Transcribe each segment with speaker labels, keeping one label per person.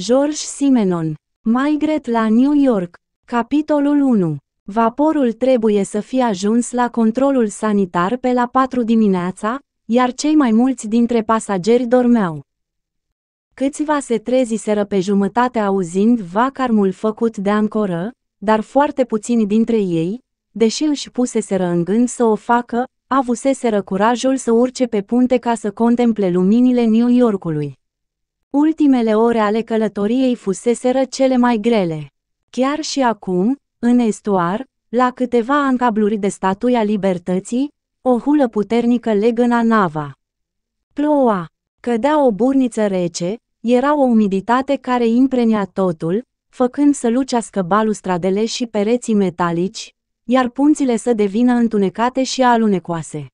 Speaker 1: George Simenon. Maigret la New York. Capitolul 1. Vaporul trebuie să fie ajuns la controlul sanitar pe la 4 dimineața, iar cei mai mulți dintre pasageri dormeau. Câțiva se treziseră pe jumătate auzind vacarmul făcut de ancoră, dar foarte puțini dintre ei, deși își puseseră în gând să o facă, avuseseră curajul să urce pe punte ca să contemple luminile New Yorkului. Ultimele ore ale călătoriei fuseseră cele mai grele. Chiar și acum, în estuar, la câteva ancabluri de statuia libertății, o hulă puternică legăna nava. Ploua, cădea o burniță rece, era o umiditate care imprenia totul, făcând să lucească balustradele și pereții metalici, iar punțile să devină întunecate și alunecoase.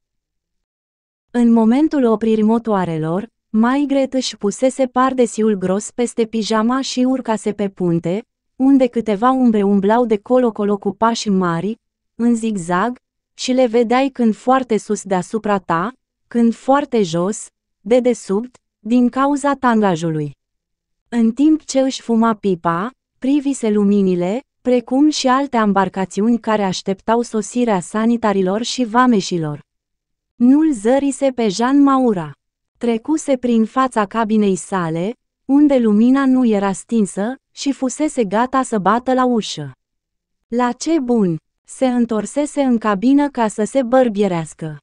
Speaker 1: În momentul opririi motoarelor, Maigret își pusese de siul gros peste pijama și urcase pe punte, unde câteva umbre umblau de colo-colo cu pași mari, în zigzag, și le vedeai când foarte sus deasupra ta, când foarte jos, de desubt, din cauza tangajului. În timp ce își fuma pipa, privise luminile, precum și alte embarcațiuni care așteptau sosirea sanitarilor și vameșilor. Nu-l zărise pe Jean Maura. Trecuse prin fața cabinei sale, unde lumina nu era stinsă, și fusese gata să bată la ușă. La ce bun! Se întorsese în cabină ca să se bărbierească.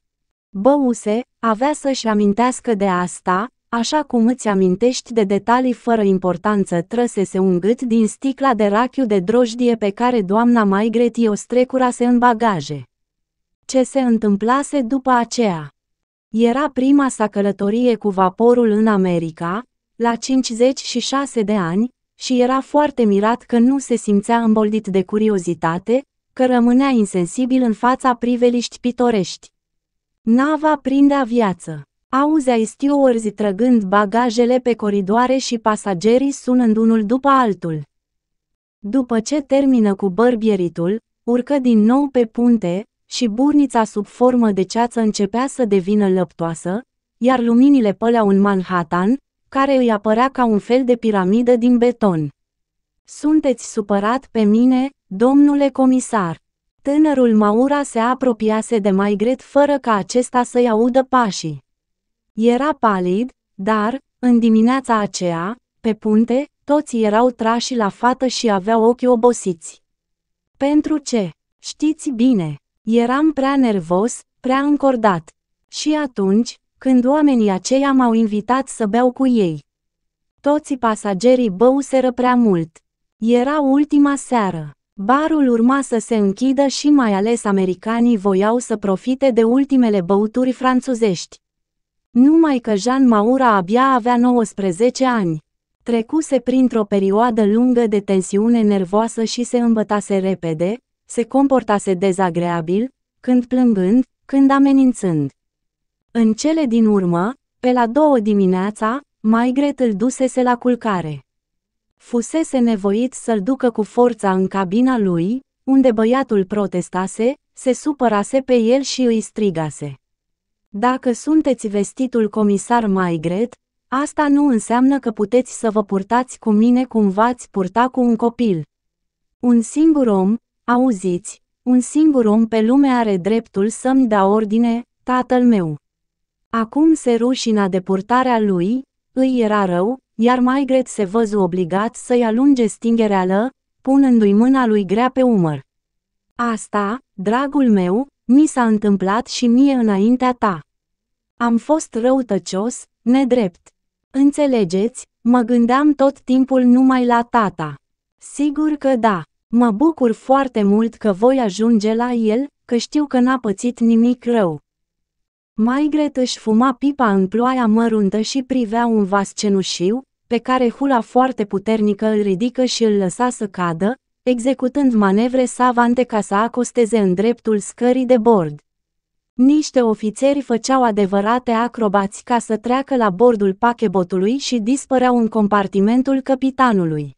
Speaker 1: Băuse, avea să-și amintească de asta, așa cum îți amintești de detalii fără importanță trăsese un gât din sticla de rachiu de drojdie pe care doamna Maigret o strecurase în bagaje. Ce se întâmplase după aceea? Era prima sa călătorie cu vaporul în America, la 56 de ani, și era foarte mirat că nu se simțea îmboldit de curiozitate, că rămânea insensibil în fața priveliști pitorești. Nava prindea viață. Auzea stewardzi trăgând bagajele pe coridoare și pasagerii sunând unul după altul. După ce termină cu bărbieritul, urcă din nou pe punte, și burnița sub formă de ceață începea să devină lăptoasă, iar luminile păleau în Manhattan, care îi apărea ca un fel de piramidă din beton. Sunteți supărat pe mine, domnule comisar. Tânărul Maura se apropiase de Maigret fără ca acesta să-i audă pașii. Era palid, dar, în dimineața aceea, pe punte, toți erau trași la fată și aveau ochii obosiți. Pentru ce? Știți bine, Eram prea nervos, prea încordat. Și atunci, când oamenii aceia m-au invitat să beau cu ei. Toți pasagerii băuseră prea mult. Era ultima seară. Barul urma să se închidă și mai ales americanii voiau să profite de ultimele băuturi franțuzești. Numai că Jean Maura abia avea 19 ani. Trecuse printr-o perioadă lungă de tensiune nervoasă și se îmbătase repede, se comportase dezagreabil, când plângând, când amenințând. În cele din urmă, pe la două dimineața, Maigret îl dusese la culcare. Fusese nevoit să-l ducă cu forța în cabina lui, unde băiatul protestase, se supărase pe el și îi strigase. Dacă sunteți vestitul comisar Maigret, asta nu înseamnă că puteți să vă purtați cu mine cum v-ați purta cu un copil. Un singur om, Auziți, un singur om pe lume are dreptul să-mi dea ordine, tatăl meu. Acum se rușina de purtarea lui, îi era rău, iar mai gret se văzu obligat să-i alunge stingereală, punându-i mâna lui grea pe umăr. Asta, dragul meu, mi s-a întâmplat și mie înaintea ta. Am fost răutăcios, nedrept. Înțelegeți, mă gândeam tot timpul numai la tata. Sigur că da. Mă bucur foarte mult că voi ajunge la el, că știu că n-a pățit nimic rău. Maigret își fuma pipa în ploaia măruntă și privea un vas cenușiu, pe care hula foarte puternică îl ridică și îl lăsa să cadă, executând manevre savante ca să acosteze în dreptul scării de bord. Niște ofițeri făceau adevărate acrobați ca să treacă la bordul pachebotului și dispăreau în compartimentul capitanului.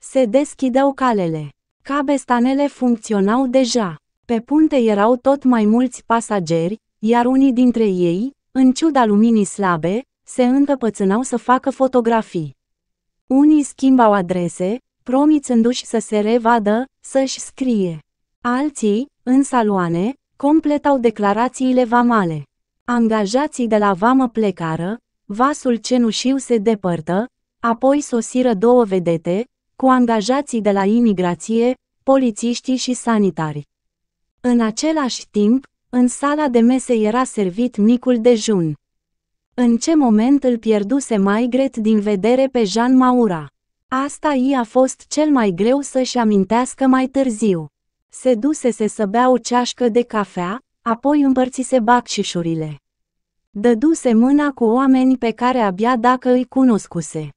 Speaker 1: Se deschideau calele. Cabestanele funcționau deja. Pe punte erau tot mai mulți pasageri, iar unii dintre ei, în ciuda luminii slabe, se încăpățânau să facă fotografii. Unii schimbau adrese, promițându-și să se revadă, să-și scrie. Alții, în saloane, completau declarațiile vamale. Angajații de la vamă plecară, vasul cenușiu se depărtă, apoi sosiră două vedete, cu angajații de la imigrație, polițiștii și sanitari. În același timp, în sala de mese era servit micul dejun. În ce moment îl pierduse gret din vedere pe Jean Maura? Asta i a fost cel mai greu să-și amintească mai târziu. Se dusese să bea o ceașcă de cafea, apoi împărțise bacșișurile. Dăduse mâna cu oameni pe care abia dacă îi cunoscuse.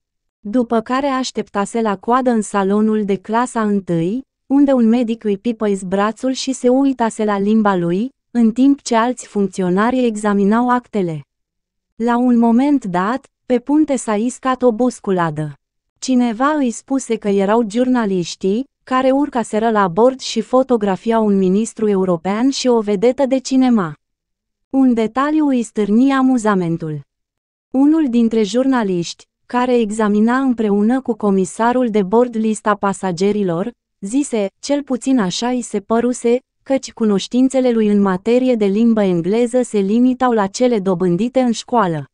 Speaker 1: După care așteptase la coadă în salonul de clasa întâi, unde un medic îi pipă brațul și se uitase la limba lui, în timp ce alți funcționari examinau actele. La un moment dat, pe punte s-a iscat o busculadă. Cineva îi spuse că erau jurnaliștii, care urcaseră la bord și fotografia un ministru european și o vedetă de cinema. Un detaliu îi stârni amuzamentul. Unul dintre jurnaliști, care examina împreună cu comisarul de bord lista pasagerilor, zise, cel puțin așa îi se păruse, căci cunoștințele lui în materie de limbă engleză se limitau la cele dobândite în școală.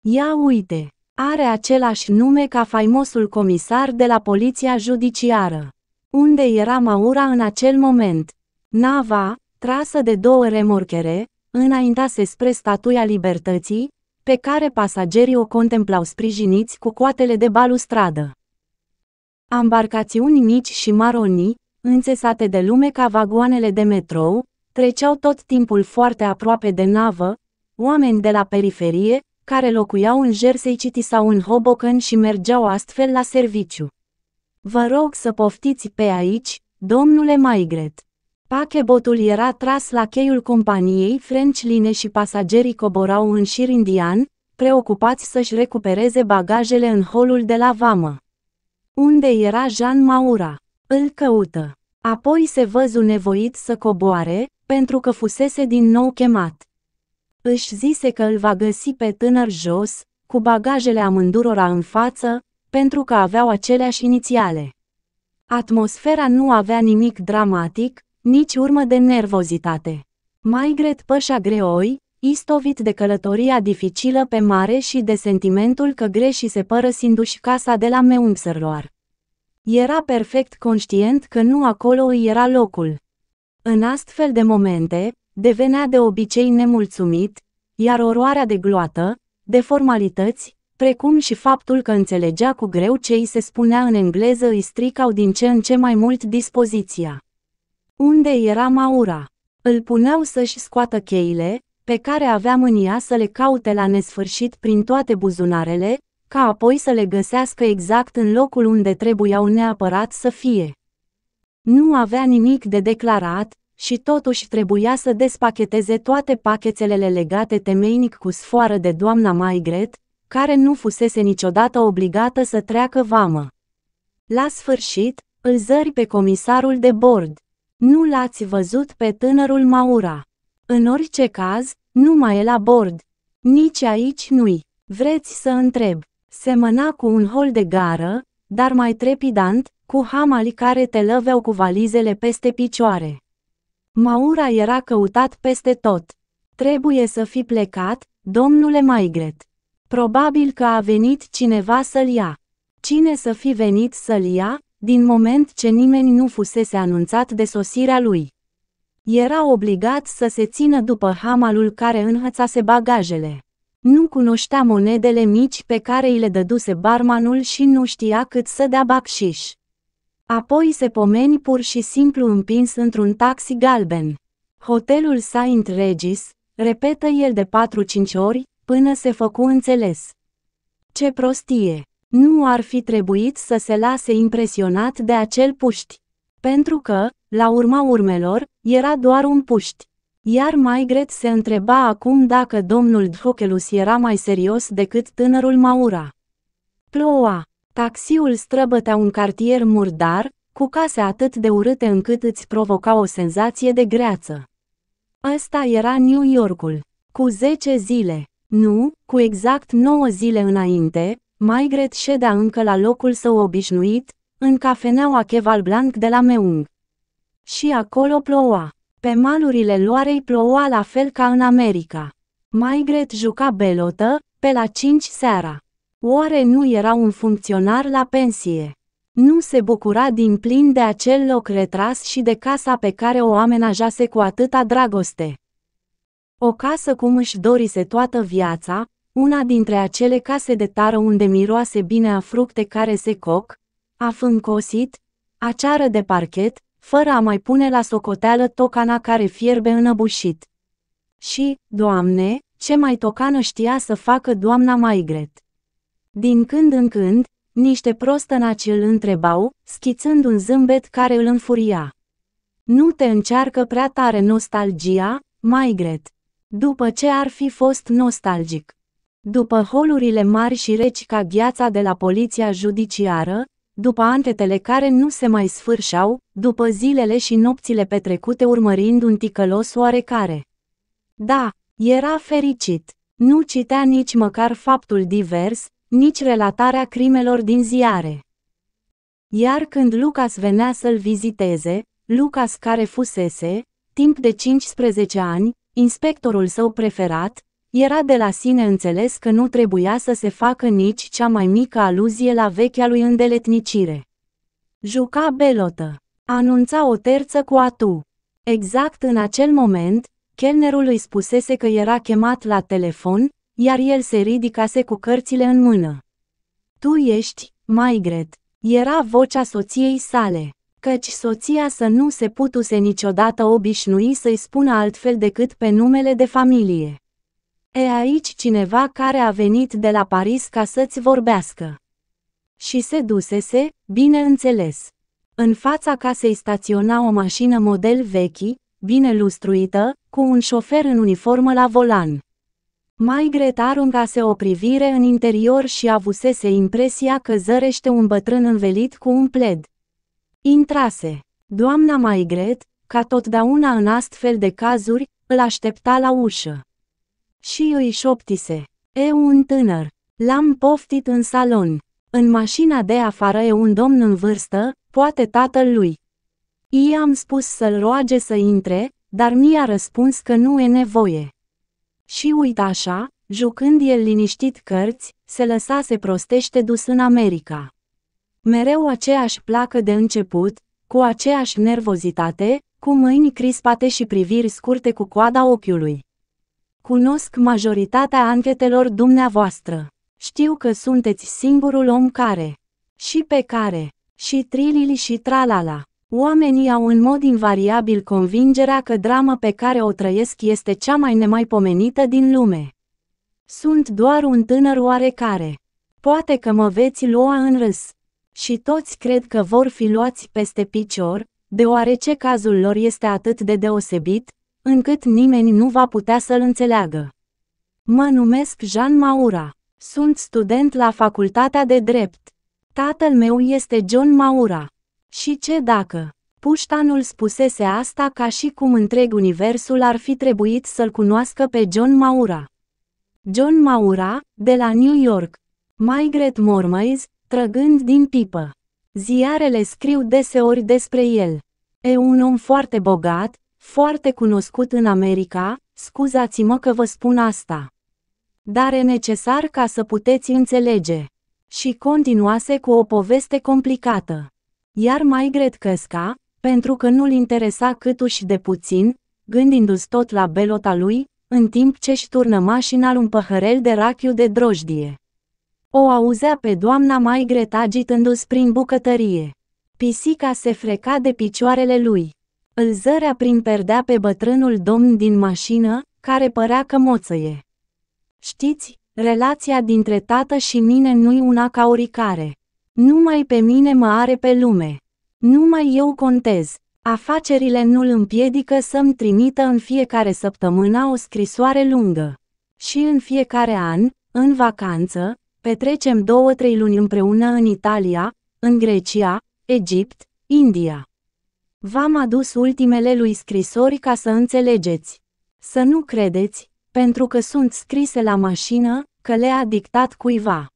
Speaker 1: Ia uite, are același nume ca faimosul comisar de la poliția judiciară. Unde era Maura în acel moment? Nava, trasă de două remorchere, înaintase spre statuia libertății, pe care pasagerii o contemplau sprijiniți cu coatele de balustradă. Ambarcațiuni mici și maroni, înțesate de lume ca vagoanele de metrou, treceau tot timpul foarte aproape de navă, oameni de la periferie, care locuiau în Jersey City sau în Hoboken și mergeau astfel la serviciu. Vă rog să poftiți pe aici, domnule Maigret. Pachebotul era tras la cheiul companiei French Line și pasagerii coborau în șir indian, preocupați să-și recupereze bagajele în holul de la vamă. Unde era Jean Maura? Îl căută. Apoi se văzu nevoit să coboare, pentru că fusese din nou chemat. Își zise că îl va găsi pe tânăr jos, cu bagajele amândurora în față, pentru că aveau aceleași inițiale. Atmosfera nu avea nimic dramatic, nici urmă de nervozitate. Maigret pășa greoi, istovit de călătoria dificilă pe mare și de sentimentul că greșii se părăsindu-și casa de la Meumpserloar. Era perfect conștient că nu acolo îi era locul. În astfel de momente, devenea de obicei nemulțumit, iar oroarea de gloată, de formalități, precum și faptul că înțelegea cu greu ce îi se spunea în engleză îi stricau din ce în ce mai mult dispoziția. Unde era Maura? Îl puneau să-și scoată cheile, pe care aveam în ea să le caute la nesfârșit prin toate buzunarele, ca apoi să le găsească exact în locul unde trebuiau neapărat să fie. Nu avea nimic de declarat și totuși trebuia să despacheteze toate pachetelele legate temeinic cu sfoară de doamna Maigret, care nu fusese niciodată obligată să treacă vamă. La sfârșit, îl zări pe comisarul de bord. Nu l-ați văzut pe tânărul Maura. În orice caz, nu mai e la bord. Nici aici nu-i. Vreți să întreb. Semăna cu un hol de gară, dar mai trepidant, cu hamali care te lăveau cu valizele peste picioare. Maura era căutat peste tot. Trebuie să fi plecat, domnule Maigret. Probabil că a venit cineva să-l ia. Cine să fi venit să-l ia, din moment ce nimeni nu fusese anunțat de sosirea lui. Era obligat să se țină după hamalul care înhățase bagajele. Nu cunoștea monedele mici pe care îi le dăduse barmanul și nu știa cât să dea bacșiș. Apoi se pomeni pur și simplu împins într-un taxi galben. Hotelul Saint Regis, repetă el de 4-5 ori, până se făcu înțeles. Ce prostie! nu ar fi trebuit să se lase impresionat de acel puști. Pentru că, la urma urmelor, era doar un puști. Iar Maigret se întreba acum dacă domnul Dhokelus era mai serios decât tânărul Maura. Ploua. Taxiul străbătea un cartier murdar, cu case atât de urâte încât îți provoca o senzație de greață. Ăsta era New Yorkul. Cu 10 zile, nu, cu exact 9 zile înainte, Maigret ședea încă la locul său obișnuit, în cafeneaua Cheval Blanc de la Meung. Și acolo ploua. Pe malurile loarei ploua la fel ca în America. Maigret juca belotă, pe la 5 seara. Oare nu era un funcționar la pensie? Nu se bucura din plin de acel loc retras și de casa pe care o amenajase cu atâta dragoste. O casă cum își dorise toată viața, una dintre acele case de tară unde miroase bine a fructe care se coc, a fâncosit, a ceară de parchet, fără a mai pune la socoteală tocana care fierbe înăbușit. Și, Doamne, ce mai tocană știa să facă doamna Maigret. Din când în când, niște prostănaci îl întrebau, schițând un zâmbet care îl înfuria. Nu te încearcă prea tare nostalgia, Maigret. După ce ar fi fost nostalgic. După holurile mari și reci ca gheața de la poliția judiciară, după antetele care nu se mai sfârșau, după zilele și nopțile petrecute urmărind un ticălos oarecare. Da, era fericit. Nu citea nici măcar faptul divers, nici relatarea crimelor din ziare. Iar când Lucas venea să-l viziteze, Lucas care fusese, timp de 15 ani, inspectorul său preferat, era de la sine înțeles că nu trebuia să se facă nici cea mai mică aluzie la vechea lui îndeletnicire. Juca belotă. Anunța o terță cu atu. Exact în acel moment, chelnerul îi spusese că era chemat la telefon, iar el se ridicase cu cărțile în mână. Tu ești, Maigret, era vocea soției sale, căci soția să nu se putuse niciodată obișnui să-i spună altfel decât pe numele de familie. E aici cineva care a venit de la Paris ca să-ți vorbească. Și se dusese, bineînțeles. În fața casei staționa o mașină model vechi, bine lustruită, cu un șofer în uniformă la volan. Maigret aruncase o privire în interior și avusese impresia că zărește un bătrân învelit cu un pled. Intrase. Doamna Maigret, ca totdeauna în astfel de cazuri, îl aștepta la ușă și îi șoptise. E un tânăr. L-am poftit în salon. În mașina de afară e un domn în vârstă, poate tatăl lui. I-am spus să-l roage să intre, dar mi-a răspuns că nu e nevoie. Și uita așa, jucând el liniștit cărți, se lăsase prostește dus în America. Mereu aceeași placă de început, cu aceeași nervozitate, cu mâini crispate și priviri scurte cu coada ochiului. Cunosc majoritatea anchetelor dumneavoastră. Știu că sunteți singurul om care, și pe care, și trilili și tralala. Oamenii au în mod invariabil convingerea că drama pe care o trăiesc este cea mai nemaipomenită din lume. Sunt doar un tânăr oarecare. Poate că mă veți lua în râs. Și toți cred că vor fi luați peste picior, deoarece cazul lor este atât de deosebit, încât nimeni nu va putea să-l înțeleagă. Mă numesc Jean Maura. Sunt student la facultatea de drept. Tatăl meu este John Maura. Și ce dacă? Puștanul spusese asta ca și cum întreg universul ar fi trebuit să-l cunoască pe John Maura. John Maura, de la New York. Margaret Mormaiz, trăgând din pipă. Ziarele scriu deseori despre el. E un om foarte bogat, foarte cunoscut în America, scuzați-mă că vă spun asta. Dar e necesar ca să puteți înțelege. Și continuase cu o poveste complicată. Iar mai gret căsca, pentru că nu-l interesa câtuși de puțin, gândindu-se tot la belota lui, în timp ce își turnă mașina un păhărel de rachiu de drojdie. O auzea pe doamna mai gret agitându-se prin bucătărie. Pisica se freca de picioarele lui. Îl zărea prin perdea pe bătrânul domn din mașină, care părea că moțăie. Știți, relația dintre tată și mine nu-i una ca oricare. Numai pe mine mă are pe lume. Numai eu contez. Afacerile nu-l împiedică să-mi trimită în fiecare săptămână o scrisoare lungă. Și în fiecare an, în vacanță, petrecem două-trei luni împreună în Italia, în Grecia, Egipt, India. V-am adus ultimele lui scrisori ca să înțelegeți. Să nu credeți, pentru că sunt scrise la mașină, că le-a dictat cuiva.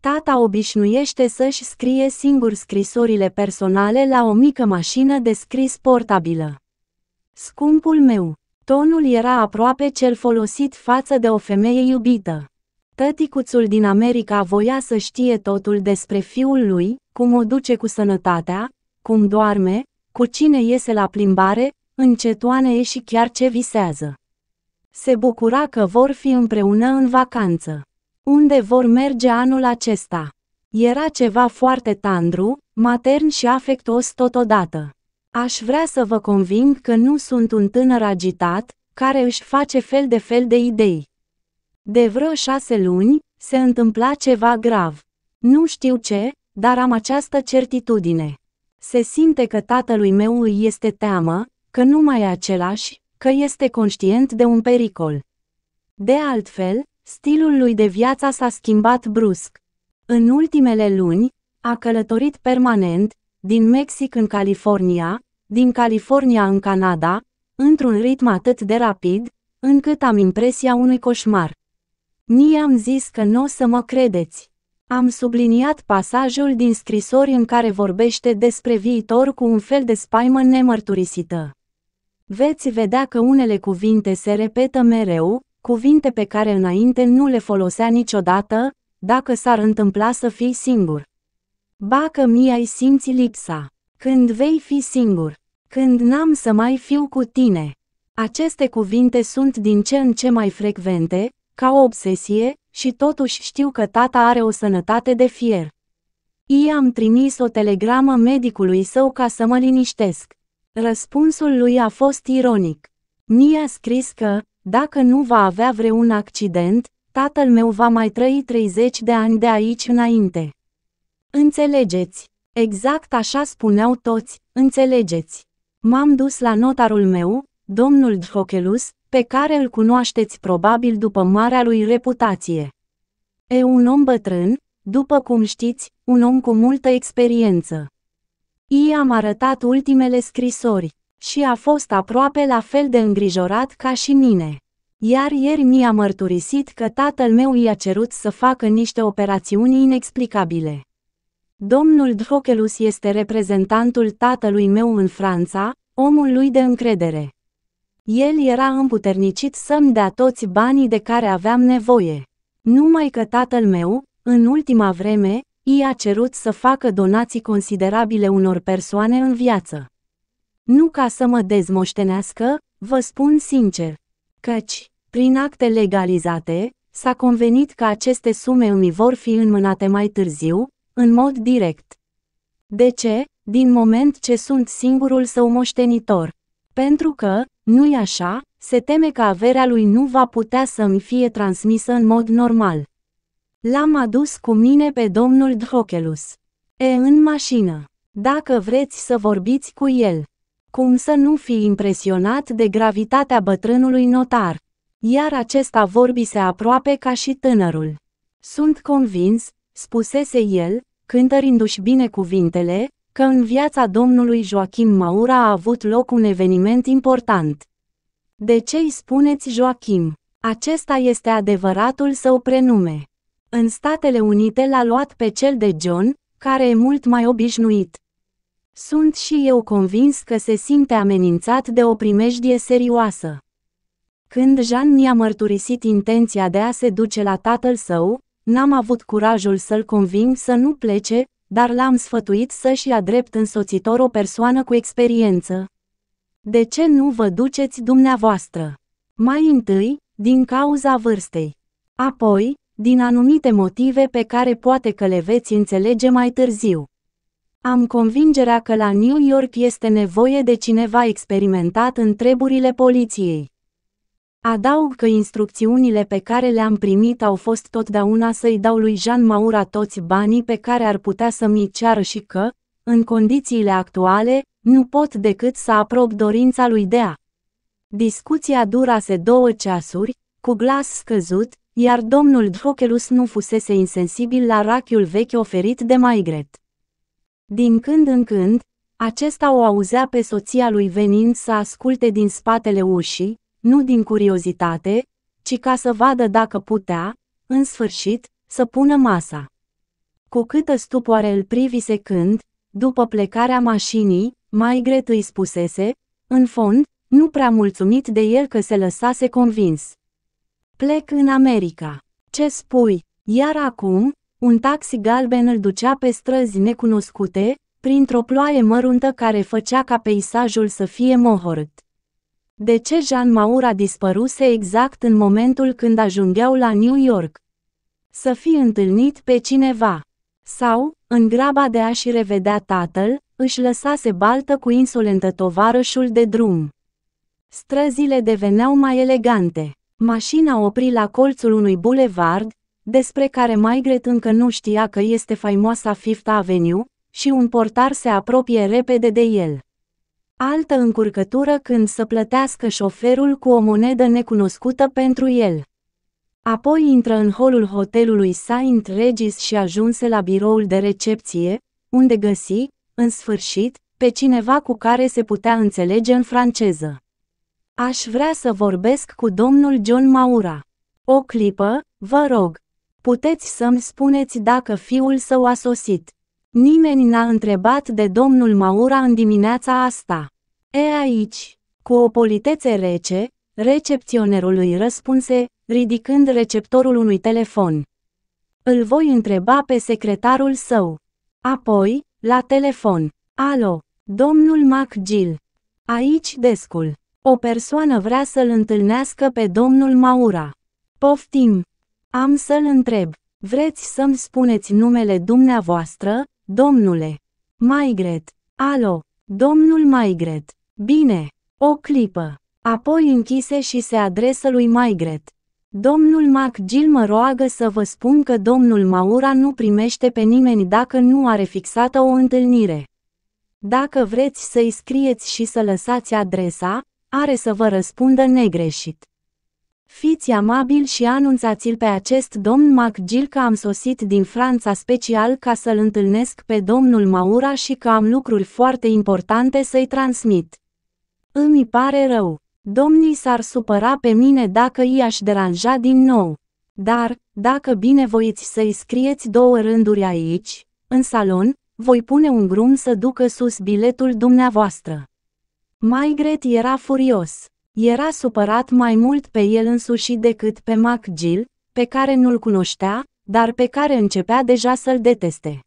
Speaker 1: Tata obișnuiește să-și scrie singur scrisorile personale la o mică mașină de scris portabilă. Scumpul meu, tonul era aproape cel folosit față de o femeie iubită. Tăticuțul din America voia să știe totul despre fiul lui, cum o duce cu sănătatea, cum doarme, cu cine iese la plimbare, în ce toane e și chiar ce visează. Se bucura că vor fi împreună în vacanță. Unde vor merge anul acesta? Era ceva foarte tandru, matern și afectuos totodată. Aș vrea să vă conving că nu sunt un tânăr agitat, care își face fel de fel de idei. De vreo șase luni, se întâmpla ceva grav. Nu știu ce, dar am această certitudine. Se simte că tatălui meu îi este teamă, că nu mai e același, că este conștient de un pericol. De altfel, stilul lui de viață s-a schimbat brusc. În ultimele luni, a călătorit permanent, din Mexic în California, din California în Canada, într-un ritm atât de rapid, încât am impresia unui coșmar. Ni am zis că nu o să mă credeți. Am subliniat pasajul din scrisori în care vorbește despre viitor cu un fel de spaimă nemărturisită. Veți vedea că unele cuvinte se repetă mereu, cuvinte pe care înainte nu le folosea niciodată, dacă s-ar întâmpla să fii singur. Ba că mi-ai simți lipsa. Când vei fi singur. Când n-am să mai fiu cu tine. Aceste cuvinte sunt din ce în ce mai frecvente, ca o obsesie, și totuși știu că tata are o sănătate de fier. I-am trimis o telegramă medicului său ca să mă liniștesc. Răspunsul lui a fost ironic. Mi-a scris că, dacă nu va avea vreun accident, tatăl meu va mai trăi 30 de ani de aici înainte. Înțelegeți? Exact așa spuneau toți, înțelegeți. M-am dus la notarul meu, domnul Dhokelus, pe care îl cunoașteți probabil după marea lui reputație. E un om bătrân, după cum știți, un om cu multă experiență. I am arătat ultimele scrisori și a fost aproape la fel de îngrijorat ca și mine. Iar ieri mi-a mărturisit că tatăl meu i-a cerut să facă niște operațiuni inexplicabile. Domnul Drochelus este reprezentantul tatălui meu în Franța, omul lui de încredere. El era împuternicit să-mi dea toți banii de care aveam nevoie. Numai că tatăl meu, în ultima vreme, i-a cerut să facă donații considerabile unor persoane în viață. Nu ca să mă dezmoștenească, vă spun sincer, căci, prin acte legalizate, s-a convenit că aceste sume îmi vor fi înmânate mai târziu, în mod direct. De ce? Din moment ce sunt singurul său moștenitor. Pentru că, nu-i așa, se teme că averea lui nu va putea să-mi fie transmisă în mod normal. L-am adus cu mine pe domnul Drochelus. E în mașină. Dacă vreți să vorbiți cu el. Cum să nu fi impresionat de gravitatea bătrânului notar. Iar acesta vorbise aproape ca și tânărul. Sunt convins, spusese el, cântărindu-și bine cuvintele, că în viața domnului Joachim Maura a avut loc un eveniment important. De ce îi spuneți Joachim? Acesta este adevăratul său prenume. În Statele Unite l-a luat pe cel de John, care e mult mai obișnuit. Sunt și eu convins că se simte amenințat de o primejdie serioasă. Când Jean mi-a mărturisit intenția de a se duce la tatăl său, n-am avut curajul să-l conving să nu plece, dar l-am sfătuit să-și ia drept însoțitor o persoană cu experiență. De ce nu vă duceți dumneavoastră? Mai întâi, din cauza vârstei. Apoi, din anumite motive pe care poate că le veți înțelege mai târziu. Am convingerea că la New York este nevoie de cineva experimentat în treburile poliției. Adaug că instrucțiunile pe care le-am primit au fost totdeauna să-i dau lui Jean Maura toți banii pe care ar putea să mi ceară și că, în condițiile actuale, nu pot decât să aprob dorința lui Dea. Discuția durase două ceasuri, cu glas scăzut, iar domnul Drochelus nu fusese insensibil la rachiul vechi oferit de Maigret. Din când în când, acesta o auzea pe soția lui venind să asculte din spatele ușii, nu din curiozitate, ci ca să vadă dacă putea, în sfârșit, să pună masa. Cu câtă stupoare îl privise când, după plecarea mașinii, Maigret îi spusese, în fond, nu prea mulțumit de el că se lăsase convins. Plec în America. Ce spui? Iar acum, un taxi galben îl ducea pe străzi necunoscute, printr-o ploaie măruntă care făcea ca peisajul să fie mohorât. De ce Jean Maura dispăruse exact în momentul când ajungeau la New York? Să fi întâlnit pe cineva. Sau, în graba de a-și revedea tatăl, își lăsase baltă cu insolentă tovarășul de drum. Străzile deveneau mai elegante. Mașina opri la colțul unui bulevard, despre care Maigret încă nu știa că este faimoasa Fifth Avenue, și un portar se apropie repede de el. Altă încurcătură când să plătească șoferul cu o monedă necunoscută pentru el. Apoi intră în holul hotelului Saint Regis și ajunse la biroul de recepție, unde găsi, în sfârșit, pe cineva cu care se putea înțelege în franceză. Aș vrea să vorbesc cu domnul John Maura. O clipă, vă rog. Puteți să-mi spuneți dacă fiul său a sosit. Nimeni n-a întrebat de domnul Maura în dimineața asta. E aici, cu o politețe rece, Recepționerul îi răspunse, ridicând receptorul unui telefon. Îl voi întreba pe secretarul său. Apoi, la telefon. Alo, domnul McGill. Aici descul. O persoană vrea să-l întâlnească pe domnul Maura. Poftim. Am să-l întreb. Vreți să-mi spuneți numele dumneavoastră, domnule? Maigret. Alo, domnul Maigret. Bine. O clipă apoi închise și se adresă lui Maigret. Domnul MacGill mă roagă să vă spun că domnul Maura nu primește pe nimeni dacă nu are fixată o întâlnire. Dacă vreți să-i scrieți și să lăsați adresa, are să vă răspundă negreșit. Fiți amabil și anunțați-l pe acest domn MacGill că am sosit din Franța special ca să-l întâlnesc pe domnul Maura și că am lucruri foarte importante să-i transmit. Îmi pare rău. Domnii s-ar supăra pe mine dacă i-aș deranja din nou. Dar, dacă binevoiți să-i scrieți două rânduri aici, în salon, voi pune un grum să ducă sus biletul dumneavoastră. Maigret era furios. Era supărat mai mult pe el însuși decât pe MacGill, pe care nu-l cunoștea, dar pe care începea deja să-l deteste.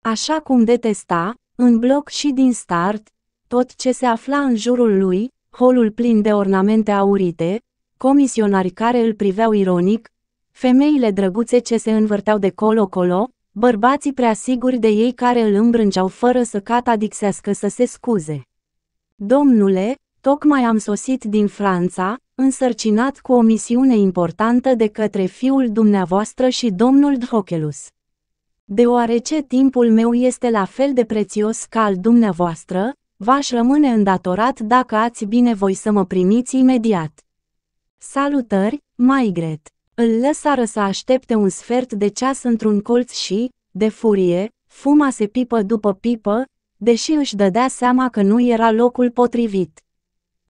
Speaker 1: Așa cum detesta, în bloc și din start, tot ce se afla în jurul lui, holul plin de ornamente aurite, comisionari care îl priveau ironic, femeile drăguțe ce se învârteau de colo-colo, bărbații prea siguri de ei care îl îmbrângeau fără să catadixească să se scuze. Domnule, tocmai am sosit din Franța, însărcinat cu o misiune importantă de către fiul dumneavoastră și domnul Drochelus. Deoarece timpul meu este la fel de prețios ca al dumneavoastră, V-aș rămâne îndatorat dacă ați bine voi să mă primiți imediat. Salutări, Maigret! Îl lăsară să aștepte un sfert de ceas într-un colț și, de furie, fuma se pipă după pipă, deși își dădea seama că nu era locul potrivit.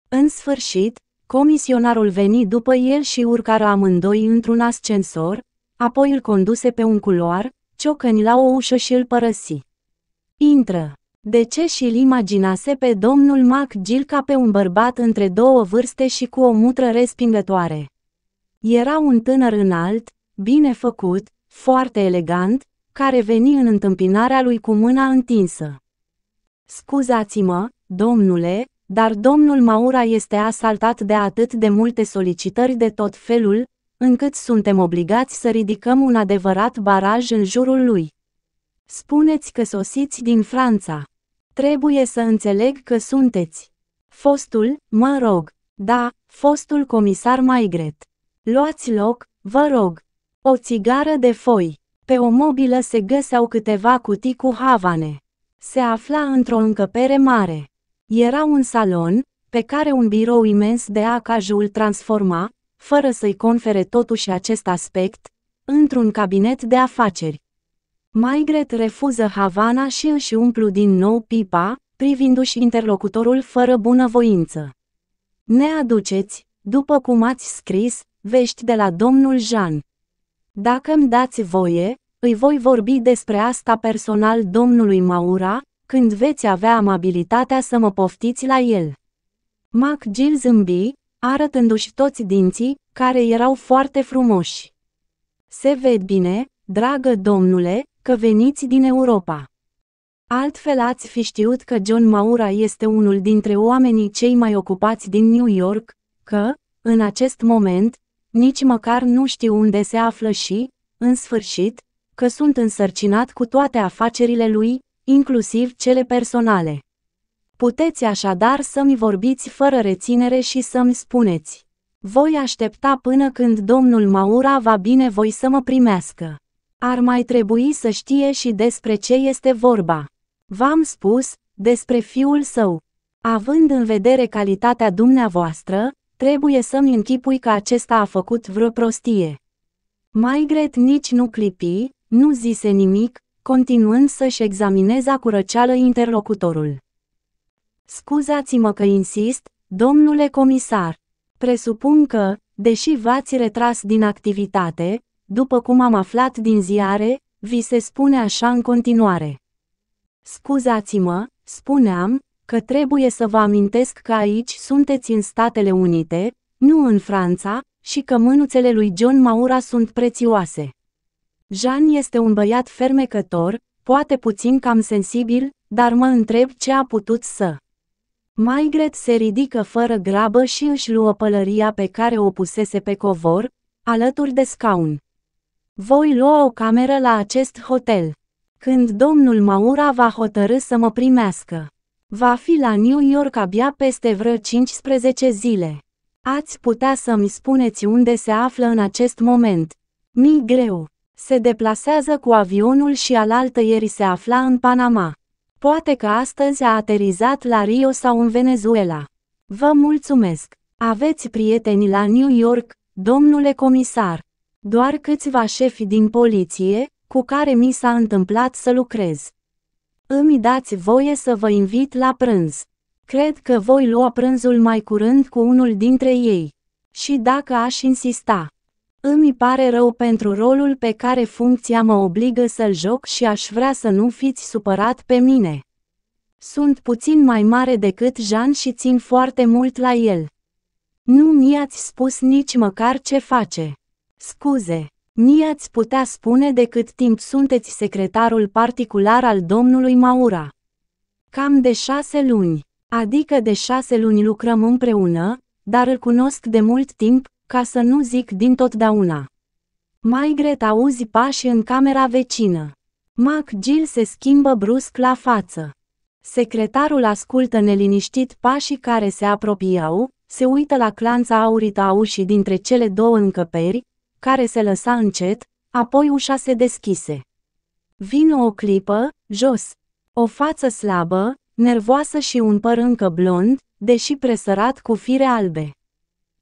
Speaker 1: În sfârșit, comisionarul veni după el și urcară amândoi într-un ascensor, apoi îl conduse pe un culoar, ciocăni la o ușă și îl părăsi. Intră! De ce și-l imaginase pe domnul Mac Gil ca pe un bărbat între două vârste și cu o mutră respingătoare? Era un tânăr înalt, bine făcut, foarte elegant, care veni în întâmpinarea lui cu mâna întinsă. Scuzați-mă, domnule, dar domnul Maura este asaltat de atât de multe solicitări de tot felul, încât suntem obligați să ridicăm un adevărat baraj în jurul lui. Spuneți că sosiți din Franța. Trebuie să înțeleg că sunteți. Fostul, mă rog. Da, fostul comisar Maigret. Luați loc, vă rog. O țigară de foi. Pe o mobilă se găseau câteva cutii cu havane. Se afla într-o încăpere mare. Era un salon, pe care un birou imens de acajul îl transforma, fără să-i confere totuși acest aspect, într-un cabinet de afaceri. Maigret refuză Havana și își umplu din nou pipa, privindu-și interlocutorul fără bunăvoință. Ne aduceți, după cum ați scris, vești de la domnul Jean. Dacă îmi dați voie, îi voi vorbi despre asta personal domnului Maura, când veți avea amabilitatea să mă poftiți la el. MacGill zâmbi, arătându-și toți dinții, care erau foarte frumoși. Se ved bine, dragă domnule, că veniți din Europa. Altfel ați fi știut că John Maura este unul dintre oamenii cei mai ocupați din New York, că, în acest moment, nici măcar nu știu unde se află și, în sfârșit, că sunt însărcinat cu toate afacerile lui, inclusiv cele personale. Puteți așadar să-mi vorbiți fără reținere și să-mi spuneți. Voi aștepta până când domnul Maura va bine voi să mă primească. Ar mai trebui să știe și despre ce este vorba. V-am spus, despre fiul său. Având în vedere calitatea dumneavoastră, trebuie să-mi închipui că acesta a făcut vreo prostie. Mai gret nici nu clipi, nu zise nimic, continuând să-și examineze cu răceală interlocutorul. Scuzați-mă că insist, domnule comisar. Presupun că, deși v-ați retras din activitate, după cum am aflat din ziare, vi se spune așa în continuare. Scuzați-mă, spuneam, că trebuie să vă amintesc că aici sunteți în Statele Unite, nu în Franța, și că mânuțele lui John Maura sunt prețioase. Jean este un băiat fermecător, poate puțin cam sensibil, dar mă întreb ce a putut să. Maigret se ridică fără grabă și își luă pălăria pe care o pusese pe covor, alături de scaun. Voi lua o cameră la acest hotel. Când domnul Maura va hotărâ să mă primească. Va fi la New York abia peste vreo 15 zile. Ați putea să-mi spuneți unde se află în acest moment. Mi greu. Se deplasează cu avionul și alaltă ieri se afla în Panama. Poate că astăzi a aterizat la Rio sau în Venezuela. Vă mulțumesc. Aveți prieteni la New York, domnule comisar. Doar câțiva șefi din poliție, cu care mi s-a întâmplat să lucrez. Îmi dați voie să vă invit la prânz. Cred că voi lua prânzul mai curând cu unul dintre ei. Și dacă aș insista. Îmi pare rău pentru rolul pe care funcția mă obligă să-l joc și aș vrea să nu fiți supărat pe mine. Sunt puțin mai mare decât Jean și țin foarte mult la el. Nu mi-ați spus nici măcar ce face. Scuze, ni ați putea spune de cât timp sunteți secretarul particular al domnului Maura. Cam de șase luni, adică de șase luni lucrăm împreună, dar îl cunosc de mult timp, ca să nu zic din totdeauna. Mai gret auzi pași în camera vecină. Mac Gil se schimbă brusc la față. Secretarul ascultă neliniștit pașii care se apropiau, se uită la clanța aurită a ușii dintre cele două încăperi, care se lăsa încet, apoi ușa se deschise. Vino o clipă, jos. O față slabă, nervoasă și un păr încă blond, deși presărat cu fire albe.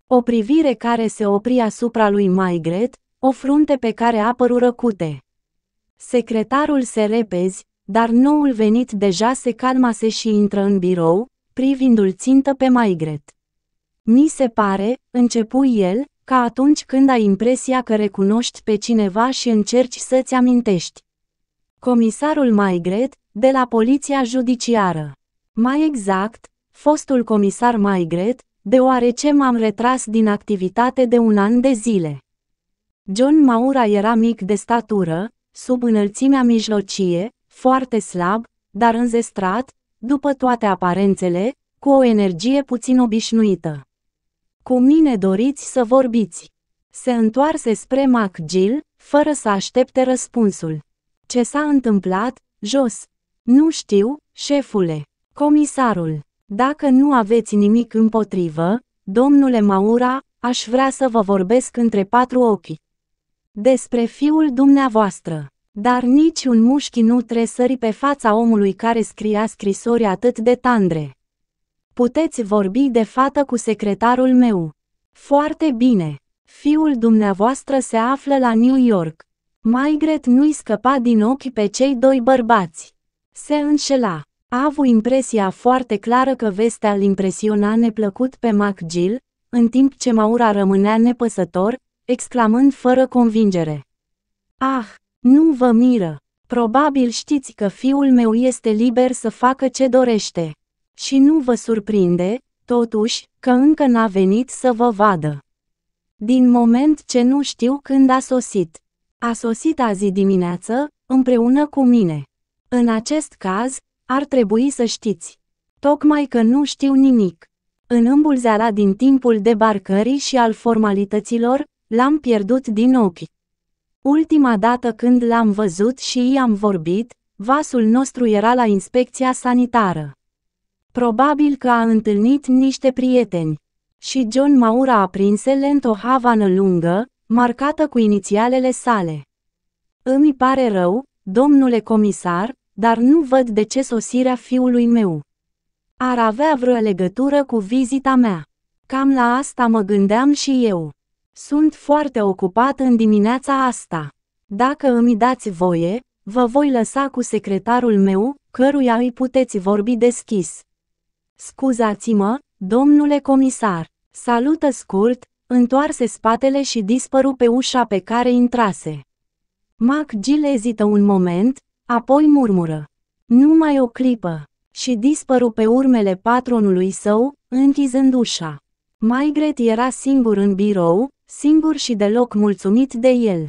Speaker 1: O privire care se opri asupra lui Maigret, o frunte pe care apăru răcute. Secretarul se repezi, dar noul venit deja se calmase și intră în birou, privindul țintă pe Maigret. Mi se pare, începu el, ca atunci când ai impresia că recunoști pe cineva și încerci să-ți amintești. Comisarul Maigret, de la Poliția Judiciară. Mai exact, fostul comisar Maigret, deoarece m-am retras din activitate de un an de zile. John Maura era mic de statură, sub înălțimea mijlocie, foarte slab, dar înzestrat, după toate aparențele, cu o energie puțin obișnuită. Cu mine doriți să vorbiți. Se întoarse spre MacGill, fără să aștepte răspunsul. Ce s-a întâmplat? Jos. Nu știu, șefule. Comisarul. Dacă nu aveți nimic împotrivă, domnule Maura, aș vrea să vă vorbesc între patru ochi. Despre fiul dumneavoastră. Dar nici un mușchi nu tresări pe fața omului care scria scrisori atât de tandre. Puteți vorbi de fată cu secretarul meu. Foarte bine. Fiul dumneavoastră se află la New York. Maigret nu-i scăpa din ochi pe cei doi bărbați. Se înșela. A avut impresia foarte clară că vestea îl impresiona neplăcut pe MacGill, în timp ce Maura rămânea nepăsător, exclamând fără convingere. Ah, nu vă miră! Probabil știți că fiul meu este liber să facă ce dorește. Și nu vă surprinde, totuși, că încă n-a venit să vă vadă. Din moment ce nu știu când a sosit. A sosit azi dimineață, împreună cu mine. În acest caz, ar trebui să știți. Tocmai că nu știu nimic. În îmbulzeala din timpul debarcării și al formalităților, l-am pierdut din ochi. Ultima dată când l-am văzut și i-am vorbit, vasul nostru era la inspecția sanitară. Probabil că a întâlnit niște prieteni. Și John Maura a lent o havană lungă, marcată cu inițialele sale. Îmi pare rău, domnule comisar, dar nu văd de ce sosirea fiului meu ar avea vreo legătură cu vizita mea. Cam la asta mă gândeam și eu. Sunt foarte ocupat în dimineața asta. Dacă îmi dați voie, vă voi lăsa cu secretarul meu, căruia îi puteți vorbi deschis. Scuzați-mă, domnule comisar. Salută scurt, întoarse spatele și dispăru pe ușa pe care intrase. Mac Gil ezită un moment, apoi murmură. Numai o clipă. Și dispăru pe urmele patronului său, închizând ușa. Maigret era singur în birou, singur și deloc mulțumit de el.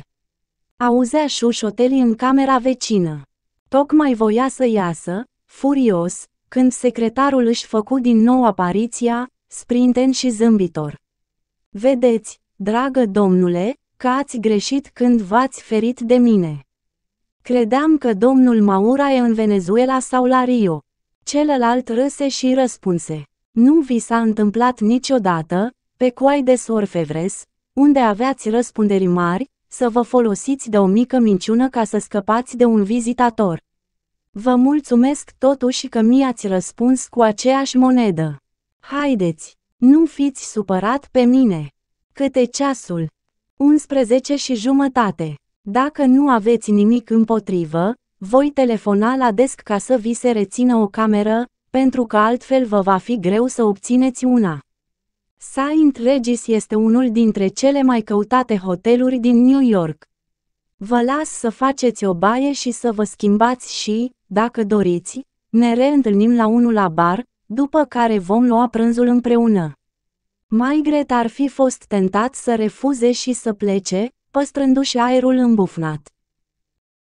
Speaker 1: Auzea șușotelii în camera vecină. Tocmai voia să iasă, furios, când secretarul își făcu din nou apariția, sprinten și zâmbitor. Vedeți, dragă domnule, că ați greșit când v-ați ferit de mine. Credeam că domnul Maura e în Venezuela sau la Rio. Celălalt râse și răspunse. Nu vi s-a întâmplat niciodată, pe coai de Sorfevres, unde aveați răspunderi mari, să vă folosiți de o mică minciună ca să scăpați de un vizitator. Vă mulțumesc totuși că mi-ați răspuns cu aceeași monedă. Haideți, nu fiți supărat pe mine. Câte ceasul? 11 și jumătate. Dacă nu aveți nimic împotrivă, voi telefona la desc ca să vi se rețină o cameră, pentru că altfel vă va fi greu să obțineți una. Saint Regis este unul dintre cele mai căutate hoteluri din New York. Vă las să faceți o baie și să vă schimbați și, dacă doriți, ne reîntâlnim la unul la bar, după care vom lua prânzul împreună. Maigret ar fi fost tentat să refuze și să plece, păstrându-și aerul îmbufnat.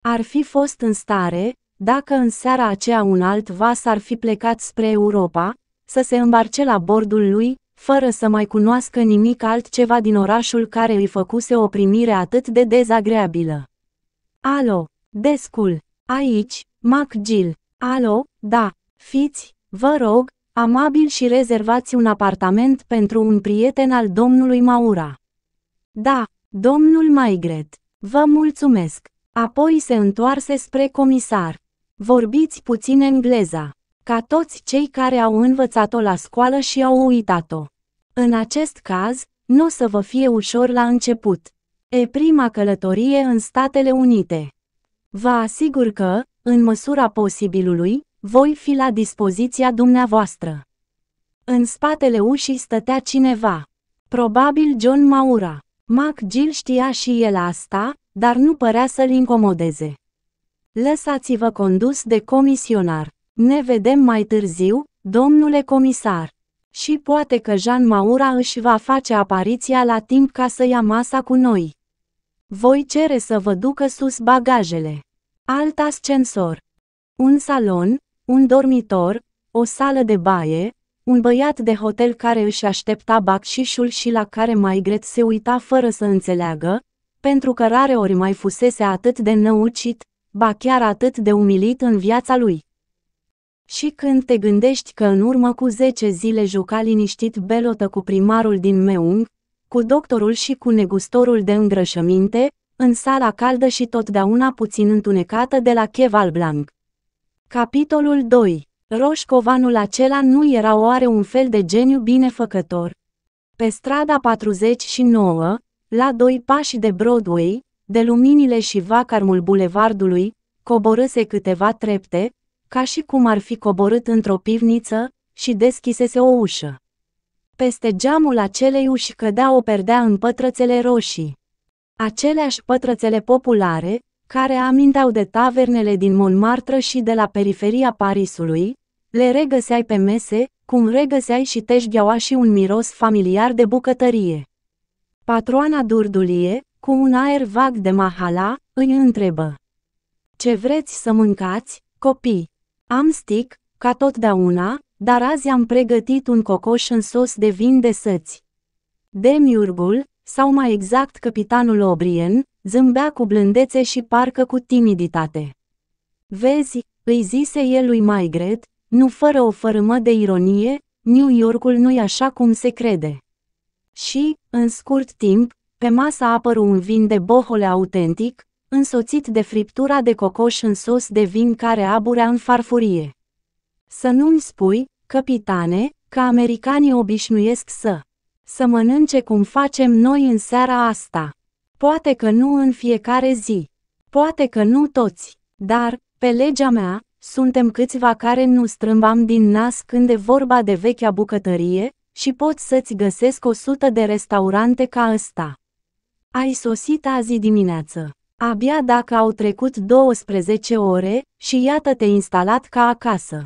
Speaker 1: Ar fi fost în stare, dacă în seara aceea un alt vas ar fi plecat spre Europa, să se îmbarce la bordul lui, fără să mai cunoască nimic altceva din orașul care îi făcuse o primire atât de dezagreabilă. Alo, descul, aici, McGill. Alo, da, fiți, vă rog, amabil și rezervați un apartament pentru un prieten al domnului Maura. Da, domnul Maigret, vă mulțumesc. Apoi se întoarse spre comisar. Vorbiți puțin engleza, ca toți cei care au învățat-o la școală și au uitat-o. În acest caz, nu o să vă fie ușor la început. E prima călătorie în Statele Unite. Vă asigur că, în măsura posibilului, voi fi la dispoziția dumneavoastră. În spatele ușii stătea cineva. Probabil John Maura. Gill știa și el asta, dar nu părea să-l incomodeze. Lăsați-vă condus de comisionar. Ne vedem mai târziu, domnule comisar. Și poate că Jean Maura își va face apariția la timp ca să ia masa cu noi. Voi cere să vă ducă sus bagajele. Alt ascensor. Un salon, un dormitor, o sală de baie, un băiat de hotel care își aștepta bacșișul și la care mai gret se uita fără să înțeleagă, pentru că rare ori mai fusese atât de năucit, ba chiar atât de umilit în viața lui. Și când te gândești că în urmă cu zece zile juca liniștit belotă cu primarul din Meung, cu doctorul și cu negustorul de îngrășăminte, în sala caldă și totdeauna puțin întunecată de la Cheval Blanc. Capitolul 2. Roșcovanul acela nu era oare un fel de geniu binefăcător? Pe strada 49, la doi pași de Broadway, de luminile și vacarmul bulevardului, coborâse câteva trepte, ca și cum ar fi coborât într-o pivniță, și deschisese o ușă. Peste geamul acelei uși cădea o perdea în pătrățele roșii. Aceleași pătrățele populare, care amintau de tavernele din Montmartre și de la periferia Parisului, le regăseai pe mese, cum regăseai și teșgheaua și un miros familiar de bucătărie. Patroana durdulie, cu un aer vag de mahala, îi întrebă. Ce vreți să mâncați, copii? Am stic, ca totdeauna, dar azi am pregătit un cocoș în sos de vin de săți. Demiurgul, sau mai exact capitanul O'Brien, zâmbea cu blândețe și parcă cu timiditate. Vezi, îi zise el lui Maigret, nu fără o fărâmă de ironie, New Yorkul nu-i așa cum se crede. Și, în scurt timp, pe masă apăru un vin de bohole autentic, însoțit de friptura de cocoș în sos de vin care aburea în farfurie. Să nu-mi spui, capitane, că americanii obișnuiesc să să mănânce cum facem noi în seara asta. Poate că nu în fiecare zi. Poate că nu toți. Dar, pe legea mea, suntem câțiva care nu strâmbam din nas când e vorba de vechea bucătărie și pot să-ți găsesc o sută de restaurante ca ăsta. Ai sosit azi dimineață. Abia dacă au trecut 12 ore și iată te instalat ca acasă.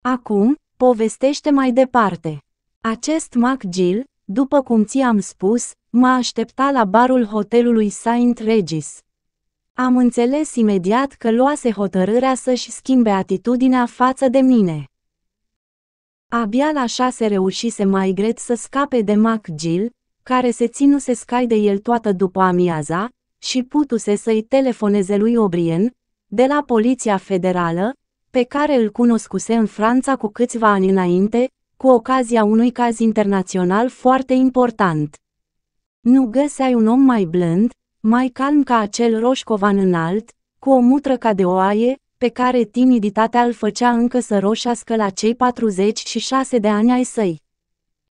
Speaker 1: Acum, povestește mai departe. Acest Mac Gill, după cum ți-am spus, mă aștepta la barul hotelului Saint Regis. Am înțeles imediat că luase hotărârea să-și schimbe atitudinea față de mine. Abia la șase reușise mai gret să scape de Mac Gill, care se ținuse scai de el toată după amiaza, și putuse să-i telefoneze lui O'Brien, de la Poliția Federală, pe care îl cunoscuse în Franța cu câțiva ani înainte, cu ocazia unui caz internațional foarte important. Nu găseai un om mai blând, mai calm ca acel roșcovan înalt, cu o mutră ca de oaie, pe care timiditatea îl făcea încă să roșească la cei 46 de ani ai săi.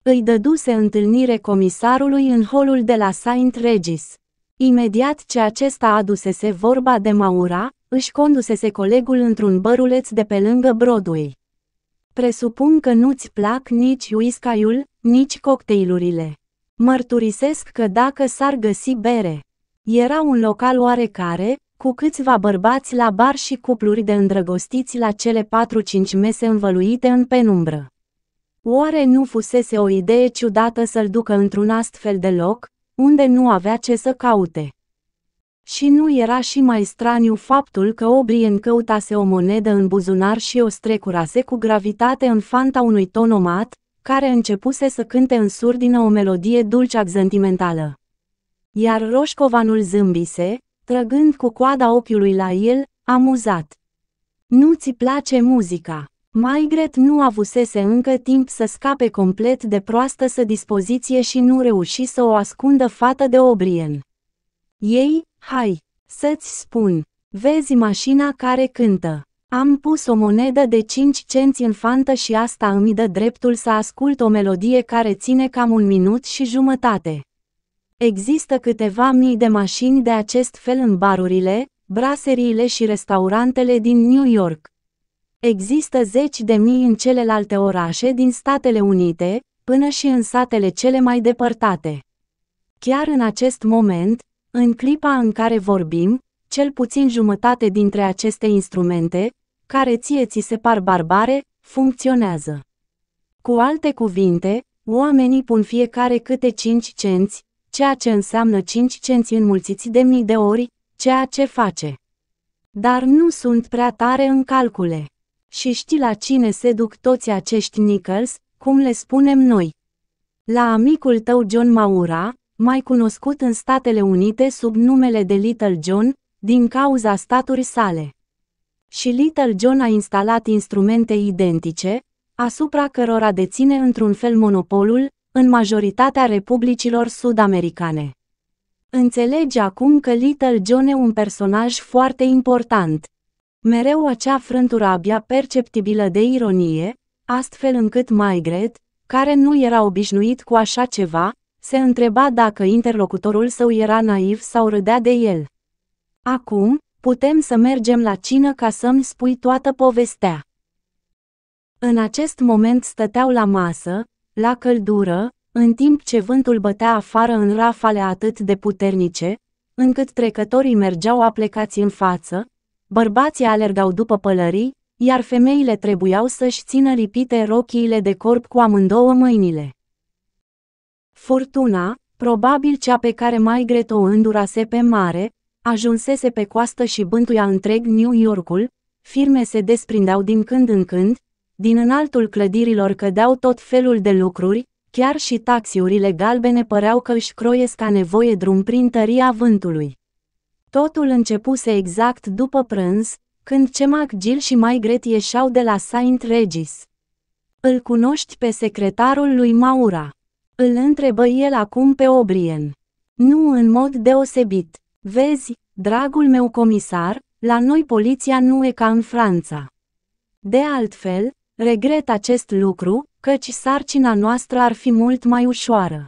Speaker 1: Îi dăduse întâlnire comisarului în holul de la Saint Regis. Imediat ce acesta adusese vorba de Maura, își condusese colegul într-un băruleț de pe lângă Broadway. Presupun că nu-ți plac nici uiscaiul, nici cocktailurile. Mărturisesc că dacă s-ar găsi bere. Era un local oarecare, cu câțiva bărbați la bar și cupluri de îndrăgostiți la cele 4-5 mese învăluite în penumbră. Oare nu fusese o idee ciudată să-l ducă într-un astfel de loc, unde nu avea ce să caute? Și nu era și mai straniu faptul că O'Brien căutase o monedă în buzunar și o strecurase cu gravitate în fanta unui tonomat, care începuse să cânte în surdină o melodie dulce sentimentală. Iar roșcovanul zâmbise, trăgând cu coada ochiului la el, amuzat. Nu ți place muzica? Maigret nu avusese încă timp să scape complet de proastă să dispoziție și nu reuși să o ascundă fată de O'Brien. Ei, Hai, să-ți spun. Vezi mașina care cântă. Am pus o monedă de 5 cenți în fantă și asta îmi dă dreptul să ascult o melodie care ține cam un minut și jumătate. Există câteva mii de mașini de acest fel în barurile, braseriile și restaurantele din New York. Există zeci de mii în celelalte orașe din Statele Unite, până și în satele cele mai depărtate. Chiar în acest moment, în clipa în care vorbim, cel puțin jumătate dintre aceste instrumente, care ție ți se par barbare, funcționează. Cu alte cuvinte, oamenii pun fiecare câte 5 cenți, ceea ce înseamnă 5 cenți înmulțiți de mii de ori, ceea ce face. Dar nu sunt prea tare în calcule. Și știi la cine se duc toți acești nickels, cum le spunem noi. La amicul tău John Maura, mai cunoscut în Statele Unite sub numele de Little John, din cauza staturi sale. Și Little John a instalat instrumente identice, asupra cărora deține într-un fel monopolul, în majoritatea republicilor sud-americane. Înțelegi acum că Little John e un personaj foarte important. Mereu acea frântură abia perceptibilă de ironie, astfel încât Maigret, care nu era obișnuit cu așa ceva, se întreba dacă interlocutorul său era naiv sau râdea de el. Acum, putem să mergem la cină ca să-mi spui toată povestea. În acest moment stăteau la masă, la căldură, în timp ce vântul bătea afară în rafale atât de puternice, încât trecătorii mergeau aplecați în față, bărbații alergau după pălării, iar femeile trebuiau să-și țină lipite rochiile de corp cu amândouă mâinile. Furtuna, probabil cea pe care Maigret o îndurase pe mare, ajunsese pe coastă și bântuia întreg New Yorkul, firme se desprindeau din când în când, din înaltul clădirilor cădeau tot felul de lucruri, chiar și taxiurile galbene păreau că își croiesc ca nevoie drum prin tăria vântului. Totul începuse exact după prânz, când Cemac Gil și Maigret ieșeau de la Saint Regis. Îl cunoști pe secretarul lui Maura. Îl întrebă el acum pe O'Brien. Nu în mod deosebit. Vezi, dragul meu comisar, la noi poliția nu e ca în Franța. De altfel, regret acest lucru, căci sarcina noastră ar fi mult mai ușoară.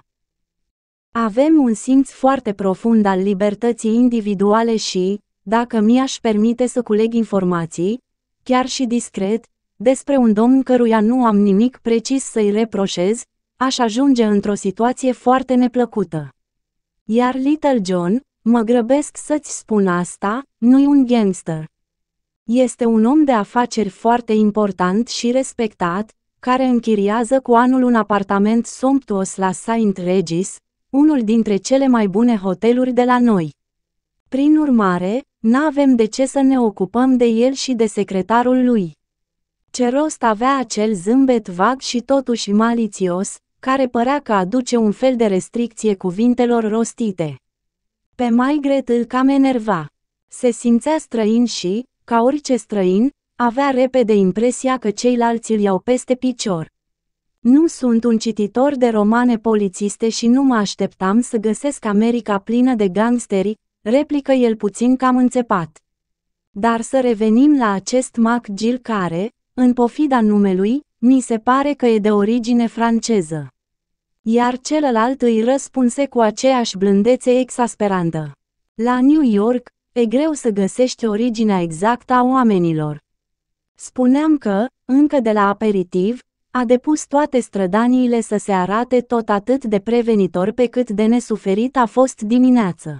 Speaker 1: Avem un simț foarte profund al libertății individuale și, dacă mi-aș permite să culeg informații, chiar și discret, despre un domn căruia nu am nimic precis să-i reproșez, aș ajunge într-o situație foarte neplăcută. Iar Little John, mă grăbesc să-ți spun asta, nu-i un gangster. Este un om de afaceri foarte important și respectat, care închiriază cu anul un apartament somptuos la Saint Regis, unul dintre cele mai bune hoteluri de la noi. Prin urmare, n-avem de ce să ne ocupăm de el și de secretarul lui. Ce rost avea acel zâmbet vag și totuși malițios, care părea că aduce un fel de restricție cuvintelor rostite. Pe Maigret îl cam enerva. Se simțea străin și, ca orice străin, avea repede impresia că ceilalți îl iau peste picior. Nu sunt un cititor de romane polițiste și nu mă așteptam să găsesc America plină de gangsteri, replică el puțin cam înțepat. Dar să revenim la acest Mac Gil care, în pofida numelui, mi se pare că e de origine franceză. Iar celălalt îi răspunse cu aceeași blândețe exasperantă. La New York, e greu să găsești originea exactă a oamenilor. Spuneam că, încă de la aperitiv, a depus toate strădaniile să se arate tot atât de prevenitor pe cât de nesuferit a fost dimineață.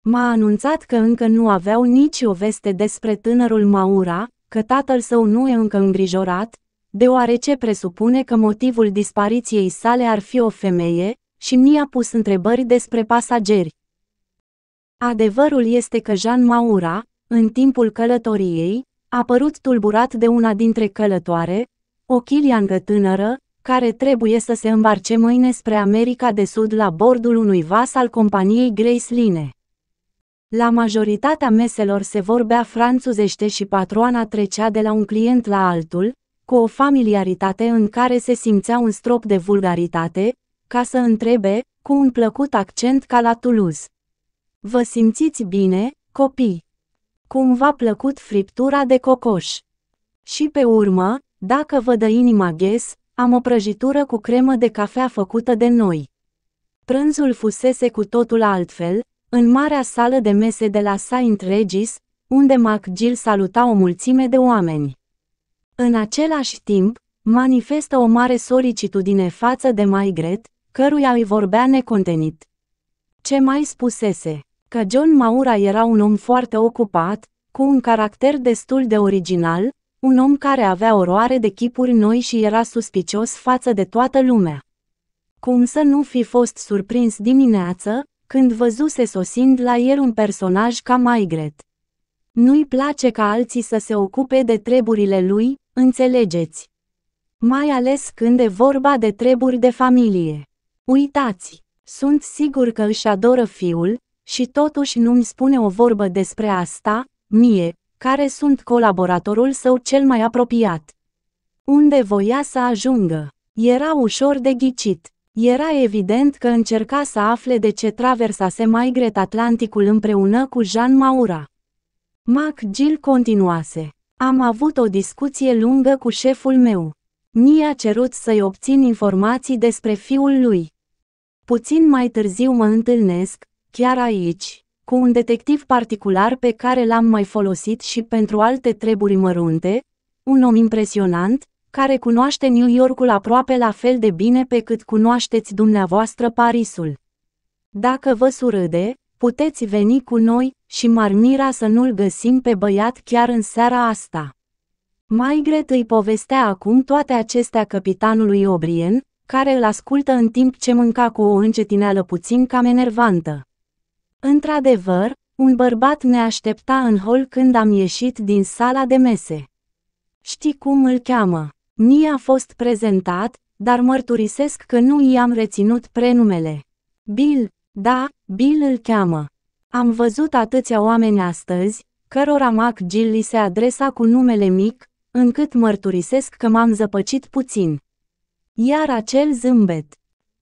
Speaker 1: M-a anunțat că încă nu aveau nici o veste despre tânărul Maura, că tatăl său nu e încă îngrijorat, deoarece presupune că motivul dispariției sale ar fi o femeie, și mi-a pus întrebări despre pasageri. Adevărul este că Jean Maura, în timpul călătoriei, a părut tulburat de una dintre călătoare, o chiliangă tânără, care trebuie să se îmbarce mâine spre America de Sud la bordul unui vas al companiei Grace Line. La majoritatea meselor se vorbea franțuzește și patroana trecea de la un client la altul, cu o familiaritate în care se simțea un strop de vulgaritate, ca să întrebe, cu un plăcut accent ca la Toulouse. Vă simțiți bine, copii? Cum v-a plăcut friptura de cocoș? Și pe urmă, dacă vă dă inima ghes, am o prăjitură cu cremă de cafea făcută de noi. Prânzul fusese cu totul altfel, în marea sală de mese de la Saint Regis, unde MacGill saluta o mulțime de oameni. În același timp, manifestă o mare solicitudine față de Maigret, căruia îi vorbea necontenit. Ce mai spusese? Că John Maura era un om foarte ocupat, cu un caracter destul de original, un om care avea oroare de chipuri noi și era suspicios față de toată lumea. Cum să nu fi fost surprins dimineață, când văzuse sosind la el un personaj ca Maigret. Nu-i place ca alții să se ocupe de treburile lui, Înțelegeți? Mai ales când e vorba de treburi de familie. Uitați, sunt sigur că își adoră fiul și totuși nu-mi spune o vorbă despre asta, mie, care sunt colaboratorul său cel mai apropiat. Unde voia să ajungă? Era ușor de ghicit. Era evident că încerca să afle de ce traversase Maigret Atlanticul împreună cu Jean Maura. Mac Gil continuase. Am avut o discuție lungă cu șeful meu. Mi-a cerut să-i obțin informații despre fiul lui. Puțin mai târziu mă întâlnesc, chiar aici, cu un detectiv particular pe care l-am mai folosit și pentru alte treburi mărunte, un om impresionant, care cunoaște New Yorkul aproape la fel de bine pe cât cunoașteți dumneavoastră Parisul. Dacă vă surâde, puteți veni cu noi și m-ar mira să nu-l găsim pe băiat chiar în seara asta. Maigret îi povestea acum toate acestea capitanului Obrien, care îl ascultă în timp ce mânca cu o încetineală puțin cam enervantă. Într-adevăr, un bărbat ne aștepta în hol când am ieșit din sala de mese. Știi cum îl cheamă? Mi a fost prezentat, dar mărturisesc că nu i-am reținut prenumele. Bill, da, Bill îl cheamă. Am văzut atâția oameni astăzi, cărora Mac Gill li se adresa cu numele mic, încât mărturisesc că m-am zăpăcit puțin. Iar acel zâmbet.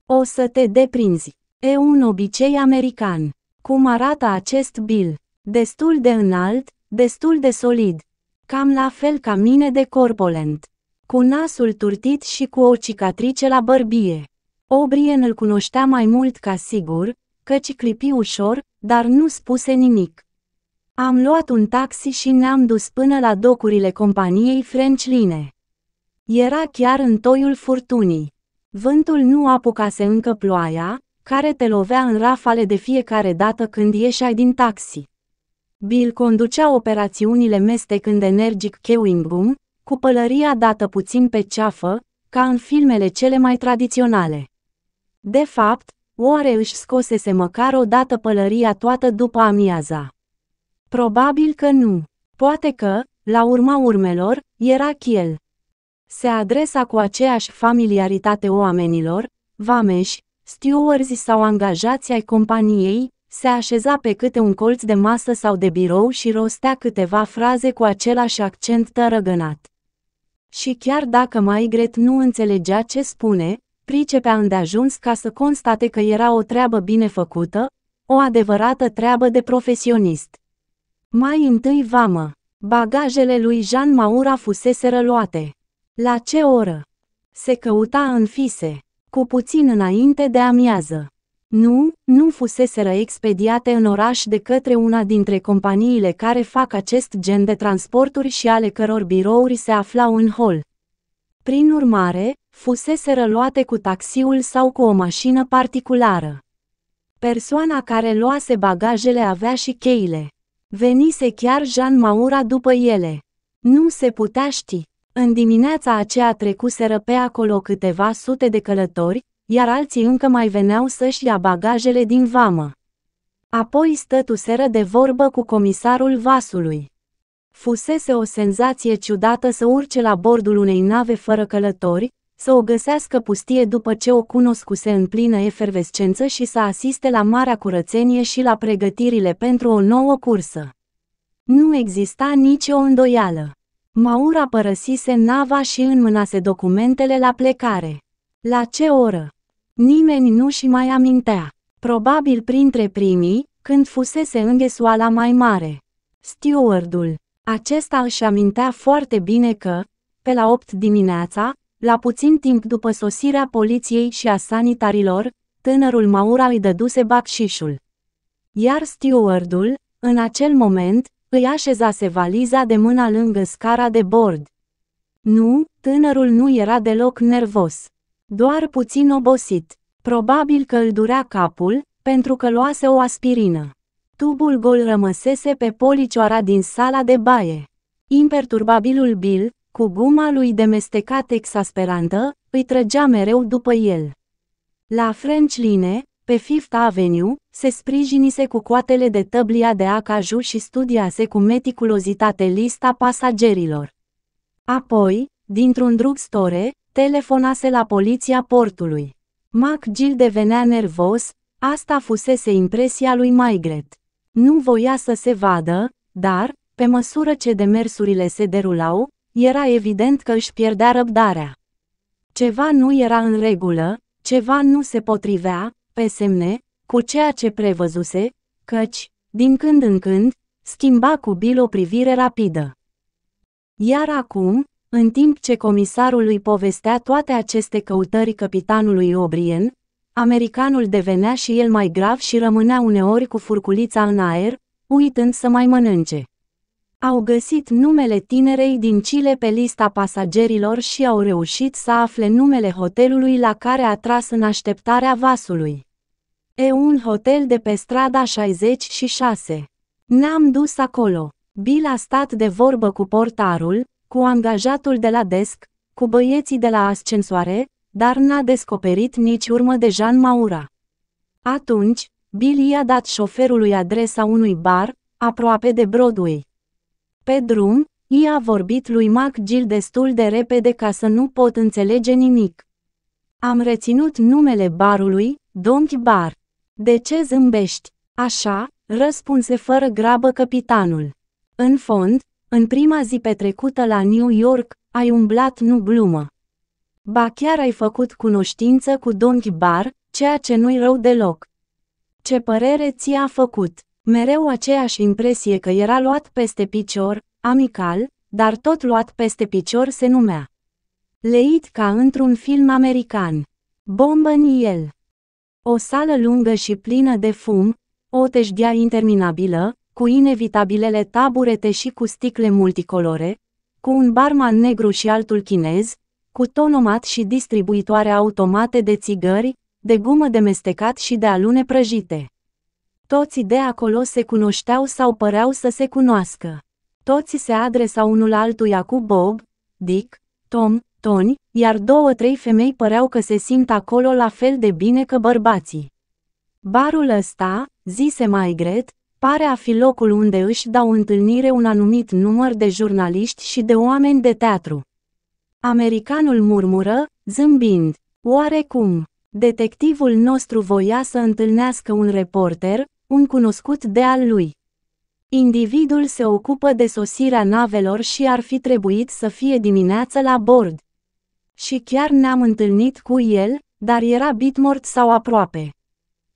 Speaker 1: O să te deprinzi. E un obicei american. Cum arată acest Bill? Destul de înalt, destul de solid. Cam la fel ca mine de corpolent, Cu nasul turtit și cu o cicatrice la bărbie. O'Brien îl cunoștea mai mult ca sigur, căci clipi ușor, dar nu spuse nimic. Am luat un taxi și ne-am dus până la docurile companiei French Line. Era chiar în toiul furtunii. Vântul nu apucase încă ploaia, care te lovea în rafale de fiecare dată când ieșai din taxi. Bill conducea operațiunile meste când energic Kewingbum, cu pălăria dată puțin pe ceafă, ca în filmele cele mai tradiționale. De fapt, Oare își scosese măcar o dată pălăria toată după amiaza? Probabil că nu. Poate că, la urma urmelor, era Chiel. Se adresa cu aceeași familiaritate oamenilor, vameși, stewarzi sau angajați ai companiei, se așeza pe câte un colț de masă sau de birou și rostea câteva fraze cu același accent tărăgănat. Și chiar dacă Maigret nu înțelegea ce spune, pricepea îndeajuns ca să constate că era o treabă bine făcută, o adevărată treabă de profesionist. Mai întâi vamă, bagajele lui Jean Maura fusese luate. La ce oră? Se căuta în fise, cu puțin înainte de amiază. Nu, nu fuseseră expediate în oraș de către una dintre companiile care fac acest gen de transporturi și ale căror birouri se aflau în hol. Prin urmare, fuseseră luate cu taxiul sau cu o mașină particulară. Persoana care luase bagajele avea și cheile. Venise chiar Jean Maura după ele. Nu se putea ști. În dimineața aceea trecuseră pe acolo câteva sute de călători, iar alții încă mai veneau să-și ia bagajele din vamă. Apoi stătuseră de vorbă cu comisarul vasului. Fusese o senzație ciudată să urce la bordul unei nave fără călători, să o găsească pustie după ce o cunoscuse în plină efervescență și să asiste la marea curățenie și la pregătirile pentru o nouă cursă. Nu exista nicio îndoială. Maura părăsise nava și înmânase documentele la plecare. La ce oră? Nimeni nu și mai amintea. Probabil printre primii, când fusese înghesuala mai mare. Stewardul. Acesta își amintea foarte bine că, pe la 8 dimineața, la puțin timp după sosirea poliției și a sanitarilor, tânărul Maura îi dăduse bacșișul. Iar stewardul, în acel moment, îi așezase valiza de mâna lângă scara de bord. Nu, tânărul nu era deloc nervos. Doar puțin obosit. Probabil că îl durea capul, pentru că luase o aspirină. Tubul gol rămăsese pe policioara din sala de baie. Imperturbabilul Bill, cu guma lui de mestecat exasperantă, îi trăgea mereu după el. La French Line, pe Fifth Avenue, se sprijinise cu coatele de tăblia de acaju și studiase cu meticulozitate lista pasagerilor. Apoi, dintr-un drugstore, telefonase la poliția portului. Mac Gil devenea nervos, asta fusese impresia lui Maigret. Nu voia să se vadă, dar, pe măsură ce demersurile se derulau, era evident că își pierdea răbdarea. Ceva nu era în regulă, ceva nu se potrivea, pe semne, cu ceea ce prevăzuse, căci, din când în când, schimba cu Bill o privire rapidă. Iar acum, în timp ce comisarul îi povestea toate aceste căutări capitanului O'Brien, americanul devenea și el mai grav și rămânea uneori cu furculița în aer, uitând să mai mănânce. Au găsit numele tinerei din Chile pe lista pasagerilor și au reușit să afle numele hotelului la care a tras în așteptarea vasului. E un hotel de pe strada 66. Ne-am dus acolo. Bill a stat de vorbă cu portarul, cu angajatul de la desk, cu băieții de la ascensoare, dar n-a descoperit nici urmă de Jean Maura. Atunci, Bill i-a dat șoferului adresa unui bar, aproape de Broadway. Pe drum, i a vorbit lui Gil destul de repede ca să nu pot înțelege nimic. Am reținut numele barului, Domchi Bar. De ce zâmbești? Așa, răspunse fără grabă capitanul. În fond, în prima zi petrecută la New York, ai umblat nu glumă. Ba chiar ai făcut cunoștință cu Don Bar, ceea ce nu-i rău deloc. Ce părere ți-a făcut? Mereu aceeași impresie că era luat peste picior, amical, dar tot luat peste picior se numea. Leit ca într-un film american. Bombă în el. O sală lungă și plină de fum, o tejdea interminabilă, cu inevitabilele taburete și cu sticle multicolore, cu un barman negru și altul chinez, cu tonomat și distribuitoare automate de țigări, de gumă de mestecat și de alune prăjite. Toți de acolo se cunoșteau sau păreau să se cunoască. Toți se adresau unul altuia cu Bob, Dick, Tom, Tony, iar două-trei femei păreau că se simt acolo la fel de bine că bărbații. Barul ăsta, zise mai gret, pare a fi locul unde își dau întâlnire un anumit număr de jurnaliști și de oameni de teatru. Americanul murmură, zâmbind, oarecum, detectivul nostru voia să întâlnească un reporter, un cunoscut de al lui. Individul se ocupă de sosirea navelor și ar fi trebuit să fie dimineață la bord. Și chiar ne-am întâlnit cu el, dar era bitmort sau aproape.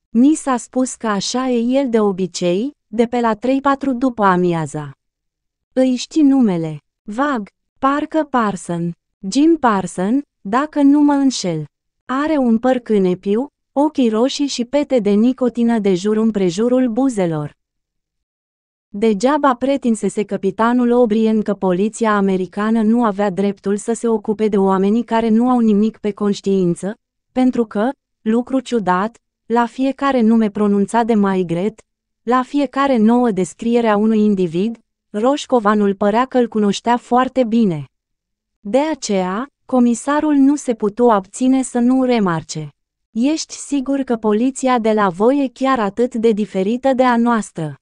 Speaker 1: Ni s-a spus că așa e el de obicei, de pe la 3-4 după amiaza. Îi știi numele, vag, parcă Parson, Jim Parson, dacă nu mă înșel. Are un păr cânepiu, ochii roșii și pete de nicotină de jur împrejurul buzelor. Degeaba pretinsese capitanul O'Brien că poliția americană nu avea dreptul să se ocupe de oamenii care nu au nimic pe conștiință, pentru că, lucru ciudat, la fiecare nume pronunțat de Mai gret, la fiecare nouă descriere a unui individ, Roșcovanul părea că îl cunoștea foarte bine. De aceea, comisarul nu se putu abține să nu remarce. Ești sigur că poliția de la voi e chiar atât de diferită de a noastră?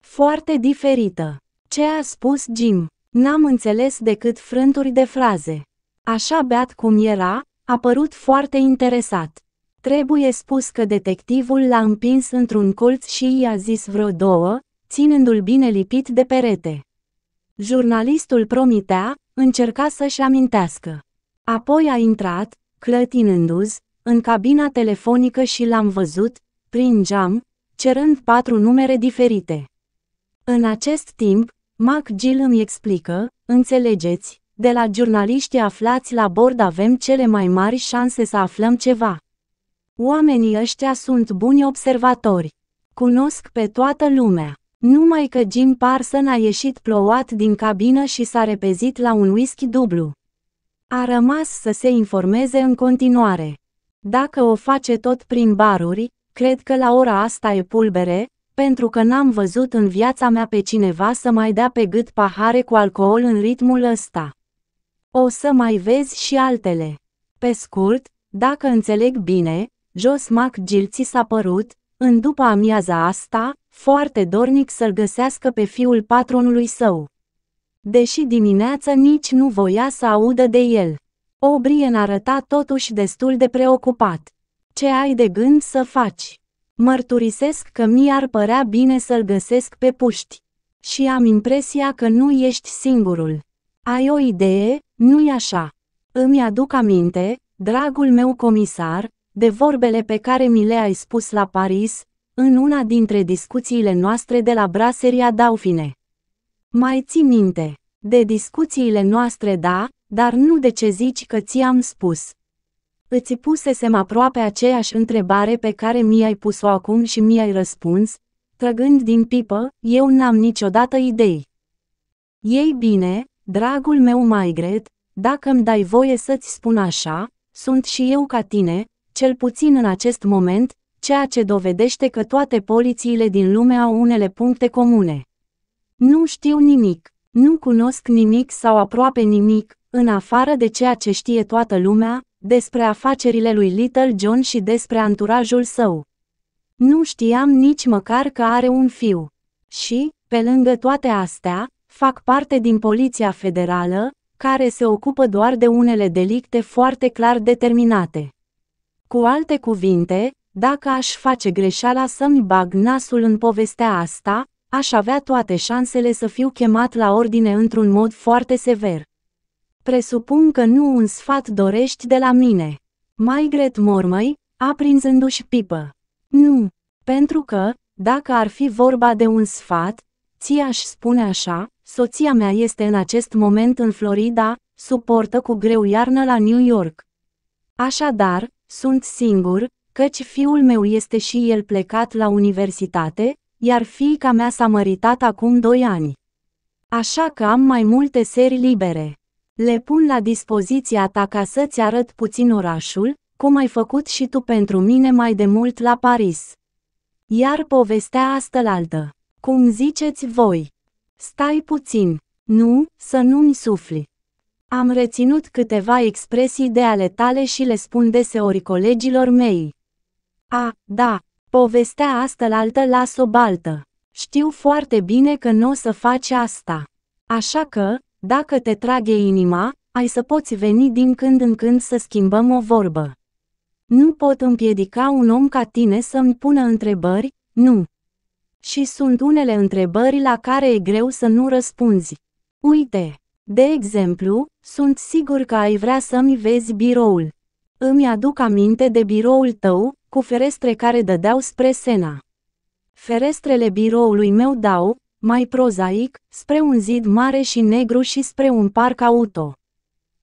Speaker 1: Foarte diferită. Ce a spus Jim? N-am înțeles decât frânturi de fraze. Așa beat cum era, a părut foarte interesat. Trebuie spus că detectivul l-a împins într-un colț și i-a zis vreo două, ținându-l bine lipit de perete. Jurnalistul promitea, încerca să-și amintească. Apoi a intrat, clătinându ți în cabina telefonică și l-am văzut, prin geam, cerând patru numere diferite. În acest timp, Mac Gill îmi explică, înțelegeți, de la jurnaliștii aflați la bord avem cele mai mari șanse să aflăm ceva. Oamenii ăștia sunt buni observatori. Cunosc pe toată lumea. Numai că Jim Parson a ieșit plouat din cabină și s-a repezit la un whisky dublu. A rămas să se informeze în continuare. Dacă o face tot prin baruri, cred că la ora asta e pulbere, pentru că n-am văzut în viața mea pe cineva să mai dea pe gât pahare cu alcool în ritmul ăsta. O să mai vezi și altele. Pe scurt, dacă înțeleg bine, Jos McGill ți s-a părut, în după amiaza asta, foarte dornic să-l găsească pe fiul patronului său. Deși dimineața nici nu voia să audă de el. O'Brien arăta totuși destul de preocupat. Ce ai de gând să faci? Mărturisesc că mi-ar părea bine să-l găsesc pe puști. Și am impresia că nu ești singurul. Ai o idee, nu-i așa? Îmi aduc aminte, dragul meu comisar, de vorbele pe care mi le-ai spus la Paris, în una dintre discuțiile noastre de la Braseria Daufine. Mai ții minte, de discuțiile noastre da, dar nu de ce zici că ți-am spus. Îți pusesem aproape aceeași întrebare pe care mi-ai pus-o acum și mi-ai răspuns, trăgând din pipă, eu n-am niciodată idei. Ei bine, dragul meu gret, dacă îmi dai voie să-ți spun așa, sunt și eu ca tine, cel puțin în acest moment, ceea ce dovedește că toate polițiile din lume au unele puncte comune. Nu știu nimic, nu cunosc nimic sau aproape nimic, în afară de ceea ce știe toată lumea, despre afacerile lui Little John și despre anturajul său. Nu știam nici măcar că are un fiu. Și, pe lângă toate astea, fac parte din Poliția Federală, care se ocupă doar de unele delicte foarte clar determinate. Cu alte cuvinte, dacă aș face greșeala să-mi bag nasul în povestea asta, aș avea toate șansele să fiu chemat la ordine într-un mod foarte sever presupun că nu un sfat dorești de la mine. Margaret mormăi, aprinzându-și pipă. Nu, pentru că, dacă ar fi vorba de un sfat, ți-aș spune așa, soția mea este în acest moment în Florida, suportă cu greu iarnă la New York. Așadar, sunt singur, căci fiul meu este și el plecat la universitate, iar fiica mea s-a măritat acum doi ani. Așa că am mai multe seri libere. Le pun la dispoziția ta ca să-ți arăt puțin orașul, cum ai făcut și tu pentru mine mai de mult la Paris. Iar povestea asta altă. Cum ziceți voi? Stai puțin. Nu, să nu-mi sufli. Am reținut câteva expresii de ale tale și le spun deseori colegilor mei. A, da, povestea asta altă las o baltă. Știu foarte bine că nu o să faci asta. Așa că, dacă te trage inima, ai să poți veni din când în când să schimbăm o vorbă. Nu pot împiedica un om ca tine să-mi pună întrebări, nu. Și sunt unele întrebări la care e greu să nu răspunzi. Uite, de exemplu, sunt sigur că ai vrea să-mi vezi biroul. Îmi aduc aminte de biroul tău, cu ferestre care dădeau spre Sena. Ferestrele biroului meu dau, mai prozaic, spre un zid mare și negru și spre un parc auto.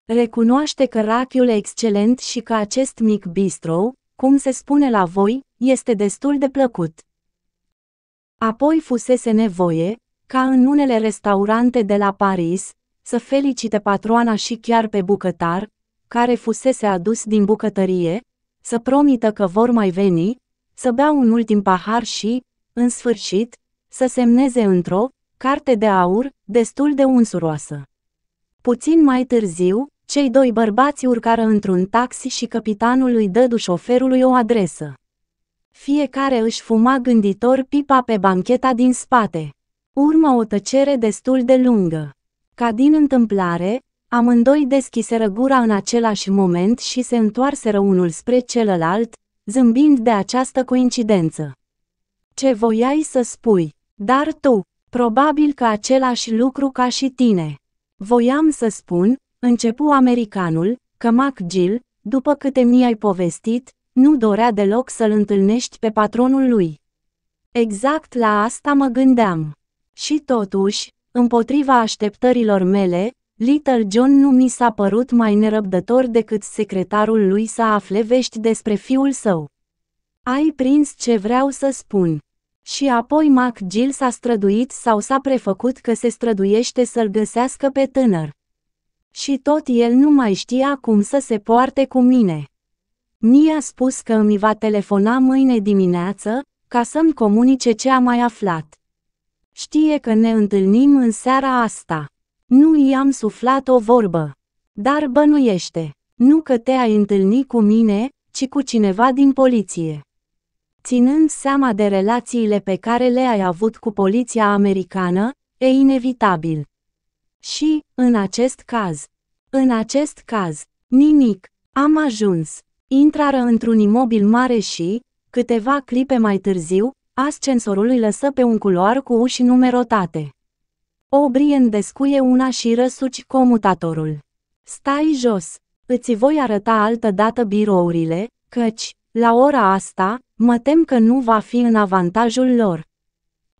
Speaker 1: Recunoaște că rachiul e excelent și că acest mic bistro, cum se spune la voi, este destul de plăcut. Apoi fusese nevoie, ca în unele restaurante de la Paris, să felicite patroana și chiar pe bucătar, care fusese adus din bucătărie, să promită că vor mai veni, să bea un ultim pahar și, în sfârșit, să semneze într-o carte de aur destul de unsuroasă. Puțin mai târziu, cei doi bărbați urcară într-un taxi și capitanul îi dădu șoferului o adresă. Fiecare își fuma gânditor pipa pe bancheta din spate. Urma o tăcere destul de lungă. Ca din întâmplare, amândoi deschiseră gura în același moment și se întoarseră unul spre celălalt, zâmbind de această coincidență. Ce voiai să spui? Dar tu, probabil că același lucru ca și tine. Voiam să spun, începu americanul, că McGill, după câte mi-ai povestit, nu dorea deloc să-l întâlnești pe patronul lui. Exact la asta mă gândeam. Și totuși, împotriva așteptărilor mele, Little John nu mi s-a părut mai nerăbdător decât secretarul lui să afle vești despre fiul său. Ai prins ce vreau să spun. Și apoi McGill s-a străduit sau s-a prefăcut că se străduiește să-l găsească pe tânăr. Și tot el nu mai știa cum să se poarte cu mine. Mi-a spus că îmi va telefona mâine dimineață, ca să-mi comunice ce a mai aflat. Știe că ne întâlnim în seara asta. Nu i-am suflat o vorbă. Dar bănuiește, nu că te-ai întâlnit cu mine, ci cu cineva din poliție. Ținând seama de relațiile pe care le-ai avut cu poliția americană, e inevitabil. Și, în acest caz, în acest caz, nimic, am ajuns. Intrară într-un imobil mare și, câteva clipe mai târziu, ascensorul îi lăsă pe un culoar cu uși numerotate. O'Brien descuie una și răsuci comutatorul. Stai jos, îți voi arăta altă dată birourile, căci, la ora asta, mă tem că nu va fi în avantajul lor.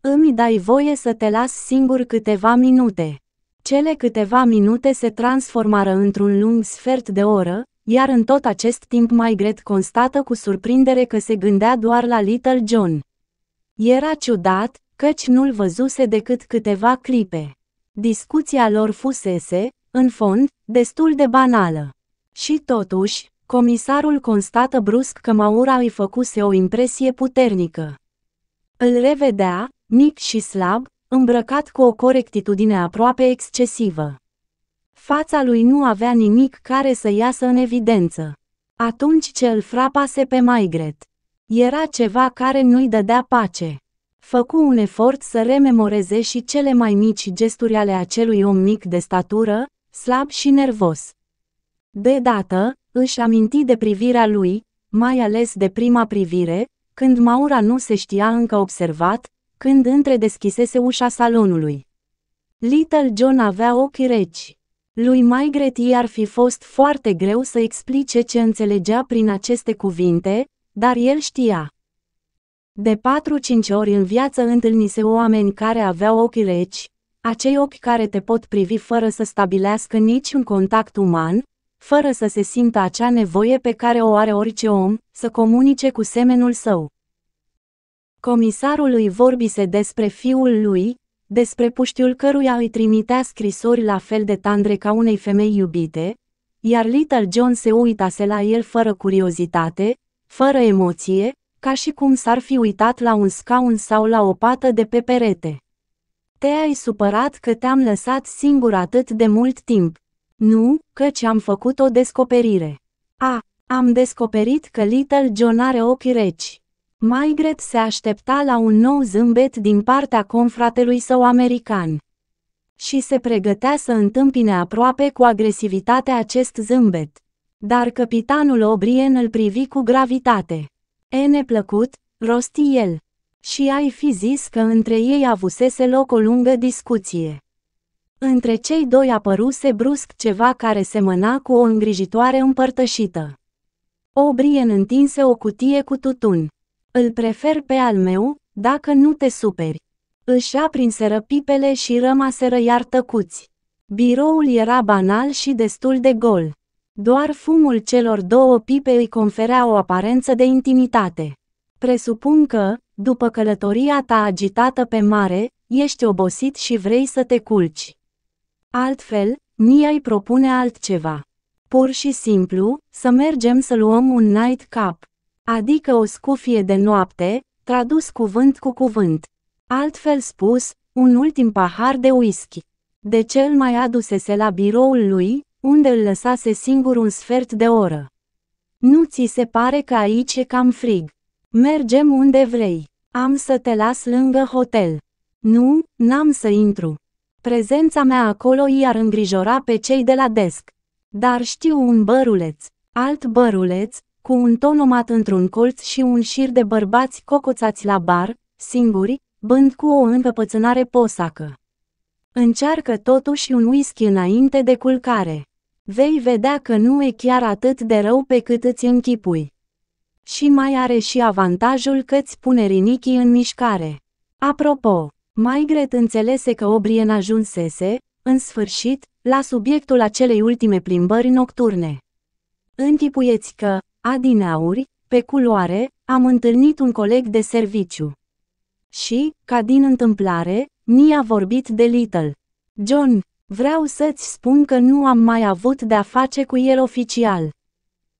Speaker 1: Îmi dai voie să te las singur câteva minute. Cele câteva minute se transformară într-un lung sfert de oră, iar în tot acest timp mai gret constată cu surprindere că se gândea doar la Little John. Era ciudat, căci nu-l văzuse decât câteva clipe. Discuția lor fusese, în fond, destul de banală. Și totuși, Comisarul constată brusc că Maura îi făcuse o impresie puternică. Îl revedea, mic și slab, îmbrăcat cu o corectitudine aproape excesivă. Fața lui nu avea nimic care să iasă în evidență. Atunci ce îl frapase pe Maigret. Era ceva care nu-i dădea pace. Făcu un efort să rememoreze și cele mai mici gesturi ale acelui om mic de statură, slab și nervos. De dată, își aminti de privirea lui, mai ales de prima privire, când Maura nu se știa încă observat, când între deschisese ușa salonului. Little John avea ochi reci. Lui Maigret i-ar fi fost foarte greu să explice ce înțelegea prin aceste cuvinte, dar el știa. De patru-cinci ori în viață întâlnise oameni care aveau ochi reci, acei ochi care te pot privi fără să stabilească niciun contact uman, fără să se simtă acea nevoie pe care o are orice om, să comunice cu semenul său. Comisarul îi vorbise despre fiul lui, despre puștiul căruia îi trimitea scrisori la fel de tandre ca unei femei iubite, iar Little John se uitase la el fără curiozitate, fără emoție, ca și cum s-ar fi uitat la un scaun sau la o pată de pe perete. Te-ai supărat că te-am lăsat singur atât de mult timp. Nu, căci am făcut o descoperire. A, am descoperit că Little John are ochi reci. Maigret se aștepta la un nou zâmbet din partea confratelui său american. Și se pregătea să întâmpine aproape cu agresivitate acest zâmbet. Dar capitanul O'Brien îl privi cu gravitate. E neplăcut, rosti el. Și ai fi zis că între ei avusese loc o lungă discuție. Între cei doi apăruse brusc ceva care semăna cu o îngrijitoare împărtășită. O'Brien întinse o cutie cu tutun. Îl prefer pe al meu, dacă nu te superi. Își aprinseră pipele și rămaseră iar tăcuți. Biroul era banal și destul de gol. Doar fumul celor două pipe îi conferea o aparență de intimitate. Presupun că, după călătoria ta agitată pe mare, ești obosit și vrei să te culci. Altfel, Nia-i propune altceva. Pur și simplu, să mergem să luăm un night cap, adică o scufie de noapte, tradus cuvânt cu cuvânt. Altfel spus, un ultim pahar de whisky. De ce îl mai adusese la biroul lui, unde îl lăsase singur un sfert de oră. Nu ți se pare că aici e cam frig. Mergem unde vrei. Am să te las lângă hotel. Nu, n-am să intru. Prezența mea acolo i-ar îngrijora pe cei de la desc. Dar știu un băruleț, alt băruleț, cu un tonomat într-un colț și un șir de bărbați cocoțați la bar, singuri, bând cu o încăpățânare posacă. Încearcă totuși un whisky înainte de culcare. Vei vedea că nu e chiar atât de rău pe cât îți închipui. Și mai are și avantajul că îți pune rinichii în mișcare. Apropo, Maigret înțelese că Obrien ajunsese, în sfârșit, la subiectul acelei ultime plimbări nocturne. Întipuieți că, adinauri, pe culoare, am întâlnit un coleg de serviciu. Și, ca din întâmplare, ni a vorbit de Little. John, vreau să-ți spun că nu am mai avut de-a face cu el oficial.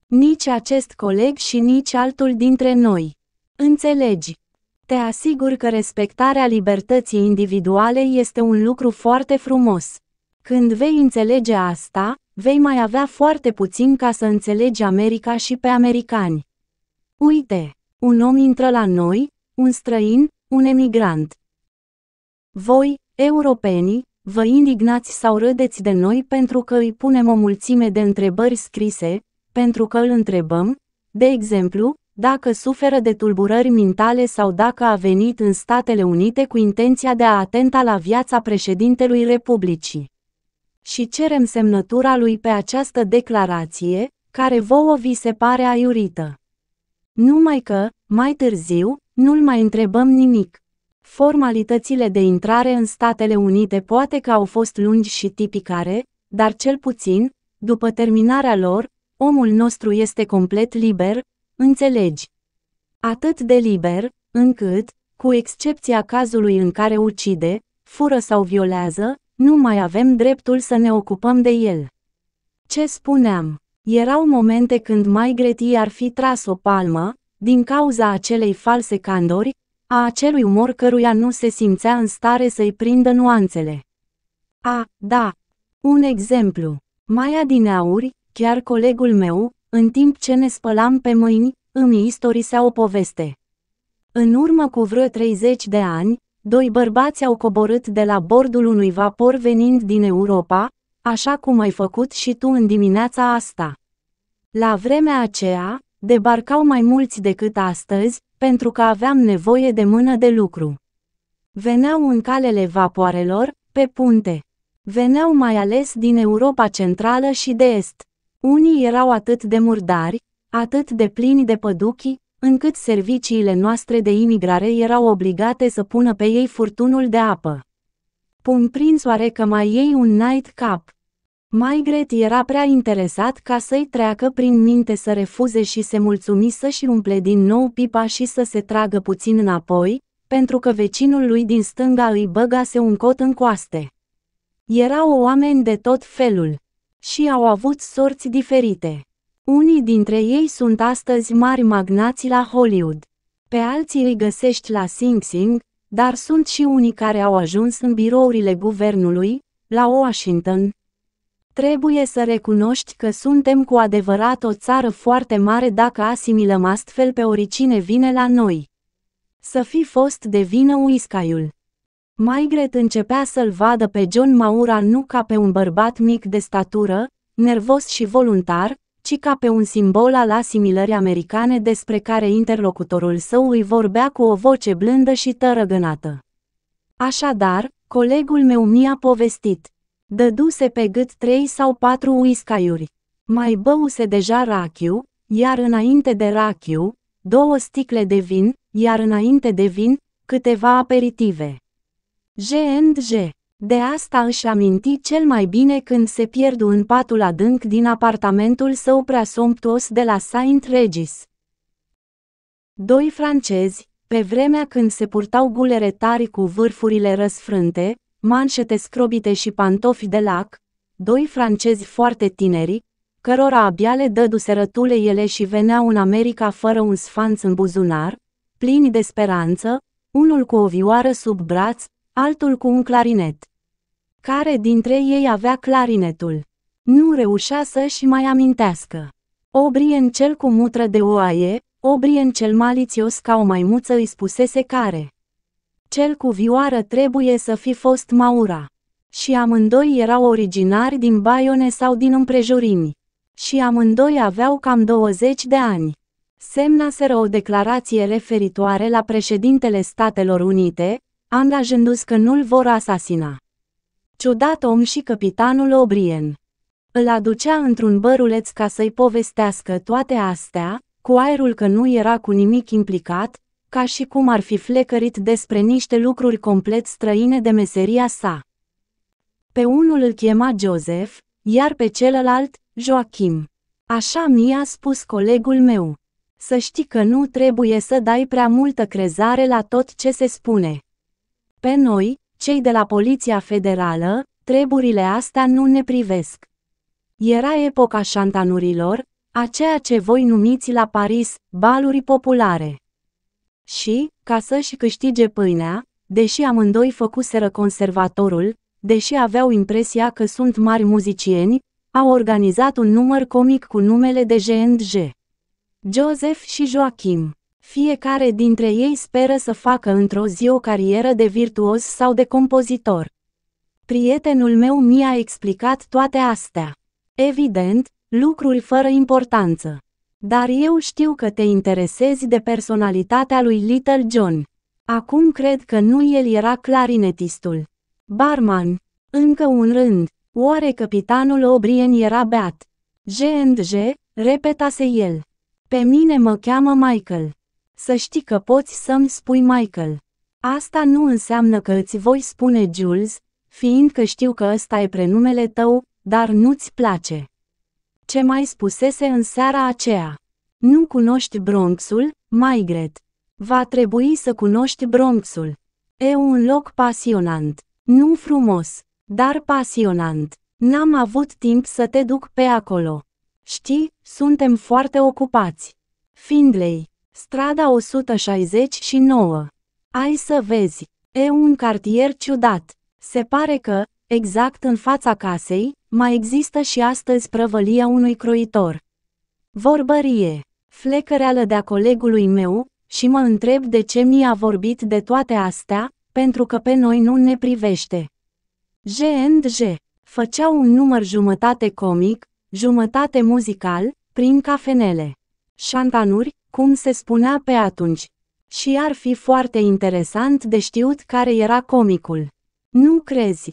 Speaker 1: Nici acest coleg și nici altul dintre noi. Înțelegi? Te asigur că respectarea libertății individuale este un lucru foarte frumos. Când vei înțelege asta, vei mai avea foarte puțin ca să înțelegi America și pe americani. Uite, un om intră la noi, un străin, un emigrant. Voi, europenii, vă indignați sau râdeți de noi pentru că îi punem o mulțime de întrebări scrise, pentru că îl întrebăm, de exemplu, dacă suferă de tulburări mentale sau dacă a venit în Statele Unite cu intenția de a atenta la viața președintelui Republicii. Și cerem semnătura lui pe această declarație, care vouă vi se pare aiurită. Numai că, mai târziu, nu-l mai întrebăm nimic. Formalitățile de intrare în Statele Unite poate că au fost lungi și tipicare, dar cel puțin, după terminarea lor, omul nostru este complet liber, Înțelegi. Atât de liber, încât, cu excepția cazului în care ucide, fură sau violează, nu mai avem dreptul să ne ocupăm de el. Ce spuneam? Erau momente când mai gretii ar fi tras o palmă, din cauza acelei false candori, a acelui umor căruia nu se simțea în stare să-i prindă nuanțele. A, da, un exemplu. Mai adineauri, chiar colegul meu, în timp ce ne spălam pe mâini, îmi istorisea o poveste. În urmă cu vreo 30 de ani, doi bărbați au coborât de la bordul unui vapor venind din Europa, așa cum ai făcut și tu în dimineața asta. La vremea aceea, debarcau mai mulți decât astăzi, pentru că aveam nevoie de mână de lucru. Veneau în calele vapoarelor, pe punte. Veneau mai ales din Europa Centrală și de Est. Unii erau atât de murdari, atât de plini de păduchi, încât serviciile noastre de imigrare erau obligate să pună pe ei furtunul de apă. Pun prins oare că mai ei un night cap. Maigret era prea interesat ca să-i treacă prin minte să refuze și se mulțumi să-și umple din nou pipa și să se tragă puțin înapoi, pentru că vecinul lui din stânga îi băgase un cot în coaste. Erau oameni de tot felul și au avut sorți diferite. Unii dintre ei sunt astăzi mari magnați la Hollywood. Pe alții îi găsești la Sing Sing, dar sunt și unii care au ajuns în birourile guvernului, la Washington. Trebuie să recunoști că suntem cu adevărat o țară foarte mare dacă asimilăm astfel pe oricine vine la noi. Să fi fost de vină uiscaiul. Maigret începea să-l vadă pe John Maura nu ca pe un bărbat mic de statură, nervos și voluntar, ci ca pe un simbol al asimilării americane despre care interlocutorul său îi vorbea cu o voce blândă și tărăgânată. Așadar, colegul meu mi-a povestit. Dăduse pe gât trei sau patru uiscaiuri. Mai băuse deja rachiu, iar înainte de rachiu, două sticle de vin, iar înainte de vin, câteva aperitive. G&G. De asta își aminti cel mai bine când se pierdu în patul adânc din apartamentul său prea somptuos de la Saint Regis. Doi francezi, pe vremea când se purtau gulere tari cu vârfurile răsfrânte, manșete scrobite și pantofi de lac, doi francezi foarte tineri, cărora abia le dăduse rătule ele și veneau în America fără un sfanț în buzunar, plini de speranță, unul cu o vioară sub braț, altul cu un clarinet. Care dintre ei avea clarinetul? Nu reușea să-și mai amintească. Obrien cel cu mutră de oaie, Obrien cel malițios ca o maimuță îi spusese care. Cel cu vioară trebuie să fi fost Maura. Și amândoi erau originari din Baione sau din împrejurimi. Și amândoi aveau cam 20 de ani. Semnaseră o declarație referitoare la președintele Statelor Unite, angajându-se că nu-l vor asasina. Ciudat om și capitanul O'Brien. Îl aducea într-un băruleț ca să-i povestească toate astea, cu aerul că nu era cu nimic implicat, ca și cum ar fi flecărit despre niște lucruri complet străine de meseria sa. Pe unul îl chema Joseph, iar pe celălalt, Joachim. Așa mi-a spus colegul meu. Să știi că nu trebuie să dai prea multă crezare la tot ce se spune. Pe noi, cei de la Poliția Federală, treburile astea nu ne privesc. Era epoca șantanurilor, a ceea ce voi numiți la Paris baluri populare. Și, ca să-și câștige pâinea, deși amândoi făcuseră conservatorul, deși aveau impresia că sunt mari muzicieni, au organizat un număr comic cu numele de G&G. Joseph și Joachim. Fiecare dintre ei speră să facă într-o zi o carieră de virtuos sau de compozitor. Prietenul meu mi-a explicat toate astea. Evident, lucruri fără importanță. Dar eu știu că te interesezi de personalitatea lui Little John. Acum cred că nu el era clarinetistul. Barman. Încă un rând. Oare capitanul O'Brien era beat? G&G, repetase el. Pe mine mă cheamă Michael. Să știi că poți să-mi spui Michael. Asta nu înseamnă că îți voi spune Jules, fiindcă știu că ăsta e prenumele tău, dar nu-ți place. Ce mai spusese în seara aceea? Nu cunoști Bronxul, Maigret. Va trebui să cunoști Bronxul. E un loc pasionant. Nu frumos, dar pasionant. N-am avut timp să te duc pe acolo. Știi, suntem foarte ocupați. Findlay. Strada 169. Ai să vezi. E un cartier ciudat. Se pare că, exact în fața casei, mai există și astăzi prăvălia unui croitor. Vorbărie. Flecăreală de-a colegului meu, și mă întreb de ce mi-a vorbit de toate astea, pentru că pe noi nu ne privește. G&G Făceau un număr jumătate comic, jumătate muzical, prin cafenele. Șantanuri, cum se spunea pe atunci. Și ar fi foarte interesant de știut care era comicul. Nu crezi?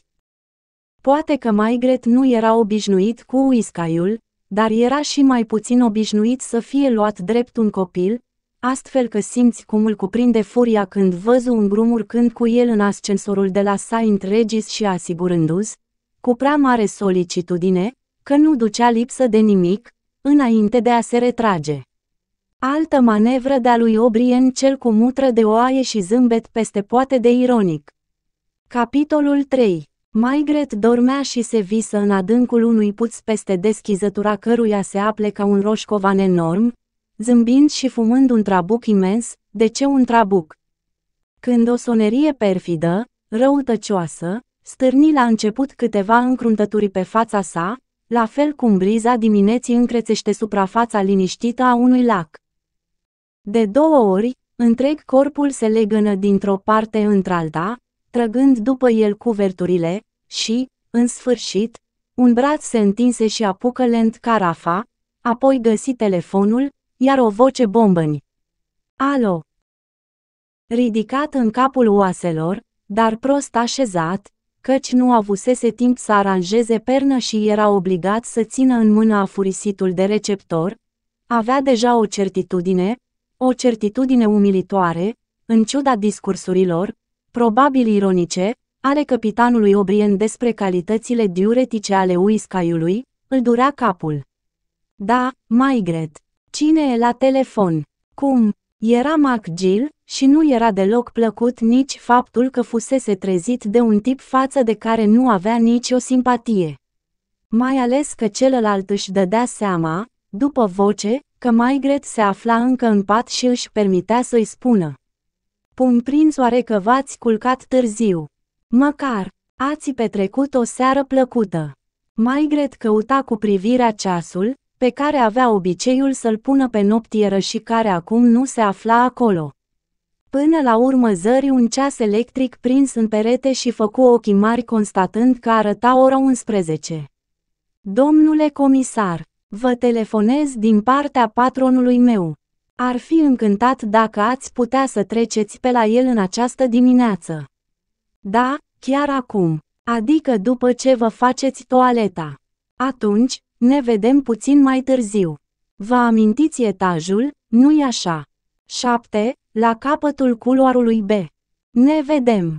Speaker 1: Poate că Maigret nu era obișnuit cu uiscaiul, dar era și mai puțin obișnuit să fie luat drept un copil, astfel că simți cum îl cuprinde furia când văzu un grum urcând cu el în ascensorul de la Saint Regis și asigurându-ți, cu prea mare solicitudine, că nu ducea lipsă de nimic, înainte de a se retrage. Altă manevră de-a lui O'Brien cel cu mutră de oaie și zâmbet peste poate de ironic. Capitolul 3 Maigret dormea și se visă în adâncul unui puț peste deschizătura căruia se ca un roșcovan enorm, zâmbind și fumând un trabuc imens, de ce un trabuc? Când o sonerie perfidă, răutăcioasă, stârni la început câteva încruntături pe fața sa, la fel cum briza dimineții încrețește suprafața liniștită a unui lac. De două ori, întreg corpul se legănă dintr-o parte într-alta, trăgând după el cuverturile, și, în sfârșit, un braț se întinse și apucă lent carafa, apoi găsi telefonul, iar o voce bombăni. Alo! Ridicat în capul oaselor, dar prost așezat, căci nu avusese timp să aranjeze pernă și era obligat să țină în mână afurisitul de receptor, avea deja o certitudine, o certitudine umilitoare, în ciuda discursurilor, probabil ironice, ale capitanului O'Brien despre calitățile diuretice ale uiscaiului, îl durea capul. Da, gret. Cine e la telefon? Cum? Era MacGill și nu era deloc plăcut nici faptul că fusese trezit de un tip față de care nu avea nicio simpatie. Mai ales că celălalt își dădea seama, după voce, că Maigret se afla încă în pat și își permitea să-i spună. Pun prinț oare că v-ați culcat târziu. Măcar, ați petrecut o seară plăcută. Maigret căuta cu privirea ceasul, pe care avea obiceiul să-l pună pe noptieră și care acum nu se afla acolo. Până la urmă zări un ceas electric prins în perete și făcu ochii mari constatând că arăta ora 11. Domnule comisar, Vă telefonez din partea patronului meu. Ar fi încântat dacă ați putea să treceți pe la el în această dimineață. Da, chiar acum, adică după ce vă faceți toaleta. Atunci, ne vedem puțin mai târziu. Vă amintiți etajul, nu-i așa? 7. La capătul culoarului B. Ne vedem.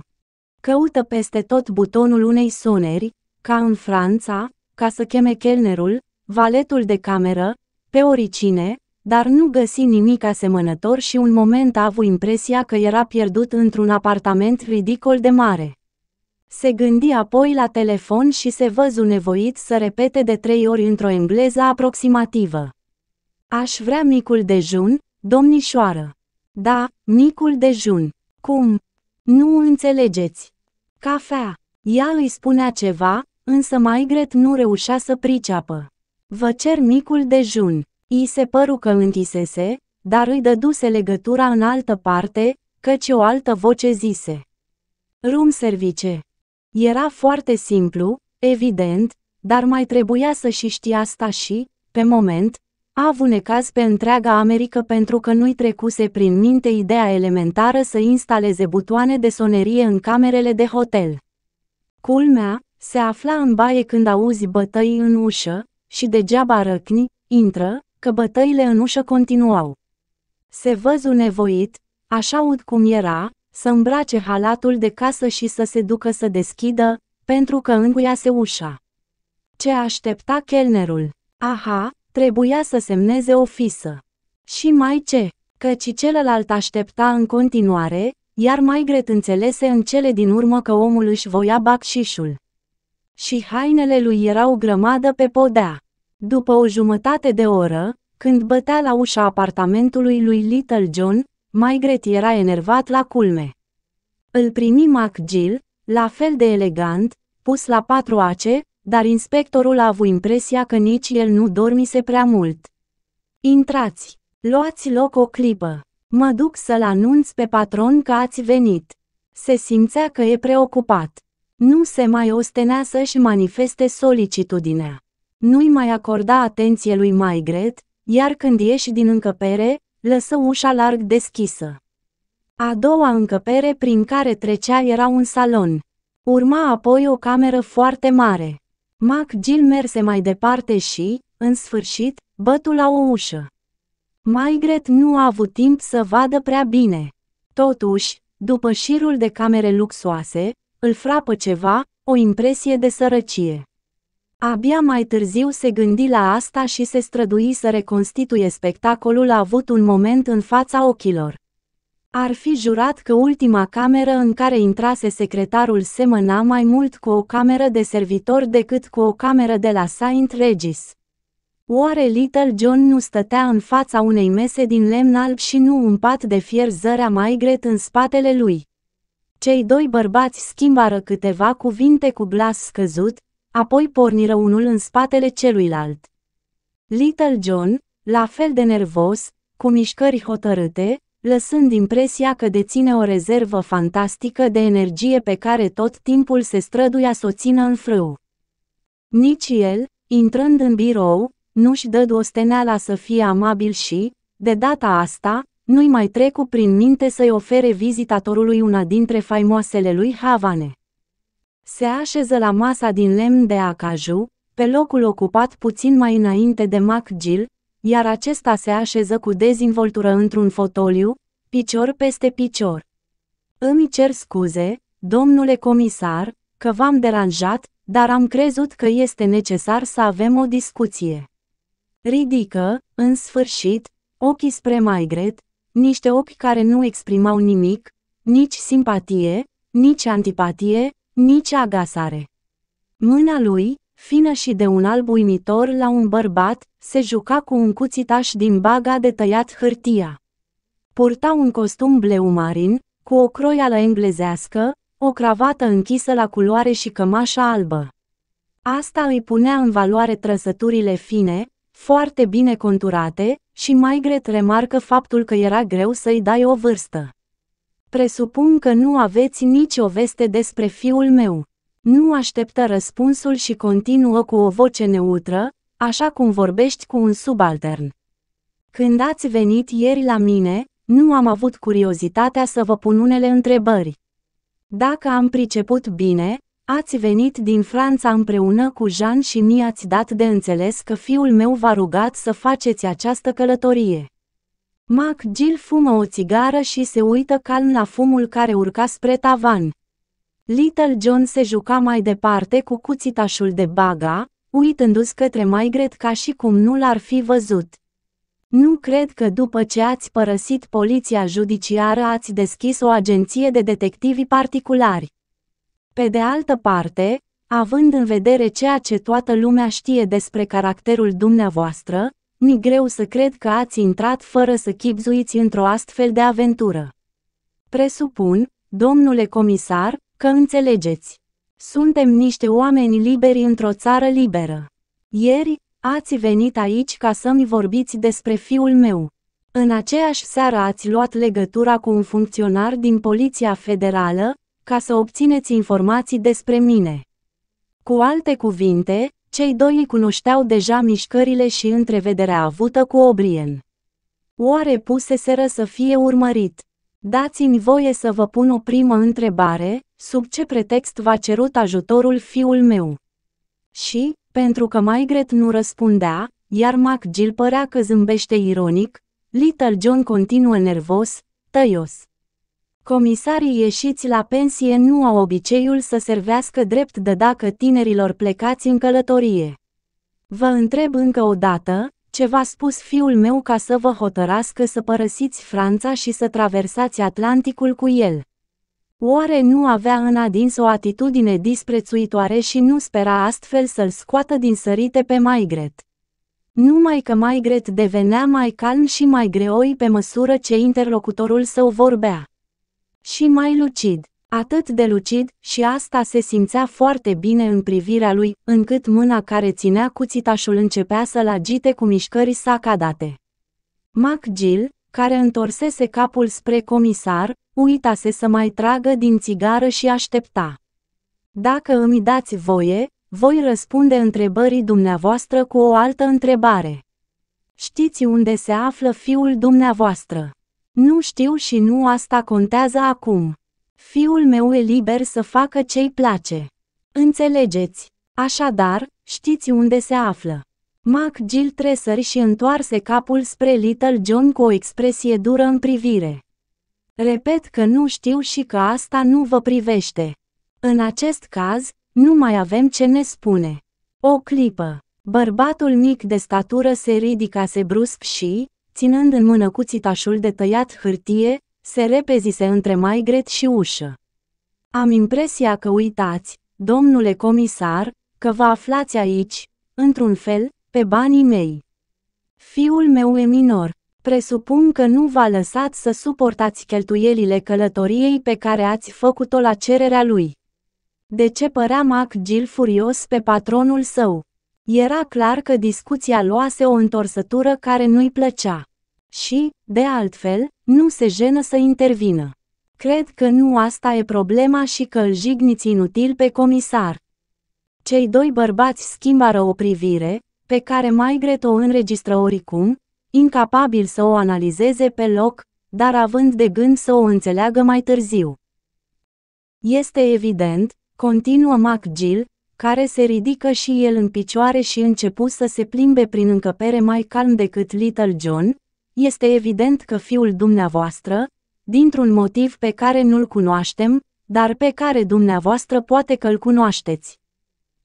Speaker 1: Căută peste tot butonul unei soneri, ca în Franța, ca să cheme chelnerul, valetul de cameră, pe oricine, dar nu găsi nimic asemănător și un moment a avut impresia că era pierdut într-un apartament ridicol de mare. Se gândi apoi la telefon și se văzu nevoit să repete de trei ori într-o engleză aproximativă. Aș vrea micul dejun, domnișoară. Da, micul dejun. Cum? Nu înțelegeți. Cafea. Ea îi spunea ceva, însă Maigret nu reușea să priceapă. Vă cer micul dejun. I se păru că întisese, dar îi dăduse legătura în altă parte, căci o altă voce zise. Rum service. Era foarte simplu, evident, dar mai trebuia să și știa asta și, pe moment, a avut necaz pe întreaga Americă pentru că nu-i trecuse prin minte ideea elementară să instaleze butoane de sonerie în camerele de hotel. Culmea, se afla în baie când auzi bătăi în ușă, și degeaba răcni, intră, că bătăile în ușă continuau. Se văzu nevoit, așa ud cum era, să îmbrace halatul de casă și să se ducă să deschidă, pentru că înguiase ușa. Ce aștepta chelnerul? Aha, trebuia să semneze o fisă. Și mai ce, căci celălalt aștepta în continuare, iar mai gret înțelese în cele din urmă că omul își voia bacșișul. Și hainele lui erau grămadă pe podea. După o jumătate de oră, când bătea la ușa apartamentului lui Little John, Maigret era enervat la culme. Îl primi McGill, la fel de elegant, pus la patru ace, dar inspectorul a avut impresia că nici el nu dormise prea mult. Intrați, luați loc o clipă. Mă duc să-l anunț pe patron că ați venit. Se simțea că e preocupat. Nu se mai ostenea să-și manifeste solicitudinea. Nu-i mai acorda atenție lui Maigret, iar când ieși din încăpere, lăsă ușa larg deschisă. A doua încăpere prin care trecea era un salon. Urma apoi o cameră foarte mare. Mac Gil merse mai departe și, în sfârșit, bătu la o ușă. Maigret nu a avut timp să vadă prea bine. Totuși, după șirul de camere luxoase, îl frapă ceva, o impresie de sărăcie. Abia mai târziu se gândi la asta și se strădui să reconstituie spectacolul avut un moment în fața ochilor. Ar fi jurat că ultima cameră în care intrase secretarul semăna mai mult cu o cameră de servitor decât cu o cameră de la Saint Regis. Oare Little John nu stătea în fața unei mese din lemn alb și nu un pat de fier zărea mai gret în spatele lui? Cei doi bărbați schimbară câteva cuvinte cu glas scăzut, apoi porniră unul în spatele celuilalt. Little John, la fel de nervos, cu mișcări hotărâte, lăsând impresia că deține o rezervă fantastică de energie pe care tot timpul se străduia să o țină în frâu. Nici el, intrând în birou, nu-și dă dosteneala să fie amabil și, de data asta, nu-i mai trecu prin minte să-i ofere vizitatorului una dintre faimoasele lui havane. Se așeză la masa din lemn de acaju, pe locul ocupat puțin mai înainte de MacGill, iar acesta se așeză cu dezinvoltură într-un fotoliu, picior peste picior. Îmi cer scuze, domnule comisar, că v-am deranjat, dar am crezut că este necesar să avem o discuție. Ridică, în sfârșit, ochii spre Maigret, niște ochi care nu exprimau nimic, nici simpatie, nici antipatie, nici agasare. Mâna lui, fină și de un alb uimitor la un bărbat, se juca cu un cuțitaș din baga de tăiat hârtia. Purta un costum bleu marin, cu o croială englezească, o cravată închisă la culoare și cămașa albă. Asta îi punea în valoare trăsăturile fine, foarte bine conturate, și mai gret remarcă faptul că era greu să-i dai o vârstă. Presupun că nu aveți nicio veste despre fiul meu. Nu așteptă răspunsul și continuă cu o voce neutră, așa cum vorbești cu un subaltern. Când ați venit ieri la mine, nu am avut curiozitatea să vă pun unele întrebări. Dacă am priceput bine, ați venit din Franța împreună cu Jean și mi-ați dat de înțeles că fiul meu v-a rugat să faceți această călătorie. Mac Gil fumă o țigară și se uită calm la fumul care urca spre tavan. Little John se juca mai departe cu cuțitașul de baga, uitându-se către Maigret ca și cum nu l-ar fi văzut. Nu cred că după ce ați părăsit poliția judiciară ați deschis o agenție de detectivi particulari. Pe de altă parte, având în vedere ceea ce toată lumea știe despre caracterul dumneavoastră, mi greu să cred că ați intrat fără să chipzuiți într-o astfel de aventură. Presupun, domnule comisar, că înțelegeți. Suntem niște oameni liberi într-o țară liberă. Ieri, ați venit aici ca să-mi vorbiți despre fiul meu. În aceeași seară ați luat legătura cu un funcționar din Poliția Federală, ca să obțineți informații despre mine. Cu alte cuvinte, cei doi îi cunoșteau deja mișcările și întrevederea avută cu O'Brien. Oare puseseră să fie urmărit? Dați-mi voie să vă pun o primă întrebare, sub ce pretext v-a cerut ajutorul fiul meu? Și, pentru că Maigret nu răspundea, iar MacGill părea că zâmbește ironic, Little John continuă nervos, tăios. Comisarii ieșiți la pensie nu au obiceiul să servească drept de dacă tinerilor plecați în călătorie. Vă întreb încă o dată, ce v-a spus fiul meu ca să vă hotărască să părăsiți Franța și să traversați Atlanticul cu el? Oare nu avea în adins o atitudine disprețuitoare și nu spera astfel să-l scoată din sărite pe Maigret? Numai că Maigret devenea mai calm și mai greoi pe măsură ce interlocutorul său vorbea și mai lucid, atât de lucid, și asta se simțea foarte bine în privirea lui, încât mâna care ținea cuțitașul începea să-l agite cu mișcări sacadate. MacGill, care întorsese capul spre comisar, uitase să mai tragă din țigară și aștepta. Dacă îmi dați voie, voi răspunde întrebării dumneavoastră cu o altă întrebare. Știți unde se află fiul dumneavoastră? Nu știu și nu asta contează acum. Fiul meu e liber să facă ce-i place. Înțelegeți? Așadar, știți unde se află. Mac Gil tresări și întoarse capul spre Little John cu o expresie dură în privire. Repet că nu știu și că asta nu vă privește. În acest caz, nu mai avem ce ne spune. O clipă. Bărbatul mic de statură se ridicase brusc și, ținând în mână cuțitașul de tăiat hârtie, se repezise între Maigret și ușă. Am impresia că uitați, domnule comisar, că vă aflați aici, într-un fel, pe banii mei. Fiul meu e minor, presupun că nu v-a lăsat să suportați cheltuielile călătoriei pe care ați făcut-o la cererea lui. De ce părea Mac Gil furios pe patronul său? Era clar că discuția luase o întorsătură care nu-i plăcea. Și, de altfel, nu se jenă să intervină. Cred că nu asta e problema și că îl jigniți inutil pe comisar. Cei doi bărbați schimbară o privire, pe care Maigret o înregistră oricum, incapabil să o analizeze pe loc, dar având de gând să o înțeleagă mai târziu. Este evident, continuă MacGill, care se ridică și el în picioare și începu să se plimbe prin încăpere mai calm decât Little John, este evident că fiul dumneavoastră, dintr-un motiv pe care nu-l cunoaștem, dar pe care dumneavoastră poate că-l cunoașteți.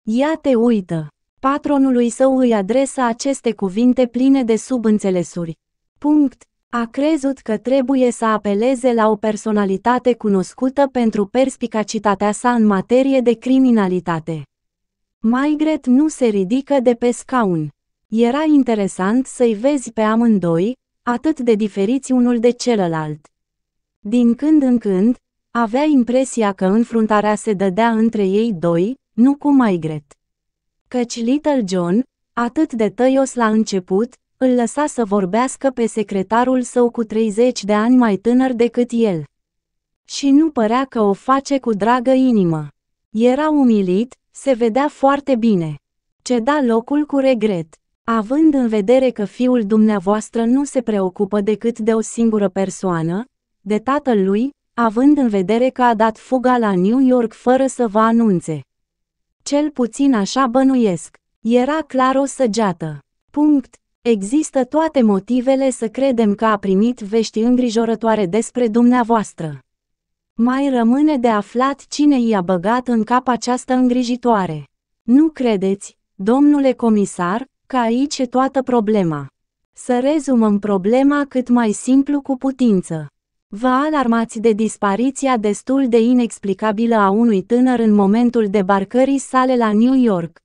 Speaker 1: Ia te uită! Patronului său îi adresa aceste cuvinte pline de subînțelesuri. Punct. A crezut că trebuie să apeleze la o personalitate cunoscută pentru perspicacitatea sa în materie de criminalitate. Maigret nu se ridică de pe scaun. Era interesant să-i vezi pe amândoi, atât de diferiți unul de celălalt. Din când în când, avea impresia că înfruntarea se dădea între ei doi, nu cu Maigret. Căci Little John, atât de tăios la început, îl lăsa să vorbească pe secretarul său cu 30 de ani mai tânăr decât el. Și nu părea că o face cu dragă inimă. Era umilit, se vedea foarte bine. Ceda locul cu regret, având în vedere că fiul dumneavoastră nu se preocupă decât de o singură persoană, de tatăl lui, având în vedere că a dat fuga la New York fără să vă anunțe. Cel puțin așa bănuiesc. Era clar o săgeată. Punct. Există toate motivele să credem că a primit vești îngrijorătoare despre dumneavoastră. Mai rămâne de aflat cine i-a băgat în cap această îngrijitoare. Nu credeți, domnule comisar, că aici e toată problema. Să rezumăm problema cât mai simplu cu putință. Vă alarmați de dispariția destul de inexplicabilă a unui tânăr în momentul debarcării sale la New York.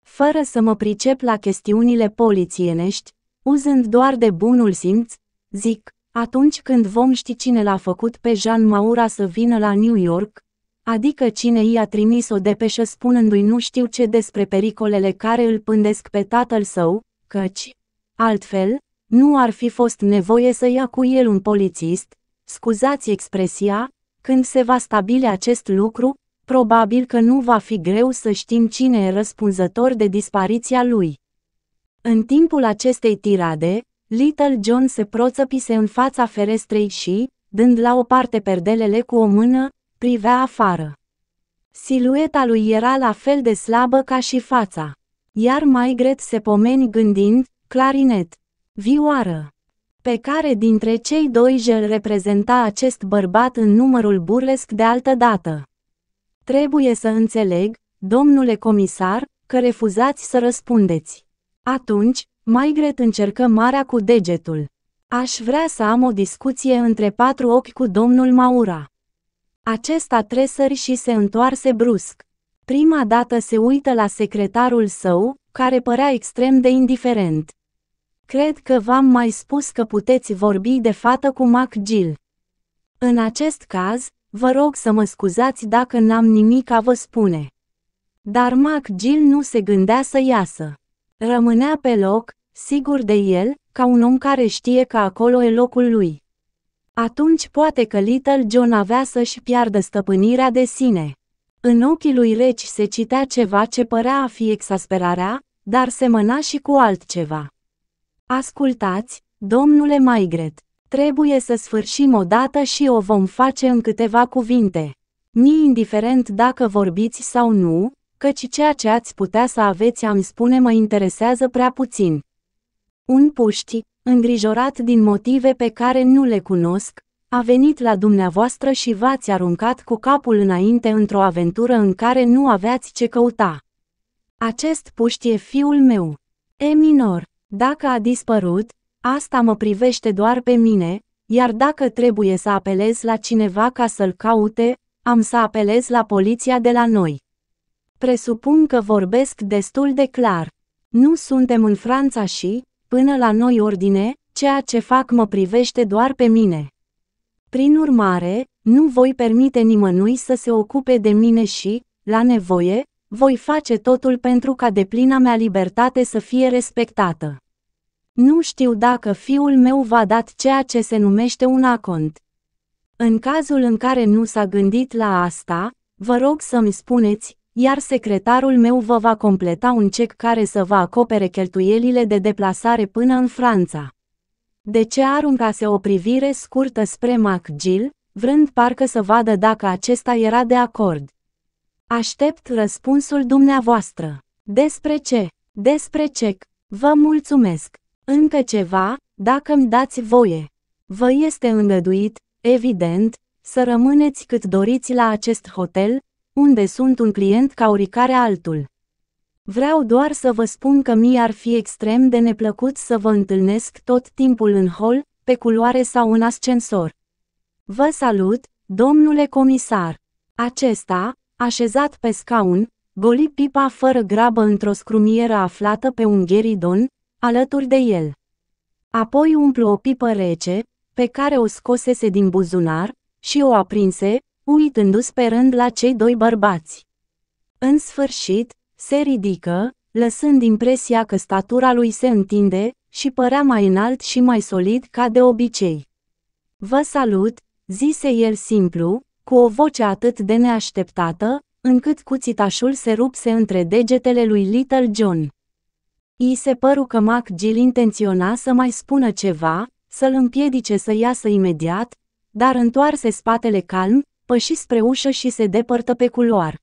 Speaker 1: Fără să mă pricep la chestiunile polițienești, uzând doar de bunul simț, zic, atunci când vom ști cine l-a făcut pe Jean Maura să vină la New York, adică cine i-a trimis o depeșă spunându-i nu știu ce despre pericolele care îl pândesc pe tatăl său, căci, altfel, nu ar fi fost nevoie să ia cu el un polițist, scuzați expresia, când se va stabile acest lucru, probabil că nu va fi greu să știm cine e răspunzător de dispariția lui. În timpul acestei tirade, Little John se proțăpise în fața ferestrei și, dând la o parte perdelele cu o mână, privea afară. Silueta lui era la fel de slabă ca și fața. Iar mai gret se pomeni gândind, clarinet, vioară. Pe care dintre cei doi îl reprezenta acest bărbat în numărul burlesc de altă dată? Trebuie să înțeleg, domnule comisar, că refuzați să răspundeți. Atunci, Maigret încercă marea cu degetul. Aș vrea să am o discuție între patru ochi cu domnul Maura. Acesta tresări și se întoarse brusc. Prima dată se uită la secretarul său, care părea extrem de indiferent. Cred că v-am mai spus că puteți vorbi de fată cu Mac Gil. În acest caz, vă rog să mă scuzați dacă n-am nimic a vă spune. Dar Mac Gil nu se gândea să iasă. Rămânea pe loc, sigur de el, ca un om care știe că acolo e locul lui. Atunci poate că Little John avea să-și piardă stăpânirea de sine. În ochii lui Reci se citea ceva ce părea a fi exasperarea, dar semăna și cu altceva. Ascultați, domnule Maigret, trebuie să sfârșim odată și o vom face în câteva cuvinte. Ni indiferent dacă vorbiți sau nu, căci ceea ce ați putea să aveți am spune mă interesează prea puțin. Un puști, îngrijorat din motive pe care nu le cunosc, a venit la dumneavoastră și v-ați aruncat cu capul înainte într-o aventură în care nu aveați ce căuta. Acest puști e fiul meu. E minor, dacă a dispărut, asta mă privește doar pe mine, iar dacă trebuie să apelez la cineva ca să-l caute, am să apelez la poliția de la noi. Presupun că vorbesc destul de clar. Nu suntem în Franța și, până la noi ordine, ceea ce fac mă privește doar pe mine. Prin urmare, nu voi permite nimănui să se ocupe de mine și, la nevoie, voi face totul pentru ca deplina mea libertate să fie respectată. Nu știu dacă fiul meu va dat ceea ce se numește un acont. În cazul în care nu s-a gândit la asta, vă rog să-mi spuneți, iar secretarul meu vă va completa un cec care să vă acopere cheltuielile de deplasare până în Franța. De ce aruncase o privire scurtă spre MacGill, vrând parcă să vadă dacă acesta era de acord. Aștept răspunsul dumneavoastră. Despre ce? Despre cec. Vă mulțumesc. Încă ceva, dacă îmi dați voie. Vă este îngăduit, evident, să rămâneți cât doriți la acest hotel, unde sunt un client ca oricare altul? Vreau doar să vă spun că mi ar fi extrem de neplăcut să vă întâlnesc tot timpul în hol, pe culoare sau în ascensor. Vă salut, domnule comisar. Acesta, așezat pe scaun, goli pipa fără grabă într-o scrumieră aflată pe un gheridon, alături de el. Apoi umplu o pipă rece, pe care o scosese din buzunar, și o aprinse, uitându-se pe rând la cei doi bărbați. În sfârșit, se ridică, lăsând impresia că statura lui se întinde și părea mai înalt și mai solid ca de obicei. Vă salut, zise el simplu, cu o voce atât de neașteptată, încât cuțitașul se rupse între degetele lui Little John. I se păru că MacGill intenționa să mai spună ceva, să-l împiedice să iasă imediat, dar întoarse spatele calm, păși spre ușă și se depărtă pe culoar.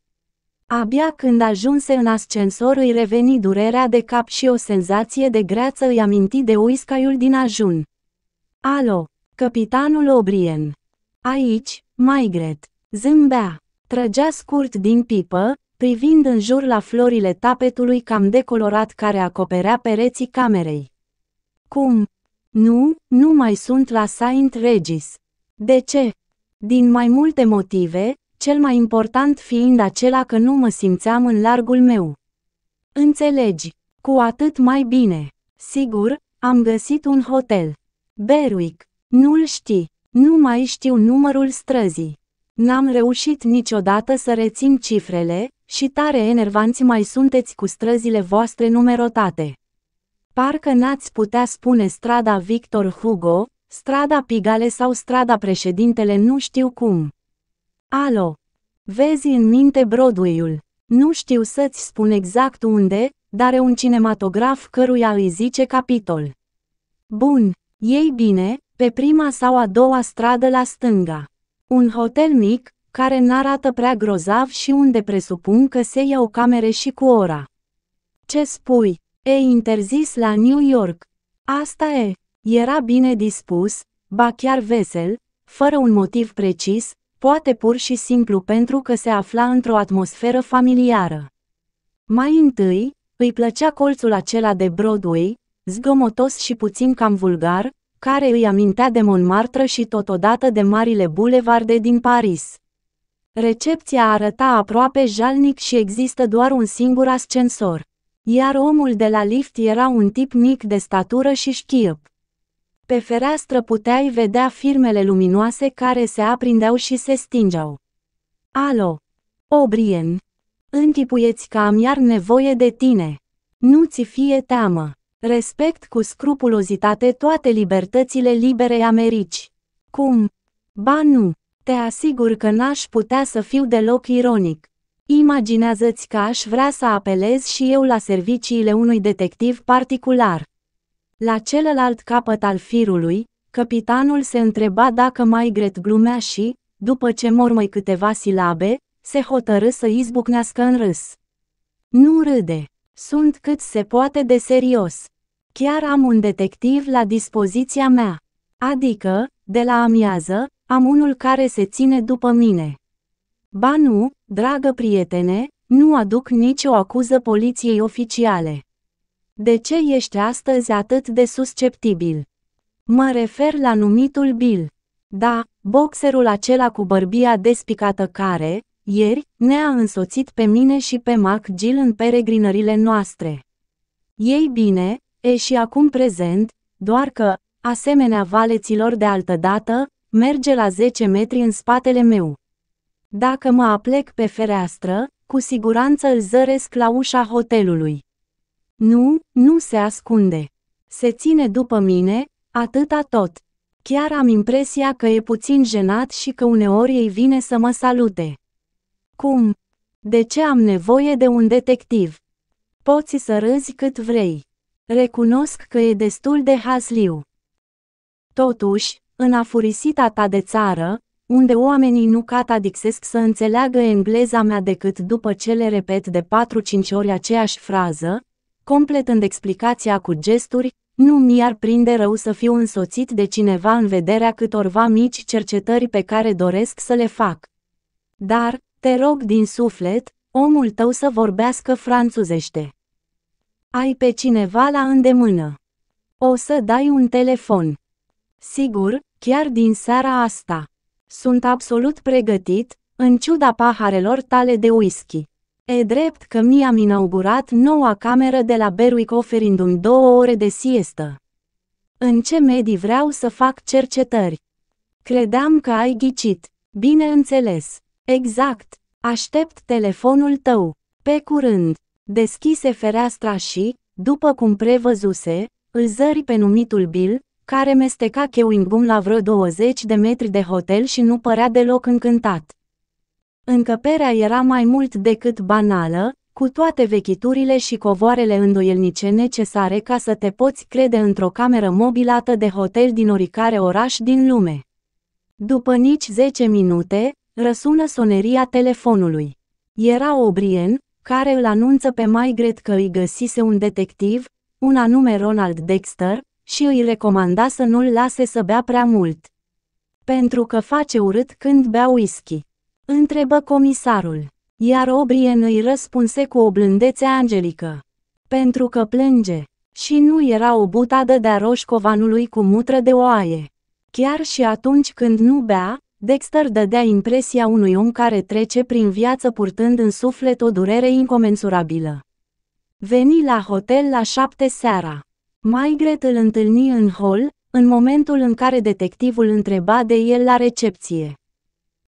Speaker 1: Abia când ajunse în ascensor îi reveni durerea de cap și o senzație de greață îi aminti de uiscaiul din ajun. Alo, capitanul O'Brien. Aici, Maigret. Zâmbea. Trăgea scurt din pipă, privind în jur la florile tapetului cam decolorat care acoperea pereții camerei. Cum? Nu, nu mai sunt la Saint Regis. De ce? Din mai multe motive, cel mai important fiind acela că nu mă simțeam în largul meu. Înțelegi, cu atât mai bine. Sigur, am găsit un hotel. Berwick, nu-l știi, nu mai știu numărul străzii. N-am reușit niciodată să rețin cifrele și tare enervanți mai sunteți cu străzile voastre numerotate. Parcă n-ați putea spune strada Victor Hugo, Strada Pigale sau strada președintele nu știu cum. Alo! Vezi în minte Broadway-ul. Nu știu să-ți spun exact unde, dar e un cinematograf căruia îi zice capitol. Bun, ei bine, pe prima sau a doua stradă la stânga. Un hotel mic, care n-arată prea grozav și unde presupun că se ia o camere și cu ora. Ce spui? E interzis la New York. Asta e. Era bine dispus, ba chiar vesel, fără un motiv precis, poate pur și simplu pentru că se afla într-o atmosferă familiară. Mai întâi, îi plăcea colțul acela de Broadway, zgomotos și puțin cam vulgar, care îi amintea de Montmartre și totodată de marile bulevarde din Paris. Recepția arăta aproape jalnic și există doar un singur ascensor. Iar omul de la lift era un tip mic de statură și șchiep. Pe fereastră puteai vedea firmele luminoase care se aprindeau și se stingeau. Alo! O'Brien! Întipuieți că am iar nevoie de tine. Nu ți fie teamă. Respect cu scrupulozitate toate libertățile libere Americi. Cum? Ba nu, te asigur că n-aș putea să fiu deloc ironic. Imaginează-ți că aș vrea să apelez și eu la serviciile unui detectiv particular. La celălalt capăt al firului, capitanul se întreba dacă mai gret glumea și, după ce mormăi câteva silabe, se hotărâ să izbucnească în râs. Nu râde. Sunt cât se poate de serios. Chiar am un detectiv la dispoziția mea. Adică, de la amiază, am unul care se ține după mine. Ba nu, dragă prietene, nu aduc nicio acuză poliției oficiale. De ce ești astăzi atât de susceptibil? Mă refer la numitul Bill. Da, boxerul acela cu bărbia despicată care, ieri, ne-a însoțit pe mine și pe Mac Gil în peregrinările noastre. Ei bine, e și acum prezent, doar că, asemenea valeților de altădată, merge la 10 metri în spatele meu. Dacă mă aplec pe fereastră, cu siguranță îl zăresc la ușa hotelului. Nu, nu se ascunde. Se ține după mine, atâta tot. Chiar am impresia că e puțin jenat și că uneori ei vine să mă salute. Cum? De ce am nevoie de un detectiv? Poți să râzi cât vrei. Recunosc că e destul de hazliu. Totuși, în afurisita ta de țară, unde oamenii nu catadixesc să înțeleagă engleza mea decât după ce le repet de 4-5 ori aceeași frază, completând explicația cu gesturi, nu mi-ar prinde rău să fiu însoțit de cineva în vederea câtorva mici cercetări pe care doresc să le fac. Dar, te rog din suflet, omul tău să vorbească franțuzește. Ai pe cineva la îndemână. O să dai un telefon. Sigur, chiar din seara asta. Sunt absolut pregătit, în ciuda paharelor tale de whisky. E drept că mi-am inaugurat noua cameră de la Berwick oferindu-mi două ore de siestă. În ce medii vreau să fac cercetări? Credeam că ai ghicit. Bine înțeles. Exact. Aștept telefonul tău. Pe curând. Deschise fereastra și, după cum prevăzuse, îl zări pe numitul Bill, care mesteca chewing la vreo 20 de metri de hotel și nu părea deloc încântat. Încăperea era mai mult decât banală, cu toate vechiturile și covoarele îndoielnice necesare ca să te poți crede într-o cameră mobilată de hotel din oricare oraș din lume. După nici 10 minute, răsună soneria telefonului. Era O'Brien, care îl anunță pe Maigret că îi găsise un detectiv, un anume Ronald Dexter, și îi recomanda să nu-l lase să bea prea mult. Pentru că face urât când bea whisky. Întrebă comisarul. Iar O'Brien îi răspunse cu o blândețe angelică. Pentru că plânge. Și nu era o butadă de-a roșcovanului cu mutră de oaie. Chiar și atunci când nu bea, Dexter dădea impresia unui om care trece prin viață purtând în suflet o durere incomensurabilă. Veni la hotel la șapte seara. Maigret îl întâlni în hol, în momentul în care detectivul întreba de el la recepție.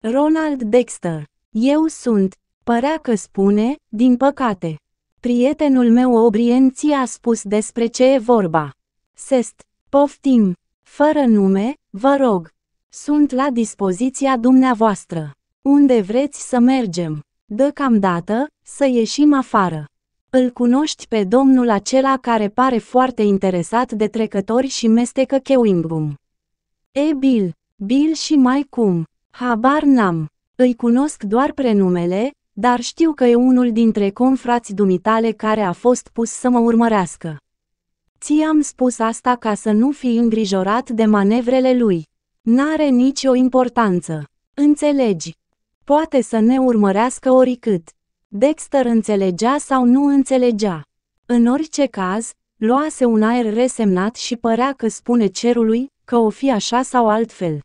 Speaker 1: Ronald Dexter. Eu sunt, părea că spune, din păcate. Prietenul meu Obrien a spus despre ce e vorba. Sest, poftim, fără nume, vă rog. Sunt la dispoziția dumneavoastră. Unde vreți să mergem? Dă cam dată, să ieșim afară. Îl cunoști pe domnul acela care pare foarte interesat de trecători și mestecă Kewingum. E Bill, Bill și mai cum. Habar n-am. Îi cunosc doar prenumele, dar știu că e unul dintre confrați dumitale care a fost pus să mă urmărească. Ți-am spus asta ca să nu fii îngrijorat de manevrele lui. N-are nicio importanță. Înțelegi. Poate să ne urmărească oricât. Dexter înțelegea sau nu înțelegea. În orice caz, luase un aer resemnat și părea că spune cerului că o fi așa sau altfel.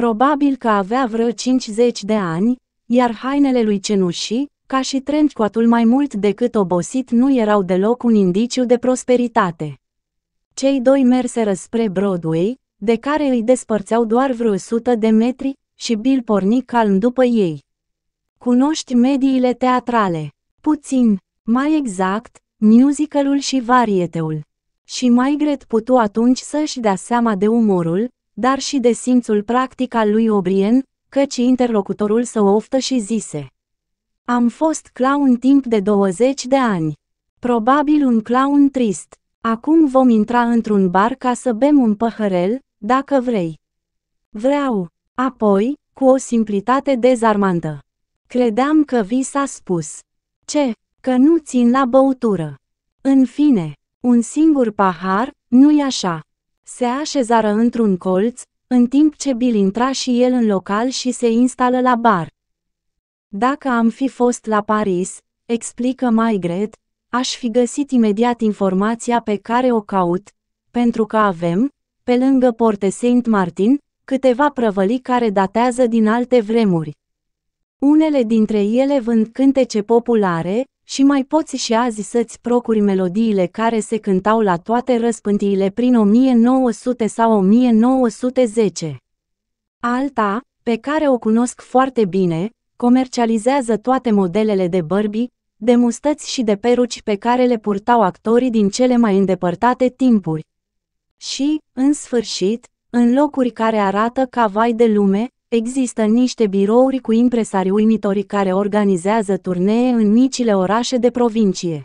Speaker 1: Probabil că avea vreo 50 de ani, iar hainele lui cenușii, ca și atul mai mult decât obosit nu erau deloc un indiciu de prosperitate. Cei doi merseră spre Broadway, de care îi despărțeau doar vreo sută de metri, și Bill porni calm după ei. Cunoști mediile teatrale, puțin, mai exact, musicalul și varieteul. Și Maigret putu atunci să-și dea seama de umorul, dar și de simțul practic al lui Obrien, căci interlocutorul său oftă și zise. Am fost clown timp de 20 de ani. Probabil un clown trist. Acum vom intra într-un bar ca să bem un păhărel, dacă vrei. Vreau. Apoi, cu o simplitate dezarmantă. Credeam că vi s-a spus. Ce? Că nu țin la băutură. În fine, un singur pahar, nu-i așa. Se așezară într-un colț, în timp ce Bill intra și el în local și se instală la bar. Dacă am fi fost la Paris, explică Maigret, aș fi găsit imediat informația pe care o caut, pentru că avem, pe lângă Porte Saint-Martin, câteva prăvăli care datează din alte vremuri. Unele dintre ele vând cântece populare, și mai poți și azi să-ți procuri melodiile care se cântau la toate răspântiile prin 1900 sau 1910. Alta, pe care o cunosc foarte bine, comercializează toate modelele de bărbi, de mustăți și de peruci pe care le purtau actorii din cele mai îndepărtate timpuri. Și, în sfârșit, în locuri care arată ca vai de lume, Există niște birouri cu impresari uimitori care organizează turnee în micile orașe de provincie.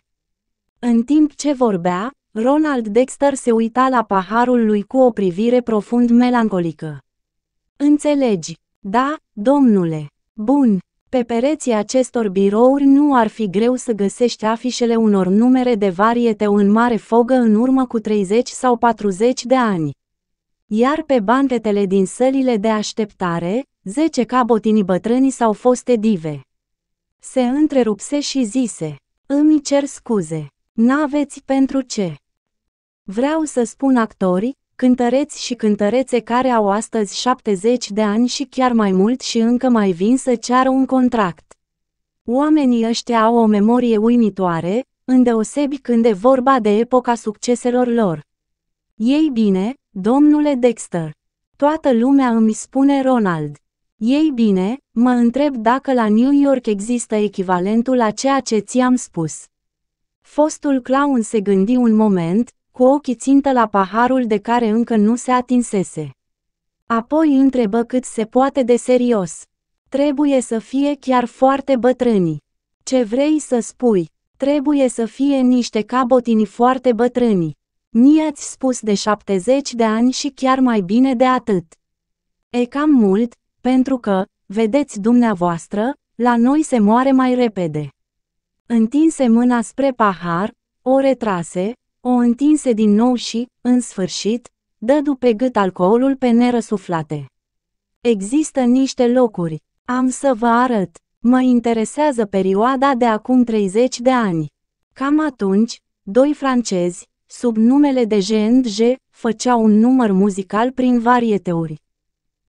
Speaker 1: În timp ce vorbea, Ronald Dexter se uita la paharul lui cu o privire profund melancolică. Înțelegi, da, domnule. Bun, pe pereții acestor birouri nu ar fi greu să găsești afișele unor numere de variete în mare fogă în urmă cu 30 sau 40 de ani iar pe bandetele din sălile de așteptare, zece cabotinii bătrânii sau foste dive. Se întrerupse și zise, îmi cer scuze, n-aveți pentru ce. Vreau să spun actorii, cântăreți și cântărețe care au astăzi 70 de ani și chiar mai mult și încă mai vin să ceară un contract. Oamenii ăștia au o memorie uimitoare, îndeosebi când e vorba de epoca succeselor lor. Ei bine, Domnule Dexter, toată lumea îmi spune Ronald. Ei bine, mă întreb dacă la New York există echivalentul a ceea ce ți-am spus. Fostul clown se gândi un moment, cu ochii țintă la paharul de care încă nu se atinsese. Apoi întrebă cât se poate de serios. Trebuie să fie chiar foarte bătrâni. Ce vrei să spui? Trebuie să fie niște cabotini foarte bătrâni. Ni-ați spus de 70 de ani și chiar mai bine de atât. E cam mult, pentru că, vedeți dumneavoastră, la noi se moare mai repede. Întinse mâna spre pahar, o retrase, o întinse din nou și, în sfârșit, dădu pe gât alcoolul pe nerăsuflate. Există niște locuri, am să vă arăt, mă interesează perioada de acum 30 de ani. Cam atunci, doi francezi, sub numele de G&G, făcea un număr muzical prin varieteuri.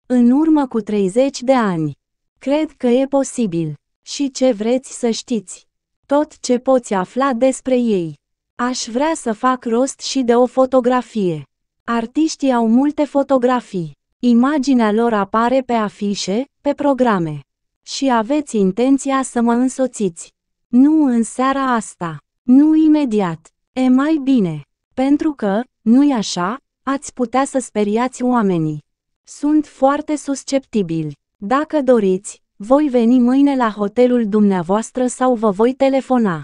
Speaker 1: În urmă cu 30 de ani. Cred că e posibil. Și ce vreți să știți? Tot ce poți afla despre ei. Aș vrea să fac rost și de o fotografie. Artiștii au multe fotografii. Imaginea lor apare pe afișe, pe programe. Și aveți intenția să mă însoțiți. Nu în seara asta. Nu imediat. E mai bine. Pentru că, nu-i așa, ați putea să speriați oamenii. Sunt foarte susceptibili. Dacă doriți, voi veni mâine la hotelul dumneavoastră sau vă voi telefona.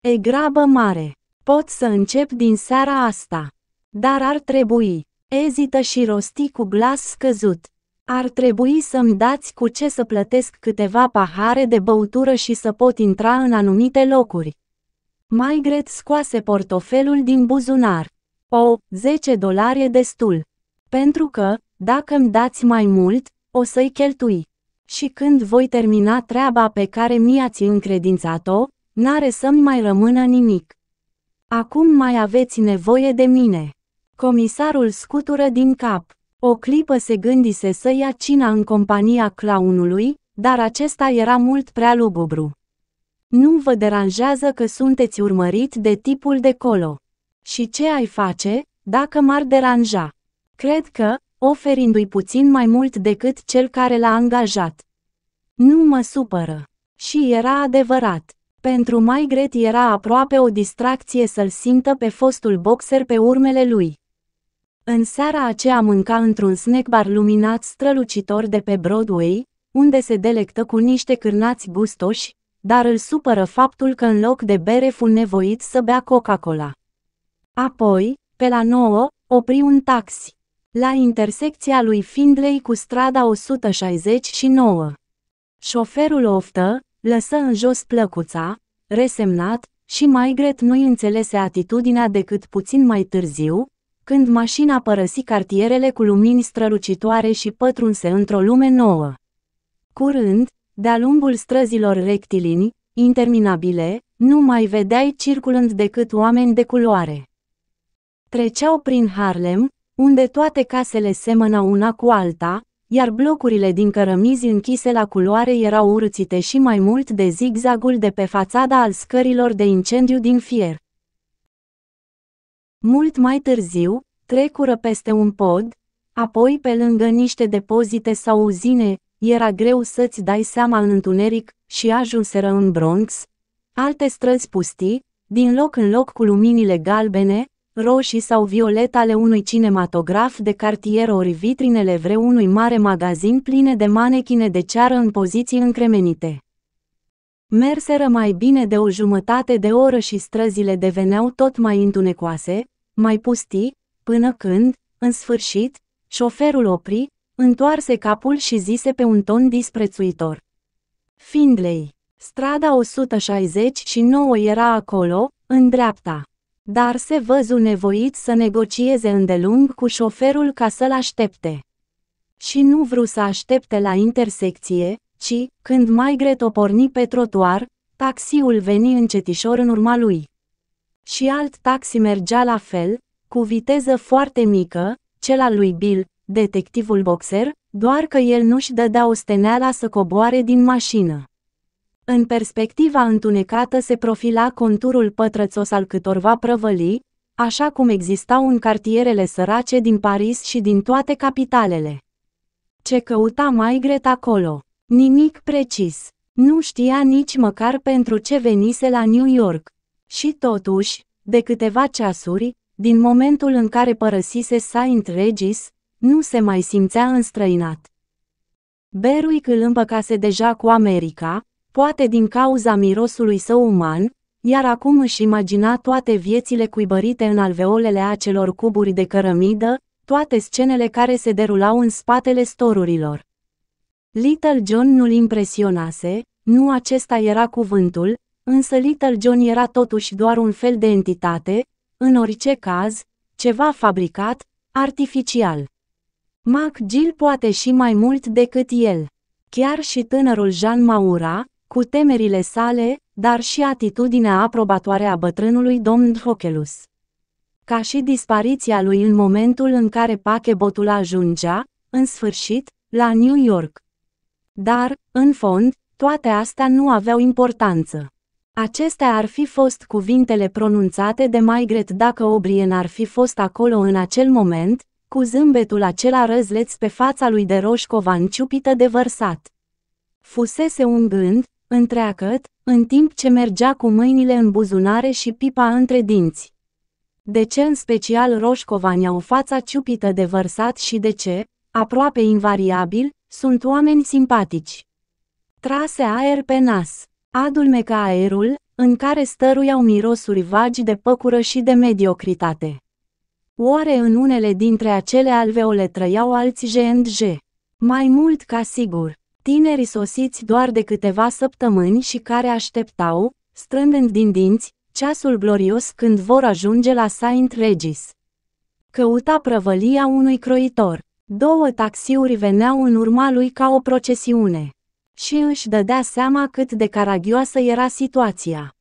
Speaker 1: E grabă mare. Pot să încep din seara asta. Dar ar trebui. Ezită și rosti cu glas scăzut. Ar trebui să-mi dați cu ce să plătesc câteva pahare de băutură și să pot intra în anumite locuri. Maigret scoase portofelul din buzunar. O, 10 dolari e destul. Pentru că, dacă îmi dați mai mult, o să-i cheltui. Și când voi termina treaba pe care mi-ați încredințat-o, n-are să-mi mai rămână nimic. Acum mai aveți nevoie de mine. Comisarul scutură din cap. O clipă se gândise să ia cina în compania claunului, dar acesta era mult prea lugubru. Nu vă deranjează că sunteți urmărit de tipul de colo. Și ce ai face, dacă m-ar deranja? Cred că, oferindu-i puțin mai mult decât cel care l-a angajat. Nu mă supără. Și era adevărat. Pentru mai gret era aproape o distracție să-l simtă pe fostul boxer pe urmele lui. În seara aceea mânca într-un snack bar luminat strălucitor de pe Broadway, unde se delectă cu niște cârnați gustoși, dar îl supără faptul că în loc de bere fu nevoit să bea Coca-Cola. Apoi, pe la 9, opri un taxi. La intersecția lui Findlay cu strada 169. Șoferul oftă, lăsă în jos plăcuța, resemnat, și gret nu-i înțelese atitudinea decât puțin mai târziu, când mașina părăsi cartierele cu lumini strălucitoare și pătrunse într-o lume nouă. Curând, de-a lungul străzilor rectilini, interminabile, nu mai vedeai circulând decât oameni de culoare. Treceau prin Harlem, unde toate casele semănau una cu alta, iar blocurile din cărămizi închise la culoare erau urțite și mai mult de zigzagul de pe fațada al scărilor de incendiu din fier. Mult mai târziu, trecură peste un pod, apoi pe lângă niște depozite sau uzine, era greu să-ți dai seama în întuneric și ajunseră în Bronx, alte străzi pustii, din loc în loc cu luminile galbene, roșii sau violet ale unui cinematograf de cartier ori vitrinele vreunui mare magazin pline de manechine de ceară în poziții încremenite. Merseră mai bine de o jumătate de oră și străzile deveneau tot mai întunecoase, mai pustii, până când, în sfârșit, șoferul opri, Întoarse capul și zise pe un ton disprețuitor. „Findlay, strada 169 era acolo, în dreapta. Dar se văzu nevoit să negocieze îndelung cu șoferul ca să-l aștepte. Și nu vru să aștepte la intersecție, ci, când mai gret o porni pe trotuar, taxiul veni încetișor în urma lui. Și alt taxi mergea la fel, cu viteză foarte mică, cel al lui Bill, detectivul boxer, doar că el nu-și dădea osteneala să coboare din mașină. În perspectiva întunecată se profila conturul pătrățos al câtorva prăvălii, așa cum existau în cartierele sărace din Paris și din toate capitalele. Ce căuta gret acolo? Nimic precis. Nu știa nici măcar pentru ce venise la New York. Și totuși, de câteva ceasuri, din momentul în care părăsise Saint Regis, nu se mai simțea înstrăinat. Berwick îl împăcase deja cu America, poate din cauza mirosului său uman, iar acum își imagina toate viețile cuibărite în alveolele acelor cuburi de cărămidă, toate scenele care se derulau în spatele storurilor. Little John nu-l impresionase, nu acesta era cuvântul, însă Little John era totuși doar un fel de entitate, în orice caz, ceva fabricat, artificial. Mac Gill poate și mai mult decât el. Chiar și tânărul Jean Maura, cu temerile sale, dar și atitudinea aprobatoare a bătrânului domn Hochelus. Ca și dispariția lui în momentul în care pachebotul ajungea, în sfârșit, la New York. Dar, în fond, toate astea nu aveau importanță. Acestea ar fi fost cuvintele pronunțate de Maigret dacă O'Brien ar fi fost acolo în acel moment, cu zâmbetul acela răzleț pe fața lui de roșcovan ciupită de vărsat. Fusese un gând, întreacăt, în timp ce mergea cu mâinile în buzunare și pipa între dinți. De ce în special roșcovania o fața ciupită de vărsat și de ce, aproape invariabil, sunt oameni simpatici. Trase aer pe nas, adulmeca aerul, în care stăruiau mirosuri vagi de păcură și de mediocritate. Oare în unele dintre acele alveole trăiau alți G&G? Mai mult ca sigur, tinerii sosiți doar de câteva săptămâni și care așteptau, strângând din dinți, ceasul glorios când vor ajunge la Saint Regis. Căuta prăvălia unui croitor. Două taxiuri veneau în urma lui ca o procesiune. Și își dădea seama cât de caragioasă era situația.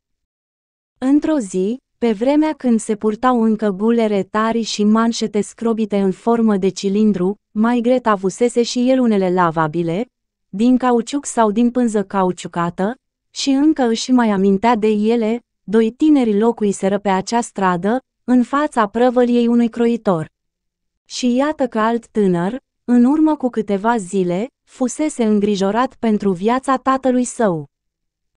Speaker 1: Într-o zi, pe vremea când se purtau încă bulere tari și manșete scrobite în formă de cilindru, mai gret avusese și el unele lavabile, din cauciuc sau din pânză cauciucată, și încă își mai amintea de ele, doi tineri locuiseră pe acea stradă, în fața prăvăliei unui croitor. Și iată că alt tânăr, în urmă cu câteva zile, fusese îngrijorat pentru viața tatălui său.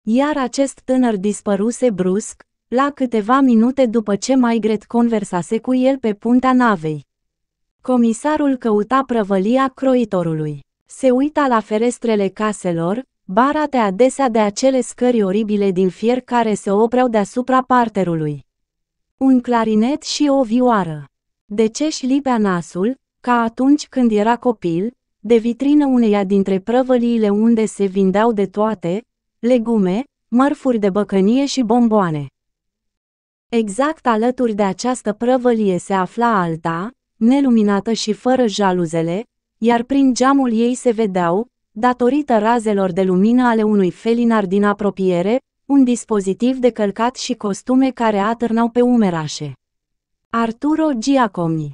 Speaker 1: Iar acest tânăr dispăruse brusc, la câteva minute după ce Maigret conversase cu el pe puntea navei. Comisarul căuta prăvălia croitorului. Se uita la ferestrele caselor, barate adesea de acele scări oribile din fier care se opreau deasupra parterului. Un clarinet și o vioară. De ce-și lipea nasul, ca atunci când era copil, de vitrină uneia dintre prăvăliile unde se vindeau de toate, legume, mărfuri de băcănie și bomboane. Exact alături de această prăvălie se afla alta, neluminată și fără jaluzele, iar prin geamul ei se vedeau, datorită razelor de lumină ale unui felinar din apropiere, un dispozitiv de călcat și costume care atârnau pe umerașe. Arturo Giacomi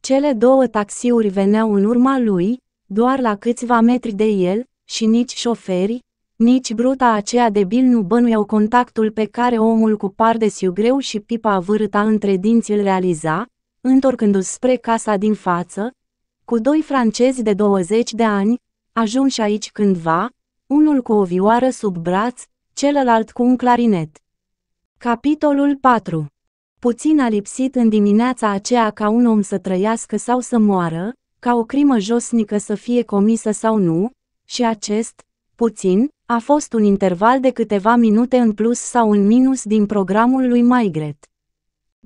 Speaker 1: Cele două taxiuri veneau în urma lui, doar la câțiva metri de el, și nici șoferii, nici bruta aceea de bil nu bănuiau contactul pe care omul cu par siu greu și pipa vârâta între dinți îl realiza, întorcându-se spre casa din față, cu doi francezi de 20 de ani, ajunși aici cândva, unul cu o vioară sub braț, celălalt cu un clarinet. Capitolul 4 Puțin a lipsit în dimineața aceea ca un om să trăiască sau să moară, ca o crimă josnică să fie comisă sau nu, și acest, puțin, a fost un interval de câteva minute în plus sau în minus din programul lui Maigret.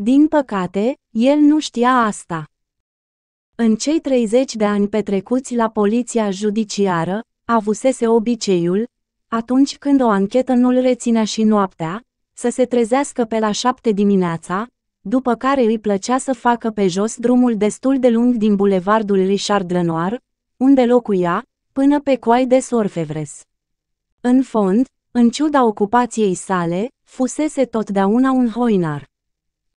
Speaker 1: Din păcate, el nu știa asta. În cei 30 de ani petrecuți la poliția judiciară, avusese obiceiul, atunci când o anchetă nu-l reținea și noaptea, să se trezească pe la șapte dimineața, după care îi plăcea să facă pe jos drumul destul de lung din bulevardul Richard Lenoir, unde locuia, până pe coai de Sorfevres. În fond, în ciuda ocupației sale, fusese totdeauna un hoinar.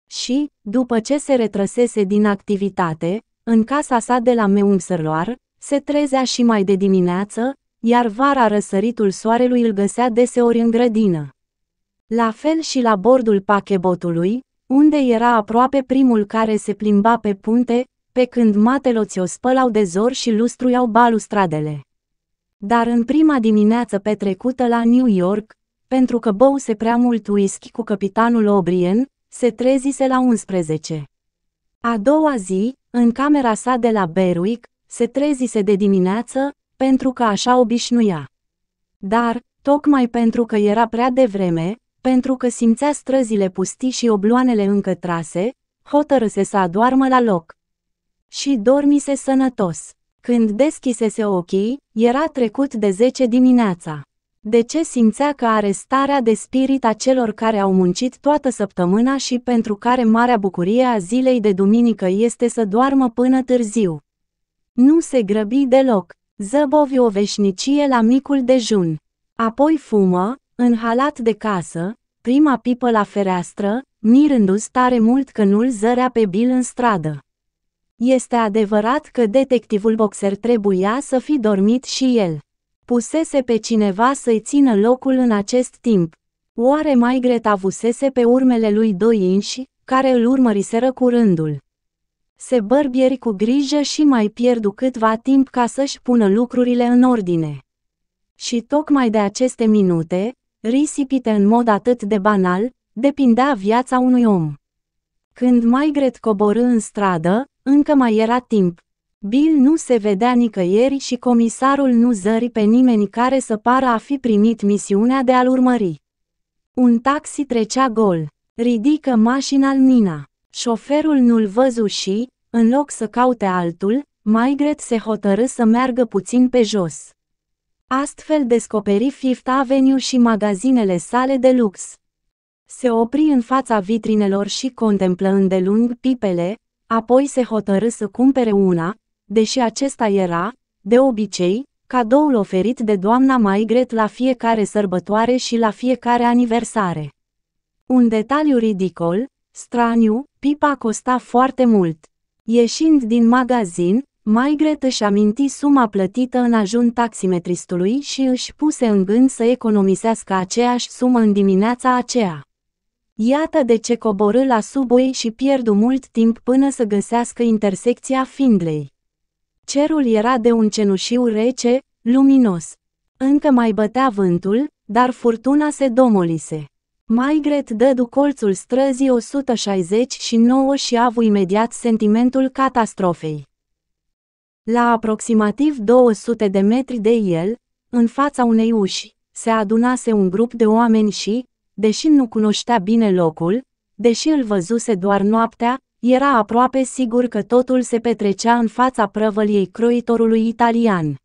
Speaker 1: Și, după ce se retrăsese din activitate, în casa sa de la Meumsărloar, se trezea și mai de dimineață, iar vara răsăritul soarelui îl găsea deseori în grădină. La fel și la bordul pachebotului, unde era aproape primul care se plimba pe punte, pe când mateloții o spălau de zor și lustruiau balustradele. Dar în prima dimineață petrecută la New York, pentru că băuse prea mult whisky cu capitanul O'Brien, se trezise la 11. A doua zi, în camera sa de la Berwick, se trezise de dimineață, pentru că așa obișnuia. Dar, tocmai pentru că era prea devreme, pentru că simțea străzile pustii și obloanele încă trase, hotărâse să adoarmă la loc. Și dormise sănătos. Când deschisese ochii, era trecut de 10 dimineața. De ce simțea că are starea de spirit a celor care au muncit toată săptămâna și pentru care marea bucurie a zilei de duminică este să doarmă până târziu? Nu se grăbi deloc, zăbovi o veșnicie la micul dejun. Apoi fumă, în halat de casă, prima pipă la fereastră, mirându ți tare mult că nu-l zărea pe bil în stradă. Este adevărat că detectivul boxer trebuia să fi dormit și el. Pusese pe cineva să-i țină locul în acest timp. Oare mai greta avusese pe urmele lui doi inși, care îl urmăriseră cu rândul. Se bărbieri cu grijă și mai pierdu câtva timp ca să-și pună lucrurile în ordine. Și tocmai de aceste minute, risipite în mod atât de banal, depindea viața unui om. Când Maigret coborâ în stradă, încă mai era timp. Bill nu se vedea nicăieri și comisarul nu zări pe nimeni care să pară a fi primit misiunea de a-l urmări. Un taxi trecea gol. Ridică mașina Nina. Șoferul nu-l văzu și, în loc să caute altul, Margaret se hotărâ să meargă puțin pe jos. Astfel descoperi Fifth Avenue și magazinele sale de lux. Se opri în fața vitrinelor și contemplă îndelung pipele, Apoi se hotărâ să cumpere una, deși acesta era, de obicei, cadoul oferit de doamna Maigret la fiecare sărbătoare și la fiecare aniversare. Un detaliu ridicol, straniu, pipa costa foarte mult. Ieșind din magazin, Maigret își aminti suma plătită în ajun taximetristului și își puse în gând să economisească aceeași sumă în dimineața aceea. Iată de ce coborâ la subway și pierdu mult timp până să găsească intersecția Findlay. Cerul era de un cenușiu rece, luminos. Încă mai bătea vântul, dar furtuna se domolise. Maigret dădu colțul străzii 169 și avu imediat sentimentul catastrofei. La aproximativ 200 de metri de el, în fața unei uși, se adunase un grup de oameni și, deși nu cunoștea bine locul, deși îl văzuse doar noaptea, era aproape sigur că totul se petrecea în fața prăvăliei croitorului italian.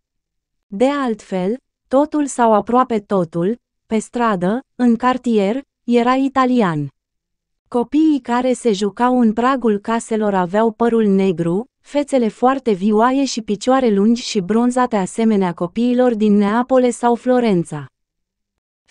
Speaker 1: De altfel, totul sau aproape totul, pe stradă, în cartier, era italian. Copiii care se jucau în pragul caselor aveau părul negru, fețele foarte vioaie și picioare lungi și bronzate asemenea copiilor din Neapole sau Florența.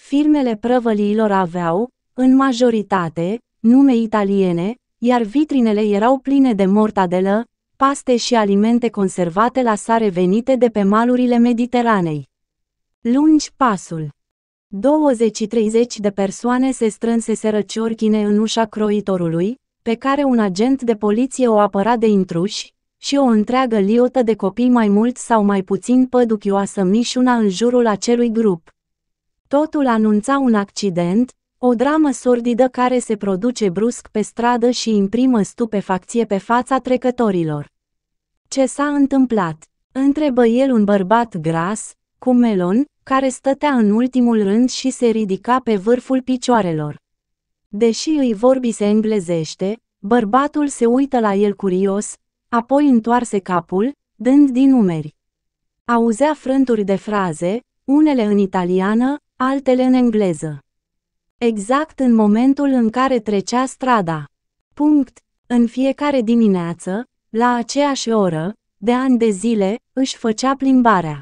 Speaker 1: Firmele prăvăliilor aveau, în majoritate, nume italiene, iar vitrinele erau pline de mortadelă, paste și alimente conservate la sare venite de pe malurile Mediteranei. Lungi pasul. 20-30 de persoane se strânseseră ciorchine în ușa croitorului, pe care un agent de poliție o apăra de intruși, și o întreagă liotă de copii mai mult sau mai puțin păduchioasă mișuna în jurul acelui grup. Totul anunța un accident, o dramă sordidă care se produce brusc pe stradă și imprimă stupefacție pe fața trecătorilor. Ce s-a întâmplat? Întrebă el un bărbat gras, cu melon, care stătea în ultimul rând și se ridica pe vârful picioarelor. Deși îi vorbise englezește, bărbatul se uită la el curios, apoi întoarse capul, dând din umeri. Auzea frânturi de fraze, unele în italiană, altele în engleză. Exact în momentul în care trecea strada. Punct. În fiecare dimineață, la aceeași oră, de ani de zile, își făcea plimbarea.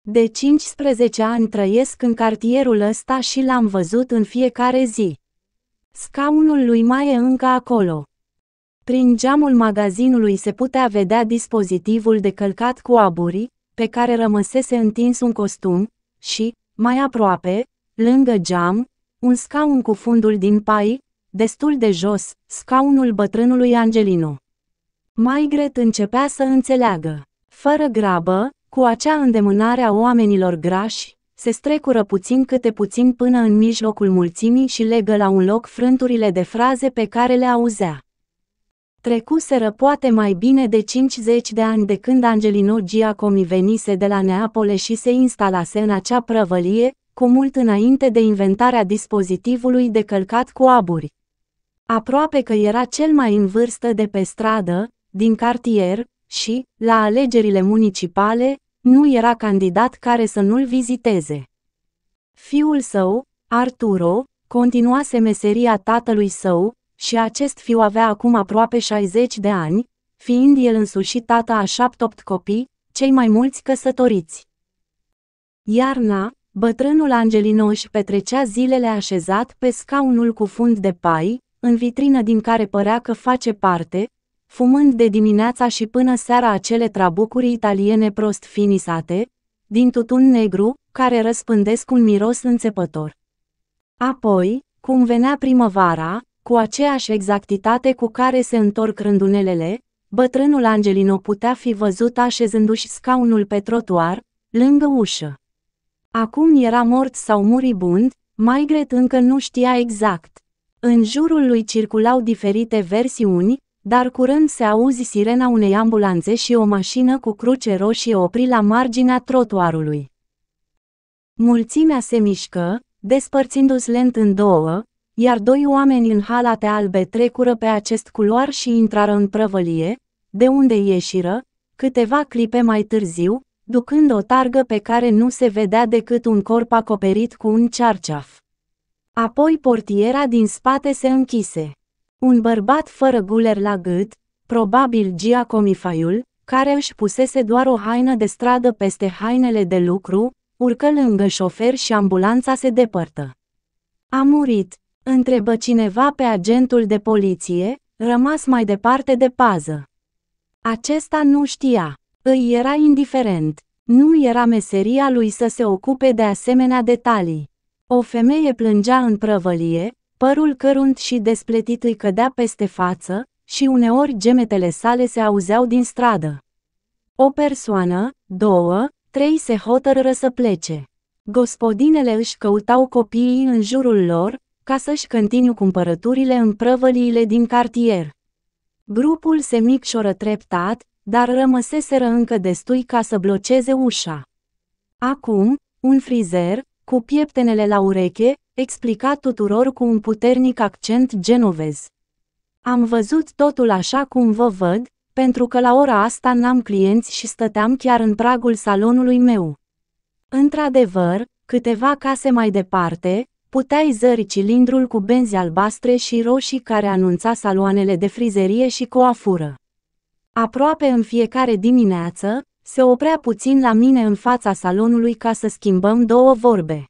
Speaker 1: De 15 ani trăiesc în cartierul ăsta și l-am văzut în fiecare zi. Scaunul lui mai e încă acolo. Prin geamul magazinului se putea vedea dispozitivul de călcat cu aburi, pe care rămăsese întins un costum, și, mai aproape, lângă geam, un scaun cu fundul din pai, destul de jos, scaunul bătrânului Angelino. Maigret începea să înțeleagă. Fără grabă, cu acea îndemânare a oamenilor grași, se strecură puțin câte puțin până în mijlocul mulțimii și legă la un loc frânturile de fraze pe care le auzea. Trecuseră poate mai bine de 50 de ani de când Angelino Giacomi venise de la Neapole și se instalase în acea prăvălie, cu mult înainte de inventarea dispozitivului de călcat cu aburi. Aproape că era cel mai în vârstă de pe stradă, din cartier, și, la alegerile municipale, nu era candidat care să nu-l viziteze. Fiul său, Arturo, continuase meseria tatălui său, și acest fiu avea acum aproape 60 de ani, fiind el însuși tata a șapte-opt copii, cei mai mulți căsătoriți. Iarna, bătrânul Angelino își petrecea zilele așezat pe scaunul cu fund de pai, în vitrină din care părea că face parte, fumând de dimineața și până seara acele trabucuri italiene prost finisate, din tutun negru, care răspândesc un miros înțepător. Apoi, cum venea primăvara, cu aceeași exactitate cu care se întorc rândunelele, bătrânul Angelino putea fi văzut așezându-și scaunul pe trotuar, lângă ușă. Acum era mort sau muribund, Maigret încă nu știa exact. În jurul lui circulau diferite versiuni, dar curând se auzi sirena unei ambulanțe și o mașină cu cruce roșie opri la marginea trotuarului. Mulțimea se mișcă, despărțindu-se lent în două, iar doi oameni în halate albe trecură pe acest culoar și intrară în prăvălie, de unde ieșiră, câteva clipe mai târziu, ducând o targă pe care nu se vedea decât un corp acoperit cu un cearceaf. Apoi portiera din spate se închise. Un bărbat fără guler la gât, probabil Gia Comifaiul, care își pusese doar o haină de stradă peste hainele de lucru, urcă lângă șofer și ambulanța se depărtă. A murit, întrebă cineva pe agentul de poliție, rămas mai departe de pază. Acesta nu știa, îi era indiferent, nu era meseria lui să se ocupe de asemenea detalii. O femeie plângea în prăvălie, părul cărunt și despletit îi cădea peste față, și uneori gemetele sale se auzeau din stradă. O persoană, două, trei se hotără să plece. Gospodinele își căutau copiii în jurul lor, ca să-și continu cumpărăturile în prăvăliile din cartier. Grupul se micșoră treptat, dar rămăseseră încă destui ca să blocheze ușa. Acum, un frizer, cu pieptenele la ureche, explica tuturor cu un puternic accent genovez. Am văzut totul așa cum vă văd, pentru că la ora asta n-am clienți și stăteam chiar în pragul salonului meu. Într-adevăr, câteva case mai departe, Puteai zări cilindrul cu benzi albastre și roșii care anunța saloanele de frizerie și coafură. Aproape în fiecare dimineață, se oprea puțin la mine în fața salonului ca să schimbăm două vorbe.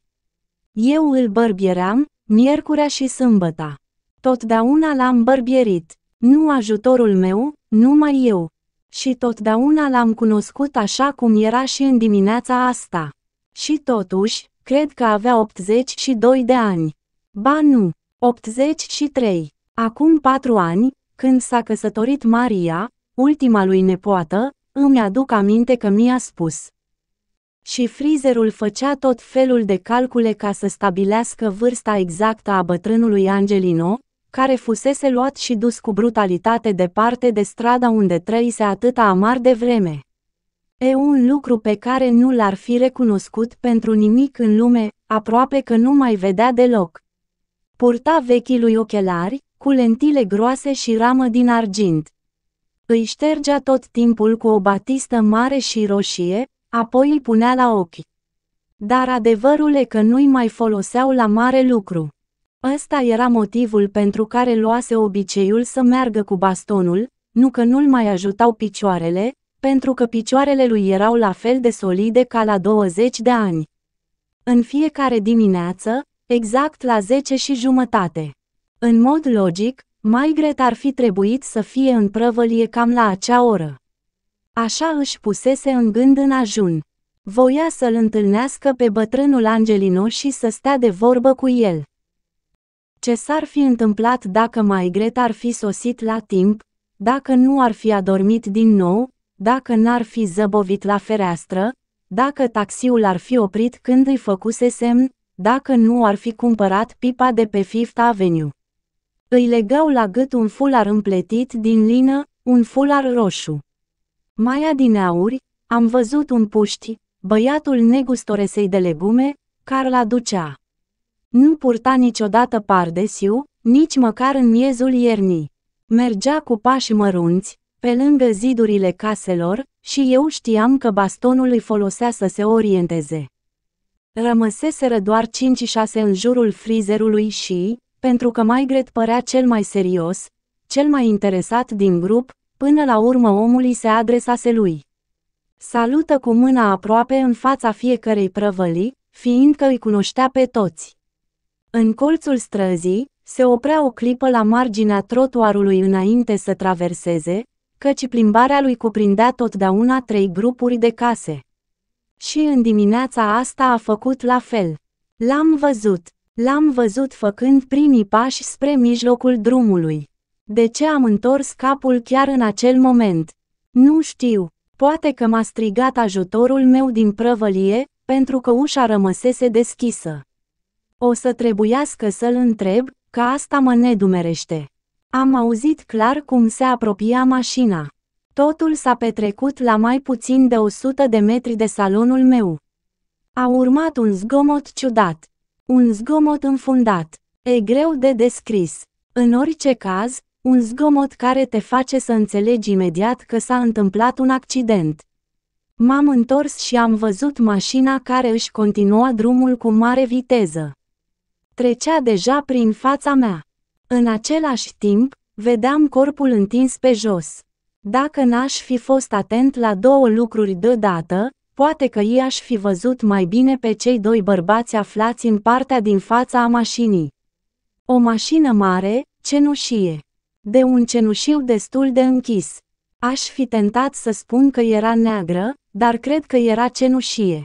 Speaker 1: Eu îl bărbieram, miercurea și sâmbăta. Totdeauna l-am bărbierit, nu ajutorul meu, numai eu. Și totdeauna l-am cunoscut așa cum era și în dimineața asta. Și totuși, Cred că avea 82 de ani. Ba nu, 83. Acum patru ani, când s-a căsătorit Maria, ultima lui nepoată, îmi aduc aminte că mi-a spus. Și frizerul făcea tot felul de calcule ca să stabilească vârsta exactă a bătrânului Angelino, care fusese luat și dus cu brutalitate departe de strada unde trăise atâta amar de vreme. E un lucru pe care nu l-ar fi recunoscut pentru nimic în lume, aproape că nu mai vedea deloc. Purta vechii lui ochelari, cu lentile groase și ramă din argint. Îi ștergea tot timpul cu o batistă mare și roșie, apoi îi punea la ochi. Dar adevărul e că nu-i mai foloseau la mare lucru. Ăsta era motivul pentru care luase obiceiul să meargă cu bastonul, nu că nu-l mai ajutau picioarele, pentru că picioarele lui erau la fel de solide ca la 20 de ani. În fiecare dimineață, exact la 10 și jumătate. În mod logic, Maigret ar fi trebuit să fie în prăvălie cam la acea oră. Așa își pusese în gând în ajun. Voia să-l întâlnească pe bătrânul Angelino și să stea de vorbă cu el. Ce s-ar fi întâmplat dacă Maigret ar fi sosit la timp, dacă nu ar fi adormit din nou, dacă n-ar fi zăbovit la fereastră, dacă taxiul ar fi oprit când îi făcuse semn, dacă nu ar fi cumpărat pipa de pe Fifth Avenue. Îi legau la gât un fular împletit din lină, un fular roșu. Mai adineauri, am văzut un puști, băiatul negustoresei de legume, care l ducea. Nu purta niciodată pardesiu, nici măcar în miezul iernii. Mergea cu pași mărunți, pe lângă zidurile caselor, și eu știam că bastonul îi folosea să se orienteze. Rămăseseră doar 5-6 în jurul frizerului și, pentru că Maigret părea cel mai serios, cel mai interesat din grup, până la urmă omului se adresase lui. Salută cu mâna aproape în fața fiecărei prăvăli, fiindcă îi cunoștea pe toți. În colțul străzii, se oprea o clipă la marginea trotuarului înainte să traverseze, căci plimbarea lui cuprindea totdeauna trei grupuri de case. Și în dimineața asta a făcut la fel. L-am văzut, l-am văzut făcând primii pași spre mijlocul drumului. De ce am întors capul chiar în acel moment? Nu știu, poate că m-a strigat ajutorul meu din prăvălie, pentru că ușa rămăsese deschisă. O să trebuiască să-l întreb, că asta mă nedumerește. Am auzit clar cum se apropia mașina. Totul s-a petrecut la mai puțin de 100 de metri de salonul meu. A urmat un zgomot ciudat. Un zgomot înfundat. E greu de descris. În orice caz, un zgomot care te face să înțelegi imediat că s-a întâmplat un accident. M-am întors și am văzut mașina care își continua drumul cu mare viteză. Trecea deja prin fața mea. În același timp, vedeam corpul întins pe jos. Dacă n-aș fi fost atent la două lucruri deodată, poate că i-aș fi văzut mai bine pe cei doi bărbați aflați în partea din fața a mașinii. O mașină mare, cenușie. De un cenușiu destul de închis. Aș fi tentat să spun că era neagră, dar cred că era cenușie.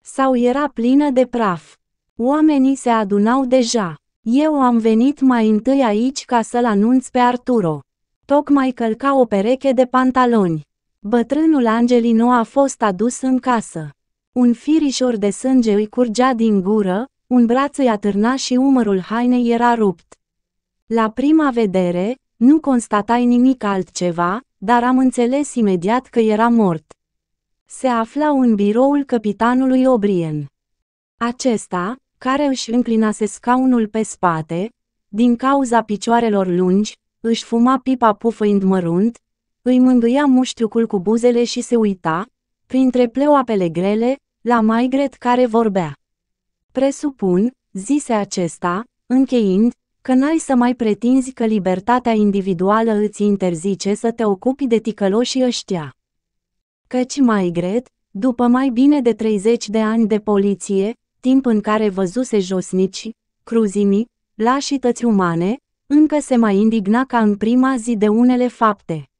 Speaker 1: Sau era plină de praf. Oamenii se adunau deja. Eu am venit mai întâi aici ca să-l anunț pe Arturo. Tocmai călca o pereche de pantaloni. Bătrânul Angelino a fost adus în casă. Un firișor de sânge îi curgea din gură, un braț îi atârna și umărul hainei era rupt. La prima vedere, nu constatai nimic altceva, dar am înțeles imediat că era mort. Se afla în biroul capitanului Obrien. Acesta, care își înclinase scaunul pe spate, din cauza picioarelor lungi, își fuma pipa pufăind mărunt, îi mângâia muștiucul cu buzele și se uita, printre pleoapele grele, la Maigret care vorbea. Presupun, zise acesta, încheind, că n-ai să mai pretinzi că libertatea individuală îți interzice să te ocupi de ticăloșii ăștia. Căci Maigret, după mai bine de 30 de ani de poliție, timp în care văzuse josnici, cruzimi, lașități umane, încă se mai indigna ca în prima zi de unele fapte.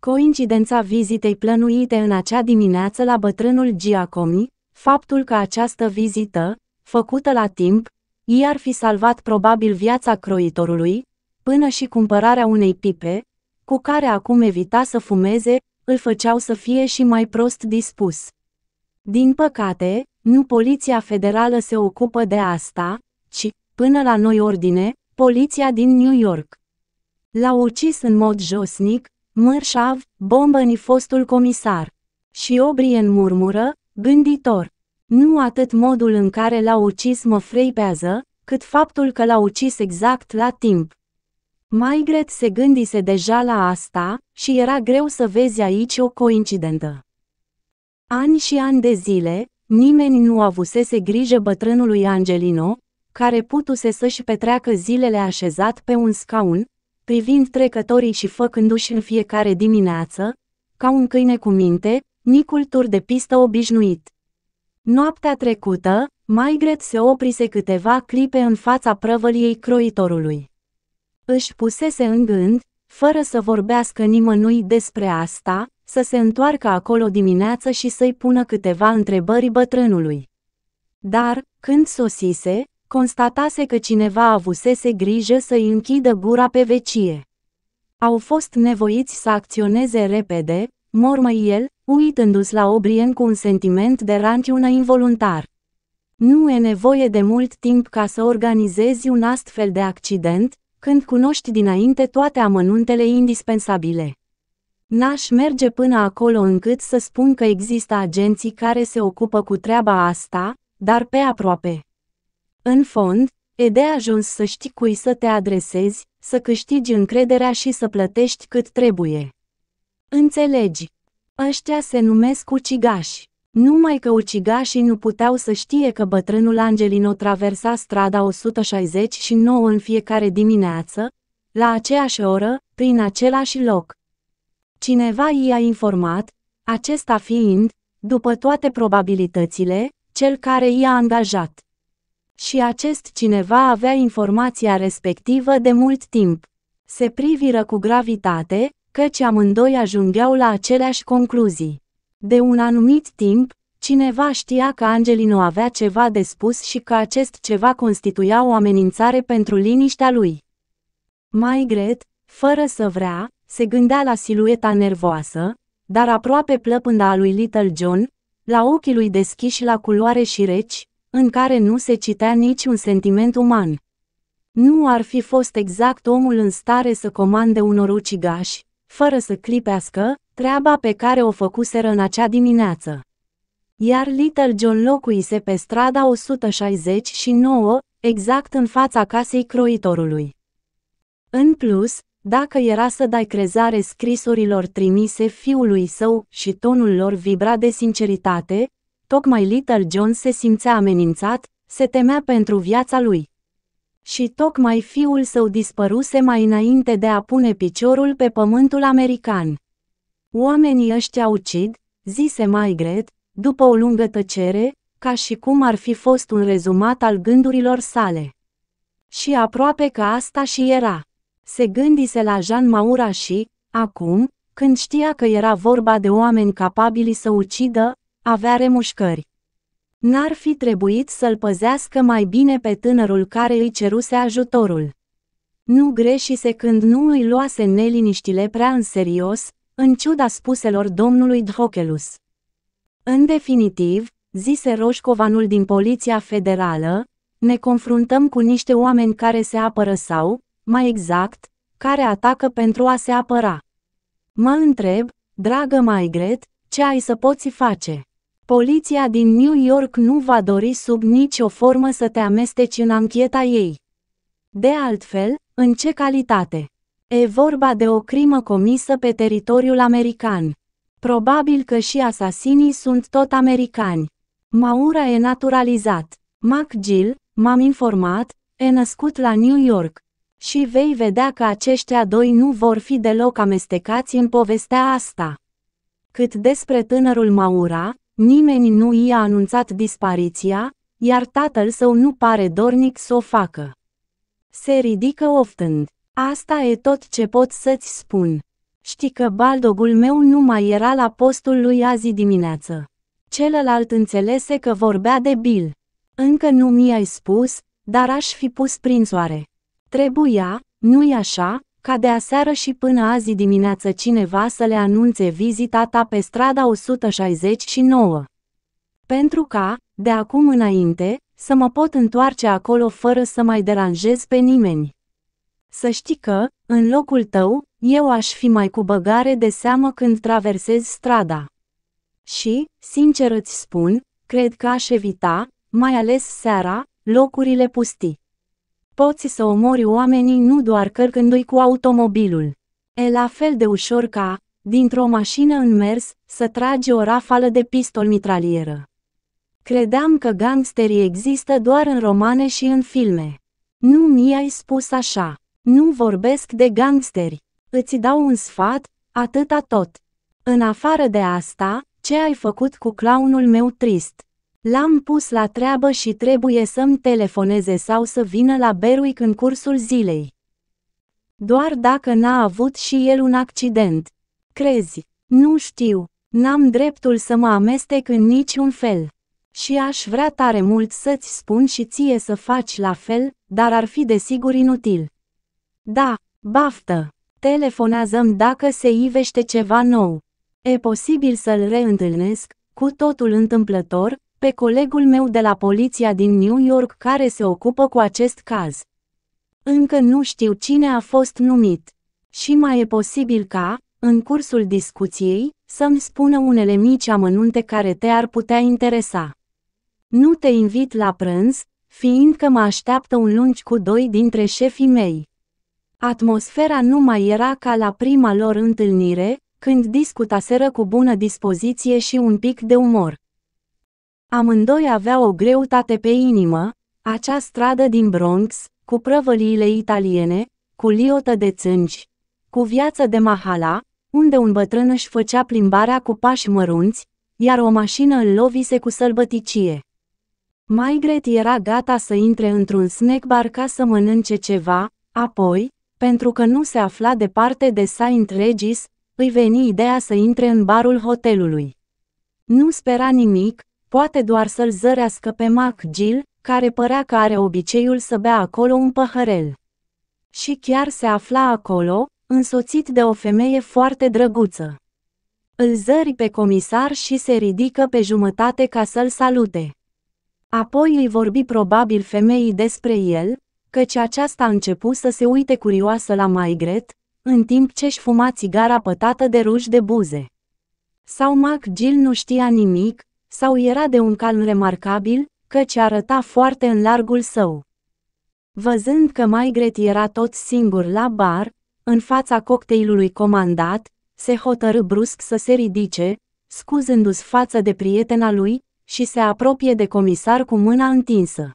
Speaker 1: Coincidența vizitei plănuite în acea dimineață la bătrânul Giacomi, faptul că această vizită, făcută la timp, i ar fi salvat probabil viața croitorului, până și cumpărarea unei pipe, cu care acum evita să fumeze, îl făceau să fie și mai prost dispus. Din păcate, nu Poliția Federală se ocupă de asta, ci, până la noi ordine, poliția din New York. L-au ucis în mod josnic, mărșav, bombăni fostul comisar. Și Obrien murmură, gânditor. Nu atât modul în care l-a ucis mă freipează, cât faptul că l-a ucis exact la timp. Maigret se gândise deja la asta și era greu să vezi aici o coincidentă. Ani și ani de zile, Nimeni nu avusese grijă bătrânului Angelino, care putuse să-și petreacă zilele așezat pe un scaun, privind trecătorii și făcându-și în fiecare dimineață, ca un câine cu minte, micul tur de pistă obișnuit. Noaptea trecută, Maigret se oprise câteva clipe în fața prăvăliei croitorului. Își pusese în gând, fără să vorbească nimănui despre asta, să se întoarcă acolo dimineață și să-i pună câteva întrebări bătrânului. Dar, când sosise, constatase că cineva avusese grijă să-i închidă gura pe vecie. Au fost nevoiți să acționeze repede, mormăi el, uitându-se la Obrien cu un sentiment de ranciună involuntar. Nu e nevoie de mult timp ca să organizezi un astfel de accident, când cunoști dinainte toate amănuntele indispensabile. N-aș merge până acolo încât să spun că există agenții care se ocupă cu treaba asta, dar pe aproape. În fond, e de ajuns să știi cui să te adresezi, să câștigi încrederea și să plătești cât trebuie. Înțelegi? Ăștia se numesc ucigași. Numai că ucigașii nu puteau să știe că bătrânul Angelino traversa strada 169 în fiecare dimineață, la aceeași oră, prin același loc. Cineva i-a informat, acesta fiind, după toate probabilitățile, cel care i-a angajat. Și acest cineva avea informația respectivă de mult timp. Se priviră cu gravitate, căci amândoi ajungeau la aceleași concluzii. De un anumit timp, cineva știa că Angelino avea ceva de spus și că acest ceva constituia o amenințare pentru liniștea lui. Mai gret, fără să vrea, se gândea la silueta nervoasă, dar aproape plăpânda a lui Little John, la ochii lui deschiși la culoare și reci, în care nu se citea nici un sentiment uman. Nu ar fi fost exact omul în stare să comande unor ucigași, fără să clipească, treaba pe care o făcuseră în acea dimineață. Iar Little John locuise pe strada 169, exact în fața casei croitorului. În plus, dacă era să dai crezare scrisorilor trimise fiului său și tonul lor vibra de sinceritate, tocmai Little John se simțea amenințat, se temea pentru viața lui. Și tocmai fiul său dispăruse mai înainte de a pune piciorul pe pământul american. Oamenii ăștia ucid, zise Maigret, după o lungă tăcere, ca și cum ar fi fost un rezumat al gândurilor sale. Și aproape că asta și era. Se gândise la Jean Maura și, acum, când știa că era vorba de oameni capabili să ucidă, avea remușcări. N-ar fi trebuit să-l păzească mai bine pe tânărul care îi ceruse ajutorul. Nu greșise când nu îi luase neliniștile prea în serios, în ciuda spuselor domnului Dhokelus. În definitiv, zise Roșcovanul din Poliția Federală, ne confruntăm cu niște oameni care se apără sau, mai exact, care atacă pentru a se apăra. Mă întreb, dragă Maigret, ce ai să poți face? Poliția din New York nu va dori sub nicio formă să te amesteci în ancheta ei. De altfel, în ce calitate? E vorba de o crimă comisă pe teritoriul american. Probabil că și asasinii sunt tot americani. Maura e naturalizat. Mac Gill, m-am informat, e născut la New York. Și vei vedea că aceștia doi nu vor fi deloc amestecați în povestea asta. Cât despre tânărul Maura, nimeni nu i-a anunțat dispariția, iar tatăl său nu pare dornic să o facă. Se ridică oftând. Asta e tot ce pot să-ți spun. Știi că baldogul meu nu mai era la postul lui azi dimineață. Celălalt înțelese că vorbea de Bill. Încă nu mi-ai spus, dar aș fi pus prin soare. Trebuia, nu-i așa, ca de aseară și până azi dimineață cineva să le anunțe vizita ta pe strada 169. Pentru ca, de acum înainte, să mă pot întoarce acolo fără să mai deranjez pe nimeni. Să știi că, în locul tău, eu aș fi mai cu băgare de seamă când traversez strada. Și, sincer îți spun, cred că aș evita, mai ales seara, locurile pustii. Poți să omori oamenii nu doar cărcându-i cu automobilul. E la fel de ușor ca, dintr-o mașină în mers, să tragi o rafală de pistol mitralieră. Credeam că gangsterii există doar în romane și în filme. Nu mi-ai spus așa. Nu vorbesc de gangsteri. Îți dau un sfat, atâta tot. În afară de asta, ce ai făcut cu clownul meu trist? L-am pus la treabă și trebuie să-mi telefoneze sau să vină la Berwick în cursul zilei. Doar dacă n-a avut și el un accident. Crezi? Nu știu. N-am dreptul să mă amestec în niciun fel. Și aș vrea tare mult să-ți spun și ție să faci la fel, dar ar fi desigur inutil. Da, baftă. Telefonează-mi dacă se ivește ceva nou. E posibil să-l reîntâlnesc, cu totul întâmplător, pe colegul meu de la poliția din New York care se ocupă cu acest caz. Încă nu știu cine a fost numit. Și mai e posibil ca, în cursul discuției, să-mi spună unele mici amănunte care te-ar putea interesa. Nu te invit la prânz, fiindcă mă așteaptă un lungi cu doi dintre șefii mei. Atmosfera nu mai era ca la prima lor întâlnire, când discutaseră cu bună dispoziție și un pic de umor. Amândoi aveau o greutate pe inimă, acea stradă din Bronx, cu prăvăliile italiene, cu liotă de țânci, cu viață de mahala, unde un bătrân își făcea plimbarea cu pași mărunți, iar o mașină îl lovise cu sălbăticie. Maigret era gata să intre într-un snack bar ca să mănânce ceva, apoi, pentru că nu se afla departe de Saint Regis, îi veni ideea să intre în barul hotelului. Nu spera nimic, poate doar să-l zărească pe MacGill, care părea că are obiceiul să bea acolo un păhărel. Și chiar se afla acolo, însoțit de o femeie foarte drăguță. Îl zări pe comisar și se ridică pe jumătate ca să-l salute. Apoi îi vorbi probabil femeii despre el, căci aceasta a început să se uite curioasă la Maigret, în timp ce își fuma țigara pătată de ruj de buze. Sau Gil nu știa nimic, sau era de un calm remarcabil, căci arăta foarte în largul său. Văzând că Maigret era tot singur la bar, în fața cocktailului comandat, se hotărâ brusc să se ridice, scuzându-se față de prietena lui, și se apropie de comisar cu mâna întinsă.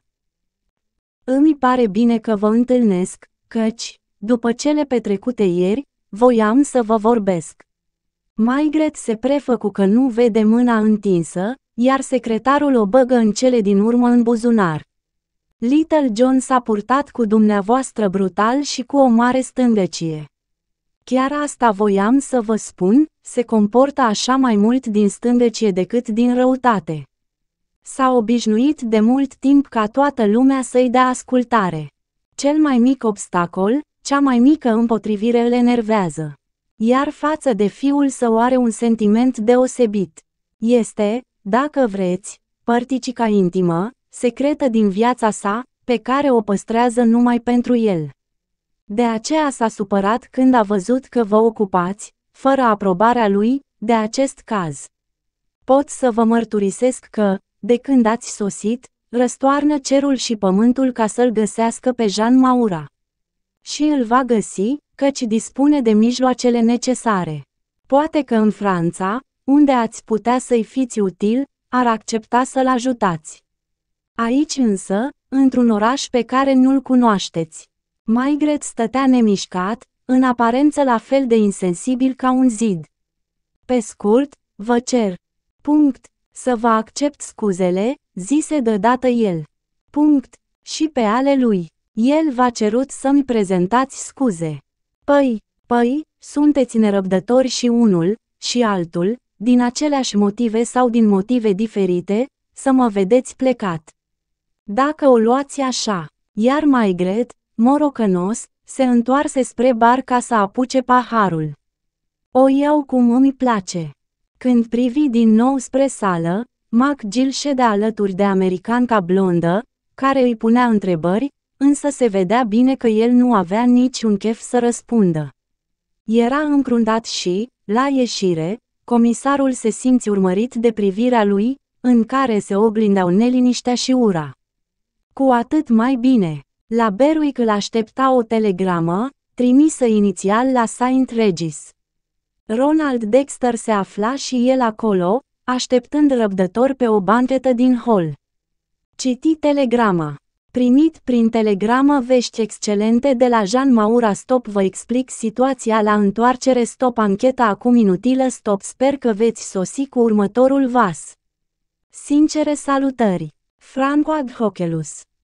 Speaker 1: Îmi pare bine că vă întâlnesc, căci, după cele petrecute ieri, voiam să vă vorbesc. Maigret se prefăcu că nu vede mâna întinsă, iar secretarul o băgă în cele din urmă în buzunar. Little John s-a purtat cu dumneavoastră brutal și cu o mare stângăcie. Chiar asta voiam să vă spun, se comportă așa mai mult din stângăcie decât din răutate. S-a obișnuit de mult timp ca toată lumea să-i dea ascultare. Cel mai mic obstacol, cea mai mică împotrivire îl enervează. Iar față de fiul său are un sentiment deosebit. Este, dacă vreți, părticica intimă, secretă din viața sa, pe care o păstrează numai pentru el. De aceea s-a supărat când a văzut că vă ocupați, fără aprobarea lui, de acest caz. Pot să vă mărturisesc că, de când ați sosit, răstoarnă cerul și pământul ca să-l găsească pe Jean Maura. Și îl va găsi, căci dispune de mijloacele necesare. Poate că în Franța, unde ați putea să-i fiți util, ar accepta să-l ajutați. Aici însă, într-un oraș pe care nu-l cunoașteți, Maigret stătea nemișcat, în aparență la fel de insensibil ca un zid. Pe scurt, vă cer. Punct. Să vă accept scuzele, zise deodată el. Punct. Și pe ale lui. El v-a cerut să-mi prezentați scuze. Păi, păi, sunteți nerăbdători și unul, și altul, din aceleași motive sau din motive diferite, să mă vedeți plecat. Dacă o luați așa, iar mai gret, morocănos, se întoarse spre bar ca să apuce paharul. O iau cum îmi place. Când privi din nou spre sală, Mac Gil ședea alături de americanca blondă, care îi punea întrebări, însă se vedea bine că el nu avea niciun chef să răspundă. Era încruntat și, la ieșire, comisarul se simți urmărit de privirea lui, în care se oglindeau neliniștea și ura. Cu atât mai bine, la Berwick îl aștepta o telegramă, trimisă inițial la Saint Regis. Ronald Dexter se afla și el acolo, așteptând răbdător pe o banchetă din hol. Citi telegrama. Primit prin telegramă vești excelente de la Jean Maura Stop vă explic situația la întoarcere Stop ancheta acum inutilă Stop sper că veți sosi cu următorul vas. Sincere salutări! Franco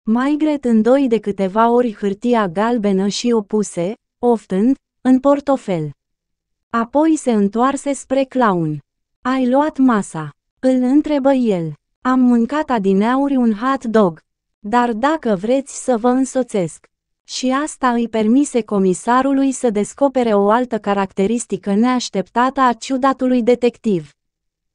Speaker 1: Mai gret în doi de câteva ori hârtia galbenă și opuse, oftând, în portofel. Apoi se întoarse spre clown. Ai luat masa? Îl întrebă el. Am mâncat adineauri un hot dog. Dar dacă vreți să vă însoțesc, și asta îi permise comisarului să descopere o altă caracteristică neașteptată a ciudatului detectiv.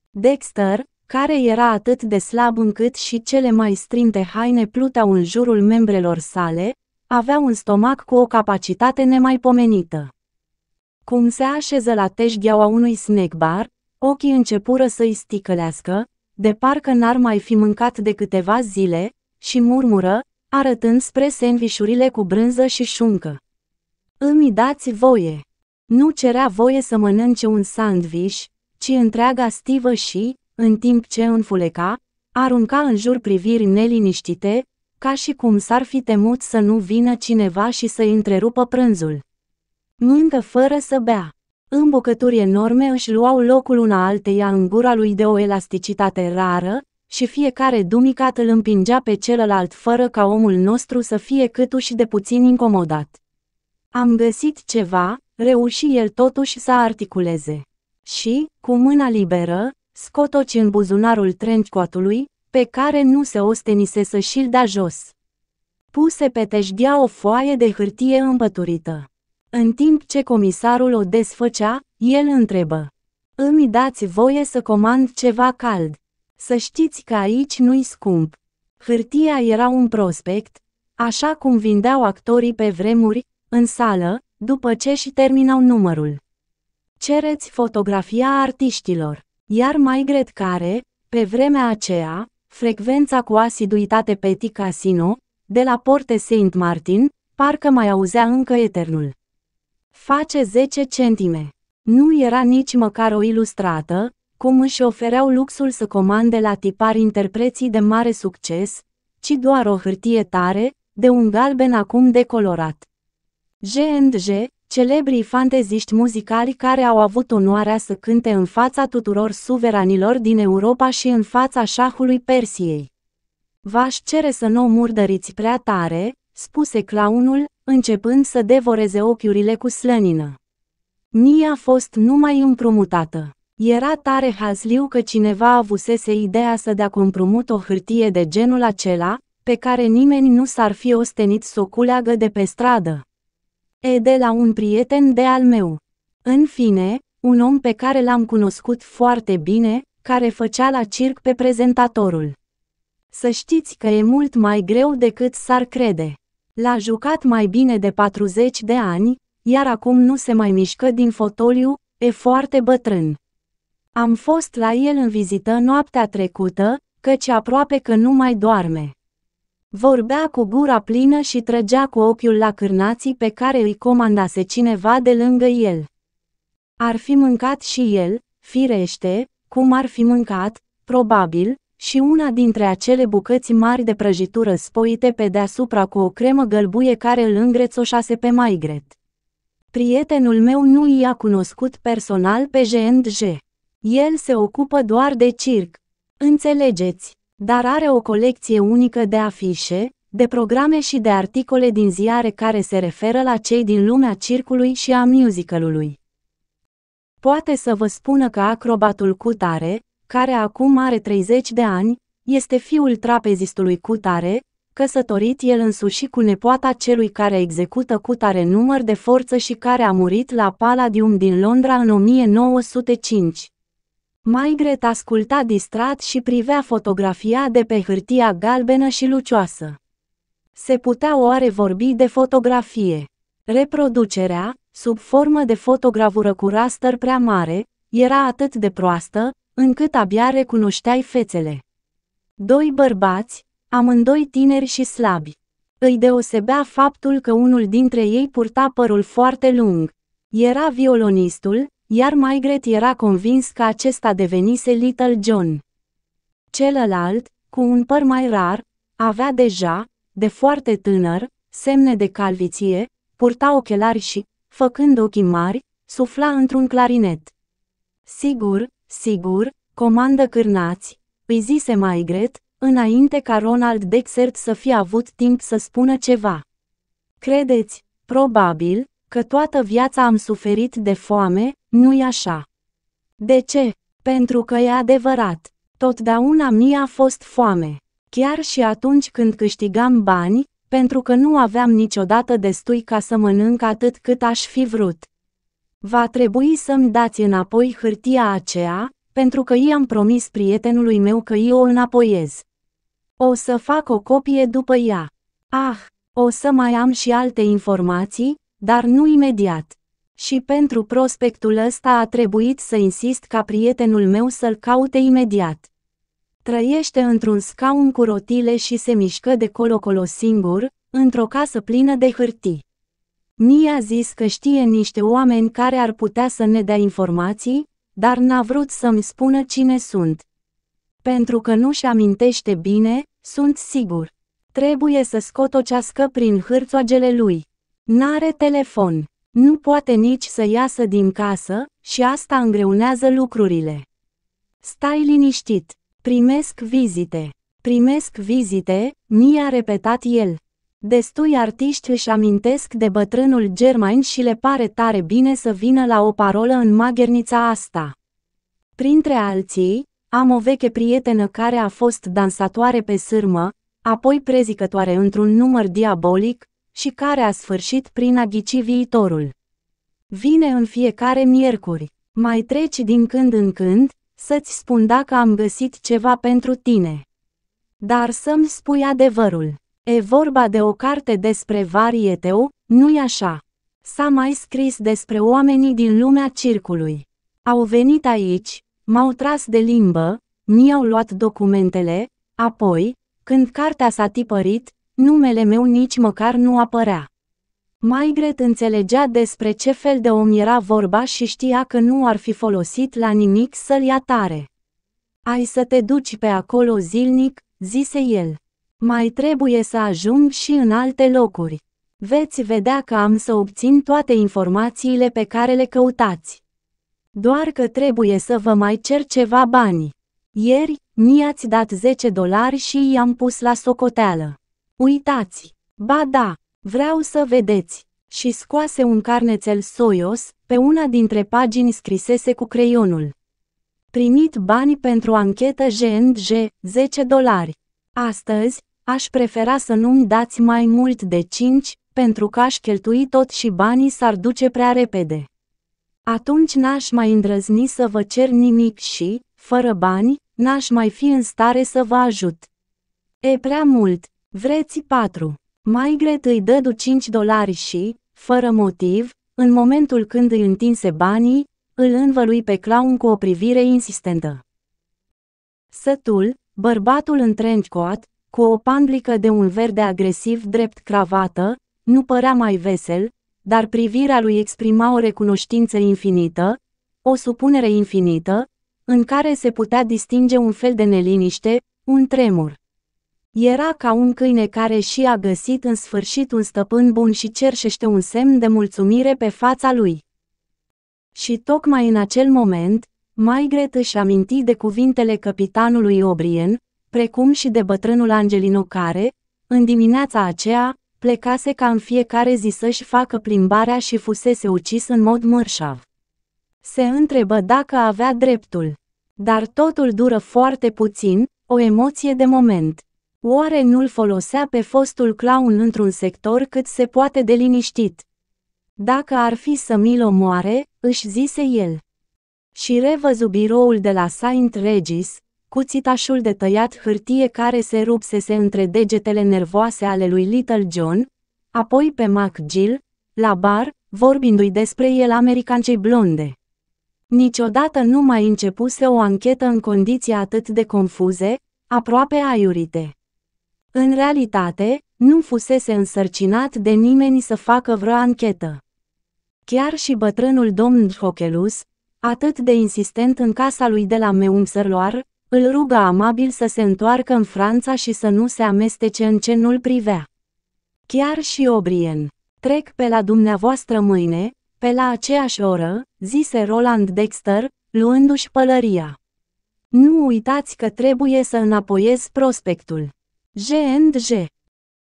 Speaker 1: Dexter, care era atât de slab încât și cele mai strinte haine pluteau în jurul membrelor sale, avea un stomac cu o capacitate nemaipomenită. Cum se așeză la teșgheaua unui snack bar, ochii începură să-i sticălească, de parcă n-ar mai fi mâncat de câteva zile, și murmură, arătând spre sandvișurile cu brânză și șuncă. Îmi dați voie! Nu cerea voie să mănânce un sandviș, ci întreaga stivă și, în timp ce înfuleca, arunca în jur priviri neliniștite, ca și cum s-ar fi temut să nu vină cineva și să-i întrerupă prânzul. Mâncă fără să bea. În bucături enorme își luau locul una alteia în gura lui de o elasticitate rară, și fiecare dumicat îl împingea pe celălalt fără ca omul nostru să fie câtuși de puțin incomodat. Am găsit ceva, reuși el totuși să articuleze. Și, cu mâna liberă, scotoci în buzunarul trencoatului, pe care nu se ostenise să și-l da jos. Puse pe teșghea o foaie de hârtie împăturită. În timp ce comisarul o desfăcea, el întrebă. Îmi dați voie să comand ceva cald. Să știți că aici nu-i scump. Hârtia era un prospect, așa cum vindeau actorii pe vremuri, în sală, după ce și terminau numărul. Cereți fotografia artiștilor, iar mai gret care, pe vremea aceea, frecvența cu asiduitate pe T-Casino, de la Porte Saint Martin, parcă mai auzea încă eternul. Face 10 centime. Nu era nici măcar o ilustrată, cum își ofereau luxul să comande la tipar interpreții de mare succes, ci doar o hârtie tare, de un galben acum decolorat. G&G, celebrii fanteziști muzicali care au avut onoarea să cânte în fața tuturor suveranilor din Europa și în fața șahului Persiei. V-aș cere să nu murdăriți prea tare, spuse claunul, începând să devoreze ochiurile cu slănină. Nia a fost numai împrumutată. Era tare hazliu că cineva avusese ideea să dea comprumut o hârtie de genul acela, pe care nimeni nu s-ar fi ostenit să o culeagă de pe stradă. E de la un prieten de al meu. În fine, un om pe care l-am cunoscut foarte bine, care făcea la circ pe prezentatorul. Să știți că e mult mai greu decât s-ar crede. L-a jucat mai bine de 40 de ani, iar acum nu se mai mișcă din fotoliu, e foarte bătrân. Am fost la el în vizită noaptea trecută, căci aproape că nu mai doarme. Vorbea cu gura plină și trăgea cu ochiul la cârnații pe care îi comandase cineva de lângă el. Ar fi mâncat și el, firește, cum ar fi mâncat, probabil, și una dintre acele bucăți mari de prăjitură spoite pe deasupra cu o cremă gălbuie care îl îngrețoșase pe Maigret. Prietenul meu nu i-a cunoscut personal pe G.N.G. El se ocupă doar de circ. Înțelegeți, dar are o colecție unică de afișe, de programe și de articole din ziare care se referă la cei din lumea circului și a musicalului. Poate să vă spună că acrobatul Cutare, care acum are 30 de ani, este fiul trapezistului Cutare, căsătorit el însuși cu nepoata celui care execută Cutare număr de forță și care a murit la Palladium din Londra în 1905. Maigret asculta distrat și privea fotografia de pe hârtia galbenă și lucioasă. Se putea oare vorbi de fotografie? Reproducerea, sub formă de fotogravură cu raster prea mare, era atât de proastă, încât abia recunoșteai fețele. Doi bărbați, amândoi tineri și slabi. Îi deosebea faptul că unul dintre ei purta părul foarte lung. Era violonistul, iar Margaret era convins că acesta devenise Little John. Celălalt, cu un păr mai rar, avea deja, de foarte tânăr, semne de calviție, purta ochelari și, făcând ochii mari, sufla într-un clarinet. Sigur, sigur, comandă cârnați, îi zise Maigret, înainte ca Ronald Dexert să fie avut timp să spună ceva. Credeți, probabil, că toată viața am suferit de foame, nu-i așa. De ce? Pentru că e adevărat. Totdeauna mi a fost foame. Chiar și atunci când câștigam bani, pentru că nu aveam niciodată destui ca să mănânc atât cât aș fi vrut. Va trebui să-mi dați înapoi hârtia aceea, pentru că i-am promis prietenului meu că eu o înapoiez. O să fac o copie după ea. Ah, o să mai am și alte informații, dar nu imediat. Și pentru prospectul ăsta a trebuit să insist ca prietenul meu să-l caute imediat. Trăiește într-un scaun cu rotile și se mișcă de colo-colo singur, într-o casă plină de hârtii. Mie a zis că știe niște oameni care ar putea să ne dea informații, dar n-a vrut să-mi spună cine sunt. Pentru că nu-și amintește bine, sunt sigur. Trebuie să scot o prin hârțoagele lui. N-are telefon. Nu poate nici să iasă din casă și asta îngreunează lucrurile. Stai liniștit. Primesc vizite. Primesc vizite, mi-a repetat el. Destui artiști își amintesc de bătrânul Germain și le pare tare bine să vină la o parolă în maghernița asta. Printre alții, am o veche prietenă care a fost dansatoare pe sârmă, apoi prezicătoare într-un număr diabolic, și care a sfârșit prin a ghici viitorul. Vine în fiecare miercuri, mai treci din când în când, să-ți spun dacă am găsit ceva pentru tine. Dar să-mi spui adevărul. E vorba de o carte despre varieteu, nu-i așa? S-a mai scris despre oamenii din lumea circului. Au venit aici, m-au tras de limbă, mi-au luat documentele, apoi, când cartea s-a tipărit, numele meu nici măcar nu apărea. Maigret înțelegea despre ce fel de om era vorba și știa că nu ar fi folosit la nimic să-l ia tare. Ai să te duci pe acolo zilnic, zise el. Mai trebuie să ajung și în alte locuri. Veți vedea că am să obțin toate informațiile pe care le căutați. Doar că trebuie să vă mai cer ceva bani. Ieri, mi-ați dat 10 dolari și i-am pus la socoteală. Uitați! Ba da, vreau să vedeți! Și scoase un carnețel soios, pe una dintre pagini scrisese cu creionul. Primit bani pentru anchetă G&G, 10 dolari. Astăzi, aș prefera să nu-mi dați mai mult de 5, pentru că aș cheltui tot și banii s-ar duce prea repede. Atunci n-aș mai îndrăzni să vă cer nimic și, fără bani, n-aș mai fi în stare să vă ajut. E prea mult, Vreți 4. Maigret îi dădu 5 dolari și, fără motiv, în momentul când îi întinse banii, îl învălui pe clown cu o privire insistentă. Sătul, bărbatul în coat, cu o panglică de un verde agresiv drept cravată, nu părea mai vesel, dar privirea lui exprima o recunoștință infinită, o supunere infinită, în care se putea distinge un fel de neliniște, un tremur. Era ca un câine care și a găsit în sfârșit un stăpân bun și cerșește un semn de mulțumire pe fața lui. Și tocmai în acel moment, Maigret își aminti de cuvintele capitanului O'Brien, precum și de bătrânul Angelino care, în dimineața aceea, plecase ca în fiecare zi să-și facă plimbarea și fusese ucis în mod mărșav. Se întrebă dacă avea dreptul. Dar totul dură foarte puțin, o emoție de moment. Oare nu-l folosea pe fostul clown într-un sector cât se poate de liniștit? Dacă ar fi să mi-l omoare, își zise el. Și revăzu biroul de la Saint Regis, cuțitașul de tăiat hârtie care se rupsese între degetele nervoase ale lui Little John, apoi pe Mac Gill, la bar, vorbindu-i despre el americancei blonde. Niciodată nu mai începuse o anchetă în condiții atât de confuze, aproape aiurite. În realitate, nu fusese însărcinat de nimeni să facă vreo anchetă. Chiar și bătrânul domn Hochelus, atât de insistent în casa lui de la Meumserloar, îl rugă amabil să se întoarcă în Franța și să nu se amestece în ce nu-l privea. Chiar și Obrien, trec pe la dumneavoastră mâine, pe la aceeași oră, zise Roland Dexter, luându-și pălăria. Nu uitați că trebuie să înapoiez prospectul. G&G.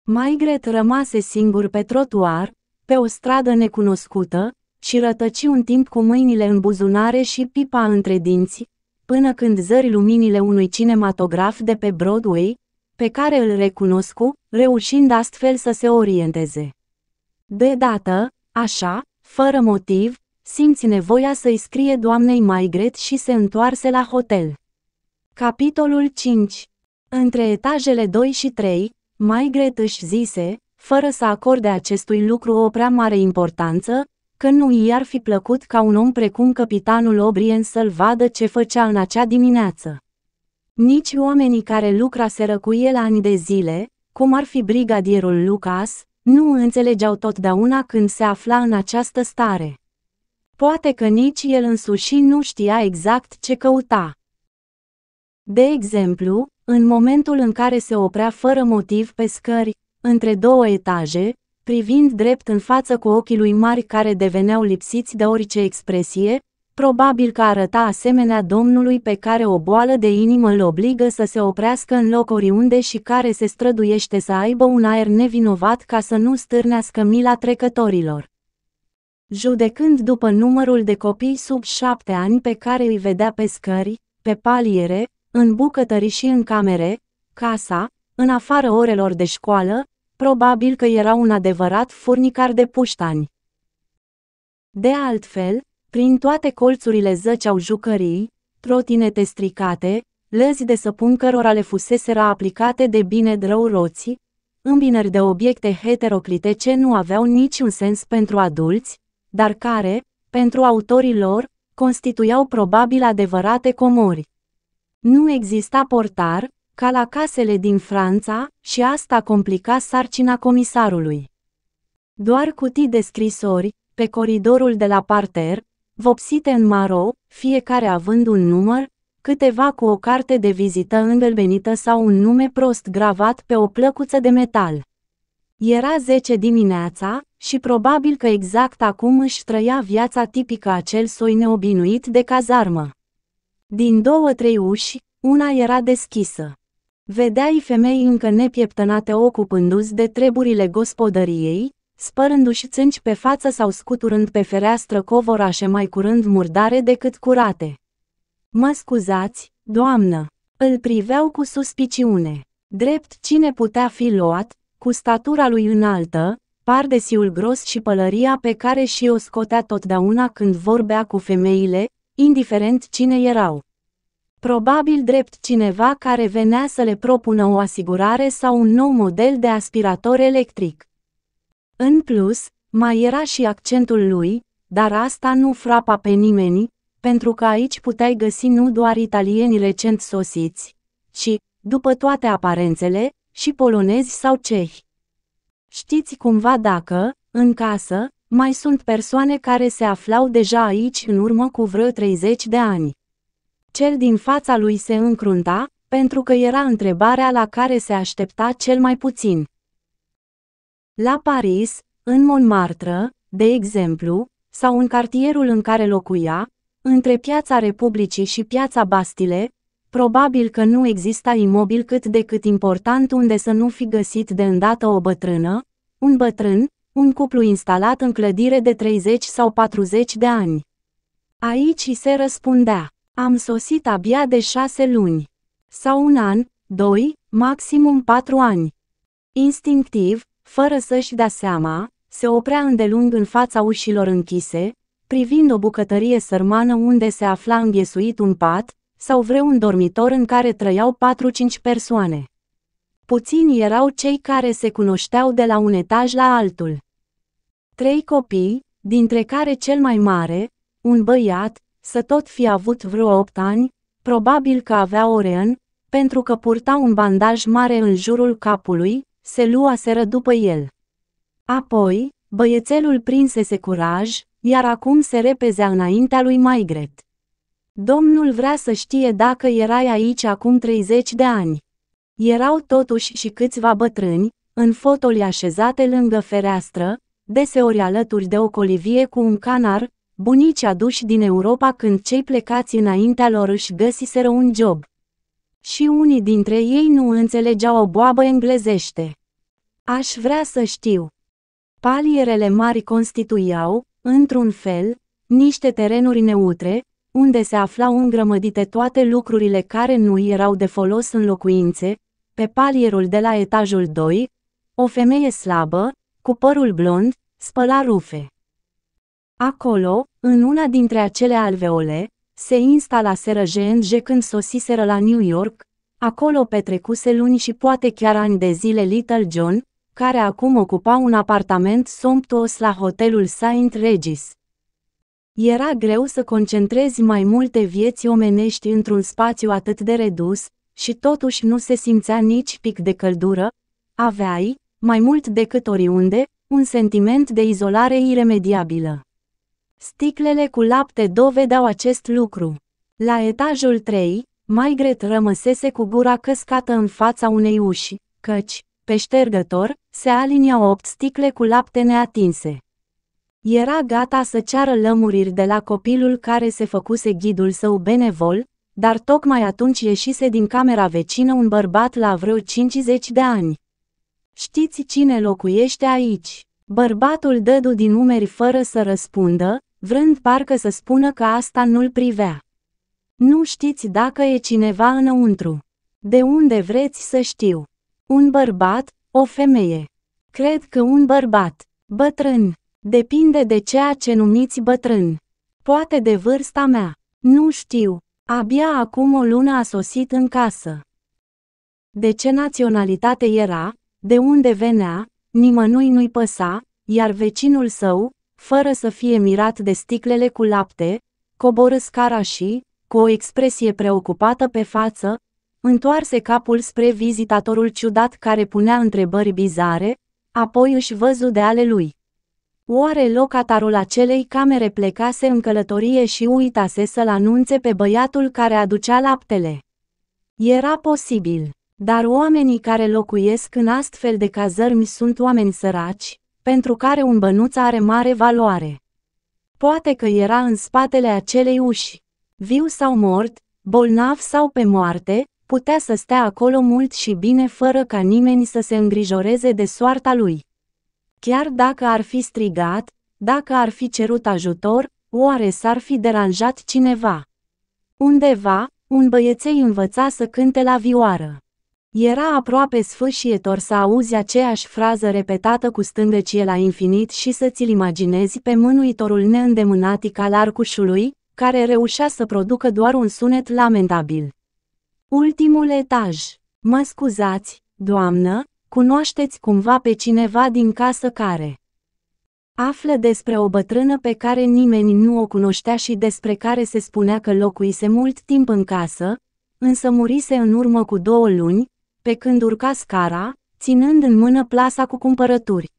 Speaker 1: Maigret rămase singur pe trotuar, pe o stradă necunoscută, și rătăci un timp cu mâinile în buzunare și pipa între dinți, până când zări luminile unui cinematograf de pe Broadway, pe care îl recunoscu, reușind astfel să se orienteze. De dată, așa, fără motiv, simți nevoia să-i scrie doamnei Maigret și se întoarse la hotel. Capitolul 5 între etajele 2 și 3, Maigret își zise, fără să acorde acestui lucru o prea mare importanță, că nu i-ar fi plăcut ca un om precum capitanul O'Brien să-l vadă ce făcea în acea dimineață. Nici oamenii care lucraseră cu el ani de zile, cum ar fi brigadierul Lucas, nu înțelegeau totdeauna când se afla în această stare. Poate că nici el însuși nu știa exact ce căuta. De exemplu, în momentul în care se oprea fără motiv pe scări, între două etaje, privind drept în față cu ochii lui mari care deveneau lipsiți de orice expresie, probabil că arăta asemenea domnului pe care o boală de inimă îl obligă să se oprească în loc oriunde și care se străduiește să aibă un aer nevinovat ca să nu stârnească mila trecătorilor. Judecând după numărul de copii sub șapte ani pe care îi vedea pe scări, pe paliere, în bucătării și în camere, casa, în afară orelor de școală, probabil că era un adevărat furnicar de puștani. De altfel, prin toate colțurile zăceau jucării, trotinete stricate, lăzi de săpun cărora le fuseseră aplicate de bine drău roții, îmbinări de obiecte heteroclite ce nu aveau niciun sens pentru adulți, dar care, pentru autorii lor, constituiau probabil adevărate comori. Nu exista portar, ca la casele din Franța, și asta complica sarcina comisarului. Doar cutii de scrisori, pe coridorul de la parter, vopsite în maro, fiecare având un număr, câteva cu o carte de vizită îmbelbenită sau un nume prost gravat pe o plăcuță de metal. Era 10 dimineața și probabil că exact acum își trăia viața tipică acel soi neobinuit de cazarmă. Din două-trei uși, una era deschisă. Vedeai femei încă nepieptănate ocupându-se de treburile gospodăriei, spărându-și țânci pe față sau scuturând pe fereastră covorașe mai curând murdare decât curate. Mă scuzați, doamnă! Îl priveau cu suspiciune. Drept cine putea fi luat, cu statura lui înaltă, pardesiul gros și pălăria pe care și o scotea totdeauna când vorbea cu femeile, indiferent cine erau. Probabil drept cineva care venea să le propună o asigurare sau un nou model de aspirator electric. În plus, mai era și accentul lui, dar asta nu frapa pe nimeni, pentru că aici puteai găsi nu doar italieni recent sosiți, ci, după toate aparențele, și polonezi sau cehi. Știți cumva dacă, în casă, mai sunt persoane care se aflau deja aici în urmă cu vreo 30 de ani. Cel din fața lui se încrunta, pentru că era întrebarea la care se aștepta cel mai puțin. La Paris, în Montmartre, de exemplu, sau în cartierul în care locuia, între piața Republicii și piața Bastile, probabil că nu exista imobil cât de cât important unde să nu fi găsit de îndată o bătrână, un bătrân, un cuplu instalat în clădire de 30 sau 40 de ani. Aici se răspundea, am sosit abia de șase luni. Sau un an, doi, maximum patru ani. Instinctiv, fără să-și dea seama, se oprea îndelung în fața ușilor închise, privind o bucătărie sărmană unde se afla înghesuit un pat, sau vreun dormitor în care trăiau 4-5 persoane. Puțini erau cei care se cunoșteau de la un etaj la altul. Trei copii, dintre care cel mai mare, un băiat, să tot fi avut vreo opt ani, probabil că avea orean, pentru că purta un bandaj mare în jurul capului, se lua seră după el. Apoi, băiețelul prinsese curaj, iar acum se repezea înaintea lui Maigret. Domnul vrea să știe dacă erai aici acum 30 de ani. Erau totuși și câțiva bătrâni, în fotoli așezate lângă fereastră, deseori alături de o colivie cu un canar, bunici aduși din Europa când cei plecați înaintea lor își găsiseră un job. Și unii dintre ei nu înțelegeau o boabă englezește. Aș vrea să știu. Palierele mari constituiau, într-un fel, niște terenuri neutre, unde se aflau îngrămădite toate lucrurile care nu erau de folos în locuințe, pe palierul de la etajul 2, o femeie slabă, cu părul blond, spăla rufe. Acolo, în una dintre acele alveole, se instalaseră G&G când sosiseră la New York, acolo petrecuse luni și poate chiar ani de zile Little John, care acum ocupa un apartament somptuos la hotelul Saint Regis. Era greu să concentrezi mai multe vieți omenești într-un spațiu atât de redus, și totuși nu se simțea nici pic de căldură, aveai, mai mult decât oriunde, un sentiment de izolare iremediabilă. Sticlele cu lapte dovedeau acest lucru. La etajul 3, Maigret rămăsese cu gura căscată în fața unei uși, căci, pe ștergător, se aliniau opt sticle cu lapte neatinse. Era gata să ceară lămuriri de la copilul care se făcuse ghidul său benevol, dar tocmai atunci ieșise din camera vecină un bărbat la vreo 50 de ani. Știți cine locuiește aici? Bărbatul dădu din umeri fără să răspundă, vrând parcă să spună că asta nu-l privea. Nu știți dacă e cineva înăuntru. De unde vreți să știu? Un bărbat, o femeie. Cred că un bărbat, bătrân, depinde de ceea ce numiți bătrân. Poate de vârsta mea. Nu știu. Abia acum o lună a sosit în casă. De ce naționalitate era? De unde venea, nimănui nu-i păsa, iar vecinul său, fără să fie mirat de sticlele cu lapte, coboră scara și, cu o expresie preocupată pe față, întoarse capul spre vizitatorul ciudat care punea întrebări bizare, apoi își văzu de ale lui. Oare locatarul acelei camere plecase în călătorie și uitase să-l anunțe pe băiatul care aducea laptele? Era posibil. Dar oamenii care locuiesc în astfel de cazărmi sunt oameni săraci, pentru care un bănuț are mare valoare. Poate că era în spatele acelei uși. Viu sau mort, bolnav sau pe moarte, putea să stea acolo mult și bine fără ca nimeni să se îngrijoreze de soarta lui. Chiar dacă ar fi strigat, dacă ar fi cerut ajutor, oare s-ar fi deranjat cineva? Undeva, un băieței învăța să cânte la vioară. Era aproape sfârșietor să auzi aceeași frază repetată cu stângăcie la infinit și să ți-l imaginezi pe mânuitorul neîndemânatic al arcușului, care reușea să producă doar un sunet lamentabil. Ultimul etaj. Mă scuzați, doamnă, cunoașteți cumva pe cineva din casă care află despre o bătrână pe care nimeni nu o cunoștea și despre care se spunea că locuise mult timp în casă, însă murise în urmă cu două luni, pe când urca scara, ținând în mână plasa cu cumpărături.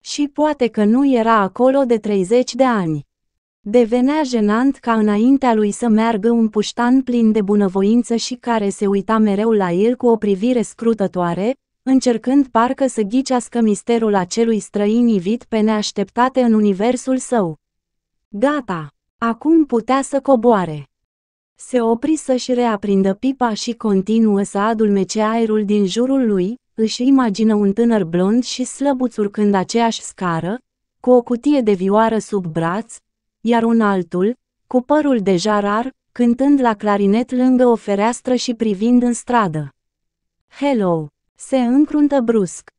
Speaker 1: Și poate că nu era acolo de 30 de ani. Devenea jenant ca înaintea lui să meargă un puștan plin de bunăvoință și care se uita mereu la el cu o privire scrutătoare, încercând parcă să ghicească misterul acelui străin ivit pe neașteptate în universul său. Gata! Acum putea să coboare se opri să-și reaprindă pipa și continuă să adulmece aerul din jurul lui, își imagină un tânăr blond și slăbuț urcând aceeași scară, cu o cutie de vioară sub braț, iar un altul, cu părul deja rar, cântând la clarinet lângă o fereastră și privind în stradă. Hello! Se încruntă brusc.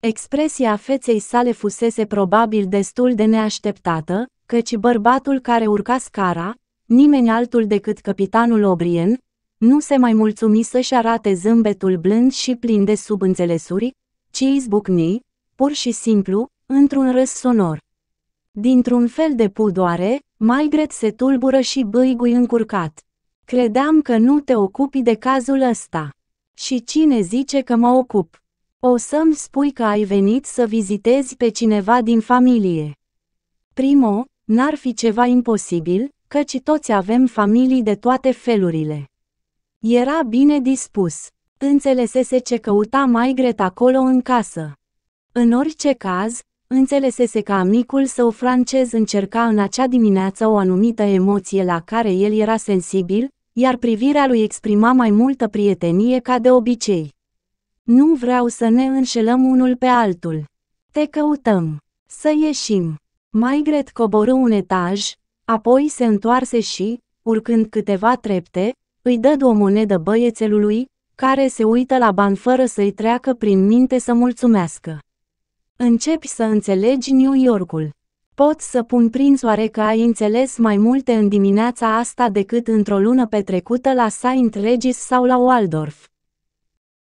Speaker 1: Expresia feței sale fusese probabil destul de neașteptată, căci bărbatul care urca scara, Nimeni altul decât capitanul O'Brien nu se mai mulțumi să-și arate zâmbetul blând și plin de subînțelesuri, ci izbucni, pur și simplu, într-un râs sonor. Dintr-un fel de pudoare, Maigret se tulbură și băigui încurcat. Credeam că nu te ocupi de cazul ăsta. Și cine zice că mă ocup? O să-mi spui că ai venit să vizitezi pe cineva din familie. Primo, n-ar fi ceva imposibil, căci toți avem familii de toate felurile. Era bine dispus. Înțelesese ce căuta mai gret acolo în casă. În orice caz, înțelesese că amicul său francez încerca în acea dimineață o anumită emoție la care el era sensibil, iar privirea lui exprima mai multă prietenie ca de obicei. Nu vreau să ne înșelăm unul pe altul. Te căutăm. Să ieșim. Mai gret coborâ un etaj, Apoi se întoarse și, urcând câteva trepte, îi dă o monedă băiețelului, care se uită la ban fără să-i treacă prin minte să mulțumească. Începi să înțelegi New Yorkul. Pot să pun prin soare că ai înțeles mai multe în dimineața asta decât într-o lună petrecută la Saint Regis sau la Waldorf.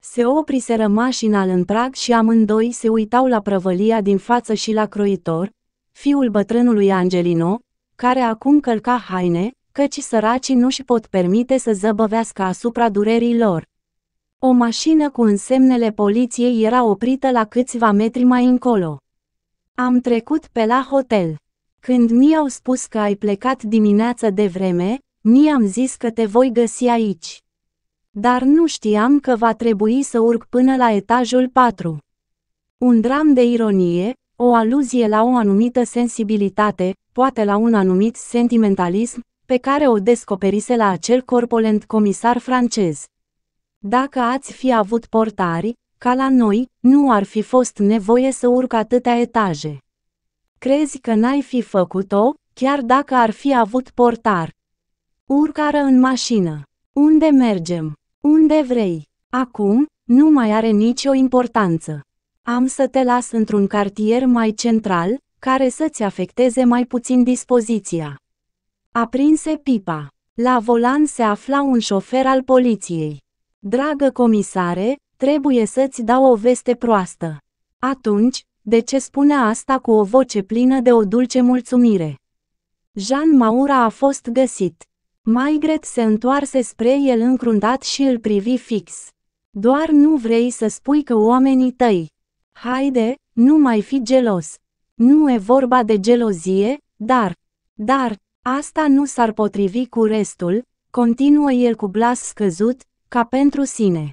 Speaker 1: Se opriseră mașinal în prag și amândoi se uitau la prăvălia din față și la croitor, fiul bătrânului Angelino, care acum călca haine, căci săracii nu-și pot permite să zăbăvească asupra durerii lor. O mașină cu însemnele poliției era oprită la câțiva metri mai încolo. Am trecut pe la hotel. Când mi-au spus că ai plecat dimineață de vreme, mi-am zis că te voi găsi aici. Dar nu știam că va trebui să urc până la etajul 4. Un dram de ironie, o aluzie la o anumită sensibilitate, poate la un anumit sentimentalism, pe care o descoperise la acel corpolent comisar francez. Dacă ați fi avut portari, ca la noi, nu ar fi fost nevoie să urc atâtea etaje. Crezi că n-ai fi făcut-o, chiar dacă ar fi avut portar. Urcară în mașină. Unde mergem? Unde vrei? Acum, nu mai are nicio importanță. Am să te las într-un cartier mai central, care să-ți afecteze mai puțin dispoziția. Aprinse pipa. La volan se afla un șofer al poliției. Dragă comisare, trebuie să-ți dau o veste proastă. Atunci, de ce spune asta cu o voce plină de o dulce mulțumire? Jean Maura a fost găsit. Maigret se întoarse spre el încruntat și îl privi fix. Doar nu vrei să spui că oamenii tăi, Haide, nu mai fi gelos. Nu e vorba de gelozie, dar, dar, asta nu s-ar potrivi cu restul, continuă el cu glas scăzut, ca pentru sine.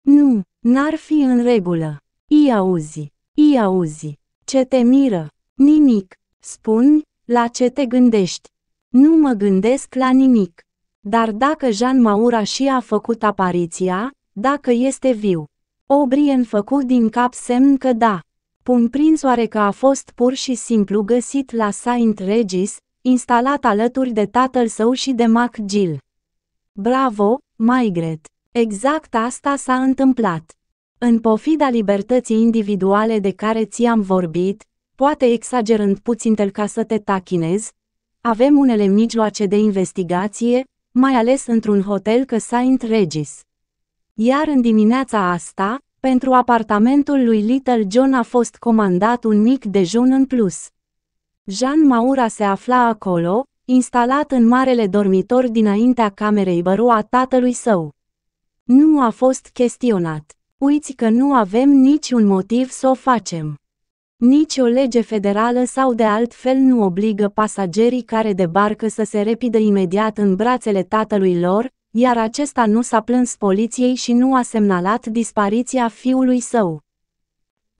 Speaker 1: Nu, n-ar fi în regulă. I auzi, i auzi, ce te miră, nimic, spun, la ce te gândești. Nu mă gândesc la nimic. Dar dacă Jean Maura și a făcut apariția, dacă este viu, O'Brien făcut din cap semn că da. Pun prins oare că a fost pur și simplu găsit la Saint Regis, instalat alături de tatăl său și de Mac Gill. Bravo, Maigret! Exact asta s-a întâmplat. În pofida libertății individuale de care ți-am vorbit, poate exagerând puțin tel ca să te tachinez, avem unele mijloace de investigație, mai ales într-un hotel că Saint Regis. Iar în dimineața asta, pentru apartamentul lui Little John a fost comandat un mic dejun în plus. Jean Maura se afla acolo, instalat în marele dormitor dinaintea camerei băru a tatălui său. Nu a fost chestionat. Uiți că nu avem niciun motiv să o facem. Nici o lege federală sau de altfel nu obligă pasagerii care debarcă să se repidă imediat în brațele tatălui lor, iar acesta nu s-a plâns poliției și nu a semnalat dispariția fiului său.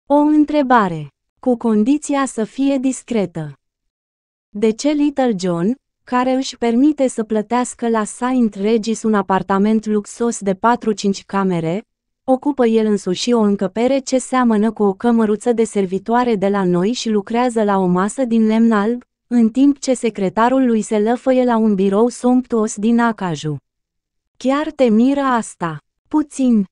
Speaker 1: O întrebare, cu condiția să fie discretă. De ce Little John, care își permite să plătească la Saint Regis un apartament luxos de 4-5 camere, ocupă el însuși o încăpere ce seamănă cu o cămăruță de servitoare de la noi și lucrează la o masă din lemn alb, în timp ce secretarul lui se lăfăie la un birou somptuos din Acaju. Chiar te miră asta? Puțin.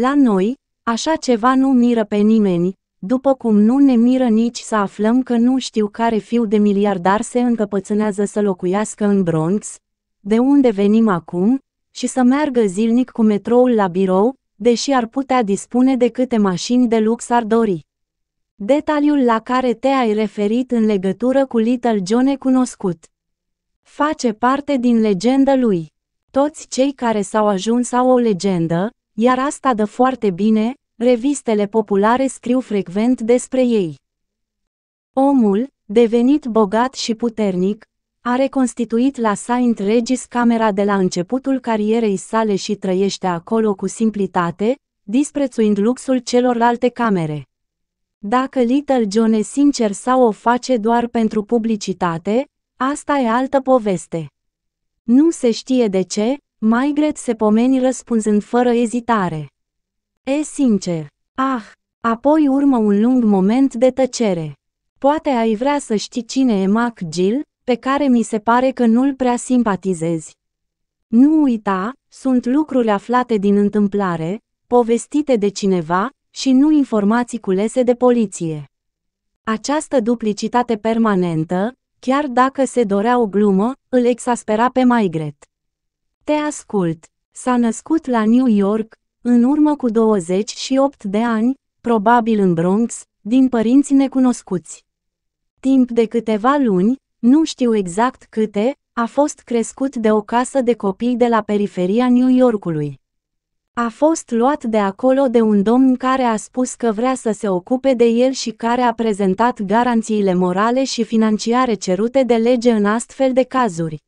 Speaker 1: La noi, așa ceva nu miră pe nimeni, după cum nu ne miră nici să aflăm că nu știu care fiu de miliardar se încăpățânează să locuiască în Bronx, de unde venim acum, și să meargă zilnic cu metroul la birou, deși ar putea dispune de câte mașini de lux ar dori. Detaliul la care te-ai referit în legătură cu Little John e cunoscut. Face parte din legenda lui. Toți cei care s-au ajuns au o legendă, iar asta dă foarte bine, revistele populare scriu frecvent despre ei. Omul, devenit bogat și puternic, a reconstituit la Saint Regis camera de la începutul carierei sale și trăiește acolo cu simplitate, disprețuind luxul celorlalte camere. Dacă Little John e sincer sau o face doar pentru publicitate, asta e altă poveste. Nu se știe de ce, Maigret se pomeni răspunzând fără ezitare. E sincer. Ah! Apoi urmă un lung moment de tăcere. Poate ai vrea să știi cine e Mac Jill, pe care mi se pare că nu-l prea simpatizezi. Nu uita, sunt lucruri aflate din întâmplare, povestite de cineva, și nu informații culese de poliție. Această duplicitate permanentă, Chiar dacă se dorea o glumă, îl exaspera pe Maigret. Te ascult. S-a născut la New York, în urmă cu 28 de ani, probabil în Bronx, din părinți necunoscuți. Timp de câteva luni, nu știu exact câte, a fost crescut de o casă de copii de la periferia New Yorkului. A fost luat de acolo de un domn care a spus că vrea să se ocupe de el și care a prezentat garanțiile morale și financiare cerute de lege în astfel de cazuri.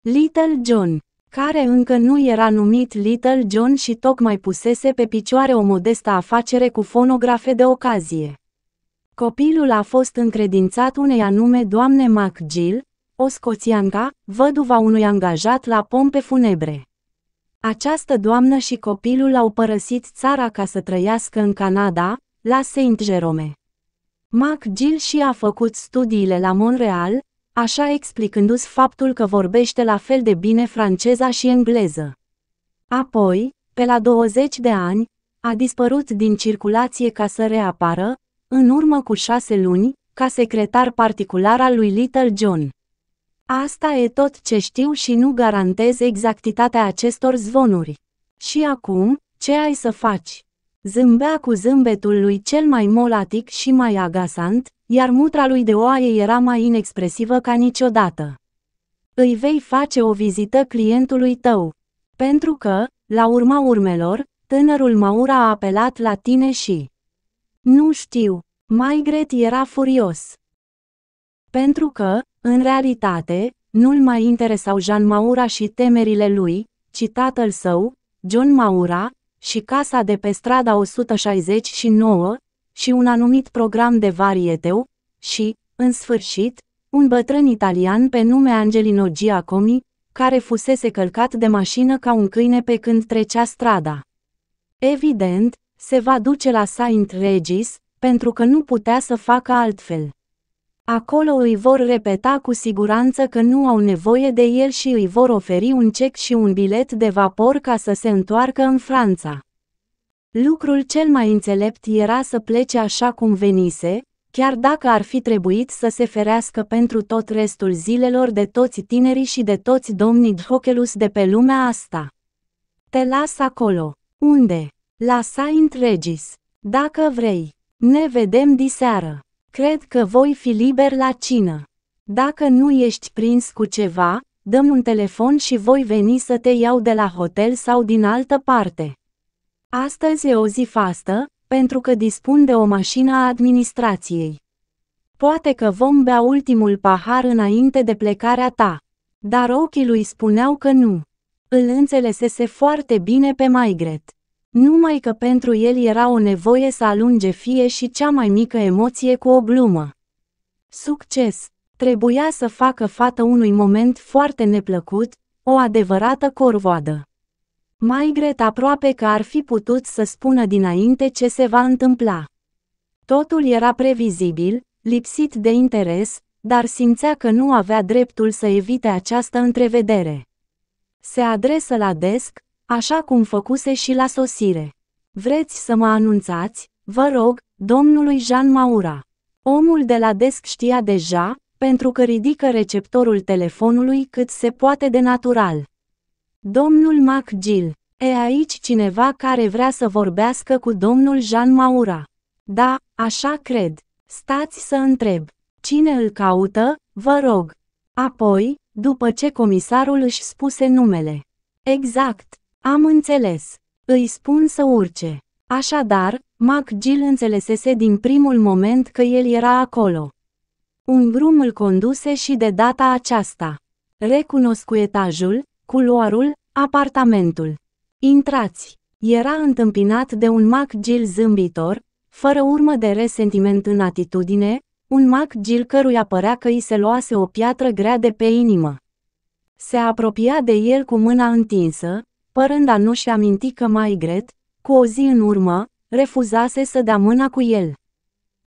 Speaker 1: Little John, care încă nu era numit Little John și tocmai pusese pe picioare o modestă afacere cu fonografe de ocazie. Copilul a fost încredințat unei anume doamne McGill, o scoțianca, văduva unui angajat la pompe funebre. Această doamnă și copilul au părăsit țara ca să trăiască în Canada, la Saint Jerome. McGill și a făcut studiile la Montreal, așa explicându-ți faptul că vorbește la fel de bine franceza și engleză. Apoi, pe la 20 de ani, a dispărut din circulație ca să reapară, în urmă cu șase luni, ca secretar particular al lui Little John. Asta e tot ce știu și nu garantez exactitatea acestor zvonuri. Și acum, ce ai să faci? Zâmbea cu zâmbetul lui cel mai molatic și mai agasant, iar mutra lui de oaie era mai inexpresivă ca niciodată. Îi vei face o vizită clientului tău. Pentru că, la urma urmelor, tânărul Maura a apelat la tine și... Nu știu, Maigret era furios. Pentru că, în realitate, nu-l mai interesau Jean Maura și temerile lui, ci tatăl său, John Maura, și casa de pe strada 169, și un anumit program de varieteu, și, în sfârșit, un bătrân italian pe nume Angelino Giacomi, care fusese călcat de mașină ca un câine pe când trecea strada. Evident, se va duce la Saint Regis, pentru că nu putea să facă altfel. Acolo îi vor repeta cu siguranță că nu au nevoie de el și îi vor oferi un cec și un bilet de vapor ca să se întoarcă în Franța. Lucrul cel mai înțelept era să plece așa cum venise, chiar dacă ar fi trebuit să se ferească pentru tot restul zilelor de toți tinerii și de toți domnii Dhokelus de pe lumea asta. Te las acolo. Unde? La Saint Regis. Dacă vrei. Ne vedem diseară. Cred că voi fi liber la cină. Dacă nu ești prins cu ceva, dăm un telefon și voi veni să te iau de la hotel sau din altă parte. Astăzi e o zi fastă, pentru că dispun de o mașină a administrației. Poate că vom bea ultimul pahar înainte de plecarea ta. Dar ochii lui spuneau că nu. Îl înțelesese foarte bine pe Maigret numai că pentru el era o nevoie să alunge fie și cea mai mică emoție cu o glumă. Succes! Trebuia să facă fată unui moment foarte neplăcut, o adevărată corvoadă. Maigret aproape că ar fi putut să spună dinainte ce se va întâmpla. Totul era previzibil, lipsit de interes, dar simțea că nu avea dreptul să evite această întrevedere. Se adresă la desk așa cum făcuse și la sosire. Vreți să mă anunțați, vă rog, domnului Jean Maura. Omul de la desk știa deja, pentru că ridică receptorul telefonului cât se poate de natural. Domnul MacGill, e aici cineva care vrea să vorbească cu domnul Jean Maura. Da, așa cred. Stați să întreb. Cine îl caută, vă rog. Apoi, după ce comisarul își spuse numele. Exact, am înțeles. Îi spun să urce. Așadar, McGill înțelesese din primul moment că el era acolo. Un drum îl conduse și de data aceasta. cu etajul, culoarul, apartamentul. Intrați! Era întâmpinat de un McGill zâmbitor, fără urmă de resentiment în atitudine, un McGill căruia părea că îi se luase o piatră grea de pe inimă. Se apropia de el cu mâna întinsă, părând a nu-și aminti că gret, cu o zi în urmă, refuzase să dea mâna cu el.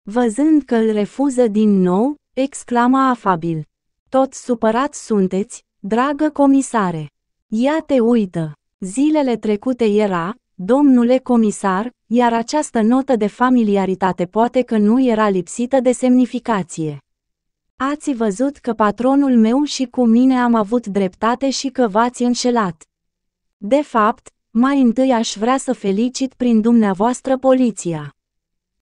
Speaker 1: Văzând că îl refuză din nou, exclama afabil. Tot supărat sunteți, dragă comisare. Ia te uită. Zilele trecute era, domnule comisar, iar această notă de familiaritate poate că nu era lipsită de semnificație. Ați văzut că patronul meu și cu mine am avut dreptate și că v-ați înșelat. De fapt, mai întâi aș vrea să felicit prin dumneavoastră poliția.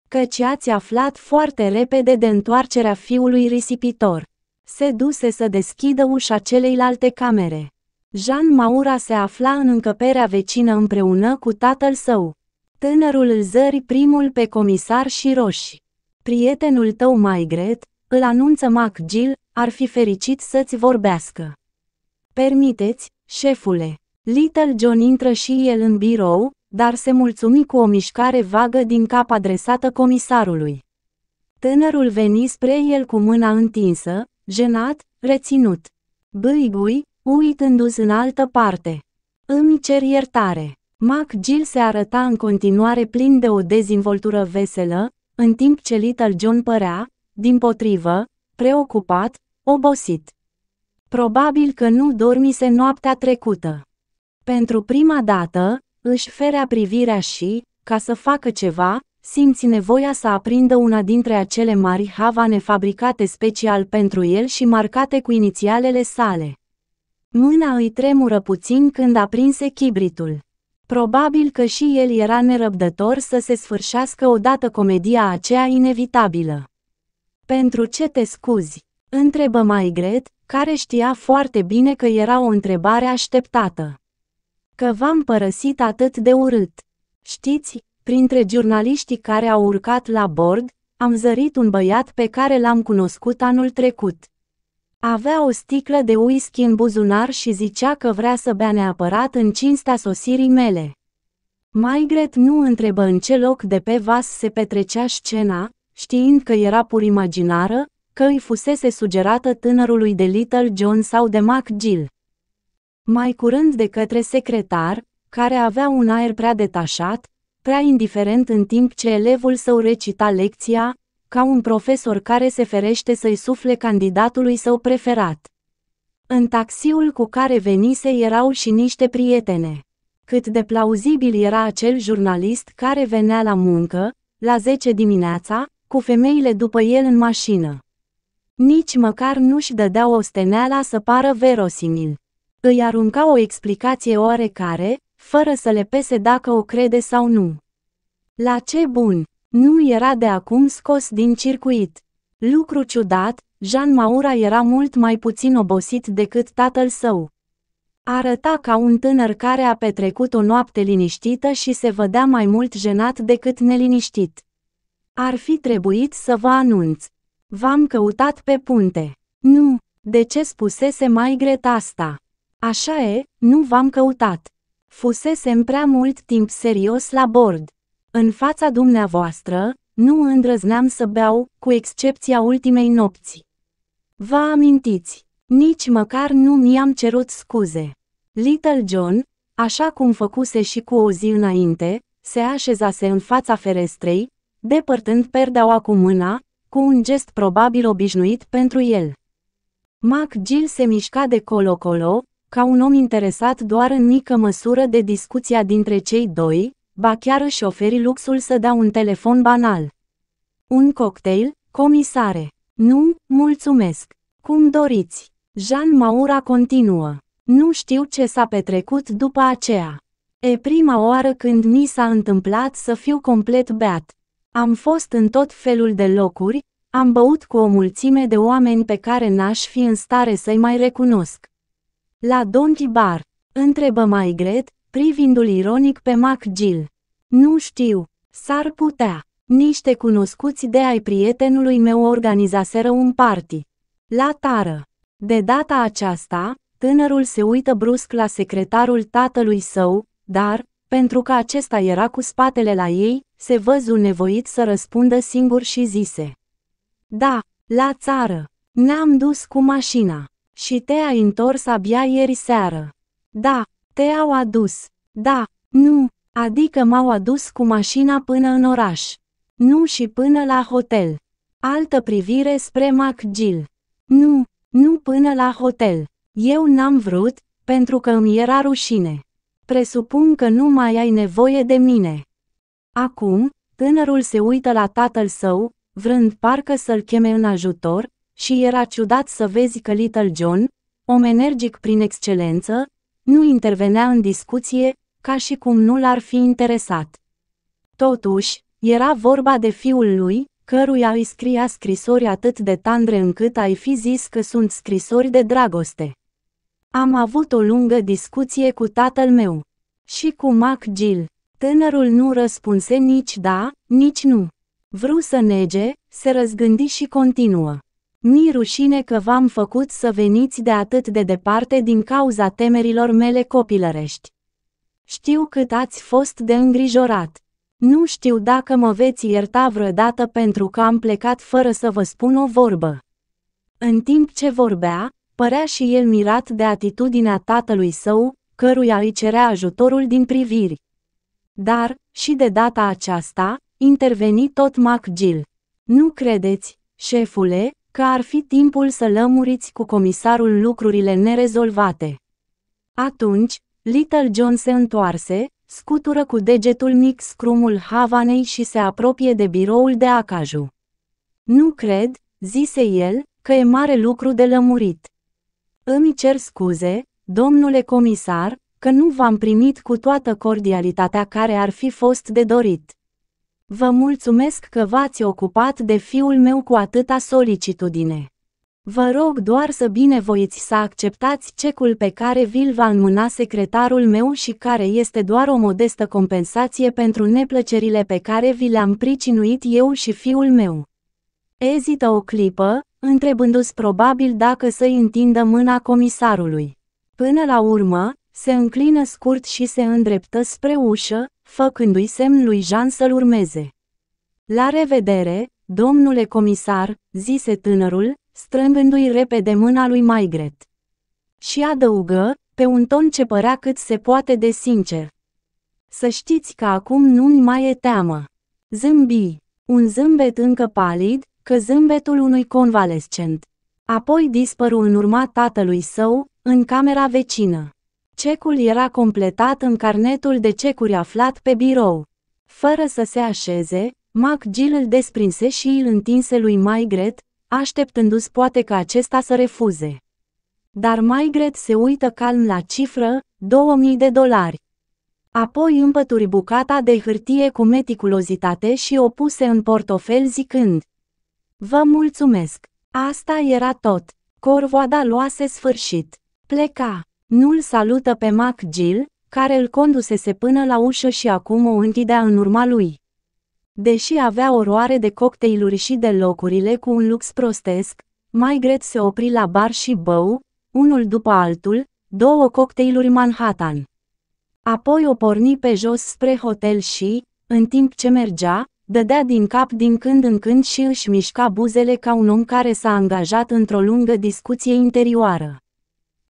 Speaker 1: Căci ați aflat foarte repede de întoarcerea fiului risipitor. Se duse să deschidă ușa celeilalte camere. Jean Maura se afla în încăperea vecină împreună cu tatăl său. Tânărul îl zări primul pe comisar și roși. Prietenul tău, Maigret, îl anunță Mac Gil, ar fi fericit să-ți vorbească. Permiteți, șefule, Little John intră și el în birou, dar se mulțumi cu o mișcare vagă din cap adresată comisarului. Tânărul veni spre el cu mâna întinsă, jenat, reținut. Băigui, uitându-se în altă parte. Îmi cer iertare. Mac Gill se arăta în continuare plin de o dezinvoltură veselă, în timp ce Little John părea, din potrivă, preocupat, obosit. Probabil că nu dormise noaptea trecută. Pentru prima dată, își ferea privirea și, ca să facă ceva, simți nevoia să aprindă una dintre acele mari havane fabricate special pentru el și marcate cu inițialele sale. Mâna îi tremură puțin când aprinse chibritul. Probabil că și el era nerăbdător să se sfârșească odată comedia aceea inevitabilă. Pentru ce te scuzi? întrebă Maigret, care știa foarte bine că era o întrebare așteptată că v-am părăsit atât de urât. Știți, printre jurnaliștii care au urcat la bord, am zărit un băiat pe care l-am cunoscut anul trecut. Avea o sticlă de whisky în buzunar și zicea că vrea să bea neapărat în cinstea sosirii mele. Maigret nu întrebă în ce loc de pe vas se petrecea scena, știind că era pur imaginară, că îi fusese sugerată tânărului de Little John sau de Mac Gill mai curând de către secretar, care avea un aer prea detașat, prea indiferent în timp ce elevul său recita lecția, ca un profesor care se ferește să-i sufle candidatului său preferat. În taxiul cu care venise erau și niște prietene. Cât de plauzibil era acel jurnalist care venea la muncă, la 10 dimineața, cu femeile după el în mașină. Nici măcar nu-și dădea steneala să pară verosimil. Îi arunca o explicație oarecare, fără să le pese dacă o crede sau nu. La ce bun! Nu era de acum scos din circuit. Lucru ciudat, Jean Maura era mult mai puțin obosit decât tatăl său. Arăta ca un tânăr care a petrecut o noapte liniștită și se vedea mai mult jenat decât neliniștit. Ar fi trebuit să vă anunț. V-am căutat pe punte. Nu, de ce spusese mai gret asta? Așa e, nu v-am căutat. Fusesem prea mult timp serios la bord. În fața dumneavoastră, nu îndrăzneam să beau, cu excepția ultimei nopți. Vă amintiți, nici măcar nu mi-am cerut scuze. Little John, așa cum făcuse și cu o zi înainte, se așezase în fața ferestrei, depărtând perdeaua cu mâna, cu un gest probabil obișnuit pentru el. Mac Gill se mișca de colo-colo, ca un om interesat doar în mică măsură de discuția dintre cei doi, ba chiar își oferi luxul să dea un telefon banal. Un cocktail, comisare. Nu, mulțumesc. Cum doriți. Jean Maura continuă. Nu știu ce s-a petrecut după aceea. E prima oară când mi s-a întâmplat să fiu complet beat. Am fost în tot felul de locuri, am băut cu o mulțime de oameni pe care n-aș fi în stare să-i mai recunosc. La Donkey Bar, întrebă Maigret, privindu-l ironic pe Mac Gill. Nu știu, s-ar putea. Niște cunoscuți de ai prietenului meu organizaseră un party. La tară. De data aceasta, tânărul se uită brusc la secretarul tatălui său, dar, pentru că acesta era cu spatele la ei, se văzu nevoit să răspundă singur și zise. Da, la țară. Ne-am dus cu mașina. Și te-ai întors abia ieri seară. Da, te-au adus. Da, nu, adică m-au adus cu mașina până în oraș. Nu și până la hotel. Altă privire spre MacGill. Nu, nu până la hotel. Eu n-am vrut, pentru că îmi era rușine. Presupun că nu mai ai nevoie de mine. Acum, tânărul se uită la tatăl său, vrând parcă să-l cheme în ajutor, și era ciudat să vezi că Little John, om energic prin excelență, nu intervenea în discuție, ca și cum nu l-ar fi interesat. Totuși, era vorba de fiul lui, căruia îi scria scrisori atât de tandre încât ai fi zis că sunt scrisori de dragoste. Am avut o lungă discuție cu tatăl meu și cu Mac Gill. Tânărul nu răspunse nici da, nici nu. Vru să nege, se răzgândi și continuă. Mi rușine că v-am făcut să veniți de atât de departe din cauza temerilor mele copilărești. Știu cât ați fost de îngrijorat. Nu știu dacă mă veți ierta vreodată pentru că am plecat fără să vă spun o vorbă. În timp ce vorbea, părea și el mirat de atitudinea tatălui său, căruia îi cerea ajutorul din priviri. Dar, și de data aceasta, interveni tot MacGill. Nu credeți, șefule, că ar fi timpul să lămuriți cu comisarul lucrurile nerezolvate. Atunci, Little John se întoarse, scutură cu degetul mic scrumul Havanei și se apropie de biroul de acaju. Nu cred, zise el, că e mare lucru de lămurit. Îmi cer scuze, domnule comisar, că nu v-am primit cu toată cordialitatea care ar fi fost de dorit. Vă mulțumesc că v-ați ocupat de fiul meu cu atâta solicitudine. Vă rog doar să binevoiți să acceptați cecul pe care vi-l va înmâna secretarul meu și care este doar o modestă compensație pentru neplăcerile pe care vi le-am pricinuit eu și fiul meu. Ezită o clipă, întrebându-ți probabil dacă să-i întindă mâna comisarului. Până la urmă, se înclină scurt și se îndreptă spre ușă, făcându-i semn lui Jean să-l urmeze. La revedere, domnule comisar, zise tânărul, strângându-i repede mâna lui Maigret. Și adăugă, pe un ton ce părea cât se poate de sincer. Să știți că acum nu-mi mai e teamă. Zâmbi, un zâmbet încă palid, că zâmbetul unui convalescent. Apoi dispăru în urma tatălui său, în camera vecină. Cecul era completat în carnetul de cecuri aflat pe birou. Fără să se așeze, McGill îl desprinse și îl întinse lui Maigret, așteptându-se poate ca acesta să refuze. Dar Maigret se uită calm la cifră, 2000 de dolari. Apoi împături bucata de hârtie cu meticulozitate și o puse în portofel zicând Vă mulțumesc! Asta era tot. Corvoada luase sfârșit. Pleca. Nu-l salută pe Gill, care îl condusese până la ușă și acum o închidea în urma lui. Deși avea oroare de cocktailuri și de locurile cu un lux prostesc, Maigret se opri la bar și bău, unul după altul, două cocktailuri Manhattan. Apoi o porni pe jos spre hotel și, în timp ce mergea, dădea din cap din când în când și își mișca buzele ca un om care s-a angajat într-o lungă discuție interioară.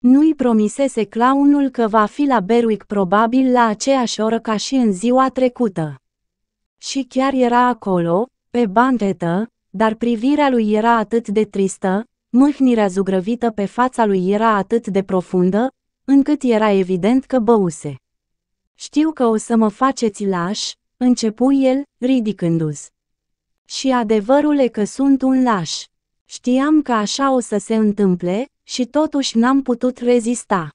Speaker 1: Nu-i promisese claunul că va fi la Berwick probabil la aceeași oră ca și în ziua trecută. Și chiar era acolo, pe bandetă, dar privirea lui era atât de tristă, mâhnirea zugrăvită pe fața lui era atât de profundă, încât era evident că băuse. Știu că o să mă faceți laș, începu el, ridicându se Și adevărul e că sunt un laș. Știam că așa o să se întâmple, și totuși n-am putut rezista.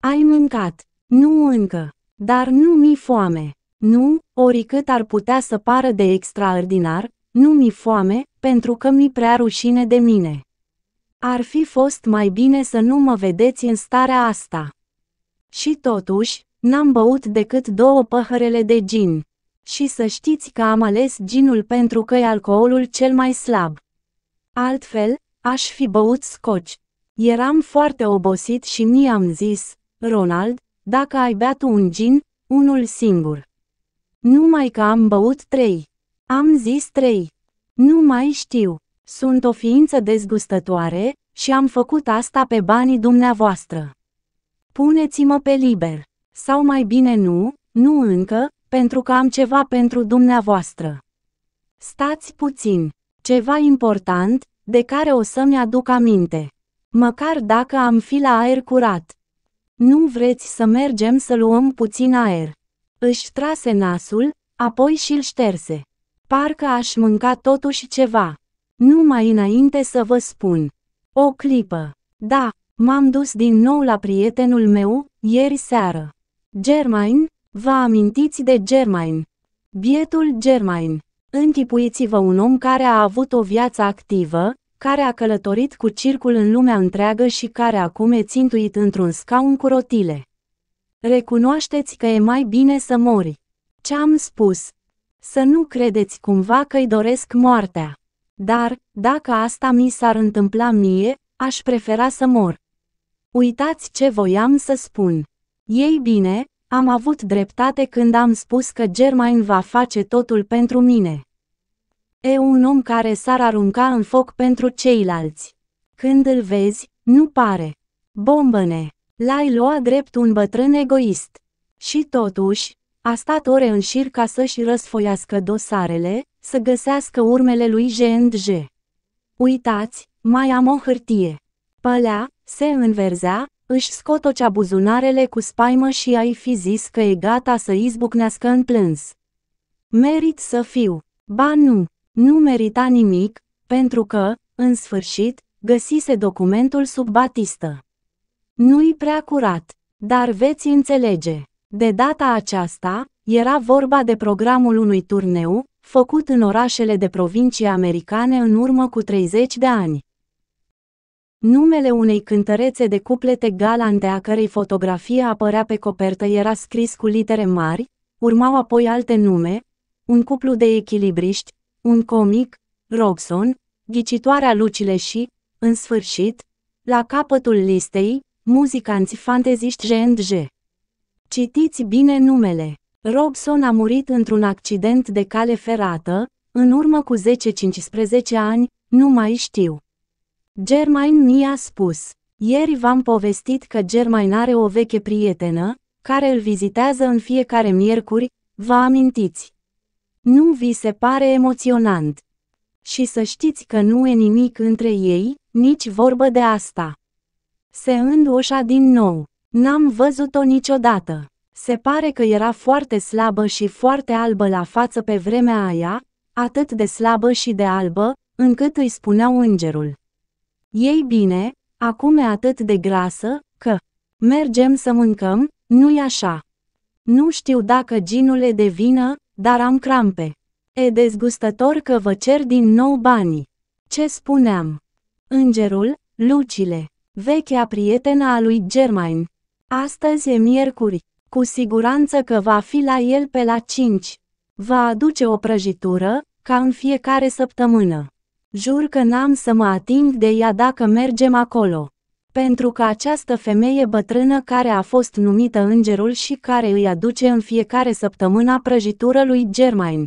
Speaker 1: Ai mâncat? Nu încă. Dar nu mi foame. Nu, oricât ar putea să pară de extraordinar, nu mi foame, pentru că mi prea rușine de mine. Ar fi fost mai bine să nu mă vedeți în starea asta. Și totuși, n-am băut decât două păhărele de gin. Și să știți că am ales ginul pentru că e alcoolul cel mai slab. Altfel, aș fi băut scoci. Eram foarte obosit și mi-am zis, Ronald, dacă ai beat un gin, unul singur. Numai că am băut trei. Am zis trei. Nu mai știu. Sunt o ființă dezgustătoare și am făcut asta pe banii dumneavoastră. Puneți-mă pe liber. Sau mai bine nu, nu încă, pentru că am ceva pentru dumneavoastră. Stați puțin. Ceva important, de care o să-mi aduc aminte. Măcar dacă am fi la aer curat. Nu vreți să mergem să luăm puțin aer. Își trase nasul, apoi și-l șterse. Parcă aș mânca totuși ceva. Nu mai înainte să vă spun. O clipă. Da, m-am dus din nou la prietenul meu, ieri seară. Germain, vă amintiți de Germain? Bietul Germain. Închipuiți-vă un om care a avut o viață activă, care a călătorit cu circul în lumea întreagă și care acum e țintuit într-un scaun cu rotile. Recunoașteți că e mai bine să mori. Ce am spus? Să nu credeți cumva că-i doresc moartea. Dar, dacă asta mi s-ar întâmpla mie, aș prefera să mor. Uitați ce voiam să spun. Ei bine, am avut dreptate când am spus că Germain va face totul pentru mine. E un om care s-ar arunca în foc pentru ceilalți. Când îl vezi, nu pare. Bombăne, l-ai luat drept un bătrân egoist. Și totuși, a stat ore în șir ca să-și răsfoiască dosarele, să găsească urmele lui J&J. Uitați, mai am o hârtie. Pălea, se înverzea, își scotocea buzunarele cu spaimă și ai fi zis că e gata să izbucnească în plâns. Merit să fiu. Ba nu, nu merita nimic, pentru că, în sfârșit, găsise documentul sub batistă. Nu-i prea curat, dar veți înțelege. De data aceasta, era vorba de programul unui turneu, făcut în orașele de provincie americane în urmă cu 30 de ani. Numele unei cântărețe de cuplete galante a cărei fotografie apărea pe copertă era scris cu litere mari, urmau apoi alte nume, un cuplu de echilibriști, un comic, Robson, ghicitoarea lucile și, în sfârșit, la capătul listei, muzicanți fanteziști G&G. Citiți bine numele. Robson a murit într-un accident de cale ferată, în urmă cu 10-15 ani, nu mai știu. Germain mi-a spus. Ieri v-am povestit că Germain are o veche prietenă, care îl vizitează în fiecare miercuri, vă amintiți? Nu vi se pare emoționant. Și să știți că nu e nimic între ei, nici vorbă de asta. Se îndușa din nou. N-am văzut-o niciodată. Se pare că era foarte slabă și foarte albă la față pe vremea aia, atât de slabă și de albă, încât îi spuneau îngerul. Ei bine, acum e atât de grasă, că mergem să mâncăm, nu-i așa. Nu știu dacă ginul e de vină, dar am crampe. E dezgustător că vă cer din nou banii. Ce spuneam? Îngerul, lucile, vechea prietena a lui Germain. Astăzi e miercuri, cu siguranță că va fi la el pe la 5. Va aduce o prăjitură, ca în fiecare săptămână. Jur că n-am să mă ating de ea dacă mergem acolo. Pentru că această femeie bătrână care a fost numită îngerul și care îi aduce în fiecare săptămână prăjitură lui Germain.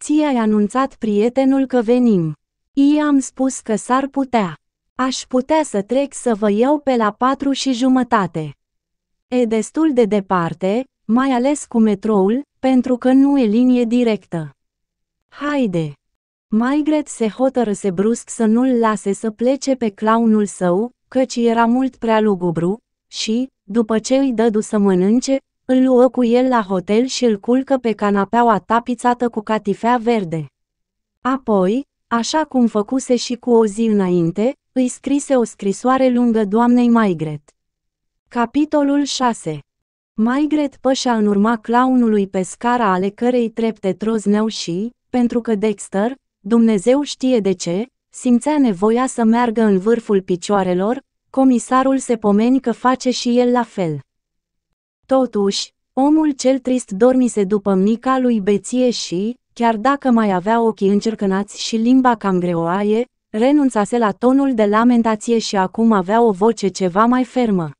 Speaker 1: Ți-ai anunțat prietenul că venim. I-am spus că s-ar putea. Aș putea să trec să vă iau pe la patru și jumătate. E destul de departe, mai ales cu metroul, pentru că nu e linie directă. Haide! Maigret se hotărâse brusc să nu-l lase să plece pe claunul său, căci era mult prea lugubru, și, după ce îi dădu să mănânce, îl luă cu el la hotel și îl culcă pe canapeaua tapițată cu catifea verde. Apoi, așa cum făcuse și cu o zi înainte, îi scrise o scrisoare lungă doamnei Maigret. Capitolul 6 Maigret pășea în urma claunului pe scara ale cărei trepte trozneau și, pentru că Dexter, Dumnezeu știe de ce, Simțea nevoia să meargă în vârful picioarelor, comisarul se pomeni că face și el la fel. Totuși, omul cel trist dormise după mica lui Beție și, chiar dacă mai avea ochii încercănați și limba cam greoaie, renunțase la tonul de lamentație și acum avea o voce ceva mai fermă.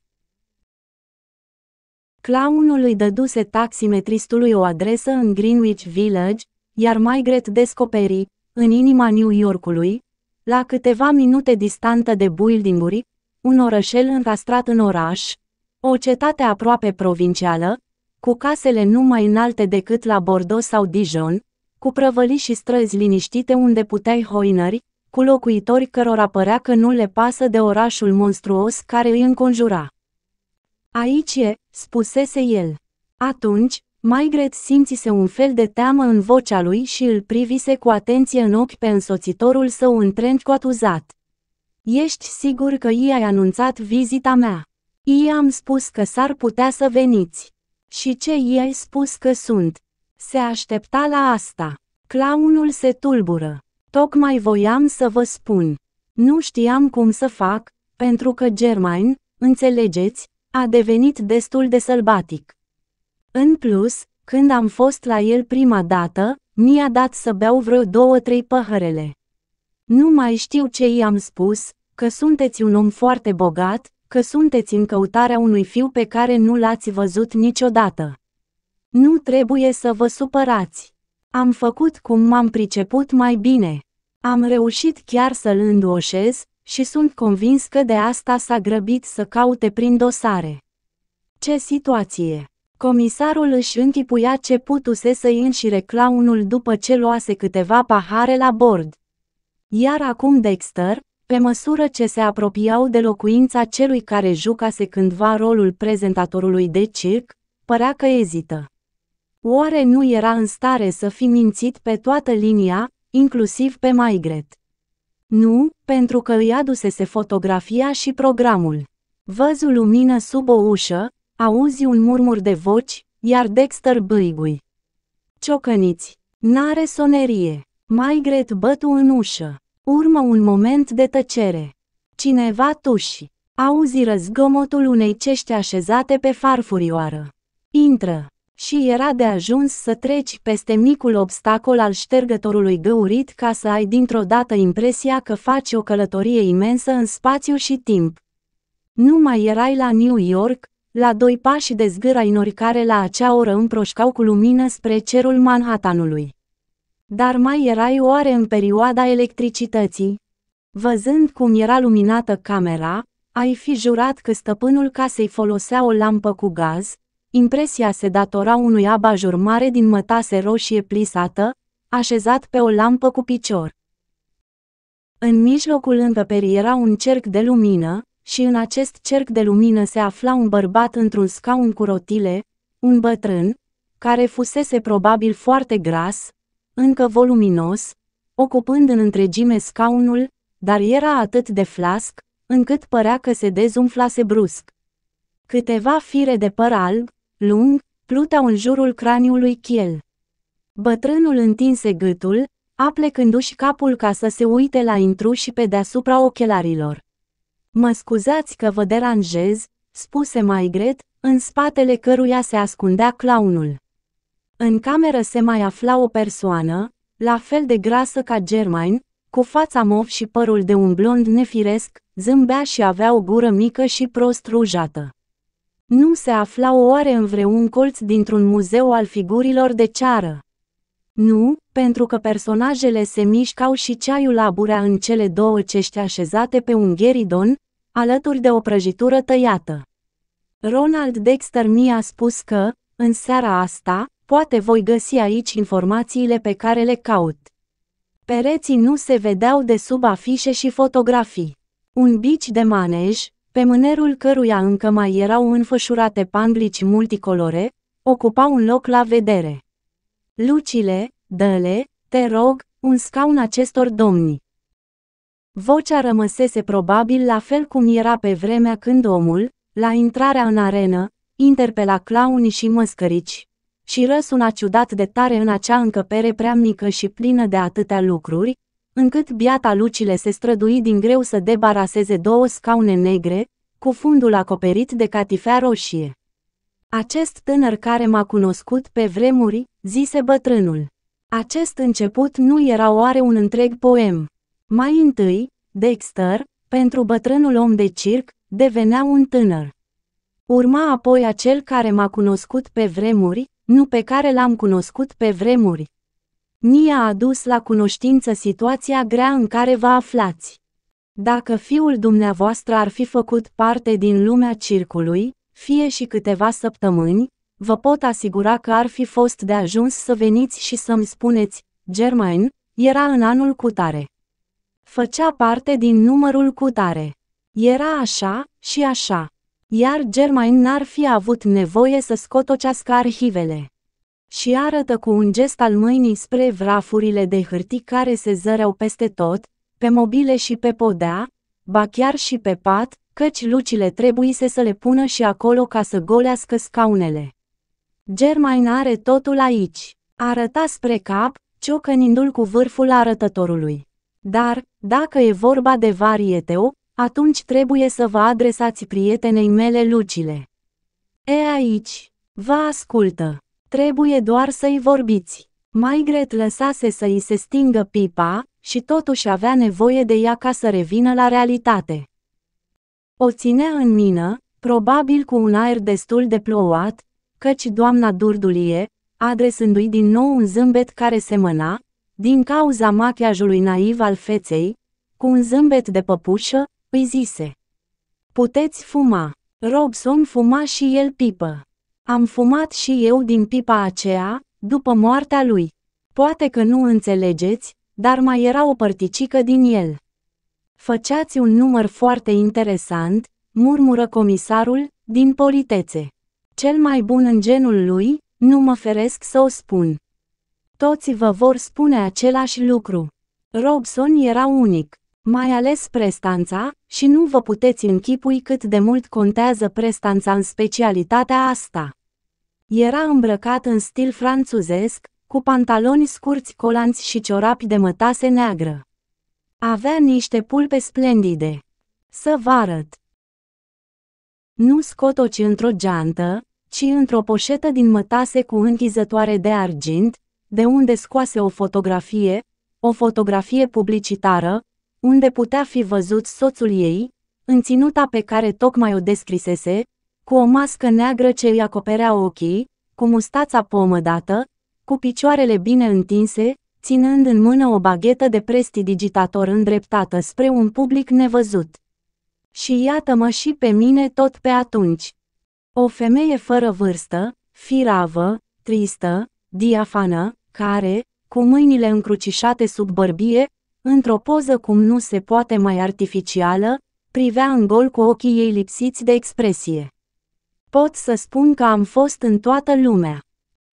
Speaker 1: Claunul îi dăduse taximetristului o adresă în Greenwich Village, iar Margaret descoperi, în inima New Yorkului, la câteva minute distantă de buildinguri, un orășel încastrat în oraș, o cetate aproape provincială, cu casele nu mai înalte decât la Bordeaux sau Dijon, cu prăvăli și străzi liniștite unde puteai hoinări, cu locuitori cărora părea că nu le pasă de orașul monstruos care îi înconjura. Aici e, spusese el. Atunci, Maigret simțise un fel de teamă în vocea lui și îl privise cu atenție în ochi pe însoțitorul său în cu atuzat. Ești sigur că i-ai anunțat vizita mea? I-am spus că s-ar putea să veniți. Și ce i-ai spus că sunt? Se aștepta la asta. Claunul se tulbură. Tocmai voiam să vă spun. Nu știam cum să fac, pentru că Germain, înțelegeți, a devenit destul de sălbatic. În plus, când am fost la el prima dată, mi-a dat să beau vreo două-trei păhărele. Nu mai știu ce i-am spus, că sunteți un om foarte bogat, că sunteți în căutarea unui fiu pe care nu l-ați văzut niciodată. Nu trebuie să vă supărați. Am făcut cum m-am priceput mai bine. Am reușit chiar să-l înduoșez și sunt convins că de asta s-a grăbit să caute prin dosare. Ce situație! Comisarul își închipuia ce putuse să-i înșire claunul după ce luase câteva pahare la bord. Iar acum Dexter, pe măsură ce se apropiau de locuința celui care jucase cândva rolul prezentatorului de circ, părea că ezită. Oare nu era în stare să fi mințit pe toată linia, inclusiv pe Maigret? Nu, pentru că îi adusese fotografia și programul. Văzul lumină sub o ușă, Auzi un murmur de voci, iar Dexter băigui. Ciocăniți! N-are sonerie! Maigret bătu în ușă. Urmă un moment de tăcere. Cineva tuși. Auzi răzgomotul unei cești așezate pe farfurioară. Intră! Și era de ajuns să treci peste micul obstacol al ștergătorului găurit ca să ai dintr-o dată impresia că faci o călătorie imensă în spațiu și timp. Nu mai erai la New York, la doi pași de zgâra inori care la acea oră împroșcau cu lumină spre cerul Manhattanului. Dar mai erai oare în perioada electricității? Văzând cum era luminată camera, ai fi jurat că stăpânul casei folosea o lampă cu gaz, impresia se datora unui abajur mare din mătase roșie plisată, așezat pe o lampă cu picior. În mijlocul încăperii era un cerc de lumină, și în acest cerc de lumină se afla un bărbat într-un scaun cu rotile, un bătrân, care fusese probabil foarte gras, încă voluminos, ocupând în întregime scaunul, dar era atât de flasc, încât părea că se dezumflase brusc. Câteva fire de păr alb, lung, pluteau în jurul craniului Chiel. Bătrânul întinse gâtul, aplecându-și capul ca să se uite la intruși pe deasupra ochelarilor. Mă scuzați că vă deranjez, spuse Maigret, în spatele căruia se ascundea claunul. În cameră se mai afla o persoană, la fel de grasă ca Germain, cu fața mov și părul de un blond nefiresc, zâmbea și avea o gură mică și prost rujată. Nu se afla oare în vreun colț dintr-un muzeu al figurilor de ceară? Nu, pentru că personajele se mișcau și ceaiul aburea în cele două cești așezate pe un gheridon, alături de o prăjitură tăiată. Ronald Dexter mi-a spus că, în seara asta, poate voi găsi aici informațiile pe care le caut. Pereții nu se vedeau de sub afișe și fotografii. Un bici de manej, pe mânerul căruia încă mai erau înfășurate panglici multicolore, ocupa un loc la vedere. Lucile, dă-le, te rog, un scaun acestor domni. Vocea rămăsese probabil la fel cum era pe vremea când omul, la intrarea în arenă, interpela claunii și măscărici, și răsuna ciudat de tare în acea încăpere prea mică și plină de atâtea lucruri, încât biata lucile se strădui din greu să debaraseze două scaune negre, cu fundul acoperit de catifea roșie. Acest tânăr care m-a cunoscut pe vremuri, zise bătrânul. Acest început nu era oare un întreg poem. Mai întâi, Dexter, pentru bătrânul om de circ, devenea un tânăr. Urma apoi acel care m-a cunoscut pe vremuri, nu pe care l-am cunoscut pe vremuri. Ni a adus la cunoștință situația grea în care vă aflați. Dacă fiul dumneavoastră ar fi făcut parte din lumea circului, fie și câteva săptămâni, vă pot asigura că ar fi fost de ajuns să veniți și să-mi spuneți, Germain, era în anul cutare. Făcea parte din numărul cutare. Era așa și așa. Iar Germain n-ar fi avut nevoie să scotocească arhivele. Și arătă cu un gest al mâinii spre vrafurile de hârtii care se zăreau peste tot, pe mobile și pe podea, ba chiar și pe pat, căci lucile trebuise să le pună și acolo ca să golească scaunele. Germain are totul aici, arăta spre cap, ciocănindu-l cu vârful arătătorului. Dar, dacă e vorba de varieteu, atunci trebuie să vă adresați prietenei mele lucile. E aici, vă ascultă, trebuie doar să-i vorbiți. Maigret lăsase să-i se stingă pipa și totuși avea nevoie de ea ca să revină la realitate. O ținea în mină, probabil cu un aer destul de plouat, căci doamna Durdulie, adresându-i din nou un zâmbet care semăna, din cauza machiajului naiv al feței, cu un zâmbet de păpușă, îi zise. Puteți fuma. Robson fuma și el pipă. Am fumat și eu din pipa aceea, după moartea lui. Poate că nu înțelegeți, dar mai era o părticică din el. Făceați un număr foarte interesant, murmură comisarul, din politețe. Cel mai bun în genul lui, nu mă feresc să o spun. Toți vă vor spune același lucru. Robson era unic, mai ales prestanța, și nu vă puteți închipui cât de mult contează prestanța în specialitatea asta. Era îmbrăcat în stil franțuzesc, cu pantaloni scurți colanți și ciorapi de mătase neagră. Avea niște pulpe splendide. Să vă arăt. Nu scotoci într-o geantă, ci într-o poșetă din mătase cu închizătoare de argint, de unde scoase o fotografie, o fotografie publicitară, unde putea fi văzut soțul ei, în ținuta pe care tocmai o descrisese, cu o mască neagră ce îi acoperea ochii, cu mustața pomădată, cu picioarele bine întinse, ținând în mână o baghetă de prestidigitator îndreptată spre un public nevăzut. Și iată-mă și pe mine tot pe atunci. O femeie fără vârstă, firavă, tristă, diafană, care, cu mâinile încrucișate sub bărbie, într-o poză cum nu se poate mai artificială, privea în gol cu ochii ei lipsiți de expresie. Pot să spun că am fost în toată lumea.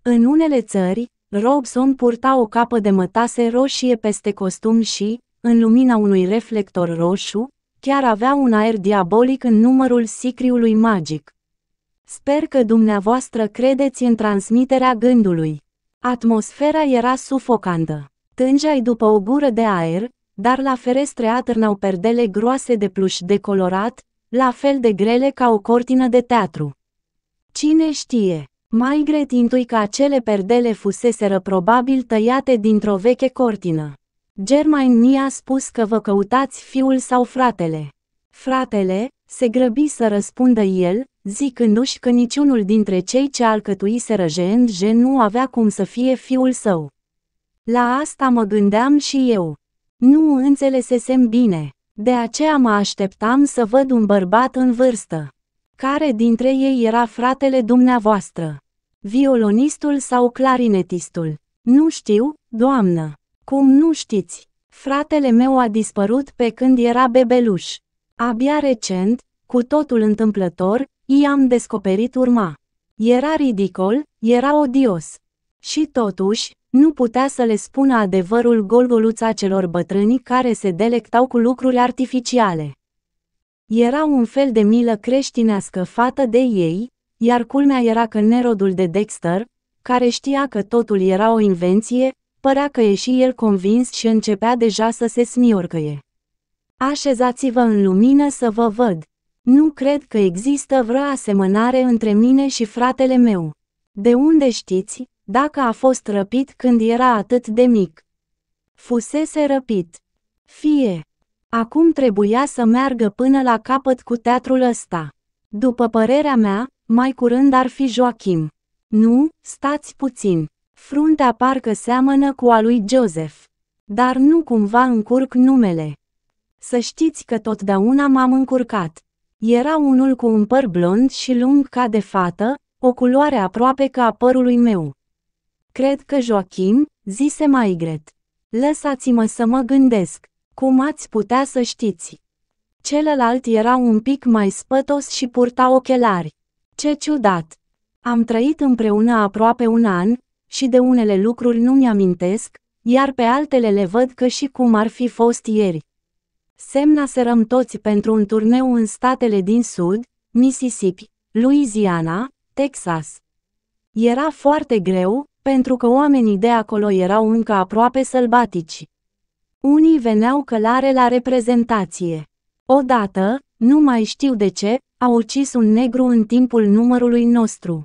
Speaker 1: În unele țări, Robson purta o capă de mătase roșie peste costum și, în lumina unui reflector roșu, chiar avea un aer diabolic în numărul sicriului magic. Sper că dumneavoastră credeți în transmiterea gândului. Atmosfera era sufocantă. Tângeai după o gură de aer, dar la ferestre atârnau perdele groase de pluș decolorat, la fel de grele ca o cortină de teatru. Cine știe? Maigret intui că acele perdele fuseseră probabil tăiate dintr-o veche cortină. Germain ni-a spus că vă căutați fiul sau fratele. Fratele, se grăbi să răspundă el, zicându-și că niciunul dintre cei ce alcătuiseră GNG nu avea cum să fie fiul său. La asta mă gândeam și eu. Nu înțelesesem bine. De aceea mă așteptam să văd un bărbat în vârstă. Care dintre ei era fratele dumneavoastră? Violonistul sau clarinetistul? Nu știu, doamnă. Cum nu știți? Fratele meu a dispărut pe când era bebeluș. Abia recent, cu totul întâmplător, i-am descoperit urma. Era ridicol, era odios. Și totuși, nu putea să le spună adevărul golgoluța celor bătrâni care se delectau cu lucruri artificiale. Era un fel de milă creștinească fată de ei, iar culmea era că nerodul de Dexter, care știa că totul era o invenție, părea că e și el convins și începea deja să se smiorcăie. Așezați-vă în lumină să vă văd. Nu cred că există vreo asemănare între mine și fratele meu. De unde știți, dacă a fost răpit când era atât de mic? Fusese răpit. Fie, Acum trebuia să meargă până la capăt cu teatrul ăsta. După părerea mea, mai curând ar fi Joachim. Nu, stați puțin. Fruntea parcă seamănă cu a lui Joseph. Dar nu cumva încurc numele. Să știți că totdeauna m-am încurcat. Era unul cu un păr blond și lung ca de fată, o culoare aproape ca a părului meu. Cred că Joachim, zise Maigret. Lăsați-mă să mă gândesc. Cum ați putea să știți? Celălalt era un pic mai spătos și purta ochelari. Ce ciudat! Am trăit împreună aproape un an și de unele lucruri nu mi-amintesc, iar pe altele le văd că și cum ar fi fost ieri. sărăm toți pentru un turneu în statele din Sud, Mississippi, Louisiana, Texas. Era foarte greu, pentru că oamenii de acolo erau încă aproape sălbatici. Unii veneau călare la reprezentație. Odată, nu mai știu de ce, a ucis un negru în timpul numărului nostru.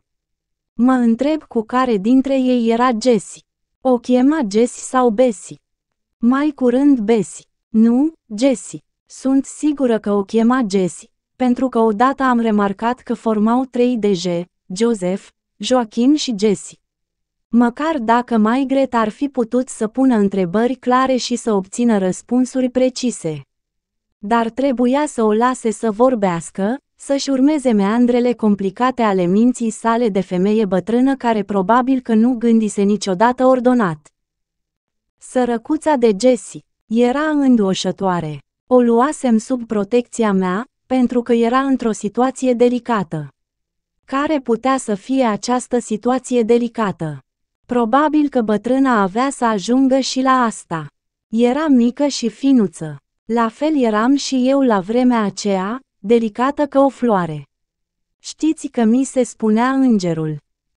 Speaker 1: Mă întreb cu care dintre ei era Jesse. O chema Jesse sau Bessie? Mai curând Bessie. Nu, Jesse. Sunt sigură că o chema Jesse, pentru că odată am remarcat că formau trei DJ, Joseph, Joachim și Jesse. Măcar dacă mai gret ar fi putut să pună întrebări clare și să obțină răspunsuri precise. Dar trebuia să o lase să vorbească, să-și urmeze meandrele complicate ale minții sale de femeie bătrână care probabil că nu gândise niciodată ordonat. Sărăcuța de Jessie era înduoșătoare. O luasem sub protecția mea, pentru că era într-o situație delicată. Care putea să fie această situație delicată? Probabil că bătrâna avea să ajungă și la asta. Era mică și finuță. La fel eram și eu la vremea aceea, delicată ca o floare. Știți că mi se spunea îngerul.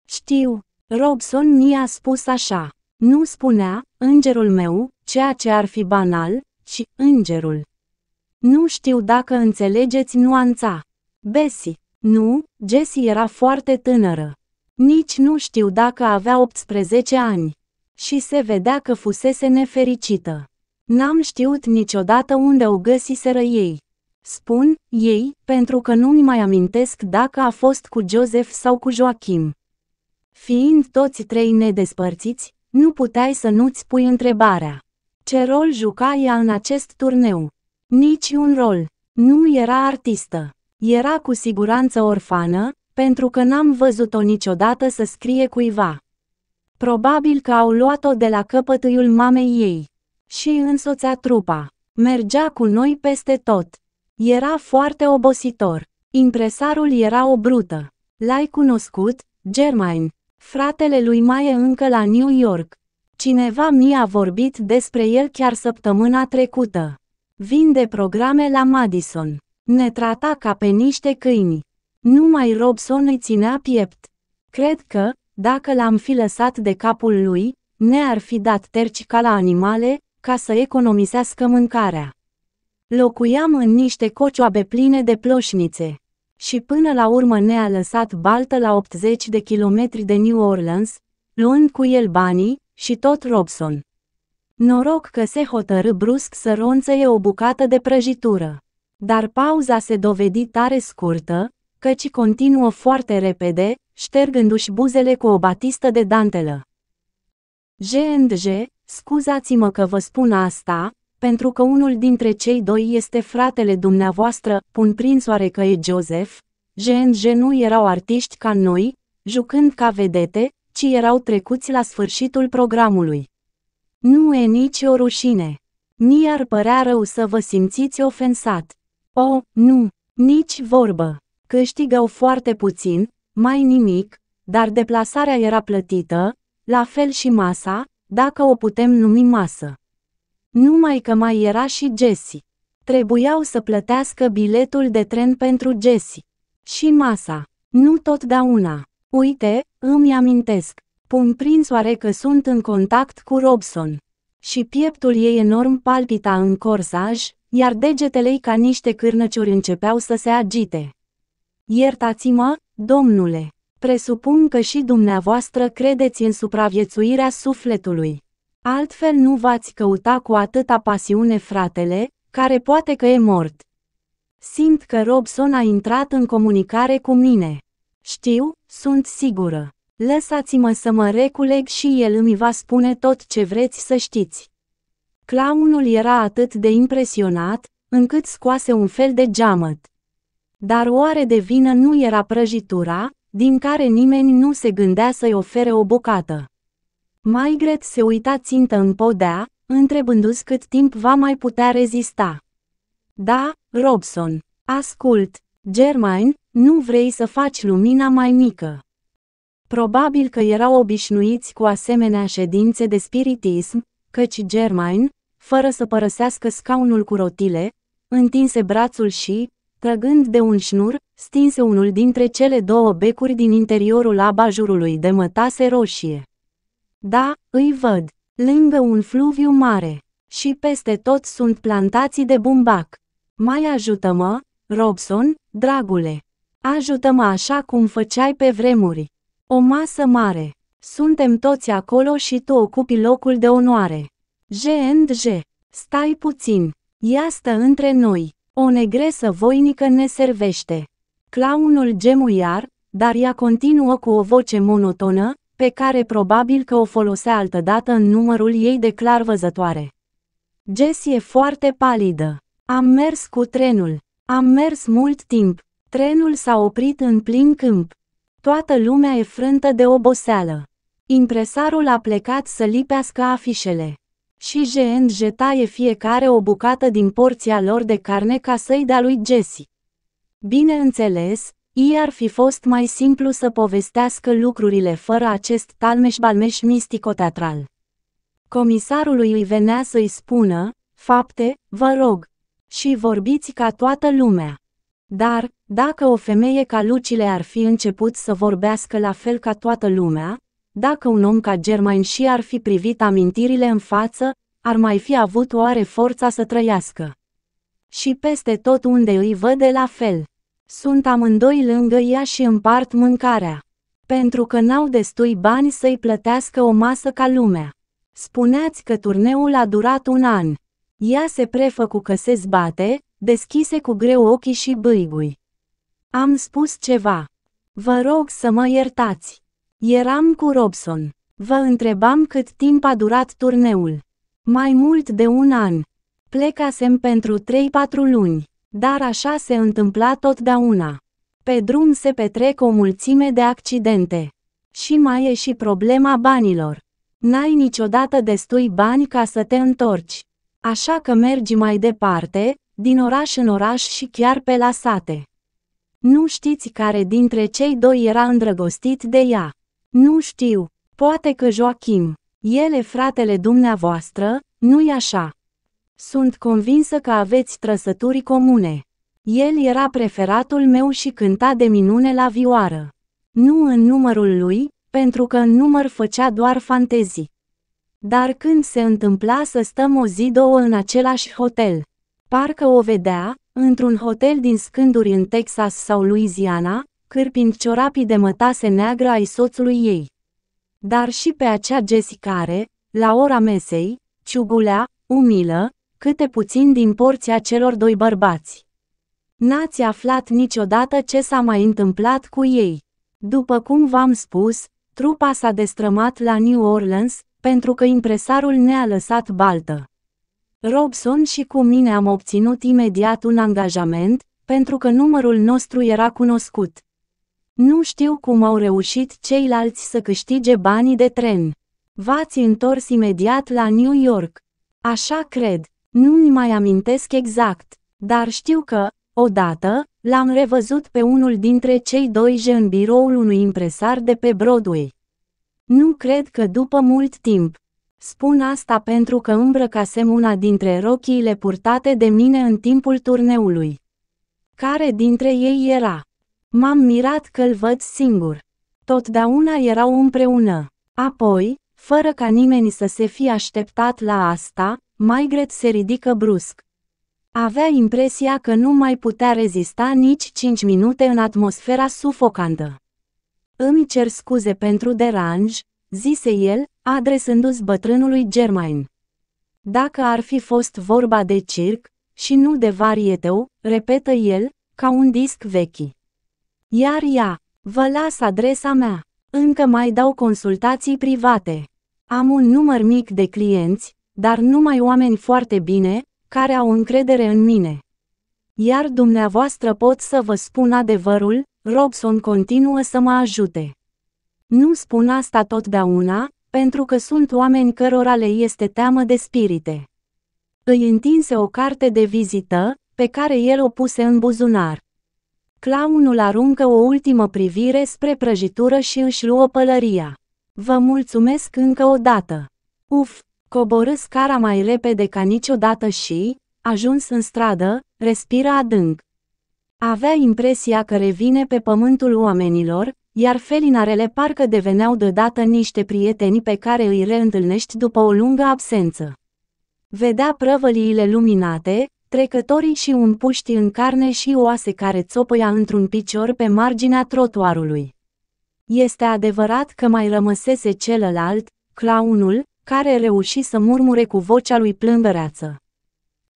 Speaker 1: Știu, Robson mi-a spus așa. Nu spunea, îngerul meu, ceea ce ar fi banal, ci îngerul. Nu știu dacă înțelegeți nuanța. Bessie. Nu, Jessie era foarte tânără. Nici nu știu dacă avea 18 ani. Și se vedea că fusese nefericită. N-am știut niciodată unde o găsiseră ei. Spun, ei, pentru că nu-mi mai amintesc dacă a fost cu Joseph sau cu Joachim. Fiind toți trei nedespărțiți, nu puteai să nu-ți pui întrebarea. Ce rol juca ea în acest turneu? Nici un rol. Nu era artistă. Era cu siguranță orfană, pentru că n-am văzut-o niciodată să scrie cuiva. Probabil că au luat-o de la căpătâiul mamei ei. Și însoțea trupa. Mergea cu noi peste tot. Era foarte obositor. Impresarul era o brută. L-ai cunoscut, Germain? Fratele lui mai e încă la New York. Cineva mi-a vorbit despre el chiar săptămâna trecută. Vinde programe la Madison. Ne trata ca pe niște câini. Numai Robson îi ținea piept. Cred că, dacă l-am fi lăsat de capul lui, ne-ar fi dat terci ca la animale, ca să economisească mâncarea. Locuiam în niște cocioabe pline de ploșnițe. Și până la urmă ne-a lăsat baltă la 80 de kilometri de New Orleans, luând cu el banii și tot Robson. Noroc că se hotărâ brusc să ronțăie o bucată de prăjitură. Dar pauza se dovedi tare scurtă, căci continuă foarte repede, ștergându-și buzele cu o batistă de dantelă. G&G, scuzați-mă că vă spun asta, pentru că unul dintre cei doi este fratele dumneavoastră, pun prin soare că e Joseph, G&G nu erau artiști ca noi, jucând ca vedete, ci erau trecuți la sfârșitul programului. Nu e nici o rușine. mi ar părea rău să vă simțiți ofensat. O, nu, nici vorbă câștigau foarte puțin, mai nimic, dar deplasarea era plătită, la fel și masa, dacă o putem numi masă. Numai că mai era și Jesse. Trebuiau să plătească biletul de tren pentru Jesse Și masa. Nu totdeauna. Uite, îmi amintesc. Pun prin soare că sunt în contact cu Robson. Și pieptul ei enorm palpita în corsaj, iar degetele ei ca niște cârnăciuri începeau să se agite. Iertați-mă, domnule! Presupun că și dumneavoastră credeți în supraviețuirea sufletului. Altfel nu v-ați căuta cu atâta pasiune fratele, care poate că e mort. Simt că Robson a intrat în comunicare cu mine. Știu, sunt sigură. Lăsați-mă să mă reculeg și el îmi va spune tot ce vreți să știți. Claunul era atât de impresionat, încât scoase un fel de geamăt. Dar oare de vină nu era prăjitura, din care nimeni nu se gândea să-i ofere o bucată? Maigret se uita țintă în podea, întrebându-ți cât timp va mai putea rezista. Da, Robson, ascult, Germain, nu vrei să faci lumina mai mică. Probabil că erau obișnuiți cu asemenea ședințe de spiritism, căci Germain, fără să părăsească scaunul cu rotile, întinse brațul și, Trăgând de un șnur, stinse unul dintre cele două becuri din interiorul abajurului de mătase roșie. Da, îi văd, lângă un fluviu mare. Și peste tot sunt plantații de bumbac. Mai ajută-mă, Robson, dragule. Ajută-mă așa cum făceai pe vremuri. O masă mare. Suntem toți acolo și tu ocupi locul de onoare. G&G. Stai puțin. Ia stă între noi. O negresă voinică ne servește. Claunul gemuiar, dar ea continuă cu o voce monotonă, pe care probabil că o folosea altădată în numărul ei de clar văzătoare. Jessie e foarte palidă. Am mers cu trenul. Am mers mult timp. Trenul s-a oprit în plin câmp. Toată lumea e frântă de oboseală. Impresarul a plecat să lipească afișele și GNJ taie fiecare o bucată din porția lor de carne ca să-i dea lui Jesse. Bineînțeles, ei ar fi fost mai simplu să povestească lucrurile fără acest talmeș-balmeș mistico-teatral. Comisarului îi venea să-i spună, fapte, vă rog, și vorbiți ca toată lumea. Dar, dacă o femeie ca Lucile ar fi început să vorbească la fel ca toată lumea, dacă un om ca Germain și ar fi privit amintirile în față, ar mai fi avut oare forța să trăiască. Și peste tot unde îi văd de la fel. Sunt amândoi lângă ea și împart mâncarea. Pentru că n-au destui bani să-i plătească o masă ca lumea. Spuneați că turneul a durat un an. Ea se prefăcu că se zbate, deschise cu greu ochii și bâigui. Am spus ceva. Vă rog să mă iertați. Eram cu Robson. Vă întrebam cât timp a durat turneul. Mai mult de un an. Plecasem pentru 3-4 luni, dar așa se întâmpla totdeauna. Pe drum se petrec o mulțime de accidente. Și mai e și problema banilor. N-ai niciodată destui bani ca să te întorci. Așa că mergi mai departe, din oraș în oraș și chiar pe la sate. Nu știți care dintre cei doi era îndrăgostit de ea. Nu știu, poate că Joachim, el e fratele dumneavoastră, nu-i așa? Sunt convinsă că aveți trăsături comune. El era preferatul meu și cânta de minune la vioară. Nu în numărul lui, pentru că în număr făcea doar fantezii. Dar când se întâmpla să stăm o zi două în același hotel, parcă o vedea, într-un hotel din scânduri în Texas sau Louisiana, cârpind ciorapii de mătase neagră ai soțului ei. Dar și pe acea gesicare, la ora mesei, ciugulea, umilă, câte puțin din porția celor doi bărbați. N-ați aflat niciodată ce s-a mai întâmplat cu ei. După cum v-am spus, trupa s-a destrămat la New Orleans, pentru că impresarul ne-a lăsat baltă. Robson și cu mine am obținut imediat un angajament, pentru că numărul nostru era cunoscut. Nu știu cum au reușit ceilalți să câștige banii de tren. V-ați întors imediat la New York. Așa cred, nu-mi mai amintesc exact, dar știu că, odată, l-am revăzut pe unul dintre cei doi je în biroul unui impresar de pe Broadway. Nu cred că după mult timp. Spun asta pentru că îmbrăcasem una dintre rochiile purtate de mine în timpul turneului. Care dintre ei era? M-am mirat că-l văd singur. Totdeauna erau împreună. Apoi, fără ca nimeni să se fi așteptat la asta, Maigret se ridică brusc. Avea impresia că nu mai putea rezista nici cinci minute în atmosfera sufocantă. Îmi cer scuze pentru deranj, zise el, adresându-se bătrânului Germain. Dacă ar fi fost vorba de circ, și nu de varieteu, repetă el, ca un disc vechi. Iar ea, vă las adresa mea. Încă mai dau consultații private. Am un număr mic de clienți, dar numai oameni foarte bine, care au încredere în mine. Iar dumneavoastră pot să vă spun adevărul, Robson continuă să mă ajute. Nu spun asta totdeauna, pentru că sunt oameni cărora le este teamă de spirite. Îi întinse o carte de vizită, pe care el o puse în buzunar. Claunul aruncă o ultimă privire spre prăjitură și își luă pălăria. Vă mulțumesc încă o dată. Uf, coborâ scara mai repede ca niciodată și, ajuns în stradă, respiră adânc. Avea impresia că revine pe pământul oamenilor, iar felinarele parcă deveneau deodată niște prieteni pe care îi reîntâlnești după o lungă absență. Vedea prăvăliile luminate, trecătorii și un puști în carne și oase care țopăia într-un picior pe marginea trotuarului. Este adevărat că mai rămăsese celălalt, claunul, care reuși să murmure cu vocea lui plângăreață.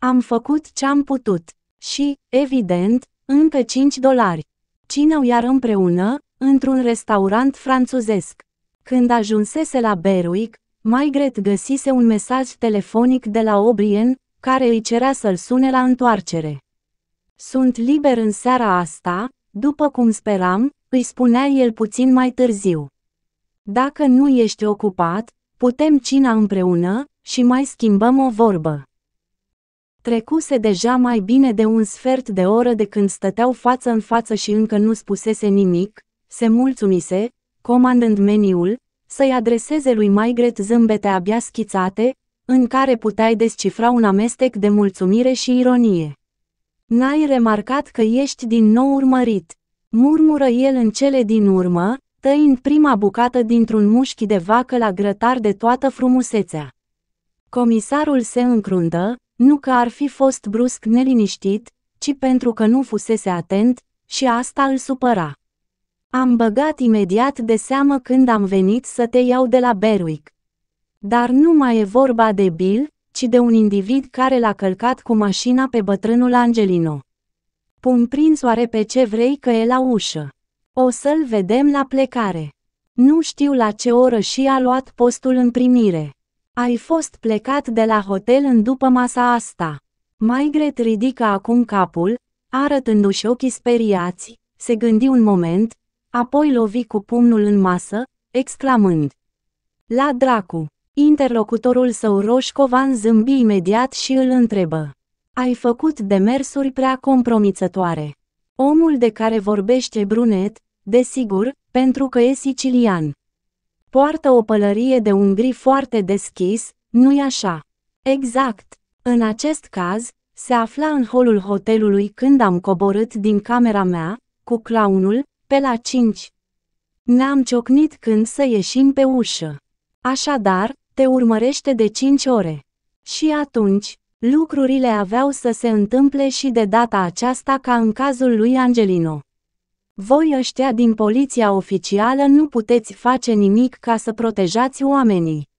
Speaker 1: Am făcut ce-am putut și, evident, încă 5 dolari. Cineu iar împreună, într-un restaurant franțuzesc. Când ajunsese la Berwick, Maigret găsise un mesaj telefonic de la O'Brien, care îi cerea să-l sune la întoarcere. Sunt liber în seara asta, după cum speram, îi spunea el puțin mai târziu. Dacă nu ești ocupat, putem cina împreună și mai schimbăm o vorbă. Trecuse deja mai bine de un sfert de oră de când stăteau față în față și încă nu spusese nimic, se mulțumise, comandând meniul, să-i adreseze lui Maigret zâmbete abia schițate, în care puteai descifra un amestec de mulțumire și ironie. N-ai remarcat că ești din nou urmărit. Murmură el în cele din urmă, tăind prima bucată dintr-un mușchi de vacă la grătar de toată frumusețea. Comisarul se încruntă, nu că ar fi fost brusc neliniștit, ci pentru că nu fusese atent, și asta îl supăra. Am băgat imediat de seamă când am venit să te iau de la Berwick. Dar nu mai e vorba de Bill, ci de un individ care l-a călcat cu mașina pe bătrânul Angelino. Pun prin soare pe ce vrei că e la ușă. O să-l vedem la plecare. Nu știu la ce oră și a luat postul în primire. Ai fost plecat de la hotel în după masa asta. Maigret ridică acum capul, arătându-și ochii speriați, se gândi un moment, apoi lovi cu pumnul în masă, exclamând. La dracu! Interlocutorul său Roșcovan zâmbi imediat și îl întrebă. Ai făcut demersuri prea compromițătoare. Omul de care vorbește e brunet, desigur, pentru că e sicilian. Poartă o pălărie de ungri foarte deschis, nu-i așa? Exact. În acest caz, se afla în holul hotelului când am coborât din camera mea, cu claunul, pe la 5. Ne-am ciocnit când să ieșim pe ușă. Așadar, te urmărește de 5 ore. Și atunci, lucrurile aveau să se întâmple și de data aceasta ca în cazul lui Angelino. Voi ăștia din poliția oficială nu puteți face nimic ca să protejați oamenii.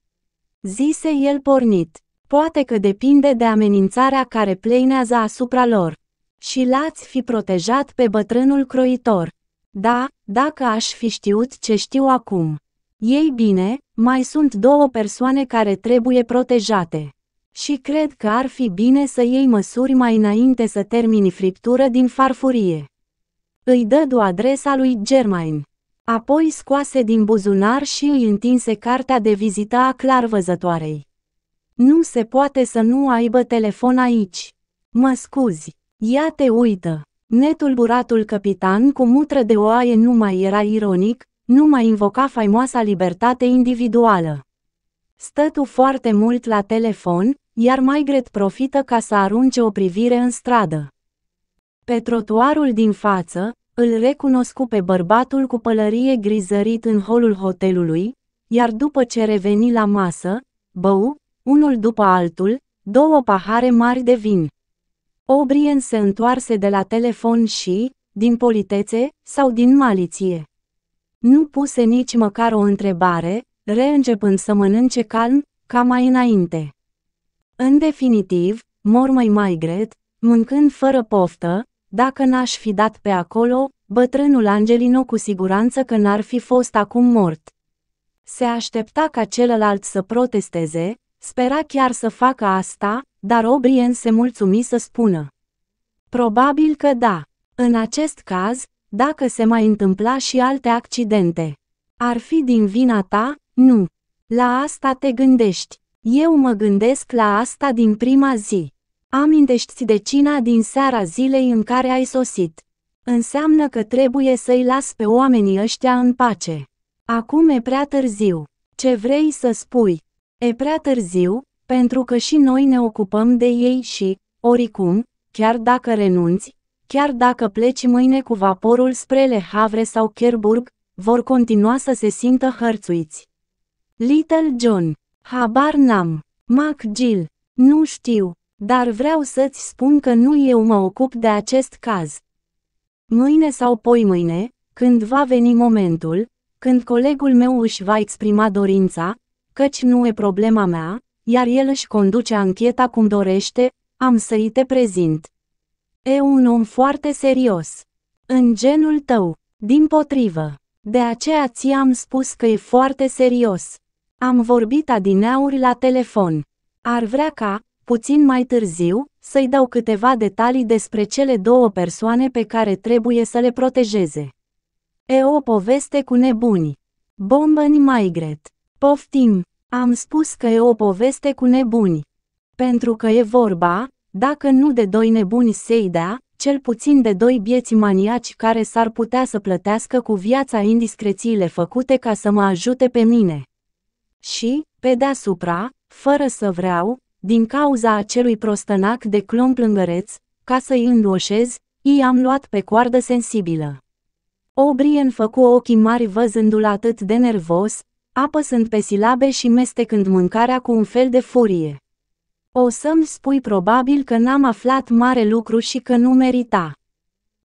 Speaker 1: Zise el pornit. Poate că depinde de amenințarea care pleinează asupra lor. Și l-ați fi protejat pe bătrânul croitor. Da, dacă aș fi știut ce știu acum. Ei bine, mai sunt două persoane care trebuie protejate. Și cred că ar fi bine să iei măsuri mai înainte să termini friptură din farfurie. Îi dădu adresa lui Germain. Apoi scoase din buzunar și îi întinse cartea de vizită a clarvăzătoarei. Nu se poate să nu aibă telefon aici. Mă scuzi, ia te uită. Netulburatul capitan cu mutră de oaie nu mai era ironic, nu mai invoca faimoasa libertate individuală. Stă tu foarte mult la telefon, iar Maigret profită ca să arunce o privire în stradă. Pe trotuarul din față, îl recunoscu pe bărbatul cu pălărie grizărit în holul hotelului, iar după ce reveni la masă, bău, unul după altul, două pahare mari de vin. O'Brien se întoarse de la telefon și, din politețe sau din maliție, nu puse nici măcar o întrebare, reîncepând să mănânce calm, ca mai înainte. În definitiv, mor mai gret, mâncând fără poftă, dacă n-aș fi dat pe acolo, bătrânul Angelino cu siguranță că n-ar fi fost acum mort. Se aștepta ca celălalt să protesteze, spera chiar să facă asta, dar O'Brien se mulțumi să spună. Probabil că da. În acest caz, dacă se mai întâmpla și alte accidente. Ar fi din vina ta? Nu. La asta te gândești. Eu mă gândesc la asta din prima zi. Amintești de cina din seara zilei în care ai sosit. Înseamnă că trebuie să-i las pe oamenii ăștia în pace. Acum e prea târziu. Ce vrei să spui? E prea târziu, pentru că și noi ne ocupăm de ei și, oricum, chiar dacă renunți, Chiar dacă pleci mâine cu vaporul spre Le Havre sau Kerburg, vor continua să se simtă hărțuiți. Little John. Habar n-am. Mac Gill. Nu știu, dar vreau să-ți spun că nu eu mă ocup de acest caz. Mâine sau poimâine, când va veni momentul, când colegul meu își va exprima dorința, căci nu e problema mea, iar el își conduce ancheta cum dorește, am să-i te prezint. E un om foarte serios. În genul tău, din potrivă. De aceea ți-am spus că e foarte serios. Am vorbit adineauri la telefon. Ar vrea ca, puțin mai târziu, să-i dau câteva detalii despre cele două persoane pe care trebuie să le protejeze. E o poveste cu nebuni. Bombăni Maigret. Poftim, am spus că e o poveste cu nebuni. Pentru că e vorba, dacă nu de doi nebuni se dea, cel puțin de doi bieți maniaci care s-ar putea să plătească cu viața indiscrețiile făcute ca să mă ajute pe mine. Și, pe deasupra, fără să vreau, din cauza acelui prostănac de clon plângăreț, ca să-i îndoșez, i-am luat pe coardă sensibilă. O'Brien făcu ochii mari văzându-l atât de nervos, apăsând pe silabe și mestecând mâncarea cu un fel de furie. O să-mi spui probabil că n-am aflat mare lucru și că nu merita.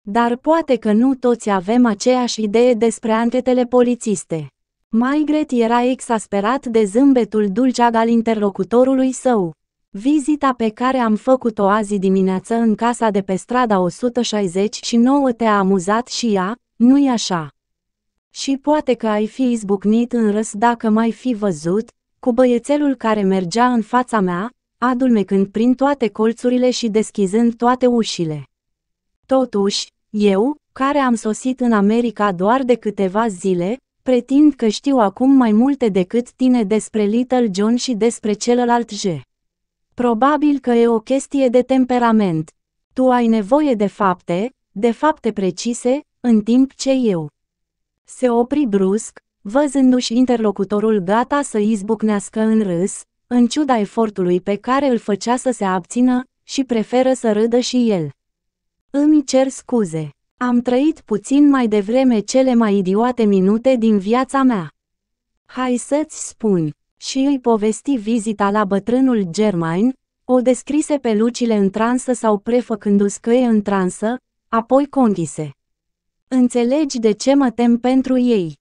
Speaker 1: Dar poate că nu toți avem aceeași idee despre antetele polițiste. Maigret era exasperat de zâmbetul dulceag al interlocutorului său. Vizita pe care am făcut-o azi dimineață în casa de pe strada 169 te-a amuzat și ea, nu-i așa? Și poate că ai fi izbucnit în râs dacă mai fi văzut, cu băiețelul care mergea în fața mea, adulmecând prin toate colțurile și deschizând toate ușile. Totuși, eu, care am sosit în America doar de câteva zile, pretind că știu acum mai multe decât tine despre Little John și despre celălalt J. Probabil că e o chestie de temperament. Tu ai nevoie de fapte, de fapte precise, în timp ce eu. Se opri brusc, văzându-și interlocutorul gata să izbucnească în râs, în ciuda efortului pe care îl făcea să se abțină, și preferă să râdă și el. Îmi cer scuze. Am trăit puțin mai devreme cele mai idiote minute din viața mea. Hai să-ți spun. Și îi povesti vizita la bătrânul Germain, o descrise pe lucile în transă sau prefăcându-ți că e în transă, apoi conchise. Înțelegi de ce mă tem pentru ei.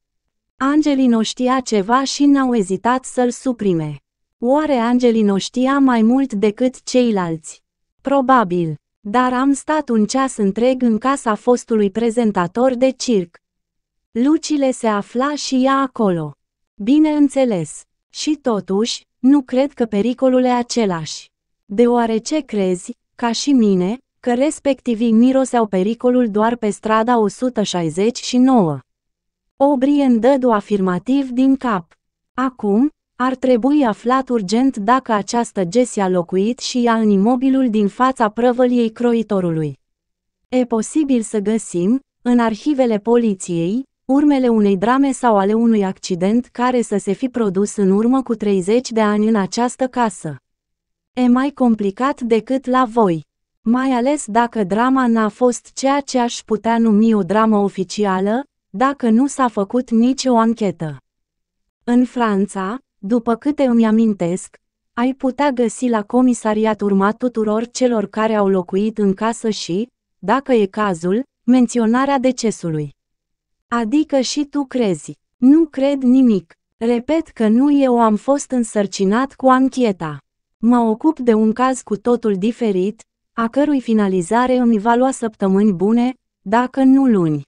Speaker 1: Angelino știa ceva și n-au ezitat să-l suprime. Oare Angelino știa mai mult decât ceilalți? Probabil. Dar am stat un ceas întreg în casa fostului prezentator de circ. Lucile se afla și ea acolo. Bineînțeles. Și totuși, nu cred că pericolul e același. Deoarece crezi, ca și mine, că respectivii miroseau pericolul doar pe strada 169. O'Brien dădu afirmativ din cap. Acum, ar trebui aflat urgent dacă această Jessie a locuit și ea în imobilul din fața prăvăliei croitorului. E posibil să găsim, în arhivele poliției, urmele unei drame sau ale unui accident care să se fi produs în urmă cu 30 de ani în această casă. E mai complicat decât la voi. Mai ales dacă drama n-a fost ceea ce aș putea numi o dramă oficială, dacă nu s-a făcut nicio anchetă. În Franța, după câte îmi amintesc, ai putea găsi la comisariat urma tuturor celor care au locuit în casă și, dacă e cazul, menționarea decesului. Adică și tu crezi. Nu cred nimic. Repet că nu eu am fost însărcinat cu ancheta. Mă ocup de un caz cu totul diferit, a cărui finalizare îmi va lua săptămâni bune, dacă nu luni.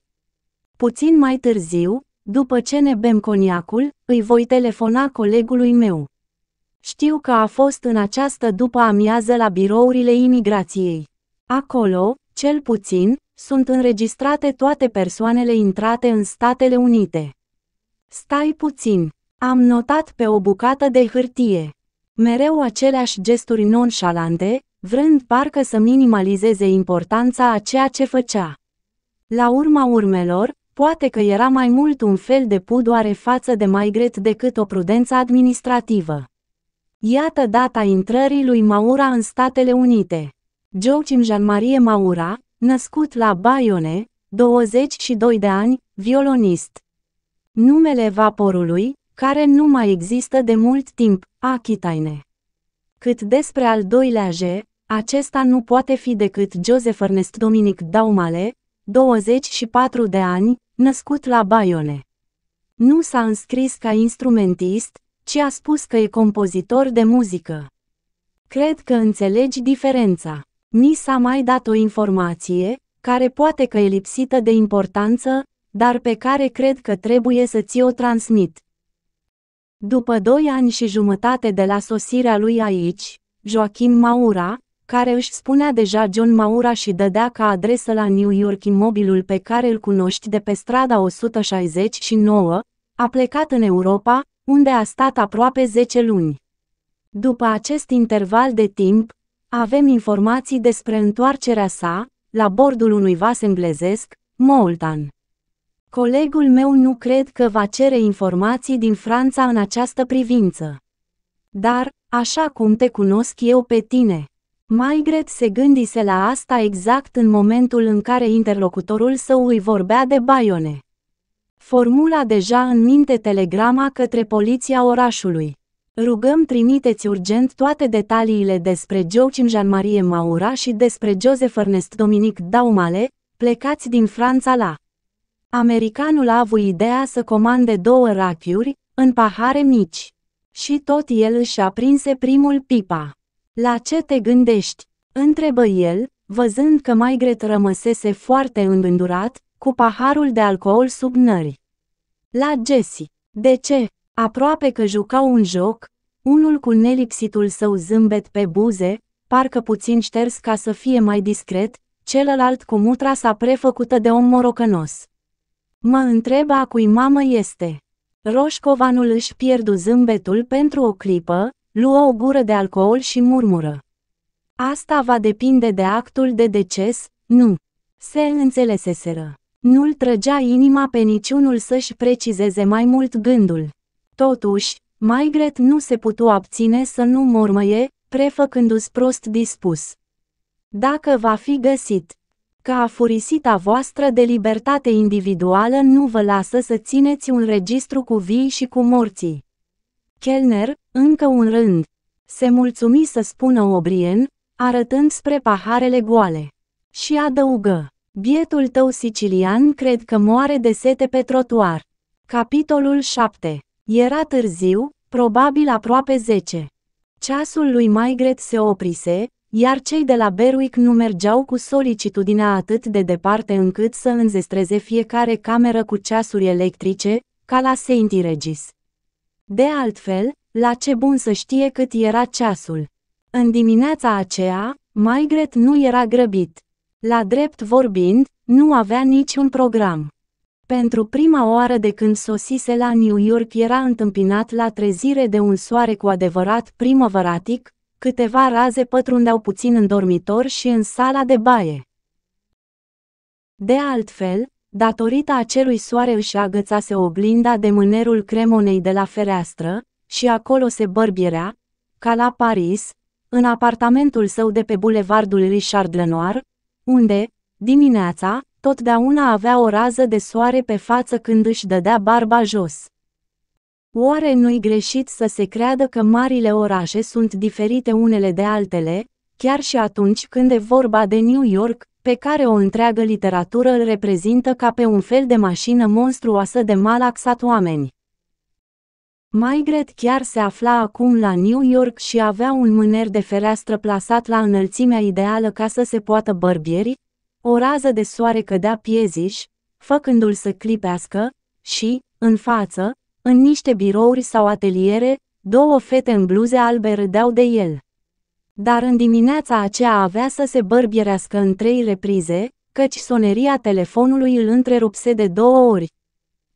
Speaker 1: Puțin mai târziu, după ce ne bem coniacul, îi voi telefona colegului meu. Știu că a fost în această după amiază la birourile imigrației. Acolo, cel puțin, sunt înregistrate toate persoanele intrate în Statele Unite. Stai puțin, am notat pe o bucată de hârtie. Mereu aceleași gesturi nonșalante, vrând parcă să minimalizeze importanța a ceea ce făcea. La urma urmelor, Poate că era mai mult un fel de pudoare față de Maigret decât o prudență administrativă. Iată data intrării lui Maura în Statele Unite. Joachim Jean-Marie Maura, născut la Bayonne, 22 de ani, violonist. Numele vaporului, care nu mai există de mult timp, Achitaine. Cât despre al doilea J, acesta nu poate fi decât Joseph Ernest Dominic Daumale, 24 de ani, născut la Baione. Nu s-a înscris ca instrumentist, ci a spus că e compozitor de muzică. Cred că înțelegi diferența. Mi s-a mai dat o informație, care poate că e lipsită de importanță, dar pe care cred că trebuie să ți o transmit. După doi ani și jumătate de la sosirea lui aici, Joachim Maura, care își spunea deja John Maura și dădea ca adresă la New York imobilul pe care îl cunoști de pe strada 169, a plecat în Europa, unde a stat aproape 10 luni. După acest interval de timp, avem informații despre întoarcerea sa, la bordul unui vas englezesc, Moultan. Colegul meu nu cred că va cere informații din Franța în această privință. Dar, așa cum te cunosc eu pe tine, Maigret se gândise la asta exact în momentul în care interlocutorul său îi vorbea de baione. Formula deja în minte telegrama către poliția orașului. Rugăm trimiteți urgent toate detaliile despre Joachim Jean-Marie Maura și despre Joseph Ernest Dominic Daumale, plecați din Franța la... Americanul a avut ideea să comande două rachiuri, în pahare mici. Și tot el își aprinse primul pipa. La ce te gândești? Întrebă el, văzând că Maigret rămăsese foarte îngândurat, cu paharul de alcool sub nări. La Jesse. De ce? Aproape că jucau un joc, unul cu nelipsitul său zâmbet pe buze, parcă puțin șters ca să fie mai discret, celălalt cu mutra sa prefăcută de om morocănos. Mă întreba a cui mamă este. Roșcovanul își pierdu zâmbetul pentru o clipă, Luă o gură de alcool și murmură. Asta va depinde de actul de deces, nu. Se înțeleseseră. Nu-l trăgea inima pe niciunul să-și precizeze mai mult gândul. Totuși, Maigret nu se putu abține să nu mormăie, prefăcându ți prost dispus. Dacă va fi găsit, că afurisita voastră de libertate individuală nu vă lasă să țineți un registru cu vii și cu morții. Kellner, încă un rând. Se mulțumi să spună O'Brien, arătând spre paharele goale. Și adăugă. Bietul tău sicilian cred că moare de sete pe trotuar. Capitolul 7. Era târziu, probabil aproape 10. Ceasul lui Maigret se oprise, iar cei de la Berwick nu mergeau cu solicitudinea atât de departe încât să înzestreze fiecare cameră cu ceasuri electrice, ca la Saint Regis. De altfel, la ce bun să știe cât era ceasul. În dimineața aceea, Margaret nu era grăbit. La drept vorbind, nu avea niciun program. Pentru prima oară de când sosise la New York era întâmpinat la trezire de un soare cu adevărat primăvăratic, câteva raze pătrundeau puțin în dormitor și în sala de baie. De altfel, datorită acelui soare își agățase oglinda de mânerul cremonei de la fereastră, și acolo se bărbierea, ca la Paris, în apartamentul său de pe bulevardul Richard Lenoir, unde, dimineața, totdeauna avea o rază de soare pe față când își dădea barba jos. Oare nu-i greșit să se creadă că marile orașe sunt diferite unele de altele, chiar și atunci când e vorba de New York, pe care o întreagă literatură îl reprezintă ca pe un fel de mașină monstruoasă de malaxat oameni? Maigret chiar se afla acum la New York și avea un mâner de fereastră plasat la înălțimea ideală ca să se poată bărbieri, o rază de soare cădea pieziș, făcându-l să clipească, și, în față, în niște birouri sau ateliere, două fete în bluze albe râdeau de el. Dar în dimineața aceea avea să se bărbierească în trei reprize, căci soneria telefonului îl întrerupse de două ori.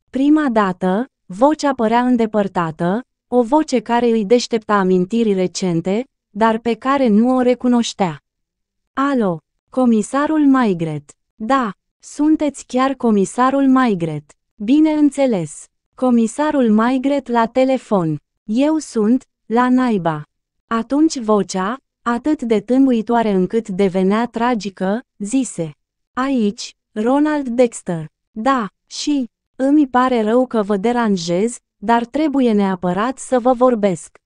Speaker 1: Prima dată, Vocea părea îndepărtată, o voce care îi deștepta amintiri recente, dar pe care nu o recunoștea. Alo, comisarul Maigret. Da, sunteți chiar comisarul Maigret. Bineînțeles. Comisarul Maigret la telefon. Eu sunt, la naiba. Atunci vocea, atât de tânguitoare încât devenea tragică, zise. Aici, Ronald Dexter. Da, și, îmi pare rău că vă deranjez, dar trebuie neapărat să vă vorbesc.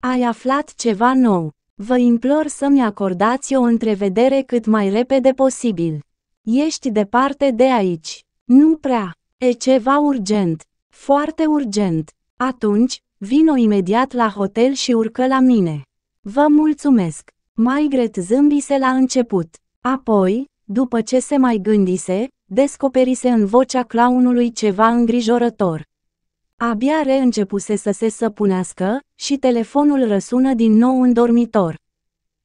Speaker 1: Ai aflat ceva nou. Vă implor să-mi acordați o întrevedere cât mai repede posibil. Ești departe de aici. Nu prea. E ceva urgent. Foarte urgent. Atunci, vino imediat la hotel și urcă la mine. Vă mulțumesc. Mai gret zâmbise la început. Apoi, după ce se mai gândise, descoperise în vocea claunului ceva îngrijorător. Abia reîncepuse să se săpunească și telefonul răsună din nou în dormitor.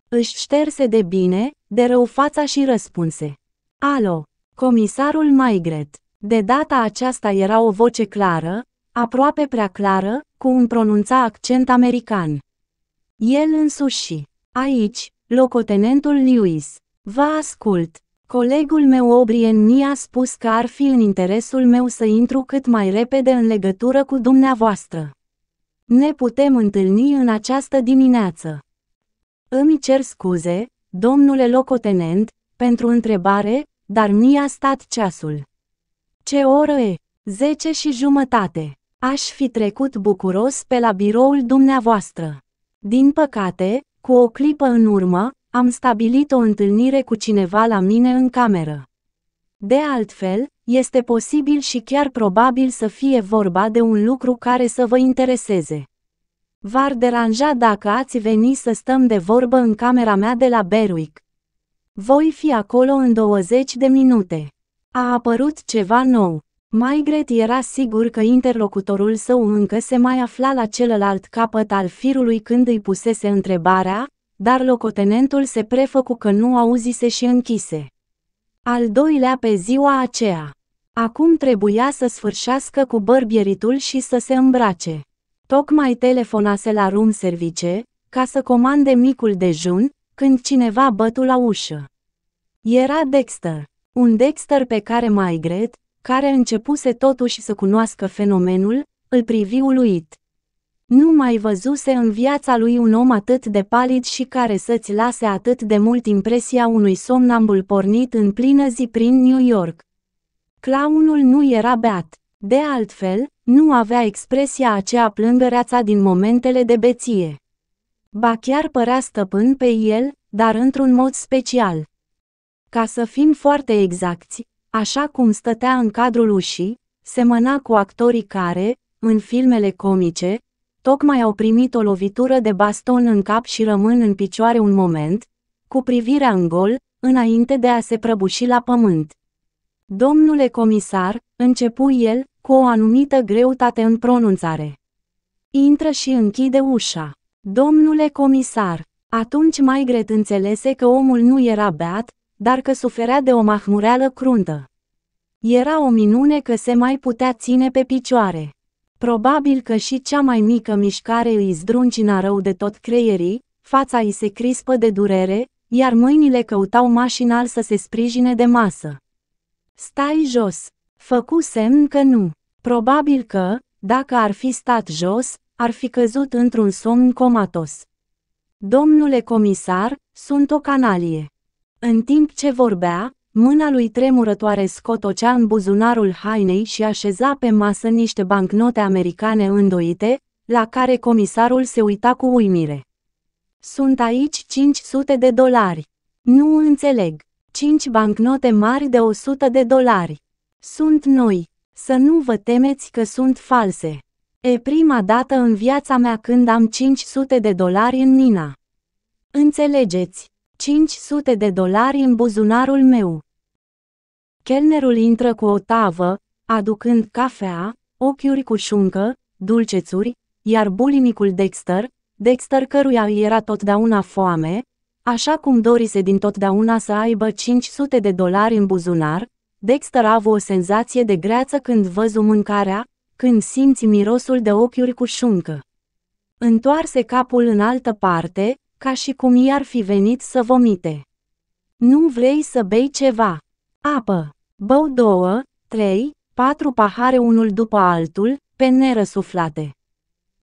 Speaker 1: Își șterse de bine, de rău fața și răspunse. Alo, comisarul Maigret. De data aceasta era o voce clară, aproape prea clară, cu un pronunța accent american. El însuși. Aici, locotenentul Lewis. Vă ascult. Colegul meu Obrien mi a spus că ar fi în interesul meu să intru cât mai repede în legătură cu dumneavoastră. Ne putem întâlni în această dimineață. Îmi cer scuze, domnule locotenent, pentru întrebare, dar mi a stat ceasul. Ce oră e? Zece și jumătate. Aș fi trecut bucuros pe la biroul dumneavoastră. Din păcate, cu o clipă în urmă, am stabilit o întâlnire cu cineva la mine în cameră. De altfel, este posibil și chiar probabil să fie vorba de un lucru care să vă intereseze. V-ar deranja dacă ați veni să stăm de vorbă în camera mea de la Berwick. Voi fi acolo în 20 de minute. A apărut ceva nou. Maigret era sigur că interlocutorul său încă se mai afla la celălalt capăt al firului când îi pusese întrebarea, dar locotenentul se prefăcu că nu auzise și închise. Al doilea pe ziua aceea. Acum trebuia să sfârșească cu bărbieritul și să se îmbrace. Tocmai telefonase la room service, ca să comande micul dejun, când cineva bătu la ușă. Era Dexter, un Dexter pe care mai gret, care începuse totuși să cunoască fenomenul, îl privi uluit. Nu mai văzuse în viața lui un om atât de palid și care să-ți lase atât de mult impresia unui somnambul pornit în plină zi prin New York. Claunul nu era beat. De altfel, nu avea expresia aceea plângăreața din momentele de beție. Ba chiar părea stăpân pe el, dar într-un mod special. Ca să fim foarte exacti, așa cum stătea în cadrul ușii, semăna cu actorii care, în filmele comice, Tocmai au primit o lovitură de baston în cap și rămân în picioare un moment, cu privirea în gol, înainte de a se prăbuși la pământ. Domnule comisar, începu el, cu o anumită greutate în pronunțare. Intră și închide ușa. Domnule comisar, atunci mai gret înțelese că omul nu era beat, dar că suferea de o mahmureală cruntă. Era o minune că se mai putea ține pe picioare. Probabil că și cea mai mică mișcare îi zdruncina rău de tot creierii, fața îi se crispă de durere, iar mâinile căutau mașinal să se sprijine de masă. Stai jos! Făcu semn că nu. Probabil că, dacă ar fi stat jos, ar fi căzut într-un somn comatos. Domnule comisar, sunt o canalie. În timp ce vorbea, Mâna lui tremurătoare scotocea în buzunarul hainei și așeza pe masă niște bancnote americane îndoite, la care comisarul se uita cu uimire. Sunt aici 500 de dolari. Nu înțeleg. 5 bancnote mari de 100 de dolari. Sunt noi. Să nu vă temeți că sunt false. E prima dată în viața mea când am 500 de dolari în Nina. Înțelegeți? 500 de dolari în buzunarul meu. Chelnerul intră cu o tavă, aducând cafea, ochiuri cu șuncă, dulcețuri, iar bulimicul Dexter, Dexter căruia îi era totdeauna foame, așa cum dorise din totdeauna să aibă 500 de dolari în buzunar, Dexter a avut o senzație de greață când văzu mâncarea, când simți mirosul de ochiuri cu șuncă. Întoarse capul în altă parte, ca și cum i-ar fi venit să vomite. Nu vrei să bei ceva? Apă! Bău două, trei, patru pahare unul după altul, pe nerăsuflate.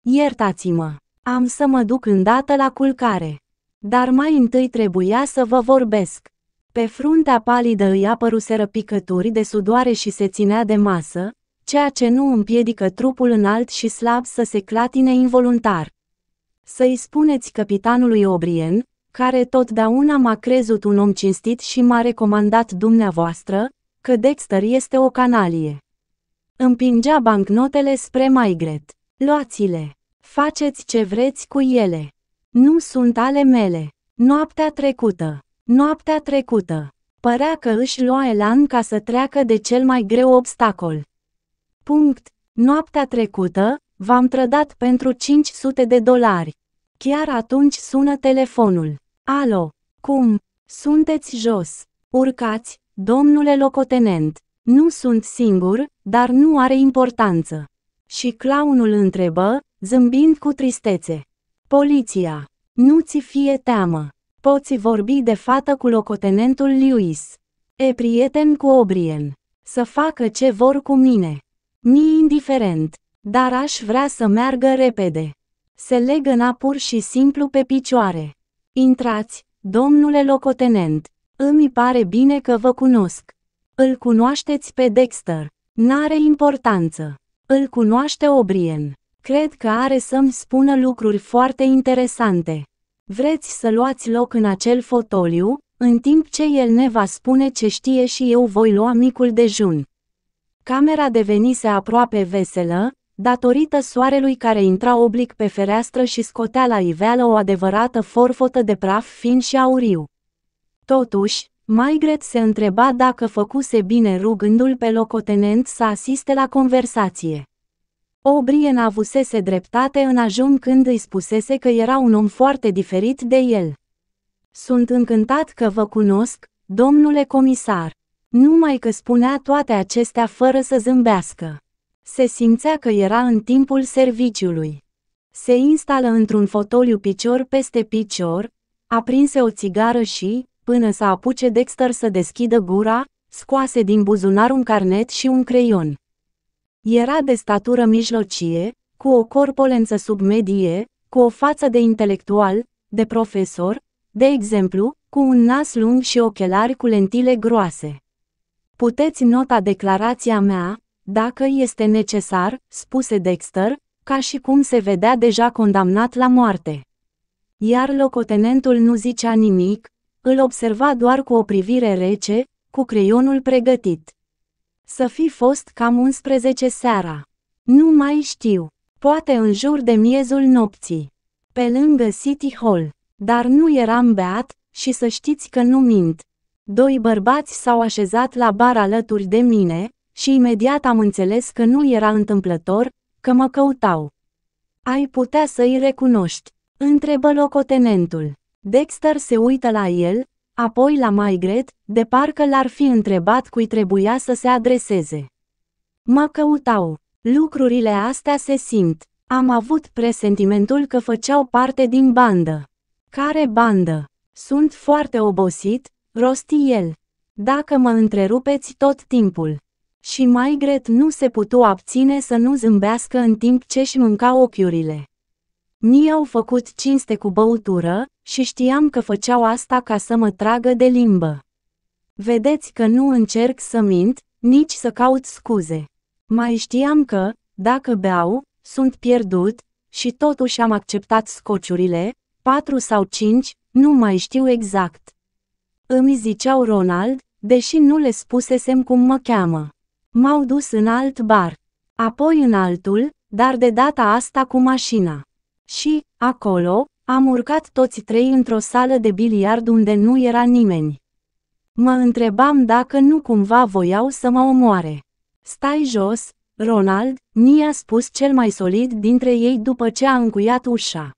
Speaker 1: Iertați-mă, am să mă duc îndată la culcare. Dar mai întâi trebuia să vă vorbesc. Pe fruntea palidă îi apăruseră picături de sudoare și se ținea de masă, ceea ce nu împiedică trupul înalt și slab să se clatine involuntar. Să-i spuneți capitanului Obrien, care totdeauna m-a crezut un om cinstit și m-a recomandat dumneavoastră, că Dexter este o canalie. Împingea bancnotele spre Maigret. Luați-le! Faceți ce vreți cu ele! Nu sunt ale mele! Noaptea trecută! Noaptea trecută! Părea că își lua elan ca să treacă de cel mai greu obstacol. Punct! Noaptea trecută, v-am trădat pentru 500 de dolari. Chiar atunci sună telefonul. Alo! Cum? Sunteți jos! Urcați, domnule locotenent, nu sunt singur, dar nu are importanță. Și claunul întrebă, zâmbind cu tristețe. Poliția, nu ți fie teamă. Poți vorbi de fată cu locotenentul Lewis. E prieten cu Obrien. Să facă ce vor cu mine. Mi indiferent, dar aș vrea să meargă repede. Se legă pur și simplu pe picioare. Intrați, domnule locotenent, îmi pare bine că vă cunosc. Îl cunoașteți pe Dexter. N-are importanță. Îl cunoaște O'Brien. Cred că are să-mi spună lucruri foarte interesante. Vreți să luați loc în acel fotoliu, în timp ce el ne va spune ce știe și eu voi lua micul dejun. Camera devenise aproape veselă, datorită soarelui care intra oblic pe fereastră și scotea la iveală o adevărată forfotă de praf fin și auriu. Totuși, Margaret se întreba dacă făcuse bine rugându-l pe locotenent să asiste la conversație. O'Brien avusese dreptate în ajun când îi spusese că era un om foarte diferit de el. Sunt încântat că vă cunosc, domnule comisar. Numai că spunea toate acestea fără să zâmbească. Se simțea că era în timpul serviciului. Se instală într-un fotoliu picior peste picior, aprinse o țigară și, Până să apuce Dexter să deschidă gura, scoase din buzunar un carnet și un creion. Era de statură mijlocie, cu o corpolență medie, cu o față de intelectual, de profesor, de exemplu, cu un nas lung și ochelari cu lentile groase. Puteți nota declarația mea, dacă este necesar, spuse Dexter, ca și cum se vedea deja condamnat la moarte. Iar locotenentul nu zicea nimic, îl observa doar cu o privire rece, cu creionul pregătit. Să fi fost cam 11 seara. Nu mai știu, poate în jur de miezul nopții, pe lângă City Hall, dar nu eram beat și să știți că nu mint. Doi bărbați s-au așezat la bar alături de mine și imediat am înțeles că nu era întâmplător, că mă căutau. Ai putea să-i recunoști, întrebă locotenentul. Dexter se uită la el, apoi la Maigret, de parcă l-ar fi întrebat cui trebuia să se adreseze. Mă căutau. Lucrurile astea se simt. Am avut presentimentul că făceau parte din bandă. Care bandă? Sunt foarte obosit, rosti el. Dacă mă întrerupeți tot timpul. Și Maigret nu se putu abține să nu zâmbească în timp ce își mânca ochiurile. Ni au făcut cinste cu băutură, și știam că făceau asta ca să mă tragă de limbă. Vedeți că nu încerc să mint, nici să caut scuze. Mai știam că, dacă beau, sunt pierdut, și totuși am acceptat scociurile, patru sau cinci, nu mai știu exact. Îmi ziceau Ronald, deși nu le spusesem cum mă cheamă. M-au dus în alt bar, apoi în altul, dar de data asta cu mașina. Și, acolo, am urcat toți trei într-o sală de biliard unde nu era nimeni. Mă întrebam dacă nu cumva voiau să mă omoare. Stai jos, Ronald, mi-a spus cel mai solid dintre ei după ce a încuiat ușa.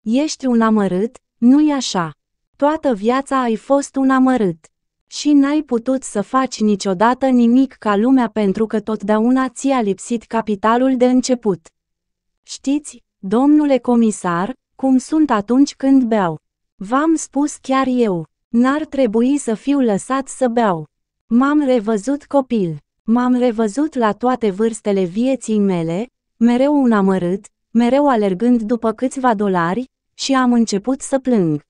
Speaker 1: Ești un amărât, nu-i așa. Toată viața ai fost un amărât. Și n-ai putut să faci niciodată nimic ca lumea pentru că totdeauna ți-a lipsit capitalul de început. Știți, domnule comisar, cum sunt atunci când beau. V-am spus chiar eu, n-ar trebui să fiu lăsat să beau. M-am revăzut copil, m-am revăzut la toate vârstele vieții mele, mereu un amărât, mereu alergând după câțiva dolari, și am început să plâng.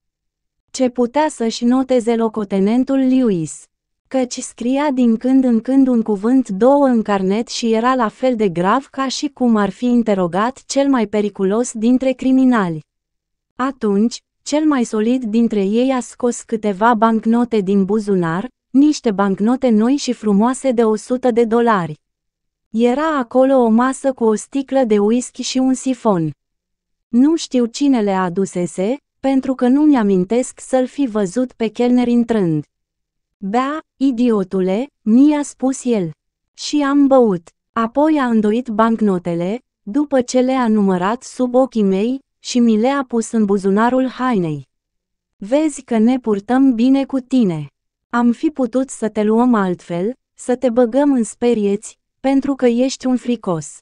Speaker 1: Ce putea să-și noteze locotenentul Lewis? Căci scria din când în când un cuvânt două în carnet și era la fel de grav ca și cum ar fi interogat cel mai periculos dintre criminali. Atunci, cel mai solid dintre ei a scos câteva bancnote din buzunar, niște bancnote noi și frumoase de 100 de dolari. Era acolo o masă cu o sticlă de whisky și un sifon. Nu știu cine le adusese, pentru că nu-mi amintesc să-l fi văzut pe chelner intrând. Bea, idiotule, mi-a spus el. Și am băut. Apoi a îndoit bancnotele, după ce le-a numărat sub ochii mei, și mi le-a pus în buzunarul hainei. Vezi că ne purtăm bine cu tine. Am fi putut să te luăm altfel, să te băgăm în sperieți, pentru că ești un fricos.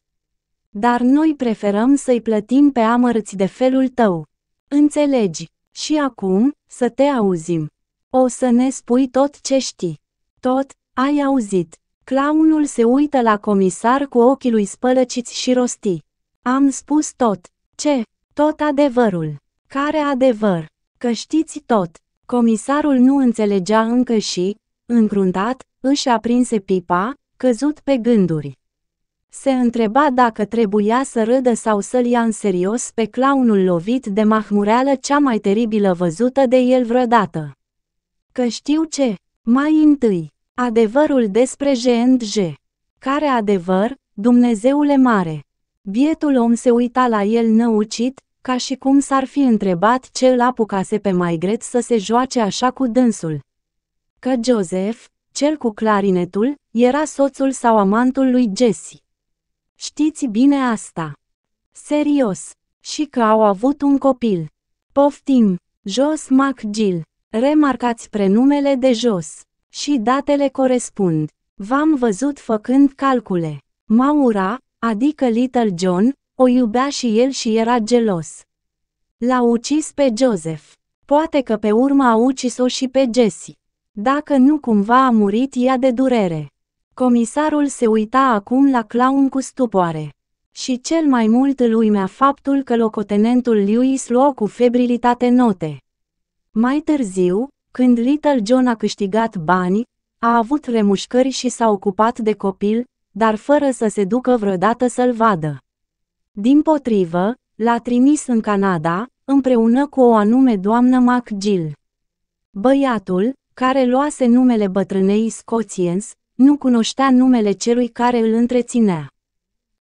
Speaker 1: Dar noi preferăm să-i plătim pe amărți de felul tău. Înțelegi? Și acum, să te auzim. O să ne spui tot ce știi. Tot, ai auzit. Claunul se uită la comisar cu ochii lui spălăciți și rosti. Am spus tot. Ce? Tot adevărul. Care adevăr? Că știți tot. Comisarul nu înțelegea încă și, încruntat, își aprinse pipa, căzut pe gânduri. Se întreba dacă trebuia să râdă sau să-l ia în serios pe claunul lovit de mahmureală cea mai teribilă văzută de el vreodată. Că știu ce, mai întâi, adevărul despre J&J. Care adevăr, Dumnezeule mare? Bietul om se uita la el năucit, ca și cum s-ar fi întrebat ce îl apucase pe mai greț să se joace așa cu dânsul. Că Joseph, cel cu clarinetul, era soțul sau amantul lui Jesse. Știți bine asta. Serios. Și că au avut un copil. Poftim, Jos McGill. Remarcați prenumele de jos. Și datele corespund. V-am văzut făcând calcule. Maura, adică Little John, o iubea și el și era gelos. L-a ucis pe Joseph. Poate că pe urmă a ucis-o și pe Jesse. Dacă nu cumva a murit ea de durere. Comisarul se uita acum la clown cu stupoare. Și cel mai mult îl uimea faptul că locotenentul Lewis luă cu febrilitate note. Mai târziu, când Little John a câștigat bani, a avut remușcări și s-a ocupat de copil, dar fără să se ducă vreodată să-l vadă. Din potrivă, l-a trimis în Canada, împreună cu o anume doamnă McGill. Băiatul, care luase numele bătrânei Scotiens, nu cunoștea numele celui care îl întreținea.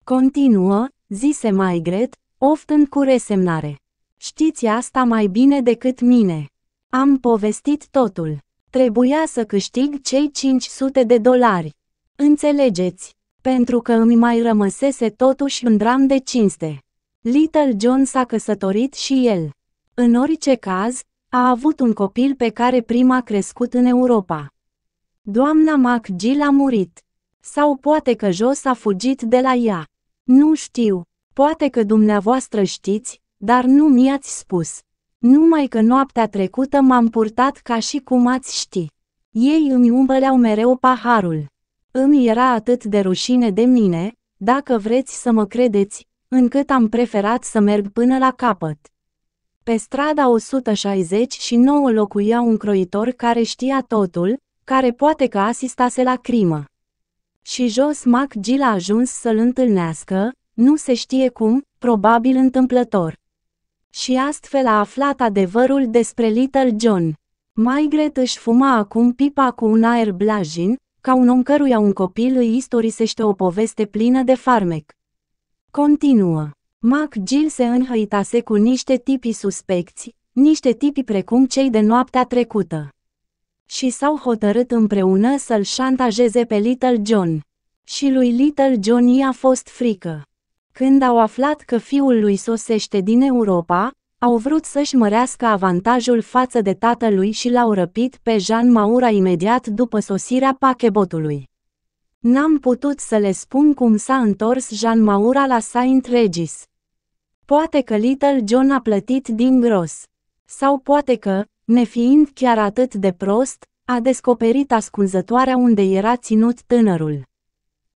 Speaker 1: Continuă, zise Maigret, oftând cu resemnare. Știți asta mai bine decât mine. Am povestit totul. Trebuia să câștig cei 500 de dolari. Înțelegeți? pentru că îmi mai rămăsese totuși un dram de cinste. Little John s-a căsătorit și el. În orice caz, a avut un copil pe care prima a crescut în Europa. Doamna McGill a murit. Sau poate că Jos a fugit de la ea. Nu știu, poate că dumneavoastră știți, dar nu mi-ați spus. Numai că noaptea trecută m-am purtat ca și cum ați ști. Ei îmi umbăleau mereu paharul. Îmi era atât de rușine de mine, dacă vreți să mă credeți, încât am preferat să merg până la capăt. Pe strada 169 locuia un croitor care știa totul, care poate că asistase la crimă. Și jos MacGill a ajuns să-l întâlnească, nu se știe cum, probabil întâmplător. Și astfel a aflat adevărul despre Little John. Maigret își fuma acum pipa cu un aer blajin, ca un om căruia un copil îi istorisește o poveste plină de farmec. Continuă. Mac Gil se înhăitase cu niște tipi suspecți, niște tipi precum cei de noaptea trecută. Și s-au hotărât împreună să-l șantajeze pe Little John. Și lui Little John i-a fost frică. Când au aflat că fiul lui sosește din Europa, au vrut să-și mărească avantajul față de tatălui și l-au răpit pe Jean Maura imediat după sosirea pachebotului. N-am putut să le spun cum s-a întors Jean Maura la Saint Regis. Poate că Little John a plătit din gros. Sau poate că, nefiind chiar atât de prost, a descoperit ascunzătoarea unde era ținut tânărul.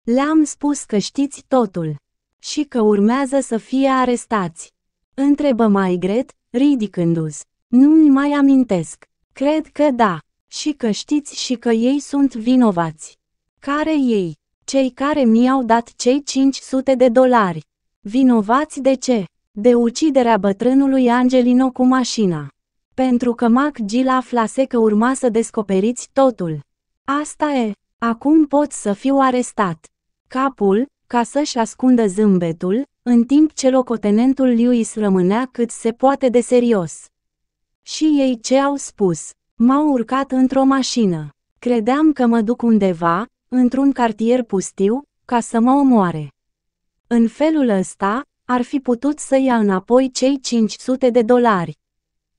Speaker 1: Le-am spus că știți totul și că urmează să fie arestați. Întrebă Maigret, ridicându se Nu-mi mai amintesc. Cred că da. Și că știți și că ei sunt vinovați. Care ei? Cei care mi-au dat cei 500 de dolari. Vinovați de ce? De uciderea bătrânului Angelino cu mașina. Pentru că Mac Gil aflase că urma să descoperiți totul. Asta e. Acum pot să fiu arestat. Capul, ca să-și ascundă zâmbetul, în timp ce locotenentul Lewis rămânea cât se poate de serios. Și ei ce au spus? M-au urcat într-o mașină. Credeam că mă duc undeva, într-un cartier pustiu, ca să mă omoare. În felul ăsta, ar fi putut să ia înapoi cei 500 de dolari.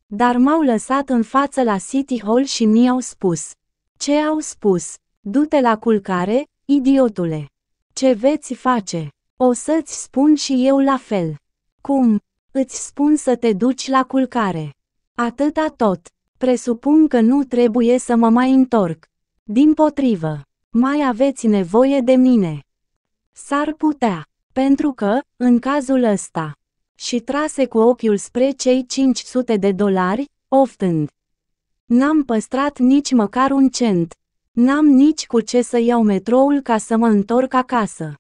Speaker 1: Dar m-au lăsat în față la City Hall și mi-au spus. Ce au spus? Du-te la culcare, idiotule! Ce veți face? O să-ți spun și eu la fel. Cum? Îți spun să te duci la culcare. Atâta tot. Presupun că nu trebuie să mă mai întorc. Din potrivă, mai aveți nevoie de mine. S-ar putea, pentru că, în cazul ăsta, și trase cu ochiul spre cei 500 de dolari, oftând. N-am păstrat nici măcar un cent. N-am nici cu ce să iau metroul ca să mă întorc acasă.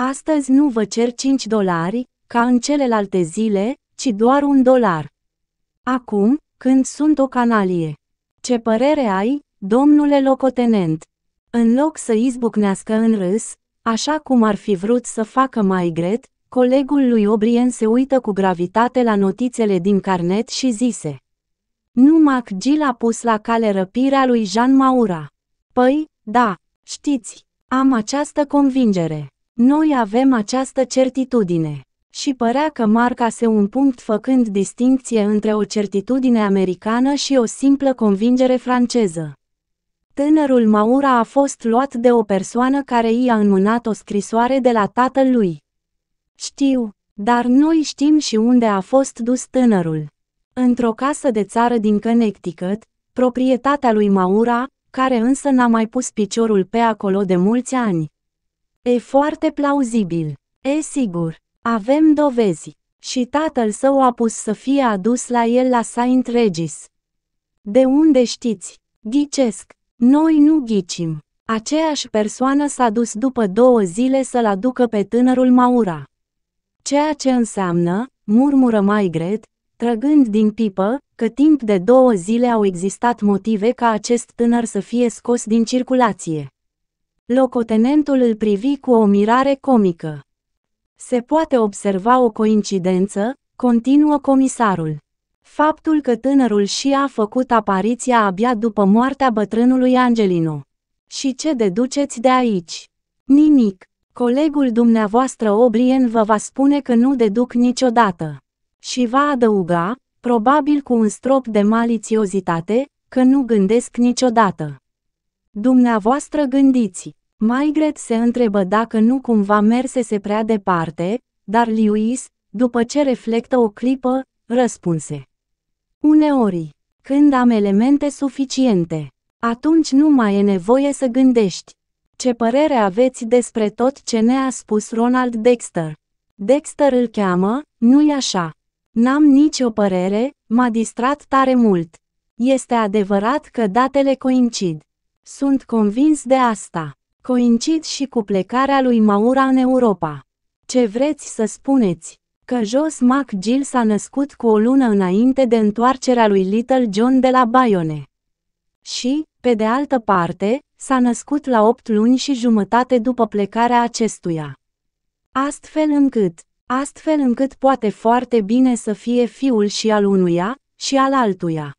Speaker 1: Astăzi nu vă cer 5 dolari, ca în celelalte zile, ci doar un dolar. Acum, când sunt o canalie. Ce părere ai, domnule locotenent? În loc să izbucnească în râs, așa cum ar fi vrut să facă mai gret, colegul lui Obrien se uită cu gravitate la notițele din carnet și zise. Nu Gil a pus la cale răpirea lui Jean Maura. Păi, da, știți, am această convingere. Noi avem această certitudine. Și părea că marcase un punct făcând distincție între o certitudine americană și o simplă convingere franceză. Tânărul Maura a fost luat de o persoană care i-a înmânat o scrisoare de la tatăl lui. Știu, dar noi știm și unde a fost dus tânărul. Într-o casă de țară din Connecticut, proprietatea lui Maura, care însă n-a mai pus piciorul pe acolo de mulți ani. E foarte plauzibil. E sigur. Avem dovezi. Și tatăl său a pus să fie adus la el la Saint Regis. De unde știți? Ghicesc. Noi nu ghicim. Aceeași persoană s-a dus după două zile să-l aducă pe tânărul Maura. Ceea ce înseamnă, murmură Maigret, trăgând din pipă, că timp de două zile au existat motive ca acest tânăr să fie scos din circulație. Locotenentul îl privi cu o mirare comică. Se poate observa o coincidență, continuă comisarul. Faptul că tânărul și a făcut apariția abia după moartea bătrânului Angelino. Și ce deduceți de aici? Nimic. Colegul dumneavoastră Obrien vă va spune că nu deduc niciodată. Și va adăuga, probabil cu un strop de malițiozitate, că nu gândesc niciodată. Dumneavoastră gândiți. Maigret se întrebă dacă nu cumva mersese prea departe, dar Lewis, după ce reflectă o clipă, răspunse. Uneori, când am elemente suficiente, atunci nu mai e nevoie să gândești. Ce părere aveți despre tot ce ne-a spus Ronald Dexter? Dexter îl cheamă, nu-i așa. N-am nicio părere, m-a distrat tare mult. Este adevărat că datele coincid. Sunt convins de asta. Coincid și cu plecarea lui Maura în Europa. Ce vreți să spuneți? Că Jos McGill s-a născut cu o lună înainte de întoarcerea lui Little John de la Bayonne. Și, pe de altă parte, s-a născut la opt luni și jumătate după plecarea acestuia. Astfel încât, astfel încât poate foarte bine să fie fiul și al unuia și al altuia.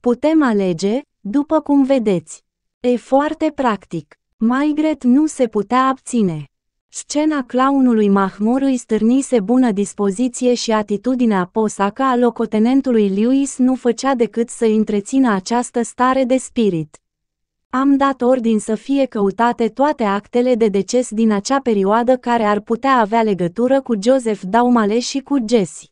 Speaker 1: Putem alege, după cum vedeți. E foarte practic. Maigret nu se putea abține. Scena clownului Mahmur îi stârnise bună dispoziție și atitudinea posaca a locotenentului Lewis nu făcea decât să întrețină această stare de spirit. Am dat ordin să fie căutate toate actele de deces din acea perioadă care ar putea avea legătură cu Joseph Daumale și cu Jesse.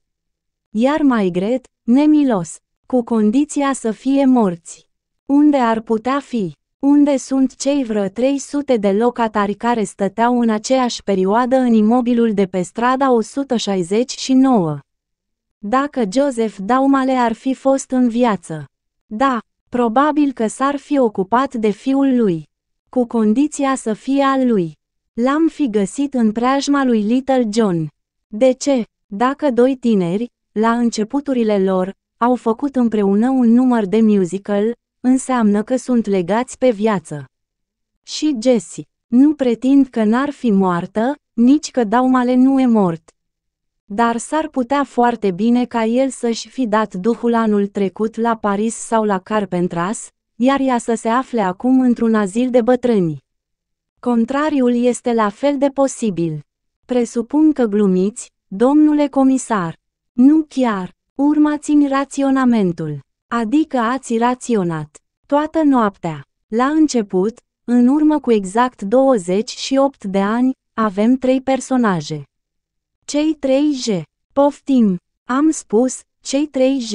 Speaker 1: Iar gret, nemilos, cu condiția să fie morți. Unde ar putea fi? Unde sunt cei vreo 300 de locatari care stăteau în aceeași perioadă în imobilul de pe strada 169? Dacă Joseph Daumale ar fi fost în viață. Da, probabil că s-ar fi ocupat de fiul lui. Cu condiția să fie al lui. L-am fi găsit în preajma lui Little John. De ce? Dacă doi tineri, la începuturile lor, au făcut împreună un număr de musical, înseamnă că sunt legați pe viață. Și Jesse, nu pretind că n-ar fi moartă, nici că Daumale nu e mort. Dar s-ar putea foarte bine ca el să-și fi dat duhul anul trecut la Paris sau la Carpentras, iar ea să se afle acum într-un azil de bătrâni. Contrariul este la fel de posibil. Presupun că glumiți, domnule comisar. Nu chiar, urmați-mi raționamentul. Adică ați raționat. Toată noaptea. La început, în urmă cu exact 28 de ani, avem trei personaje. Cei trei J. Poftim. Am spus, cei trei J.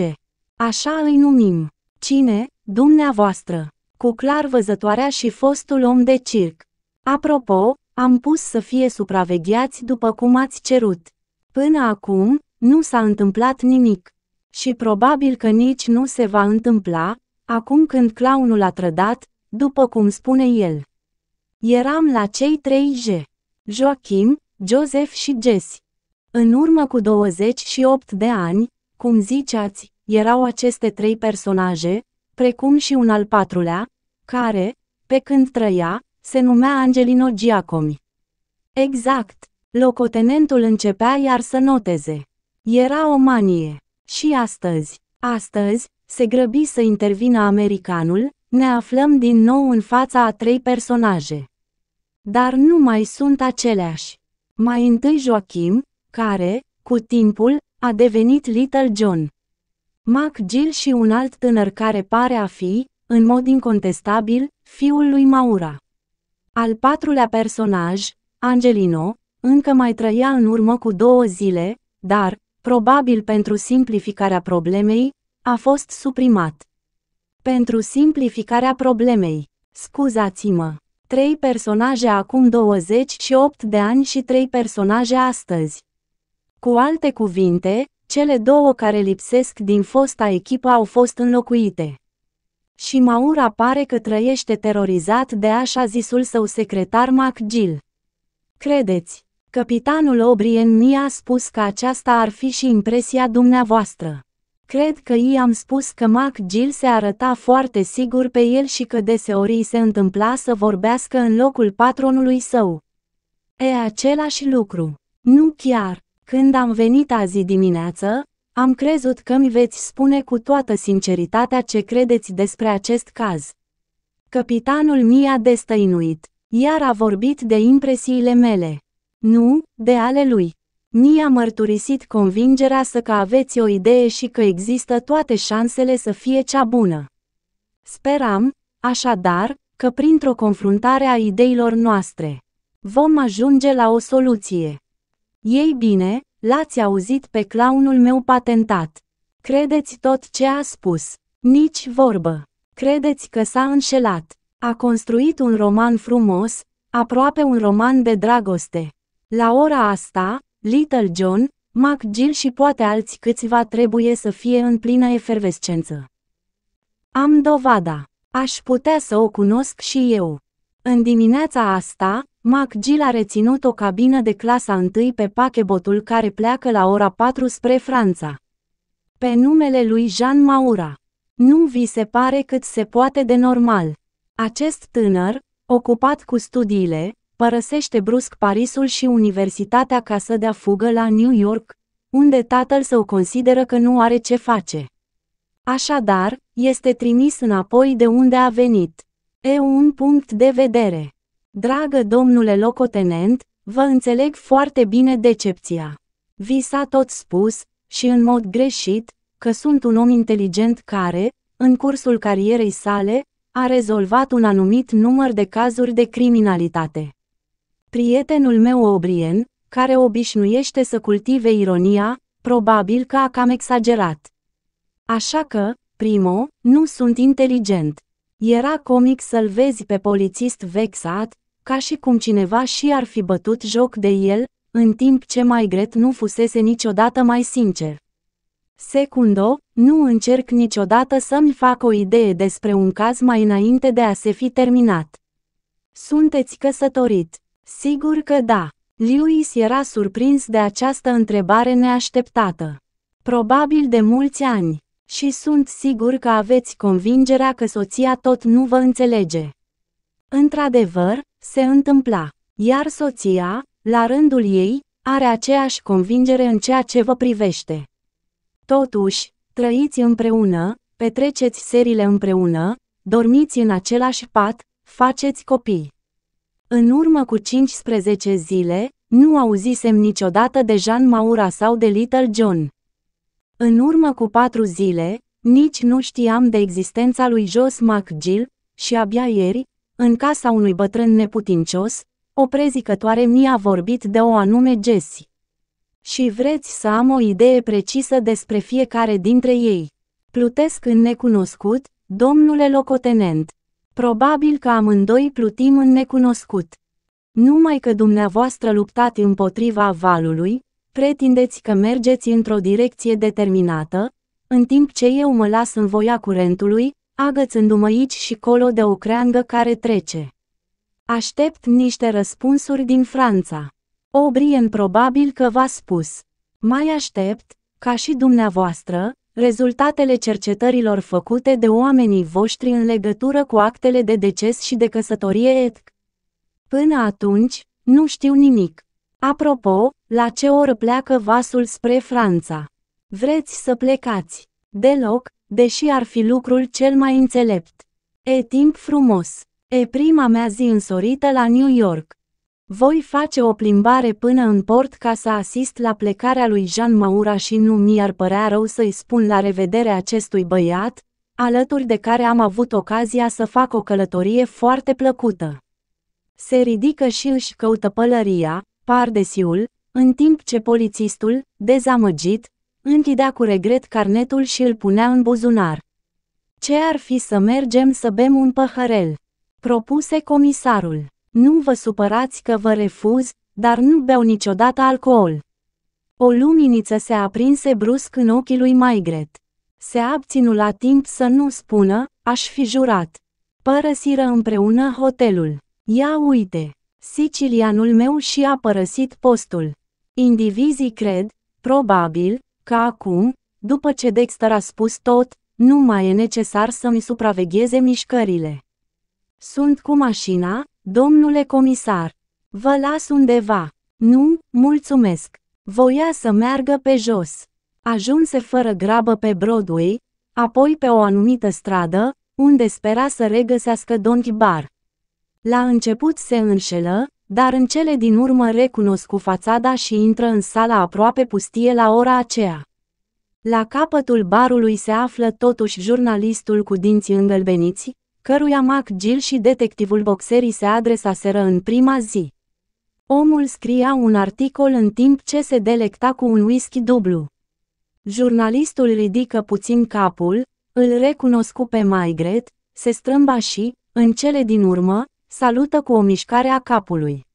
Speaker 1: Așa îi numim. Cine? Dumneavoastră. Cu clar văzătoarea și fostul om de circ. Apropo, am pus să fie supravegheați după cum ați cerut. Până acum, nu s-a întâmplat nimic. Și probabil că nici nu se va întâmpla, acum când claunul a trădat, după cum spune el. Eram la cei trei J. Joachim, Joseph și Jesse. În urmă cu 28 de ani, cum ziceați, erau aceste trei personaje, precum și un al patrulea, care, pe când trăia, se numea Angelino Giacomi. Exact, locotenentul începea iar să noteze. Era o manie. Și astăzi, astăzi, se grăbi să intervină americanul, ne aflăm din nou în fața a trei personaje. Dar nu mai sunt aceleași. Mai întâi Joachim, care, cu timpul, a devenit Little John. Mac Gill și un alt tânăr care pare a fi, în mod incontestabil, fiul lui Maura. Al patrulea personaj, Angelino, încă mai trăia în urmă cu două zile, dar, probabil pentru simplificarea problemei, a fost suprimat. Pentru simplificarea problemei, scuzați-mă, trei personaje acum 28 de ani și trei personaje astăzi. Cu alte cuvinte, cele două care lipsesc din fosta echipă au fost înlocuite. Și Maura pare că trăiește terorizat de așa zisul său secretar MacGill. Credeți, Capitanul O'Brien mi-a spus că aceasta ar fi și impresia dumneavoastră. Cred că i-am spus că Mac Gill se arăta foarte sigur pe el și că deseori se întâmpla să vorbească în locul patronului său. E același lucru. Nu chiar. Când am venit azi dimineață, am crezut că mi veți spune cu toată sinceritatea ce credeți despre acest caz. Capitanul mi-a destăinuit, iar a vorbit de impresiile mele. Nu, de ale lui. Ni a mărturisit convingerea să că aveți o idee și că există toate șansele să fie cea bună. Speram, așadar, că printr-o confruntare a ideilor noastre vom ajunge la o soluție. Ei bine, l-ați auzit pe claunul meu patentat. Credeți tot ce a spus. Nici vorbă. Credeți că s-a înșelat. A construit un roman frumos, aproape un roman de dragoste. La ora asta, Little John, McGill și poate alți câțiva trebuie să fie în plină efervescență. Am dovada. Aș putea să o cunosc și eu. În dimineața asta, McGill a reținut o cabină de clasa 1 pe pachebotul care pleacă la ora 4 spre Franța. Pe numele lui Jean Maura. Nu vi se pare cât se poate de normal. Acest tânăr, ocupat cu studiile, părăsește brusc Parisul și universitatea ca să dea fugă la New York, unde tatăl său consideră că nu are ce face. Așadar, este trimis înapoi de unde a venit. E un punct de vedere. Dragă domnule locotenent, vă înțeleg foarte bine decepția. Vi s-a tot spus, și în mod greșit, că sunt un om inteligent care, în cursul carierei sale, a rezolvat un anumit număr de cazuri de criminalitate. Prietenul meu Obrien, care obișnuiește să cultive ironia, probabil că a cam exagerat. Așa că, primo, nu sunt inteligent. Era comic să-l vezi pe polițist vexat, ca și cum cineva și ar fi bătut joc de el, în timp ce mai gret nu fusese niciodată mai sincer. Secundo, nu încerc niciodată să-mi fac o idee despre un caz mai înainte de a se fi terminat. Sunteți căsătorit. Sigur că da. Lewis era surprins de această întrebare neașteptată. Probabil de mulți ani. Și sunt sigur că aveți convingerea că soția tot nu vă înțelege. Într-adevăr, se întâmpla. Iar soția, la rândul ei, are aceeași convingere în ceea ce vă privește. Totuși, trăiți împreună, petreceți serile împreună, dormiți în același pat, faceți copii. În urmă cu 15 zile, nu auzisem niciodată de Jean Maura sau de Little John. În urmă cu patru zile, nici nu știam de existența lui Jos McGill și abia ieri, în casa unui bătrân neputincios, o prezicătoare mi-a vorbit de o anume Jessie. Și vreți să am o idee precisă despre fiecare dintre ei. Plutesc în necunoscut, domnule locotenent. Probabil că amândoi plutim în necunoscut. Numai că dumneavoastră luptați împotriva valului, pretindeți că mergeți într-o direcție determinată, în timp ce eu mă las în voia curentului, agățându-mă aici și colo de o creangă care trece. Aștept niște răspunsuri din Franța. O'Brien probabil că v-a spus. Mai aștept, ca și dumneavoastră, Rezultatele cercetărilor făcute de oamenii voștri în legătură cu actele de deces și de căsătorie etc. Până atunci, nu știu nimic. Apropo, la ce oră pleacă vasul spre Franța? Vreți să plecați? Deloc, deși ar fi lucrul cel mai înțelept. E timp frumos. E prima mea zi însorită la New York. Voi face o plimbare până în port ca să asist la plecarea lui Jean Maura și nu mi-ar părea rău să-i spun la revedere acestui băiat, alături de care am avut ocazia să fac o călătorie foarte plăcută. Se ridică și își căută pălăria, pardesiul, în timp ce polițistul, dezamăgit, închidea cu regret carnetul și îl punea în buzunar. Ce ar fi să mergem să bem un păhărel? Propuse comisarul. Nu vă supărați că vă refuz, dar nu beau niciodată alcool. O luminiță se aprinse brusc în ochii lui Maigret. Se abținu la timp să nu spună, aș fi jurat. Părăsiră împreună hotelul. Ia uite, sicilianul meu și a părăsit postul. Indivizii cred, probabil, că acum, după ce Dexter a spus tot, nu mai e necesar să-mi supravegheze mișcările. Sunt cu mașina, Domnule comisar, vă las undeva. Nu, mulțumesc. Voia să meargă pe jos. Ajunse fără grabă pe Broadway, apoi pe o anumită stradă, unde spera să regăsească Don Bar. La început se înșelă, dar în cele din urmă recunoscu fațada și intră în sala aproape pustie la ora aceea. La capătul barului se află totuși jurnalistul cu dinții îngălbeniți, căruia Gil și detectivul boxerii se adresaseră în prima zi. Omul scria un articol în timp ce se delecta cu un whisky dublu. Jurnalistul ridică puțin capul, îl recunoscu pe Maigret, se strâmba și, în cele din urmă, salută cu o mișcare a capului.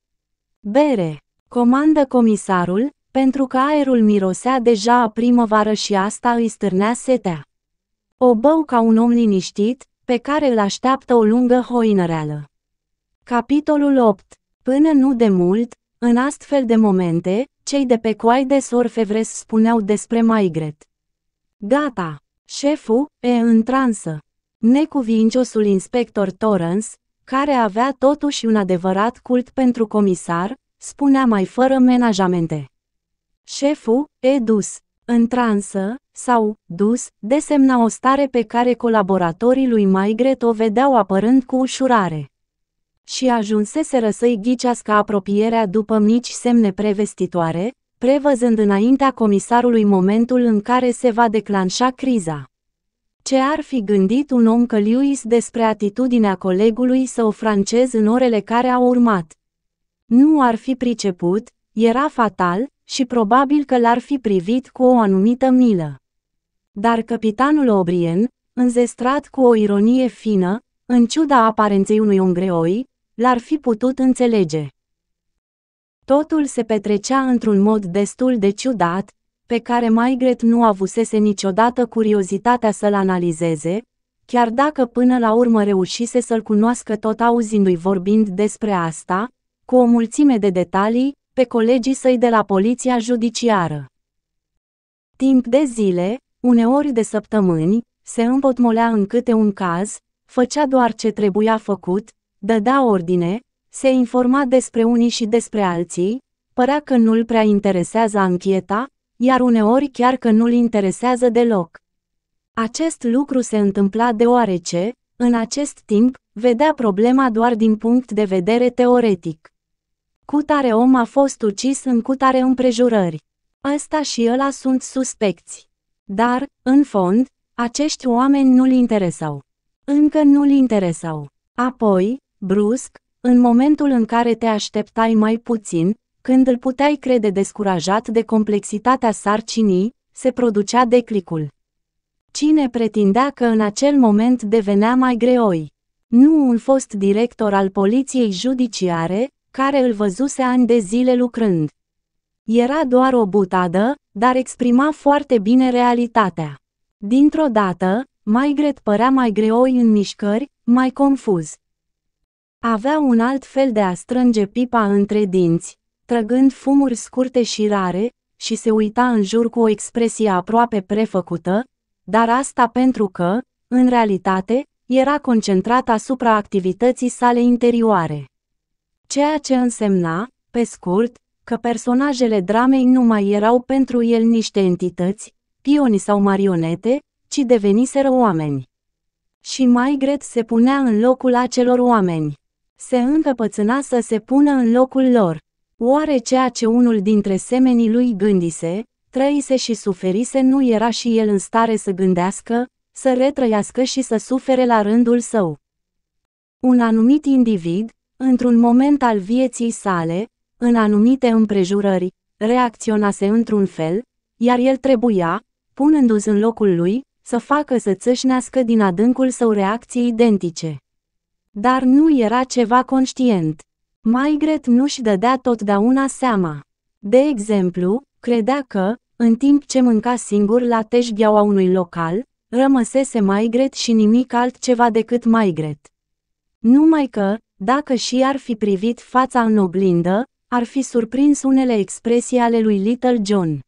Speaker 1: Bere, comandă comisarul, pentru că aerul mirosea deja a primăvară și asta îi stârnea setea. O bău ca un om liniștit, pe care îl așteaptă o lungă hoinăreală. Capitolul 8. Până nu de mult, în astfel de momente, cei de pe coai de Sorfevres spuneau despre Maigret. Gata! Șeful e în transă. Necuvinciosul inspector Torrance, care avea totuși un adevărat cult pentru comisar, spunea mai fără menajamente. Șeful e dus în transă, sau dus, desemna o stare pe care colaboratorii lui Maigret o vedeau apărând cu ușurare. Și ajunseseră să-i ghicească apropierea după mici semne prevestitoare, prevăzând înaintea comisarului momentul în care se va declanșa criza. Ce ar fi gândit un om că Lewis despre atitudinea colegului o francez în orele care au urmat? Nu ar fi priceput, era fatal, și probabil că l-ar fi privit cu o anumită milă. Dar capitanul O'Brien, înzestrat cu o ironie fină, în ciuda aparenței unui om greoi, l-ar fi putut înțelege. Totul se petrecea într-un mod destul de ciudat, pe care Maigret nu avusese niciodată curiozitatea să-l analizeze, chiar dacă până la urmă reușise să-l cunoască tot auzindu-i vorbind despre asta, cu o mulțime de detalii, pe colegii săi de la poliția judiciară. Timp de zile, uneori de săptămâni, se împotmolea în câte un caz, făcea doar ce trebuia făcut, dădea ordine, se informa despre unii și despre alții, părea că nu-l prea interesează ancheta, iar uneori chiar că nu-l interesează deloc. Acest lucru se întâmpla deoarece, în acest timp, vedea problema doar din punct de vedere teoretic. Cutare om a fost ucis în cutare împrejurări. Ăsta și ăla sunt suspecți. Dar, în fond, acești oameni nu-l interesau. Încă nu-l interesau. Apoi, brusc, în momentul în care te așteptai mai puțin, când îl puteai crede descurajat de complexitatea sarcinii, se producea declicul. Cine pretindea că în acel moment devenea mai greoi? Nu un fost director al poliției judiciare, care îl văzuse ani de zile lucrând. Era doar o butadă, dar exprima foarte bine realitatea. Dintr-o dată, Maigret părea mai greoi în mișcări, mai confuz. Avea un alt fel de a strânge pipa între dinți, trăgând fumuri scurte și rare, și se uita în jur cu o expresie aproape prefăcută, dar asta pentru că, în realitate, era concentrat asupra activității sale interioare ceea ce însemna, pe scurt, că personajele dramei nu mai erau pentru el niște entități, pioni sau marionete, ci deveniseră oameni. Și mai Maigret se punea în locul acelor oameni. Se încăpățâna să se pună în locul lor. Oare ceea ce unul dintre semenii lui gândise, trăise și suferise nu era și el în stare să gândească, să retrăiască și să sufere la rândul său. Un anumit individ, Într-un moment al vieții sale, în anumite împrejurări, reacționase într-un fel, iar el trebuia, punându-se în locul lui, să facă să țâșnească din adâncul său reacții identice. Dar nu era ceva conștient. Maigret nu-și dădea totdeauna seama. De exemplu, credea că, în timp ce mânca singur la teșgheaua unui local, rămăsese Maigret și nimic altceva decât Maigret. Numai că, dacă și ar fi privit fața în oglindă, ar fi surprins unele expresii ale lui Little John.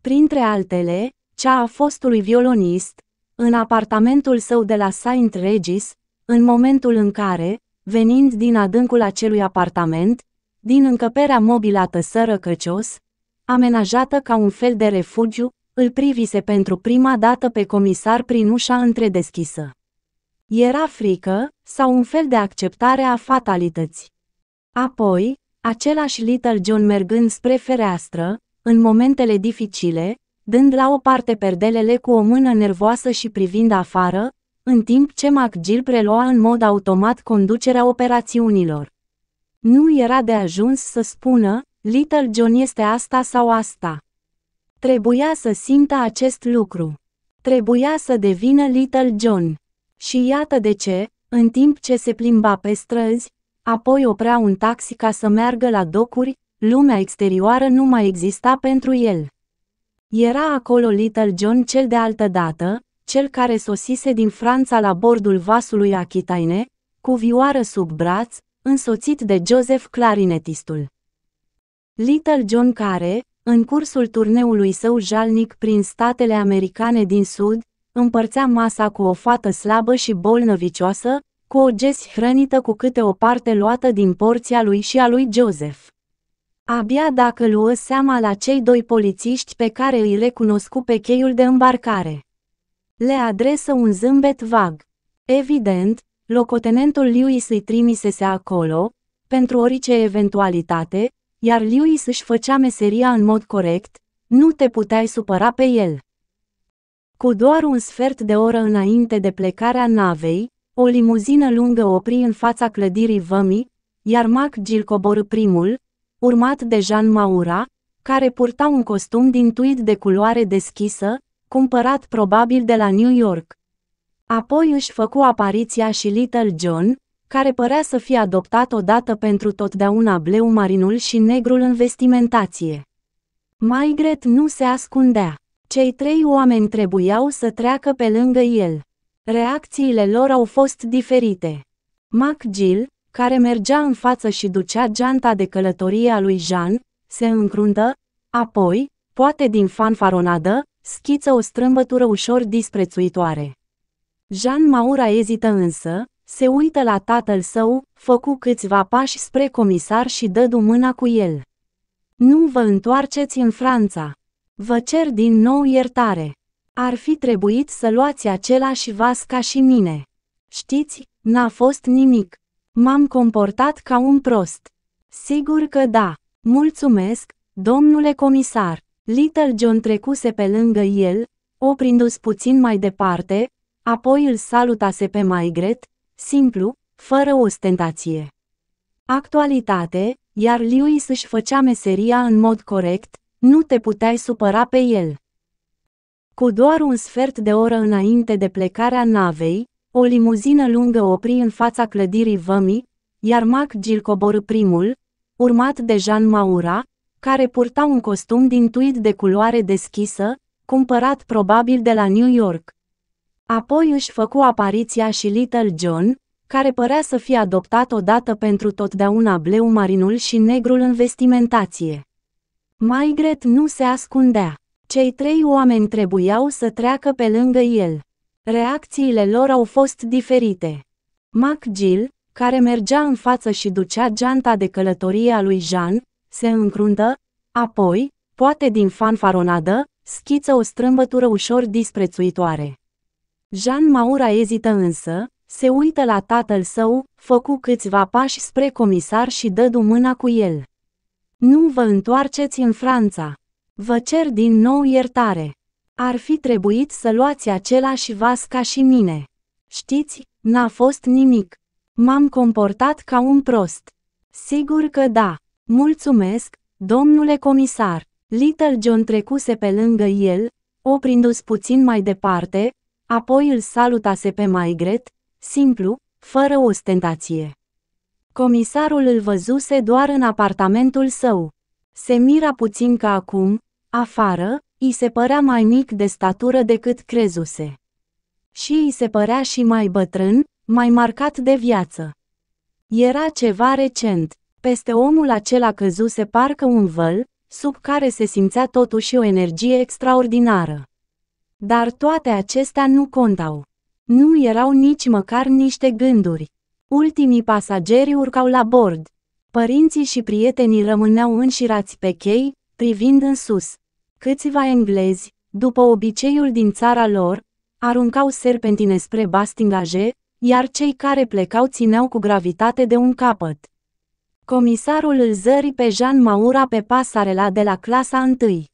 Speaker 1: Printre altele, cea a fostului violonist, în apartamentul său de la Saint Regis, în momentul în care, venind din adâncul acelui apartament, din încăperea mobilată sărăcăcios, amenajată ca un fel de refugiu, îl privise pentru prima dată pe comisar prin ușa întredeschisă. Era frică sau un fel de acceptare a fatalității. Apoi, același Little John mergând spre fereastră, în momentele dificile, dând la o parte perdelele cu o mână nervoasă și privind afară, în timp ce McGill prelua în mod automat conducerea operațiunilor. Nu era de ajuns să spună, Little John este asta sau asta. Trebuia să simtă acest lucru. Trebuia să devină Little John. Și iată de ce, în timp ce se plimba pe străzi, apoi oprea un taxi ca să meargă la docuri, lumea exterioară nu mai exista pentru el. Era acolo Little John cel de altă dată, cel care sosise din Franța la bordul vasului Achitaine, cu vioară sub braț, însoțit de Joseph clarinetistul. Little John care, în cursul turneului său jalnic prin statele americane din sud, împărțea masa cu o fată slabă și bolnăvicioasă, cu o ges hrănită cu câte o parte luată din porția lui și a lui Joseph. Abia dacă luă seama la cei doi polițiști pe care îi recunoscu pe cheiul de îmbarcare. Le adresă un zâmbet vag. Evident, locotenentul Lewis îi trimisese acolo, pentru orice eventualitate, iar Lewis își făcea meseria în mod corect, nu te puteai supăra pe el. Cu doar un sfert de oră înainte de plecarea navei, o limuzină lungă opri în fața clădirii vămii, iar Mac Gil coborâ primul, urmat de Jean Maura, care purta un costum din tweed de culoare deschisă, cumpărat probabil de la New York. Apoi își făcu apariția și Little John, care părea să fie adoptat odată pentru totdeauna bleu marinul și negrul în vestimentație. Maigret nu se ascundea. Cei trei oameni trebuiau să treacă pe lângă el. Reacțiile lor au fost diferite. McGill, care mergea în față și ducea geanta de călătorie a lui Jean, se încruntă, apoi, poate din fanfaronadă, schiță o strâmbătură ușor disprețuitoare. Jean Maura ezită însă, se uită la tatăl său, făcu câțiva pași spre comisar și dădu mâna cu el. Nu vă întoarceți în Franța. Vă cer din nou iertare. Ar fi trebuit să luați același vas ca și mine. Știți, n-a fost nimic. M-am comportat ca un prost. Sigur că da. Mulțumesc, domnule comisar. Little John trecuse pe lângă el, oprindu-se puțin mai departe, apoi îl salutase pe Maigret, simplu, fără ostentație. Actualitate, iar Lewis își făcea meseria în mod corect, nu te puteai supăra pe el. Cu doar un sfert de oră înainte de plecarea navei, o limuzină lungă opri în fața clădirii vămii, iar Mac Gil coborâ primul, urmat de Jean Maura, care purta un costum din tweed de culoare deschisă, cumpărat probabil de la New York. Apoi își făcu apariția și Little John, care părea să fie adoptat odată pentru totdeauna bleu marinul și negrul în vestimentație. Maigret nu se ascundea. Cei trei oameni trebuiau să treacă pe lângă el. Reacțiile lor au fost diferite. MacGill, care mergea în față și ducea geanta de călătorie a lui Jean, se încruntă, apoi, poate din fanfaronadă, schiță o strâmbătură ușor disprețuitoare. Jean Maura ezită însă, se uită la tatăl său, făcu câțiva pași spre comisar și dădu mâna cu el. Nu vă întoarceți în Franța. Vă cer din nou iertare. Ar fi trebuit să luați același vas ca și mine. Știți, n-a fost nimic. M-am comportat ca un prost. Sigur că da. Mulțumesc, domnule comisar. Little John trecuse pe lângă el, oprindu-s puțin mai departe, apoi îl salutase pe Maigret, simplu, fără ostentație. Comisarul îl văzuse doar în apartamentul său. Se mira puțin că acum, afară, îi se părea mai mic de statură decât crezuse. Și îi se părea și mai bătrân, mai marcat de viață. Era ceva recent, peste omul acela căzuse parcă un văl, sub care se simțea totuși o energie extraordinară. Dar toate acestea nu contau. Nu erau nici măcar niște gânduri. Ultimii pasageri urcau la bord. Părinții și prietenii rămâneau înșirați pe chei, privind în sus. Câțiva englezi, după obiceiul din țara lor, aruncau serpentine spre bastingaje, iar cei care plecau țineau cu gravitate de un capăt. Comisarul îl zări pe Jean Maura pe pasarela de la clasa întâi.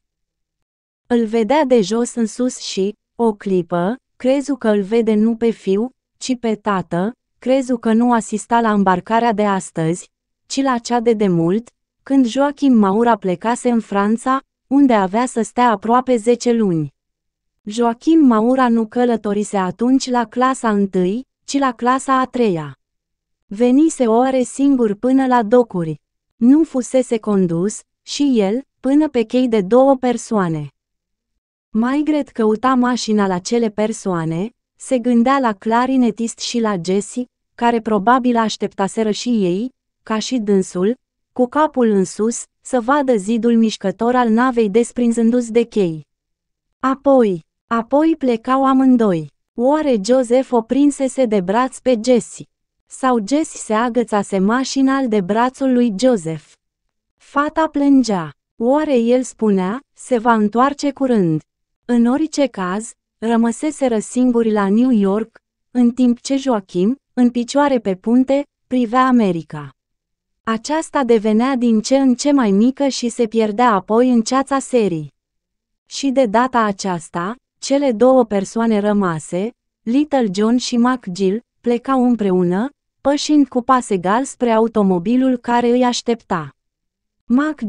Speaker 1: Îl vedea de jos în sus și, o clipă, crezu că îl vede nu pe fiu, ci pe tată, Crezu că nu asista la îmbarcarea de astăzi, ci la cea de demult, când Joachim Maura plecase în Franța, unde avea să stea aproape 10 luni. Joachim Maura nu călătorise atunci la clasa întâi, ci la clasa a treia. Venise oare singur până la docuri. Nu fusese condus, și el, până pe chei de două persoane. Maigret căuta mașina la cele persoane, se gândea la clarinetist și la Jessie care probabil așteptaseră și ei, ca și dânsul, cu capul în sus, să vadă zidul mișcător al navei desprinzându-se de chei. Apoi, apoi plecau amândoi. Oare Joseph o prinsese de braț pe Jesse? Sau Jesse se agățase mașinal de brațul lui Joseph? Fata plângea. Oare el spunea, se va întoarce curând. În orice caz, rămăseseră singuri la New York, în timp ce Joachim, în picioare pe punte, privea America. Aceasta devenea din ce în ce mai mică și se pierdea apoi în ceața serii. Și de data aceasta, cele două persoane rămase, Little John și Mac Jill, plecau împreună, pășind cu pas egal spre automobilul care îi aștepta.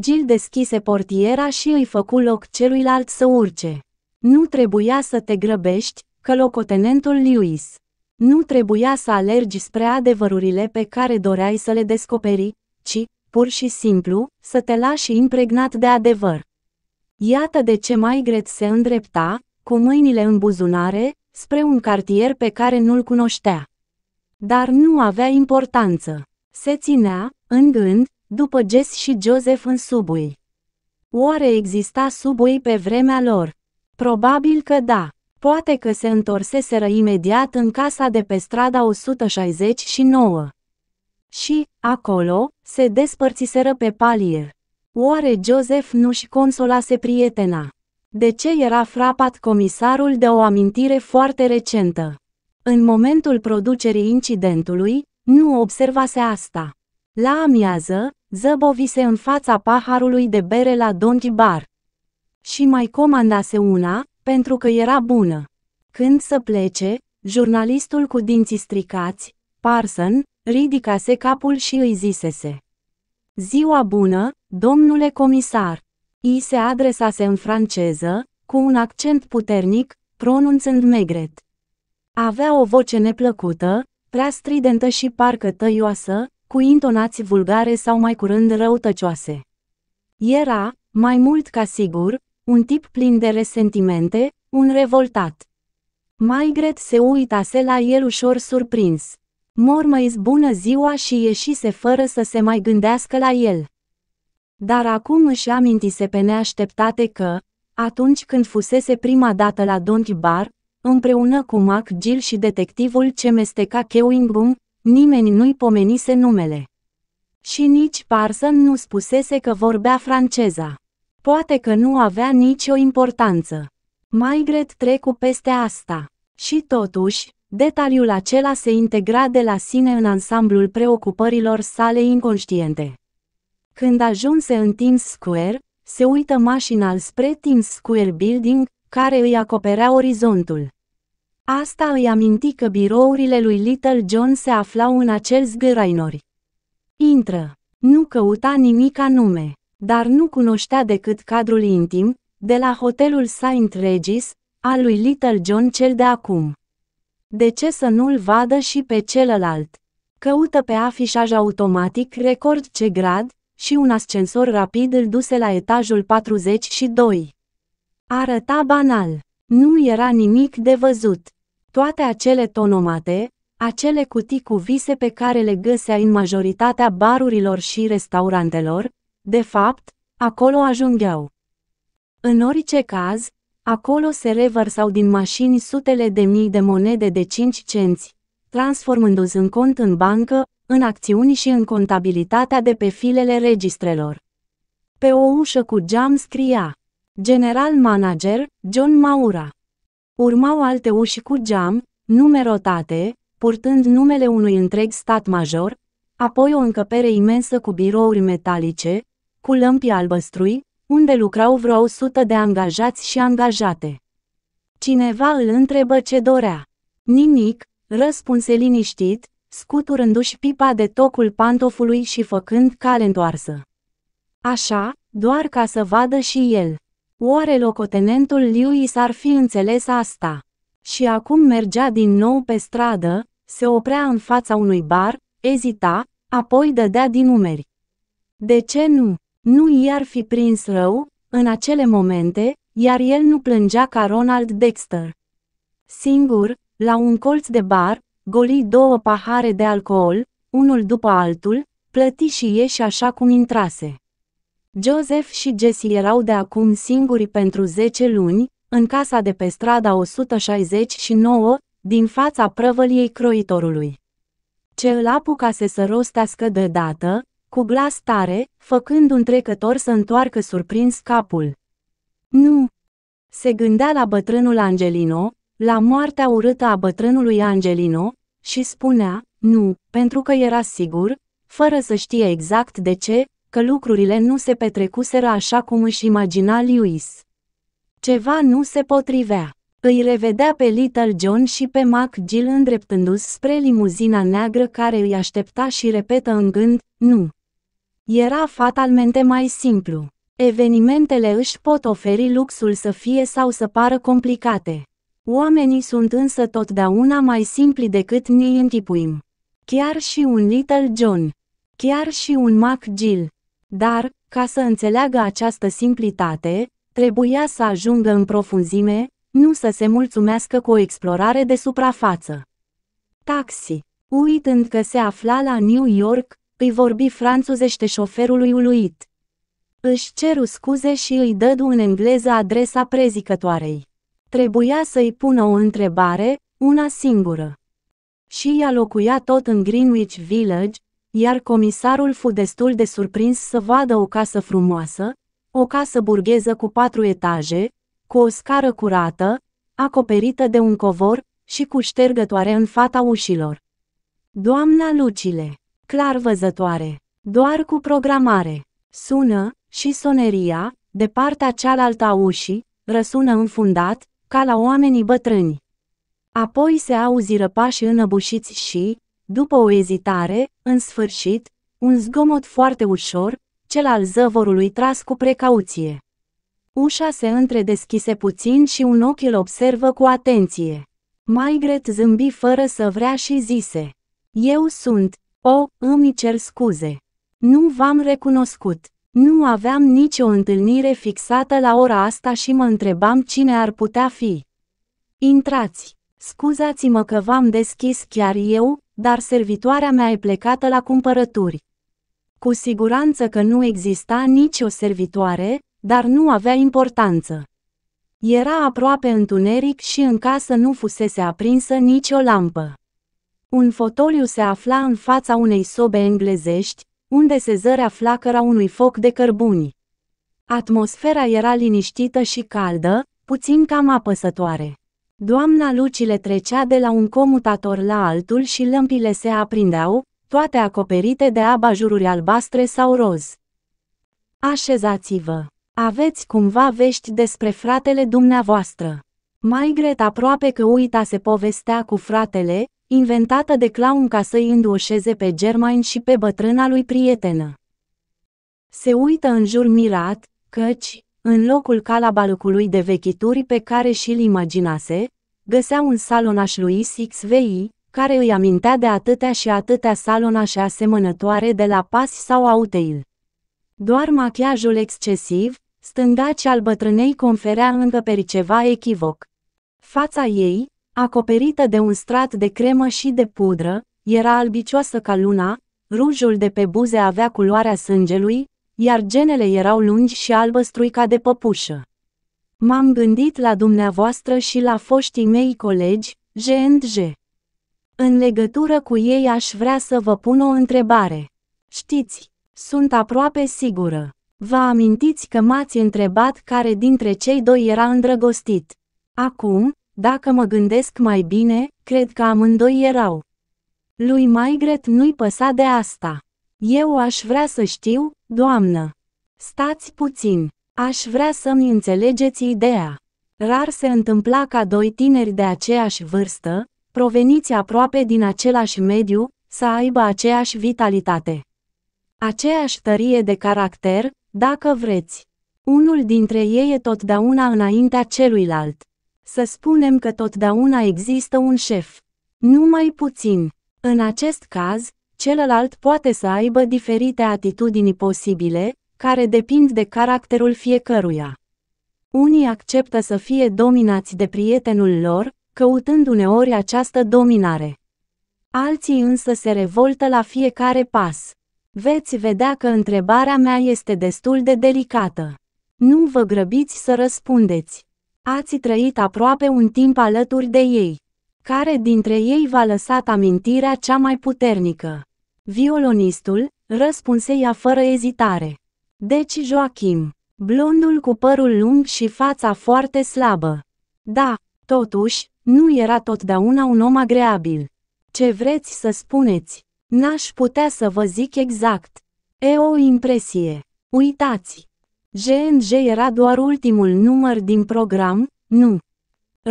Speaker 1: Jill deschise portiera și îi făcu loc celuilalt să urce. Nu trebuia să te grăbești, locotenentul Lewis. Nu trebuia să alergi spre adevărurile pe care doreai să le descoperi, ci, pur și simplu, să te lași impregnat de adevăr. Iată de ce mai Maigret se îndrepta, cu mâinile în buzunare, spre un cartier pe care nu-l cunoștea. Dar nu avea importanță. Se ținea, în gând, după Jess și Joseph în subui. Oare exista subui pe vremea lor? Probabil că da. Poate că se întorseseră imediat în casa de pe strada 169. Și, acolo, se despărțiseră pe palier. Oare Joseph nu-și consolase prietena? De ce era frapat comisarul de o amintire foarte recentă? În momentul producerii incidentului, nu observase asta. La amiază, zăbovise în fața paharului de bere la Donji Bar. Și mai comandase una, pentru că era bună. Când să plece, jurnalistul cu dinții stricați, Parson, ridicase capul și îi zisese. Ziua bună, domnule comisar! I se adresase în franceză, cu un accent puternic, pronunțând Megret. Avea o voce neplăcută, prea stridentă și parcă tăioasă, cu intonații vulgare sau mai curând răutăcioase. Era, mai mult ca sigur, un tip plin de resentimente, un revoltat. Maigret se uitase la el ușor surprins. Mormăis bună ziua și ieșise fără să se mai gândească la el. Dar acum își amintise pe neașteptate că, atunci când fusese prima dată la Donkey Bar, împreună cu Mac Gill și detectivul ce mesteca Kewingbum, nimeni nu-i pomenise numele. Și nici Parson nu spusese că vorbea franceza. Poate că nu avea nicio importanță. Maigret trecu peste asta. Și totuși, detaliul acela se integra de la sine în ansamblul preocupărilor sale inconștiente. Când ajunse în Times Square, se uită mașinal spre Times Square Building, care îi acoperea orizontul. Asta îi aminti că birourile lui Little John se aflau în acel zgârainori. Intră. Nu căuta nimic anume dar nu cunoștea decât cadrul intim, de la hotelul Saint Regis, al lui Little John cel de acum. De ce să nu-l vadă și pe celălalt? Căută pe afișaj automatic record ce grad și un ascensor rapid îl duse la etajul 42. Arăta banal. Nu era nimic de văzut. Toate acele tonomate, acele cutii cu vise pe care le găseai în majoritatea barurilor și restaurantelor, de fapt, acolo ajungeau. În orice caz, acolo se revărsau din mașini sutele de mii de monede de 5 cenți, transformându-se în cont în bancă, în acțiuni și în contabilitatea de pe filele registrelor. Pe o ușă cu geam scria General Manager John Maura. Urmau alte uși cu geam, numerotate, purtând numele unui întreg stat major, apoi o încăpere imensă cu birouri metalice, cu lămpi albăstrui, unde lucrau vreo 100 de angajați și angajate. Cineva îl întrebă ce dorea. Nimic, răspunse liniștit, scuturându-și pipa de tocul pantofului și făcând cale întoarsă. Așa, doar ca să vadă și el. Oare locotenentul lui s ar fi înțeles asta? Și acum mergea din nou pe stradă, se oprea în fața unui bar, ezita, apoi dădea din umeri. De ce nu? nu i-ar fi prins rău, în acele momente, iar el nu plângea ca Ronald Dexter. Singur, la un colț de bar, goli două pahare de alcool, unul după altul, plăti și ieși așa cum intrase. Joseph și Jesse erau de acum singuri pentru 10 luni, în casa de pe strada 169, din fața prăvăliei croitorului. Ce îl apucase să rostească deodată, cu glas tare, făcând un trecător să întoarcă surprins capul. Nu! Se gândea la bătrânul Angelino, la moartea urâtă a bătrânului Angelino, și spunea, nu, pentru că era sigur, fără să știe exact de ce, că lucrurile nu se petrecuseră așa cum își imagina Lewis. Ceva nu se potrivea. Îi revedea pe Little John și pe Mac Gill îndreptându-se spre limuzina neagră care îi aștepta și repetă în gând, nu, era fatalmente mai simplu. Evenimentele își pot oferi luxul să fie sau să pară complicate. Oamenii sunt însă totdeauna mai simpli decât ni întipuim. Chiar și un Little John. Chiar și un Mac Jill. Dar, ca să înțeleagă această simplitate, trebuia să ajungă în profunzime, nu să se mulțumească cu o explorare de suprafață. Taxi, uitând că se afla la New York, îi vorbi franțuzește șoferului uluit. Își ceru scuze și îi dădu în engleză adresa prezicătoarei. Trebuia să-i pună o întrebare, una singură. Și ea locuia tot în Greenwich Village, iar comisarul fu destul de surprins să vadă o casă frumoasă, o casă burgheză cu patru etaje, cu o scară curată, acoperită de un covor și cu ștergătoare în fata ușilor. Doamna Lucile clar văzătoare. Doar cu programare. Sună, și soneria, de partea cealaltă a ușii, răsună înfundat, ca la oamenii bătrâni. Apoi se auziră pași înăbușiți și, după o ezitare, în sfârșit, un zgomot foarte ușor, cel al zăvorului tras cu precauție. Ușa se întredeschise puțin și un ochi îl observă cu atenție. Maigret zâmbi fără să vrea și zise. Eu sunt, o, îmi cer scuze. Nu v-am recunoscut. Nu aveam nicio întâlnire fixată la ora asta și mă întrebam cine ar putea fi. Intrați. Scuzați-mă că v-am deschis chiar eu, dar servitoarea mea e plecată la cumpărături. Cu siguranță că nu exista nicio servitoare, dar nu avea importanță. Era aproape întuneric și în casă nu fusese aprinsă nicio lampă. Un fotoliu se afla în fața unei sobe englezești, unde se zărea flacăra unui foc de cărbuni. Atmosfera era liniștită și caldă, puțin cam apăsătoare. Doamna lucile trecea de la un comutator la altul și lămpile se aprindeau, toate acoperite de abajururi albastre sau roz. Așezați-vă! Aveți cumva vești despre fratele dumneavoastră. Maigret aproape că uita se povestea cu fratele, inventată de clown ca să-i îndușeze pe German și pe bătrâna lui prietenă. Se uită în jur mirat, căci, în locul calabalucului de vechituri pe care și-l imaginase, găsea un salonaș lui XVI, care îi amintea de atâtea și atâtea salonașe asemănătoare de la pas sau auteil. Doar machiajul excesiv, stângaci al bătrânei conferea încă ceva echivoc. Fața ei, acoperită de un strat de cremă și de pudră, era albicioasă ca luna, rujul de pe buze avea culoarea sângelui, iar genele erau lungi și albăstrui ca de păpușă. M-am gândit la dumneavoastră și la foștii mei colegi, G&G. În legătură cu ei aș vrea să vă pun o întrebare. Știți, sunt aproape sigură. Vă amintiți că m-ați întrebat care dintre cei doi era îndrăgostit. Acum, dacă mă gândesc mai bine, cred că amândoi erau. Lui Maigret nu-i păsa de asta. Eu aș vrea să știu, doamnă. Stați puțin, aș vrea să-mi înțelegeți ideea. Rar se întâmpla ca doi tineri de aceeași vârstă, proveniți aproape din același mediu, să aibă aceeași vitalitate. Aceeași tărie de caracter, dacă vreți. Unul dintre ei e totdeauna înaintea celuilalt. Să spunem că totdeauna există un șef. Numai puțin. În acest caz, celălalt poate să aibă diferite atitudini posibile, care depind de caracterul fiecăruia. Unii acceptă să fie dominați de prietenul lor, căutând uneori această dominare. Alții însă se revoltă la fiecare pas. Veți vedea că întrebarea mea este destul de delicată. Nu vă grăbiți să răspundeți. Ați trăit aproape un timp alături de ei. Care dintre ei v-a lăsat amintirea cea mai puternică? Violonistul răspunse ea fără ezitare. Deci Joachim, blondul cu părul lung și fața foarte slabă. Da, totuși, nu era totdeauna un om agreabil. Ce vreți să spuneți? N-aș putea să vă zic exact. E o impresie. Uitați! GNG era doar ultimul număr din program, nu.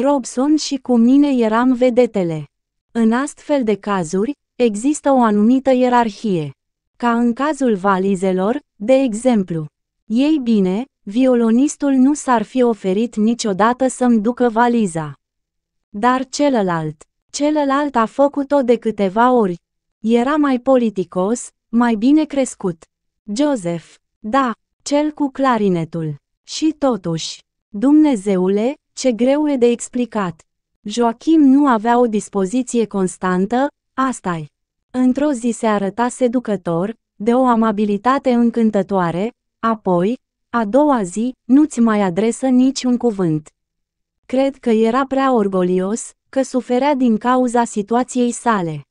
Speaker 1: Robson și cu mine eram vedetele. În astfel de cazuri, există o anumită ierarhie. Ca în cazul valizelor, de exemplu. Ei bine, violonistul nu s-ar fi oferit niciodată să-mi ducă valiza. Dar celălalt, celălalt a făcut-o de câteva ori. Era mai politicos, mai bine crescut. Joseph, da, cel cu clarinetul. Și totuși, Dumnezeule, ce greu e de explicat. Joachim nu avea o dispoziție constantă, asta -i. Într-o zi se arăta seducător, de o amabilitate încântătoare, apoi, a doua zi, nu-ți mai adresă niciun cuvânt. Cred că era prea orgolios, că suferea din cauza situației sale.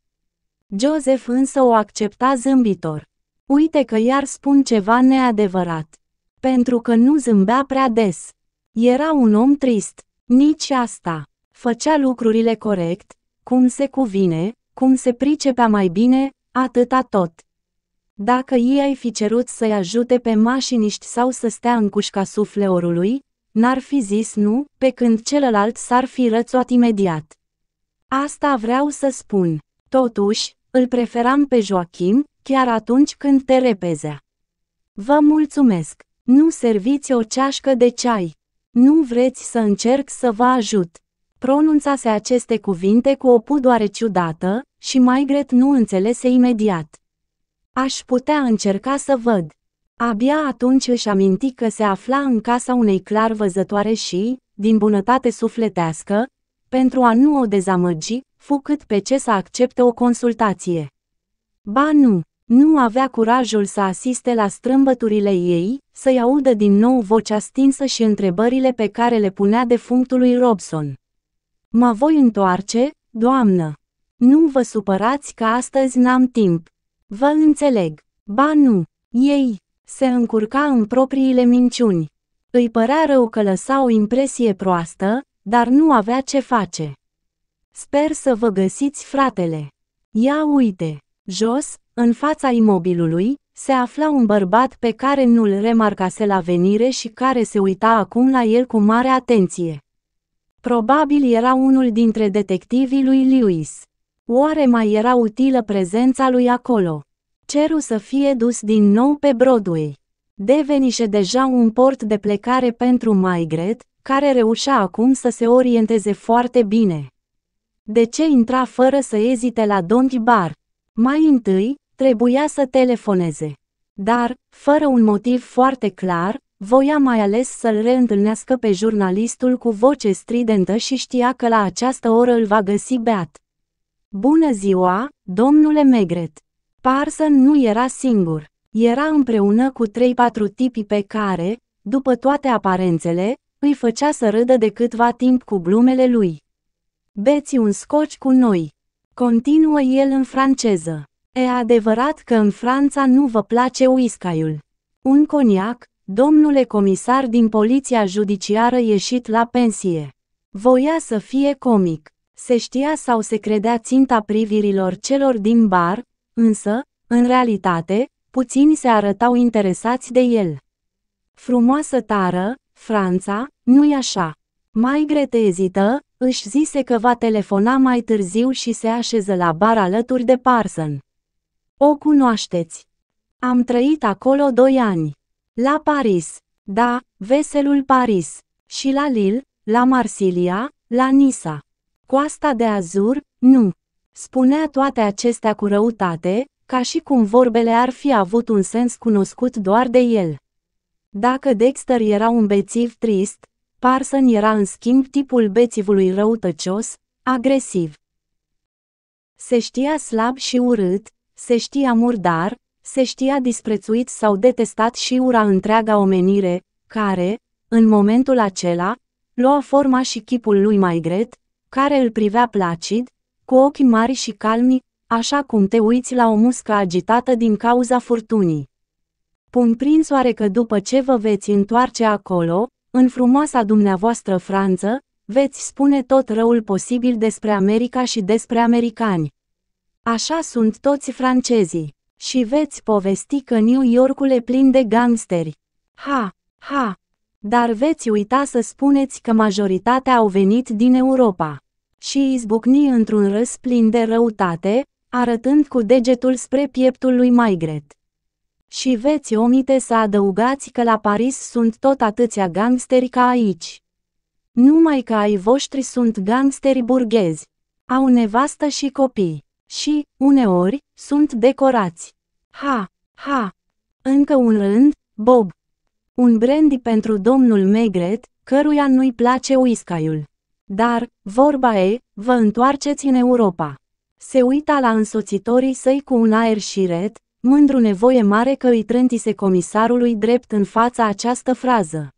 Speaker 1: Joseph însă o accepta zâmbitor. Uite că iar spun ceva neadevărat. Pentru că nu zâmbea prea des. Era un om trist. Nici asta. Făcea lucrurile corect, cum se cuvine, cum se pricepea mai bine, atâta tot. Dacă ei ai fi cerut să-i ajute pe mașiniști sau să stea în cușca sufleorului, n-ar fi zis nu, pe când celălalt s-ar fi rățuat imediat. Asta vreau să spun. Totuși, îl preferam pe Joachim, chiar atunci când te repezea. Vă mulțumesc! Nu serviți o ceașcă de ceai! Nu vreți să încerc să vă ajut! Pronunțase aceste cuvinte cu o pudoare ciudată și Maigret nu înțelese imediat. Aș putea încerca să văd. Abia atunci își aminti că se afla în casa unei clar văzătoare și, din bunătate sufletească, pentru a nu o dezamăgi, fu cât pe ce să accepte o consultație. Ba nu, nu avea curajul să asiste la strâmbăturile ei, să-i audă din nou vocea stinsă și întrebările pe care le punea de lui Robson. Mă voi întoarce, doamnă. Nu vă supărați că astăzi n-am timp. Vă înțeleg. Ba nu. Ei se încurca în propriile minciuni. Îi părea rău că lăsa o impresie proastă, dar nu avea ce face. Sper să vă găsiți fratele. Ia uite! Jos, în fața imobilului, se afla un bărbat pe care nu-l remarcase la venire și care se uita acum la el cu mare atenție. Probabil era unul dintre detectivii lui Lewis. Oare mai era utilă prezența lui acolo? Ceru să fie dus din nou pe Broadway. Devenise deja un port de plecare pentru Maigret, care reușea acum să se orienteze foarte bine. De ce intra fără să ezite la Don't Bar? Mai întâi, trebuia să telefoneze. Dar, fără un motiv foarte clar, voia mai ales să-l reîntâlnească pe jurnalistul cu voce stridentă și știa că la această oră îl va găsi beat. Bună ziua, domnule Megret! Parson nu era singur. Era împreună cu trei patru tipi pe care, după toate aparențele, îi făcea să râdă de câtva timp cu glumele lui. Beți un scoci cu noi, Continuă el în franceză. E adevărat că în Franța nu vă place uiscaiul. Un coniac, domnule comisar din poliția judiciară ieșit la pensie. Voia să fie comic. Se știa sau se credea ținta privirilor celor din bar, însă, în realitate, puțini se arătau interesați de el. Frumoasă tară, Franța, nu-i așa. Mai gretezită, își zise că va telefona mai târziu și se așeză la bar alături de Parson. O cunoașteți. Am trăit acolo doi ani. La Paris, da, veselul Paris. Și la Lille, la Marsilia, la Nisa. Coasta de Azur, nu. Spunea toate acestea cu răutate, ca și cum vorbele ar fi avut un sens cunoscut doar de el. Dacă Dexter era un bețiv trist, Parson era în schimb tipul bețivului răutăcios, agresiv. Se știa slab și urât, se știa murdar, se știa disprețuit sau detestat și ura întreaga omenire, care, în momentul acela, lua forma și chipul lui Maigret, care îl privea placid, cu ochi mari și calmi, așa cum te uiți la o muscă agitată din cauza furtunii. Pun prins oare că după ce vă veți întoarce acolo, în frumoasa dumneavoastră Franță, veți spune tot răul posibil despre America și despre americani. Așa sunt toți francezii. Și veți povesti că New Yorkul e plin de gangsteri. Ha, ha! Dar veți uita să spuneți că majoritatea au venit din Europa. Și izbucni într-un râs plin de răutate, arătând cu degetul spre pieptul lui Maigret. Și veți omite să adăugați că la Paris sunt tot atâția gangsteri ca aici. Numai că ai voștri sunt gangsteri burghezi. Au nevastă și copii. Și, uneori, sunt decorați. Ha, ha! Încă un rând, Bob. Un brandy pentru domnul Megret, căruia nu-i place uiscaiul. Dar, vorba e, vă întoarceți în Europa. Se uita la însoțitorii săi cu un aer șiret, mândru nevoie mare că îi trântise comisarului drept în fața această frază.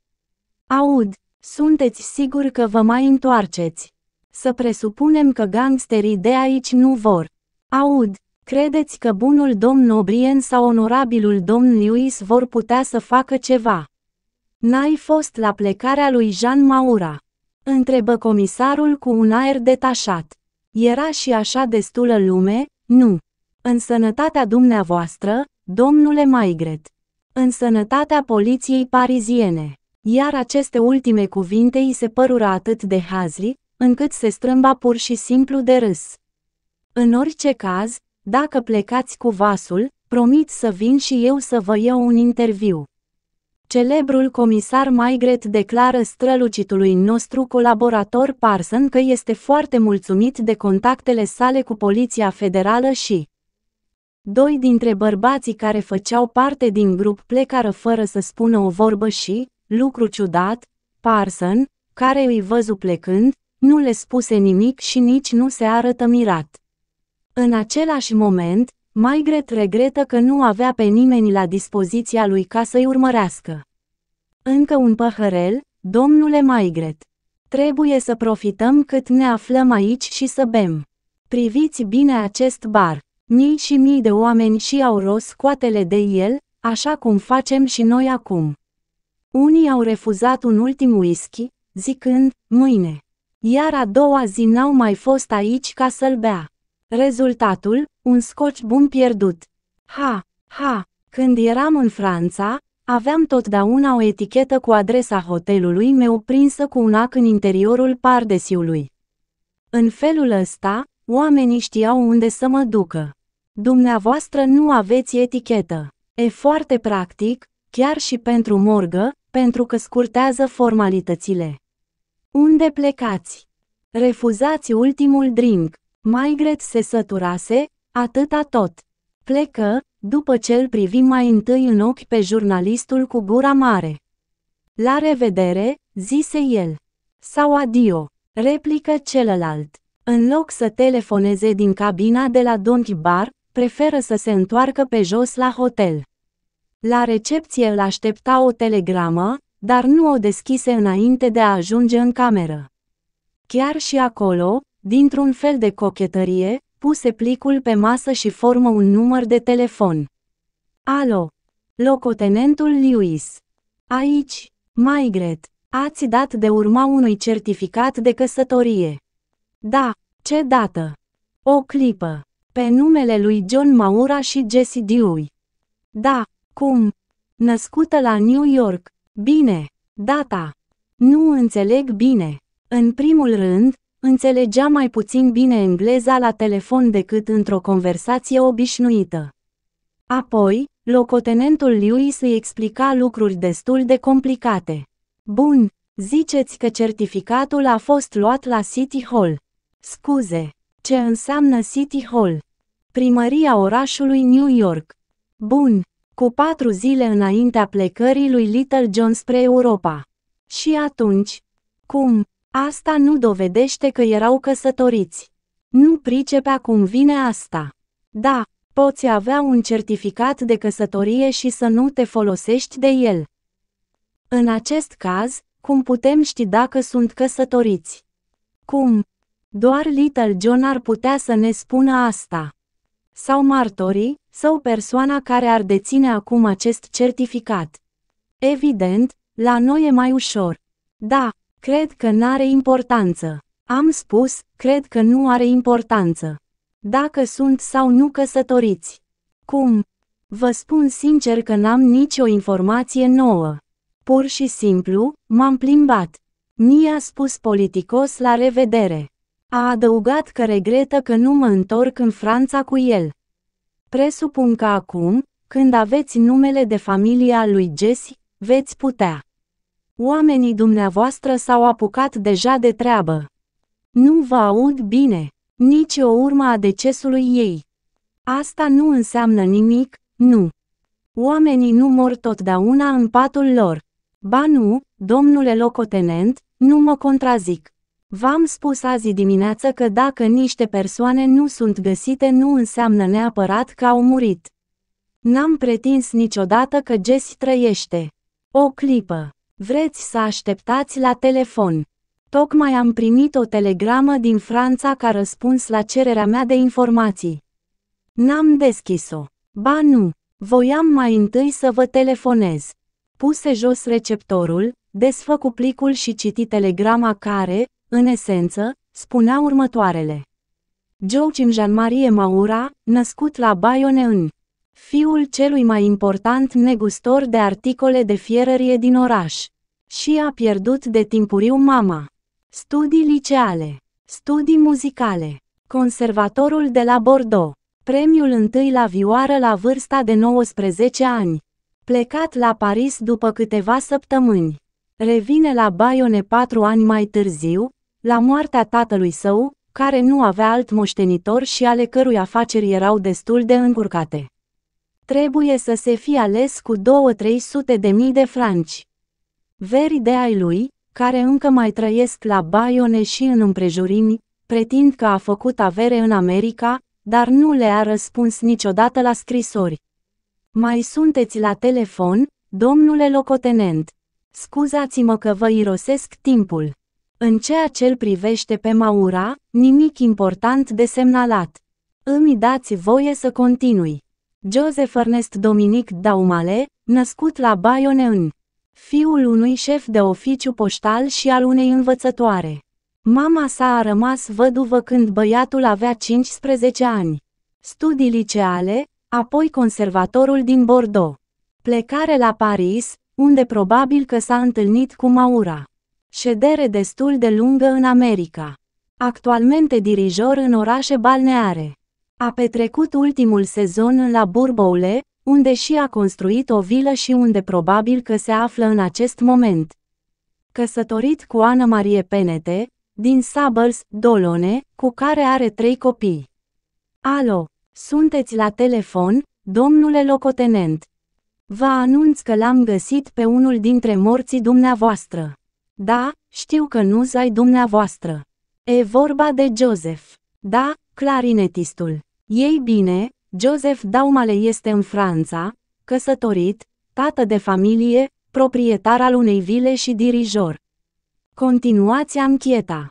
Speaker 1: Aud, sunteți siguri că vă mai întoarceți. Să presupunem că gangsterii de aici nu vor. Aud, credeți că bunul domn Obrien sau onorabilul domn Lewis vor putea să facă ceva? N-ai fost la plecarea lui Jean Maura? Întrebă comisarul cu un aer detașat. Era și așa destulă lume? Nu. În sănătatea dumneavoastră, domnule Maigret. În sănătatea poliției pariziene. Iar aceste ultime cuvinte îi se părură atât de hazli, încât se strâmba pur și simplu de râs. În orice caz, dacă plecați cu vasul, promit să vin și eu să vă iau un interviu. Celebrul comisar Maigret declară strălucitului nostru colaborator Parson că este foarte mulțumit de contactele sale cu Poliția Federală și Doi dintre bărbații care făceau parte din grup plecară fără să spună o vorbă și, lucru ciudat, Parson, care îi văzu plecând, nu le spuse nimic și nici nu se arătă mirat. În același moment, Maigret regretă că nu avea pe nimeni la dispoziția lui ca să-i urmărească. Încă un păhărel, domnule Maigret. Trebuie să profităm cât ne aflăm aici și să bem. Priviți bine acest bar. Mii și mii de oameni și au ros coatele de el, așa cum facem și noi acum. Unii au refuzat un ultim whisky, zicând, mâine. Iar a doua zi n-au mai fost aici ca să-l bea. Rezultatul, un scoci bun pierdut. Ha, ha, când eram în Franța, aveam totdeauna o etichetă cu adresa hotelului meu prinsă cu un ac în interiorul pardesiului. În felul ăsta, Oamenii știau unde să mă ducă. Dumneavoastră nu aveți etichetă. E foarte practic, chiar și pentru morgă, pentru că scurtează formalitățile. Unde plecați? Refuzați ultimul drink. Maigret se săturase, atâta tot. Plecă, după ce îl privi mai întâi în ochi pe jurnalistul cu gura mare. La revedere, zise el. Sau adio, replică celălalt. În loc să telefoneze din cabina de la Donkey Bar, preferă să se întoarcă pe jos la hotel. La recepție îl aștepta o telegramă, dar nu o deschise înainte de a ajunge în cameră. Chiar și acolo, dintr-un fel de cochetărie, puse plicul pe masă și formă un număr de telefon. Alo! Locotenentul Lewis. Aici, Maigret, ați dat de urma unui certificat de căsătorie. Da, ce dată! O clipă! Pe numele lui John Maura și Jesse Dewey. Da, cum? Născută la New York. Bine, data. Nu înțeleg bine. În primul rând, înțelegea mai puțin bine engleza la telefon decât într-o conversație obișnuită. Apoi, locotenentul Lewis îi explica lucruri destul de complicate. Bun, ziceți că certificatul a fost luat la City Hall. Scuze. Ce înseamnă City Hall? Primăria orașului New York. Bun. Cu patru zile înaintea plecării lui Little John spre Europa. Și atunci? Cum? Asta nu dovedește că erau căsătoriți. Nu pricepea cum vine asta. Da, poți avea un certificat de căsătorie și să nu te folosești de el. În acest caz, cum putem ști dacă sunt căsătoriți? Cum? Doar Little John ar putea să ne spună asta. Sau martorii, sau persoana care ar deține acum acest certificat. Evident, la noi e mai ușor. Da, cred că n-are importanță. Am spus, cred că nu are importanță. Dacă sunt sau nu căsătoriți. Cum? Vă spun sincer că n-am nicio informație nouă. Pur și simplu, m-am plimbat. Mi-a spus politicos la revedere. A adăugat că regretă că nu mă întorc în Franța cu el. Presupun că acum, când aveți numele de familia lui Jesse, veți putea. Oamenii dumneavoastră s-au apucat deja de treabă. Nu vă aud bine, nici o urmă a decesului ei. Asta nu înseamnă nimic, nu. Oamenii nu mor totdeauna în patul lor. Ba nu, domnule locotenent, nu mă contrazic. V-am spus azi dimineață că dacă niște persoane nu sunt găsite nu înseamnă neapărat că au murit. N-am pretins niciodată că Jess trăiește. O clipă. Vreți să așteptați la telefon. Tocmai am primit o telegramă din Franța ca răspuns la cererea mea de informații. N-am deschis-o. Ba nu, voiam mai întâi să vă telefonez. Puse jos receptorul, desfăcu plicul și citi telegrama care, în esență, spunea următoarele. Joachim Jean-Marie Maura, născut la Bayonne în fiul celui mai important negustor de articole de fierărie din oraș. Și a pierdut de timpuriu mama. Studii liceale, studii muzicale, conservatorul de la Bordeaux, premiul întâi la vioară la vârsta de 19 ani. Plecat la Paris după câteva săptămâni. Revine la Bayonne patru ani mai târziu, la moartea tatălui său, care nu avea alt moștenitor și ale cărui afaceri erau destul de încurcate. Trebuie să se fie ales cu două 300 de mii de franci. Veri de ai lui, care încă mai trăiesc la Baione și în împrejurimi, pretind că a făcut avere în America, dar nu le-a răspuns niciodată la scrisori. Mai sunteți la telefon, domnule locotenent. Scuzați-mă că vă irosesc timpul. În ceea ce îl privește pe Maura, nimic important de semnalat. Îmi dați voie să continui. Joseph Ernest Dominic Daumale, născut la Bayonne în fiul unui șef de oficiu poștal și al unei învățătoare. Mama sa a rămas văduvă când băiatul avea 15 ani. Studii liceale, apoi conservatorul din Bordeaux. Plecare la Paris, unde probabil că s-a întâlnit cu Maura. Ședere destul de lungă în America. Actualmente dirijor în orașe balneare. A petrecut ultimul sezon la Burboule, unde și a construit o vilă și unde probabil că se află în acest moment. Căsătorit cu Ana Marie Penete, din Sables, Dolone, cu care are trei copii. Alo, sunteți la telefon, domnule locotenent. Vă anunț că l-am găsit pe unul dintre morții dumneavoastră. Da, știu că nu zai dumneavoastră. E vorba de Joseph. Da, clarinetistul. Ei bine, Joseph Daumale este în Franța, căsătorit, tată de familie, proprietar al unei vile și dirijor. Continuați ancheta.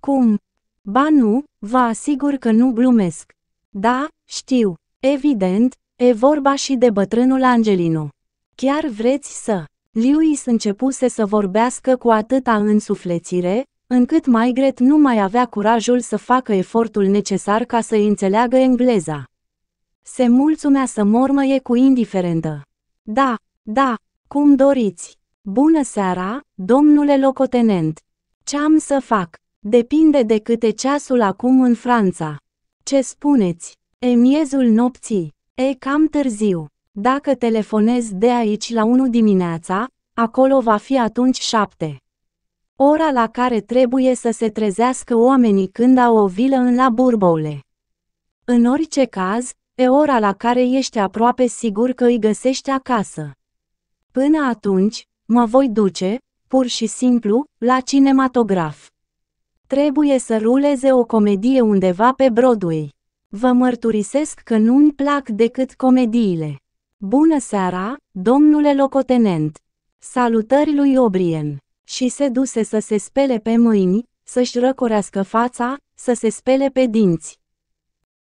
Speaker 1: Cum? Ba nu, vă asigur că nu glumesc. Da, știu, evident, e vorba și de bătrânul Angelino. Chiar vreți să... Lewis începuse să vorbească cu atâta însuflețire, încât Maigret nu mai avea curajul să facă efortul necesar ca să înțeleagă engleza. Se mulțumea să mormăie cu indiferentă. Da, da, cum doriți. Bună seara, domnule locotenent. Ce am să fac? Depinde de câte ceasul acum în Franța. Ce spuneți? E miezul nopții. E cam târziu. Dacă telefonez de aici la 1 dimineața, acolo va fi atunci 7. Ora la care trebuie să se trezească oamenii când au o vilă în la Burboule. În orice caz, e ora la care ești aproape sigur că îi găsești acasă. Până atunci, mă voi duce, pur și simplu, la cinematograf. Trebuie să ruleze o comedie undeva pe Broadway. Vă mărturisesc că nu-mi plac decât comediile. Bună seara, domnule locotenent! Salutări lui Obrien! Și se duse să se spele pe mâini, să-și răcorească fața, să se spele pe dinți.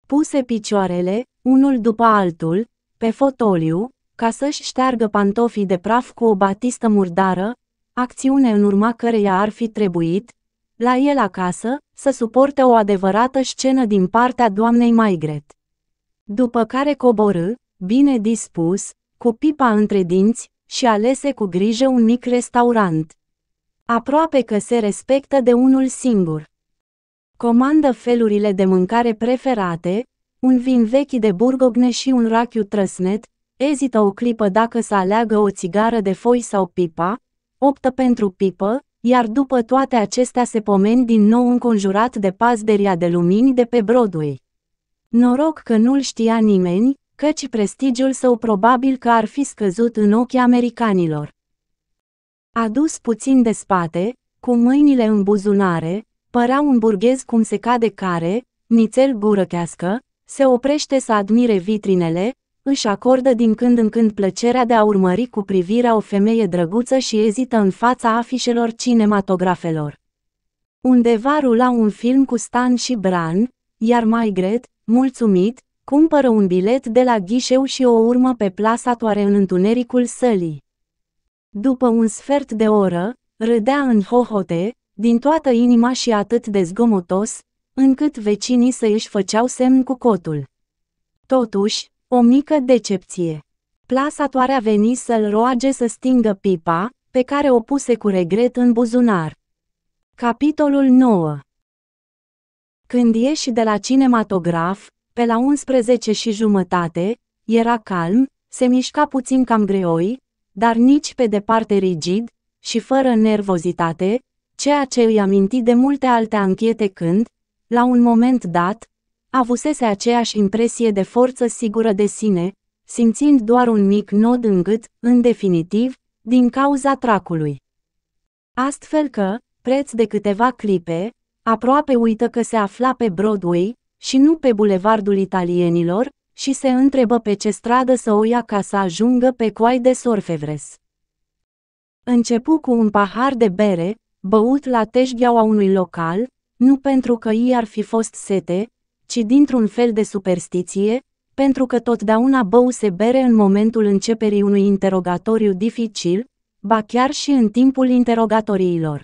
Speaker 1: Puse picioarele, unul după altul, pe fotoliu, ca să-și șteargă pantofii de praf cu o batistă murdară, acțiune în urma căreia ar fi trebuit, la el acasă, să suporte o adevărată scenă din partea doamnei Maigret. După care coborâ, bine dispus, cu pipa între dinți, și alese cu grijă un mic restaurant. Aproape că se respectă de unul singur. Comandă felurile de mâncare preferate, un vin vechi de burgogne și un rachiu trăsnet, ezită o clipă dacă să aleagă o țigară de foi sau pipa, optă pentru pipă, iar după toate acestea se pomeni din nou înconjurat de pazderia de lumini de pe Broadway. Noroc că nu-l știa nimeni, căci prestigiul său probabil că ar fi scăzut în ochii americanilor. Adus puțin de spate, cu mâinile în buzunare, părea un burghez cum se cade care, nițel burăchească, se oprește să admire vitrinele, își acordă din când în când plăcerea de a urmări cu privirea o femeie drăguță și ezită în fața afișelor cinematografelor. Undeva rula un film cu Stan și Bran, iar Maigret, mulțumit, Cumpără un bilet de la ghișeu și o urmă pe plasa toare în întunericul sălii. După un sfert de oră, râdea în hohote, din toată inima și atât de zgomotos, încât vecinii să își făceau semn cu cotul. Totuși, o mică decepție. Plasatoarea veni să-l roage să stingă pipa, pe care o puse cu regret în buzunar. Capitolul 9 Când ieși de la cinematograf, pe la 11 și jumătate, era calm, se mișca puțin cam greoi, dar nici pe departe rigid și fără nervozitate, ceea ce îi aminti de multe alte anchete când, la un moment dat, avusese aceeași impresie de forță sigură de sine, simțind doar un mic nod în gât, în definitiv, din cauza tracului. Astfel că, preț de câteva clipe, aproape uită că se afla pe Broadway, și nu pe bulevardul italienilor, și se întrebă pe ce stradă să o ia ca să ajungă pe coai de Sorfevres. Începu cu un pahar de bere, băut la teșgheaua unui local, nu pentru că ei ar fi fost sete, ci dintr-un fel de superstiție, pentru că totdeauna băuse bere în momentul începerii unui interogatoriu dificil, ba chiar și în timpul interogatoriilor.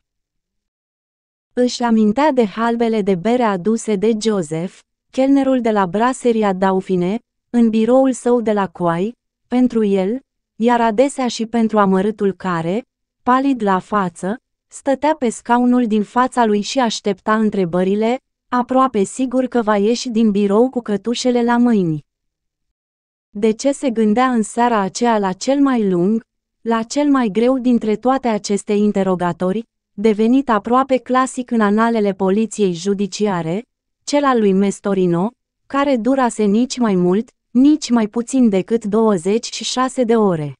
Speaker 1: Își amintea de halbele de bere aduse de Joseph, chelnerul de la Braseria Daufine, în biroul său de la Coai, pentru el, iar adesea și pentru amărâtul care, palid la față, stătea pe scaunul din fața lui și aștepta întrebările, aproape sigur că va ieși din birou cu cătușele la mâini. De ce se gândea în seara aceea la cel mai lung, la cel mai greu dintre toate aceste interogatori, devenit aproape clasic în analele poliției judiciare, cel al lui Mestorino, care durase nici mai mult, nici mai puțin decât 26 de ore.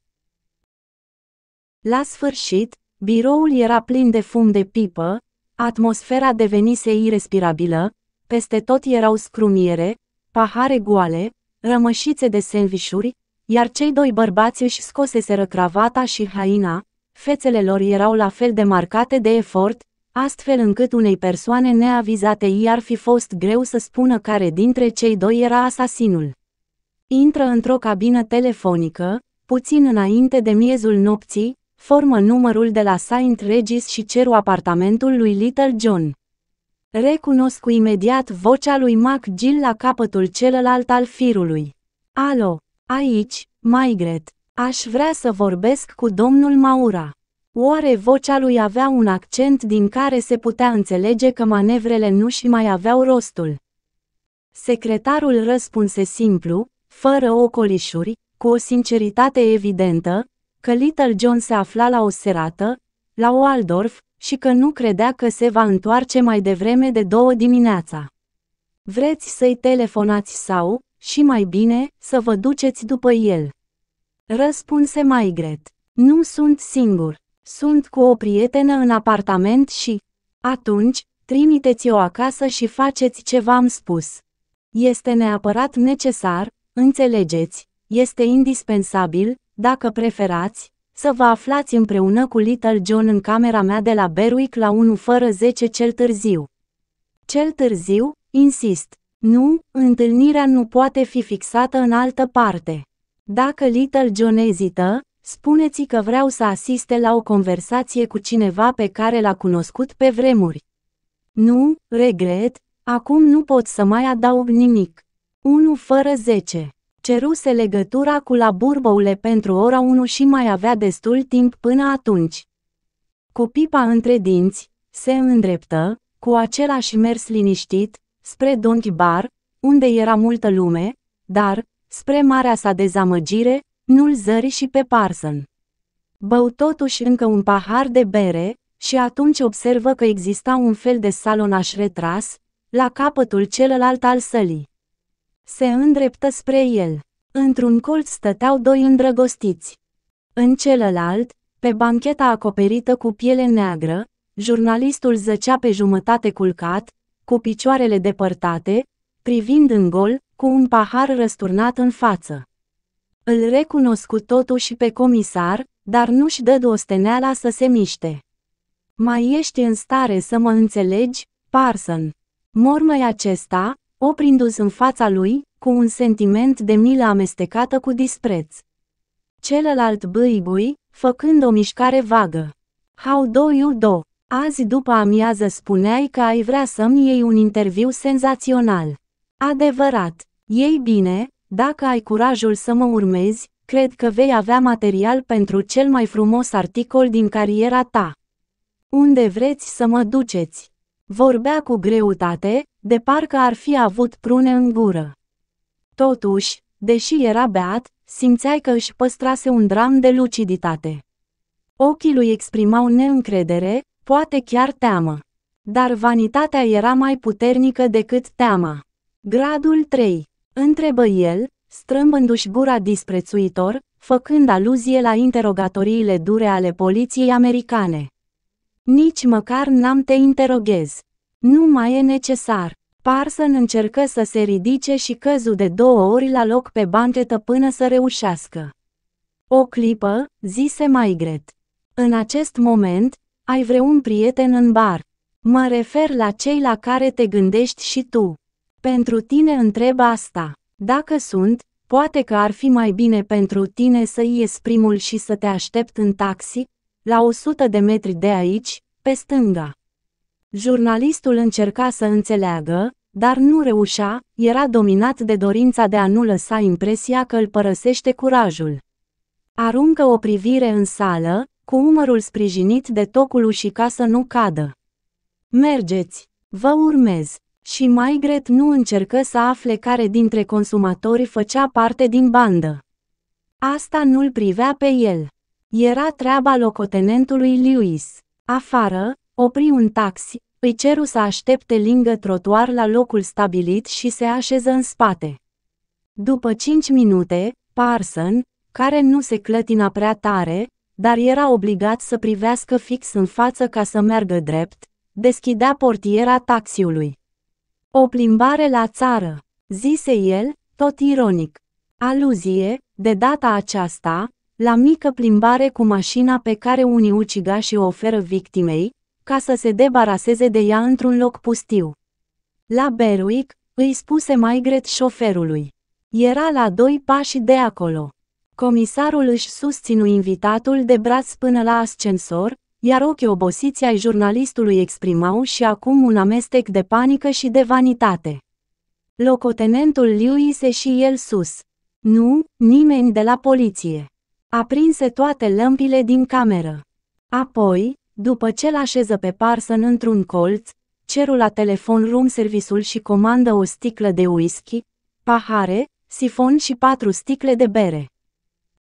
Speaker 1: La sfârșit, biroul era plin de fum de pipă, atmosfera devenise irrespirabilă, peste tot erau scrumiere, pahare goale, rămășițe de sandvișuri, iar cei doi bărbați își scoseseră cravata și haina, fețele lor erau la fel de marcate de efort, astfel încât unei persoane neavizate i-ar fi fost greu să spună care dintre cei doi era asasinul. Intră într-o cabină telefonică, puțin înainte de miezul nopții, formă numărul de la Saint Regis și ceru apartamentul lui Little John. Recunosc cu imediat vocea lui Mac Gill la capătul celălalt al firului. Alo, aici, Maigret, aș vrea să vorbesc cu domnul Maura. Oare vocea lui avea un accent din care se putea înțelege că manevrele nu-și mai aveau rostul? Secretarul răspunse simplu, fără ocolișuri, cu o sinceritate evidentă, că Little John se afla la o serată, la Waldorf, și că nu credea că se va întoarce mai devreme de două dimineața. Vreți să-i telefonați sau, și mai bine, să vă duceți după el? Răspunse Maigret. Nu sunt singur. Sunt cu o prietenă în apartament și, atunci, trimiteți-o acasă și faceți ce v-am spus. Este neapărat necesar, înțelegeți, este indispensabil, dacă preferați, să vă aflați împreună cu Little John în camera mea de la Berwick la 1 fără 10 cel târziu. Cel târziu, insist, nu, întâlnirea nu poate fi fixată în altă parte. Dacă Little John ezită, Spuneți că vreau să asiste la o conversație cu cineva pe care l-a cunoscut pe vremuri. Nu, regret, acum nu pot să mai adaug nimic. 1 fără 10. Ceruse legătura cu la burboule pentru ora 1 și mai avea destul timp până atunci. Cu pipa între dinți, se îndreptă, cu același mers liniștit, spre Donchi Bar, unde era multă lume, dar, spre marea sa dezamăgire, nu-l zări și pe Parson. Bău totuși încă un pahar de bere și atunci observă că exista un fel de salonaș retras, la capătul celălalt al sălii. Se îndreptă spre el. Într-un colț stăteau doi îndrăgostiți. În celălalt, pe bancheta acoperită cu piele neagră, jurnalistul zăcea pe jumătate culcat, cu picioarele depărtate, privind în gol, cu un pahar răsturnat în față. Îl recunoscut totuși pe comisar, dar nu-și dă dosteneala să se miște. Mai ești în stare să mă înțelegi, Parson? Mormăi acesta, oprindu-se în fața lui, cu un sentiment de milă amestecată cu dispreț. Celălalt băibui, făcând o mișcare vagă. How do you do? Azi după amiază spuneai că ai vrea să-mi iei un interviu senzațional. Adevărat, ei bine, dacă ai curajul să mă urmezi, cred că vei avea material pentru cel mai frumos articol din cariera ta. Unde vreți să mă duceți? Vorbea cu greutate, de parcă ar fi avut prune în gură. Totuși, deși era beat, simțeai că își păstrase un dram de luciditate. Ochii lui exprimau neîncredere, poate chiar teamă. Dar vanitatea era mai puternică decât teama. Gradul 3. Întrebă el, strâmbându-și gura disprețuitor, făcând aluzie la interogatoriile dure ale poliției americane. Nici măcar n-am te interoghez. Nu mai e necesar. Parson încercă să se ridice și căzu de două ori la loc pe banchetă până să reușească. O clipă, zise Maigret. În acest moment, ai vreun prieten în bar. Mă refer la cei la care te gândești și tu. Pentru tine întreb asta. Dacă sunt, poate că ar fi mai bine pentru tine să ies primul și să te aștept în taxi, la 100 de metri de aici, pe stânga. Jurnalistul încerca să înțeleagă, dar nu reușea, era dominat de dorința de a nu lăsa impresia că îl părăsește curajul. Aruncă o privire în sală, cu umărul sprijinit de tocul și ca să nu cadă. Mergeți, vă urmez și Maigret nu încercă să afle care dintre consumatori făcea parte din bandă. Asta nu-l privea pe el. Era treaba locotenentului Lewis. Afară, opri un taxi, îi ceru să aștepte lângă trotuar la locul stabilit și se așeză în spate. După cinci minute, Parson, care nu se clătina prea tare, dar era obligat să privească fix în față ca să meargă drept, deschidea portiera taxiului. O plimbare la țară, zise el, tot ironic. Aluzie, de data aceasta, la mică plimbare cu mașina pe care unii ucigași o oferă victimei, ca să se debaraseze de ea într-un loc pustiu. La Berwick, îi spuse mai gret șoferului. Era la doi pași de acolo. Comisarul își susținu invitatul de braț până la ascensor, iar ochii obosiți ai jurnalistului exprimau și acum un amestec de panică și de vanitate. Locotenentul Liu se și el sus. Nu, nimeni de la poliție. Aprinse toate lămpile din cameră. Apoi, după ce l-așeză pe Parson într-un colț, ceru la telefon room servisul și comandă o sticlă de whisky, pahare, sifon și patru sticle de bere.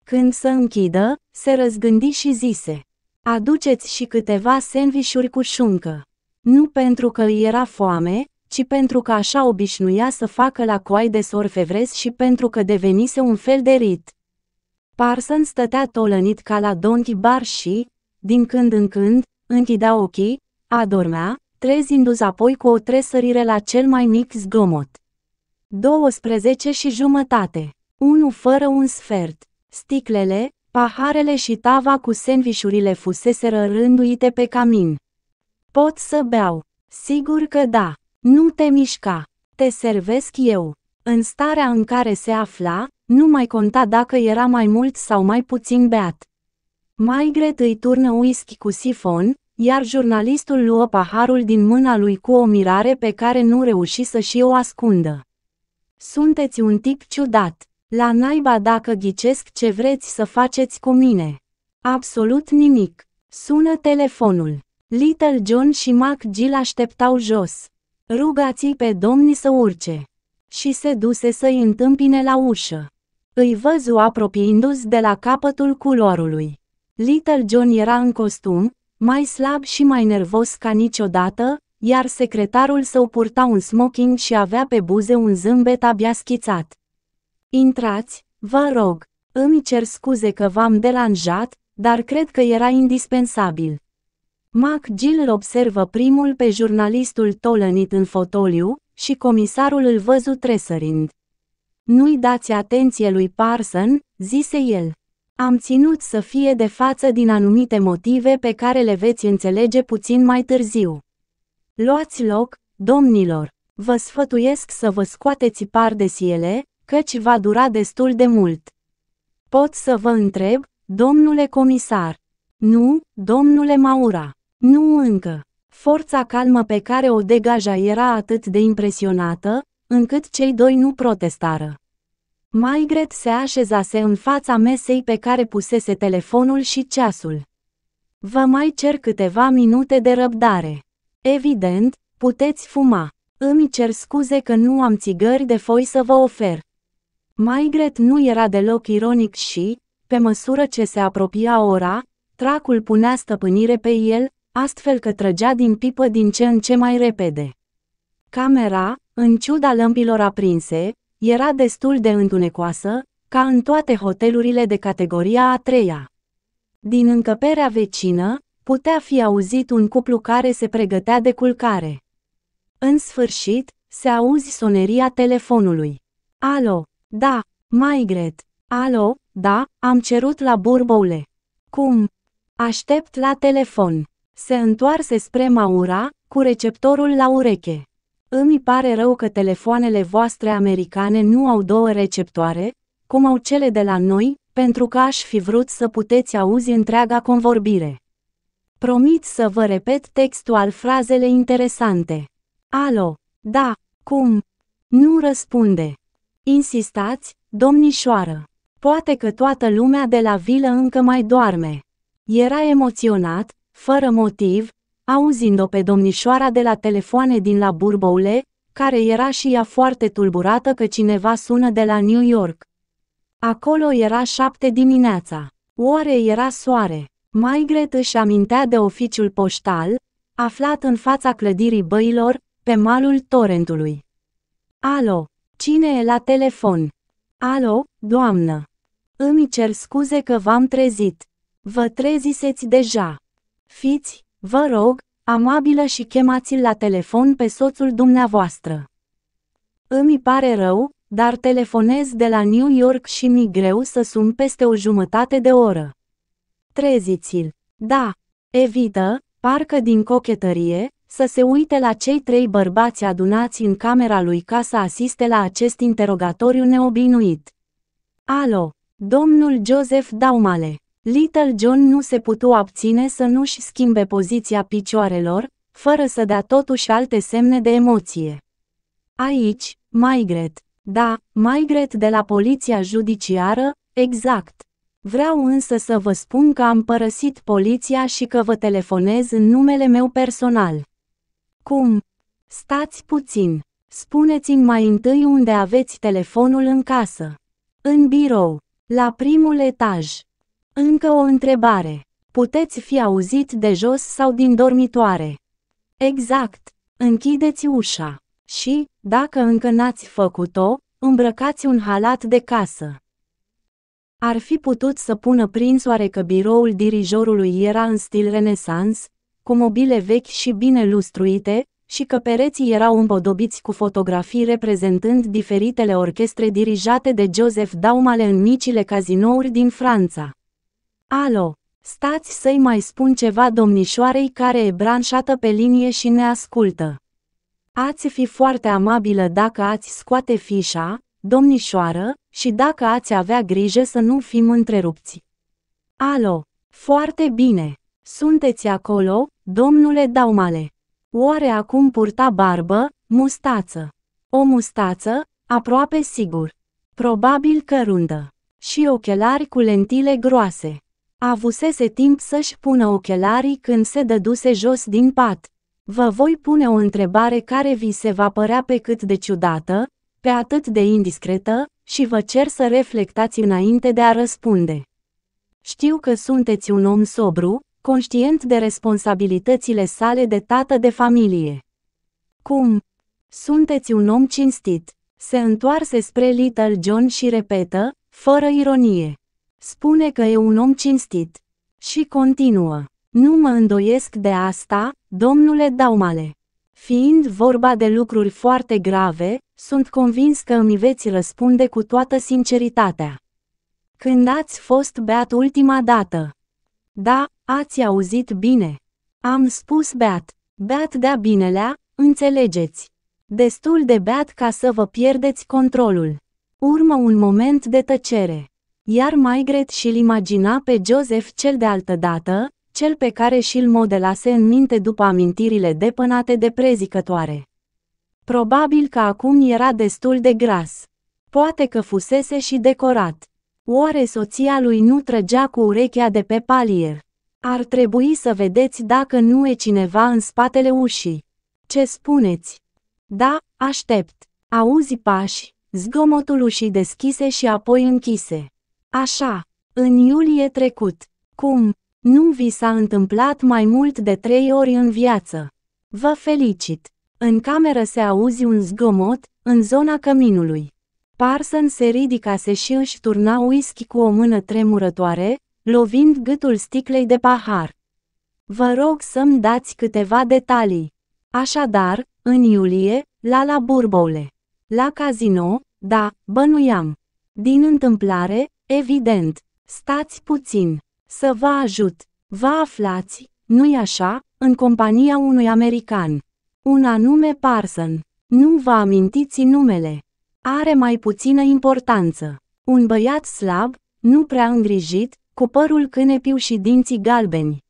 Speaker 1: Când să închidă, se răzgândi și zise. Aduceți și câteva sandvișuri cu șuncă. Nu pentru că îi era foame, ci pentru că așa obișnuia să facă la coai de sorfevres și pentru că devenise un fel de rit. Parson stătea tolănit ca la Donkey Bar și, din când în când, închidea ochii, adormea, trezindu-se apoi cu o tresărire la cel mai mic zgomot. 12 și jumătate. unu fără un sfert. Sticlele, Paharele și tava cu sandvișurile fuseseră rânduite pe camin. Pot să beau? Sigur că da. Nu te mișca. Te servesc eu. În starea în care se afla, nu mai conta dacă era mai mult sau mai puțin beat. gret îi turnă whisky cu sifon, iar jurnalistul luă paharul din mâna lui cu o mirare pe care nu reuși să și o ascundă. Sunteți un tip ciudat. La naiba dacă ghicesc ce vreți să faceți cu mine. Absolut nimic. Sună telefonul. Little John și Mac Gil așteptau jos. Rugați pe domni să urce. Și se duse să-i întâmpine la ușă. Îi văzu apropiindu-se de la capătul culorului. Little John era în costum, mai slab și mai nervos ca niciodată, iar secretarul său purta un smoking și avea pe buze un zâmbet abia schițat. Intrați, vă rog, îmi cer scuze că v-am deranjat, dar cred că era indispensabil. Mac Gill observă primul pe jurnalistul tolănit în fotoliu și comisarul îl văzu tresărind. Nu-i dați atenție lui Parson, zise el. Am ținut să fie de față din anumite motive pe care le veți înțelege puțin mai târziu. Luați loc, domnilor, vă sfătuiesc să vă scoateți par de siele, căci va dura destul de mult. Pot să vă întreb, domnule comisar? Nu, domnule Maura, nu încă. Forța calmă pe care o degaja era atât de impresionată, încât cei doi nu protestară. Maigret se așezase în fața mesei pe care pusese telefonul și ceasul. Vă mai cer câteva minute de răbdare. Evident, puteți fuma. Îmi cer scuze că nu am țigări de foi să vă ofer. Maigret nu era deloc ironic și, pe măsură ce se apropia ora, tracul punea stăpânire pe el, astfel că trăgea din pipă din ce în ce mai repede. Camera, în ciuda lămpilor aprinse, era destul de întunecoasă, ca în toate hotelurile de categoria a treia. Din încăperea vecină, putea fi auzit un cuplu care se pregătea de culcare. În sfârșit, se auzi soneria telefonului. Alo, da, Maigret. Alo, da, am cerut la Burboule. Cum? Aștept la telefon. Se întoarse spre Maura, cu receptorul la ureche. Îmi pare rău că telefoanele voastre americane nu au două receptoare, cum au cele de la noi, pentru că aș fi vrut să puteți auzi întreaga convorbire. Promit să vă repet textual frazele interesante. Alo, da, cum? Nu răspunde. Insistați, domnișoară. Poate că toată lumea de la vilă încă mai doarme. Era emoționat, fără motiv, auzind-o pe domnișoara de la telefoane din la Burboule, care era și ea foarte tulburată că cineva sună de la New York. Acolo era șapte dimineața. Oare era soare? Maigret își amintea de oficiul poștal, aflat în fața clădirii băilor, pe malul torentului. Alo, Cine e la telefon? Alo, doamnă! Îmi cer scuze că v-am trezit. Vă treziseți deja. Fiți, vă rog, amabilă și chemați-l la telefon pe soțul dumneavoastră. Îmi pare rău, dar telefonez de la New York și mi greu să sun peste o jumătate de oră. Treziți-l. Da, evită, parcă din cochetărie, să se uite la cei trei bărbați adunați în camera lui ca să asiste la acest interogatoriu neobinuit. Alo, domnul Joseph Daumale. Little John nu se putu abține să nu-și schimbe poziția picioarelor, fără să dea totuși alte semne de emoție. Aici, Maigret. Da, Maigret de la poliția judiciară, exact. Vreau însă să vă spun că am părăsit poliția și că vă telefonez în numele meu personal. Cum? Stați puțin. Spuneți-mi mai întâi unde aveți telefonul în casă. În birou, la primul etaj. Încă o întrebare. Puteți fi auzit de jos sau din dormitoare. Exact. Închideți ușa. Și, dacă încă n-ați făcut-o, îmbrăcați un halat de casă. Ar fi putut să pună prins oare că biroul dirijorului era în stil renesans, cu mobile vechi și bine lustruite, și că pereții erau împodobiți cu fotografii reprezentând diferitele orchestre dirijate de Joseph Daumale în micile cazinouri din Franța. Alo, stați să-i mai spun ceva domnișoarei care e branșată pe linie și ne ascultă. Ați fi foarte amabilă dacă ați scoate fișa, domnișoară, și dacă ați avea grijă să nu fim întrerupți. Alo, foarte bine, sunteți acolo, Domnule Daumale, oare acum purta barbă, mustață? O mustață, aproape sigur. Probabil că rundă. Și ochelari cu lentile groase. Avusese timp să-și pună ochelarii când se dăduse jos din pat. Vă voi pune o întrebare care vi se va părea pe cât de ciudată, pe atât de indiscretă, și vă cer să reflectați înainte de a răspunde. Știu că sunteți un om sobru, conștient de responsabilitățile sale de tată de familie. Cum? Sunteți un om cinstit. Se întoarse spre Little John și repetă, fără ironie. Spune că e un om cinstit. Și continuă. Nu mă îndoiesc de asta, domnule Daumale. Fiind vorba de lucruri foarte grave, sunt convins că îmi veți răspunde cu toată sinceritatea. Când ați fost beat ultima dată? Da, Ați auzit bine. Am spus beat. Beat de-a binelea, înțelegeți. Destul de beat ca să vă pierdeți controlul. Urmă un moment de tăcere. Iar Maigret și-l imagina pe Joseph cel de altă dată, cel pe care și-l modelase în minte după amintirile depănate de prezicătoare. Probabil că acum era destul de gras. Poate că fusese și decorat. Oare soția lui nu trăgea cu urechea de pe palier? Ar trebui să vedeți dacă nu e cineva în spatele ușii. Ce spuneți? Da, aștept. Auzi pași, zgomotul ușii deschise și apoi închise. Așa, în iulie trecut. Cum? Nu vi s-a întâmplat mai mult de trei ori în viață. Vă felicit! În cameră se auzi un zgomot, în zona căminului. Parson se ridicase și își turna whisky cu o mână tremurătoare, lovind gâtul sticlei de pahar. Vă rog să-mi dați câteva detalii. Așadar, în iulie, la la Burboule. La casino, da, bănuiam. Din întâmplare, evident. Stați puțin. Să vă ajut. Vă aflați, nu-i așa, în compania unui american. Un anume Parson. Nu vă amintiți numele. Are mai puțină importanță. Un băiat slab, nu prea îngrijit, cu părul cânepiu și dinții galbeni.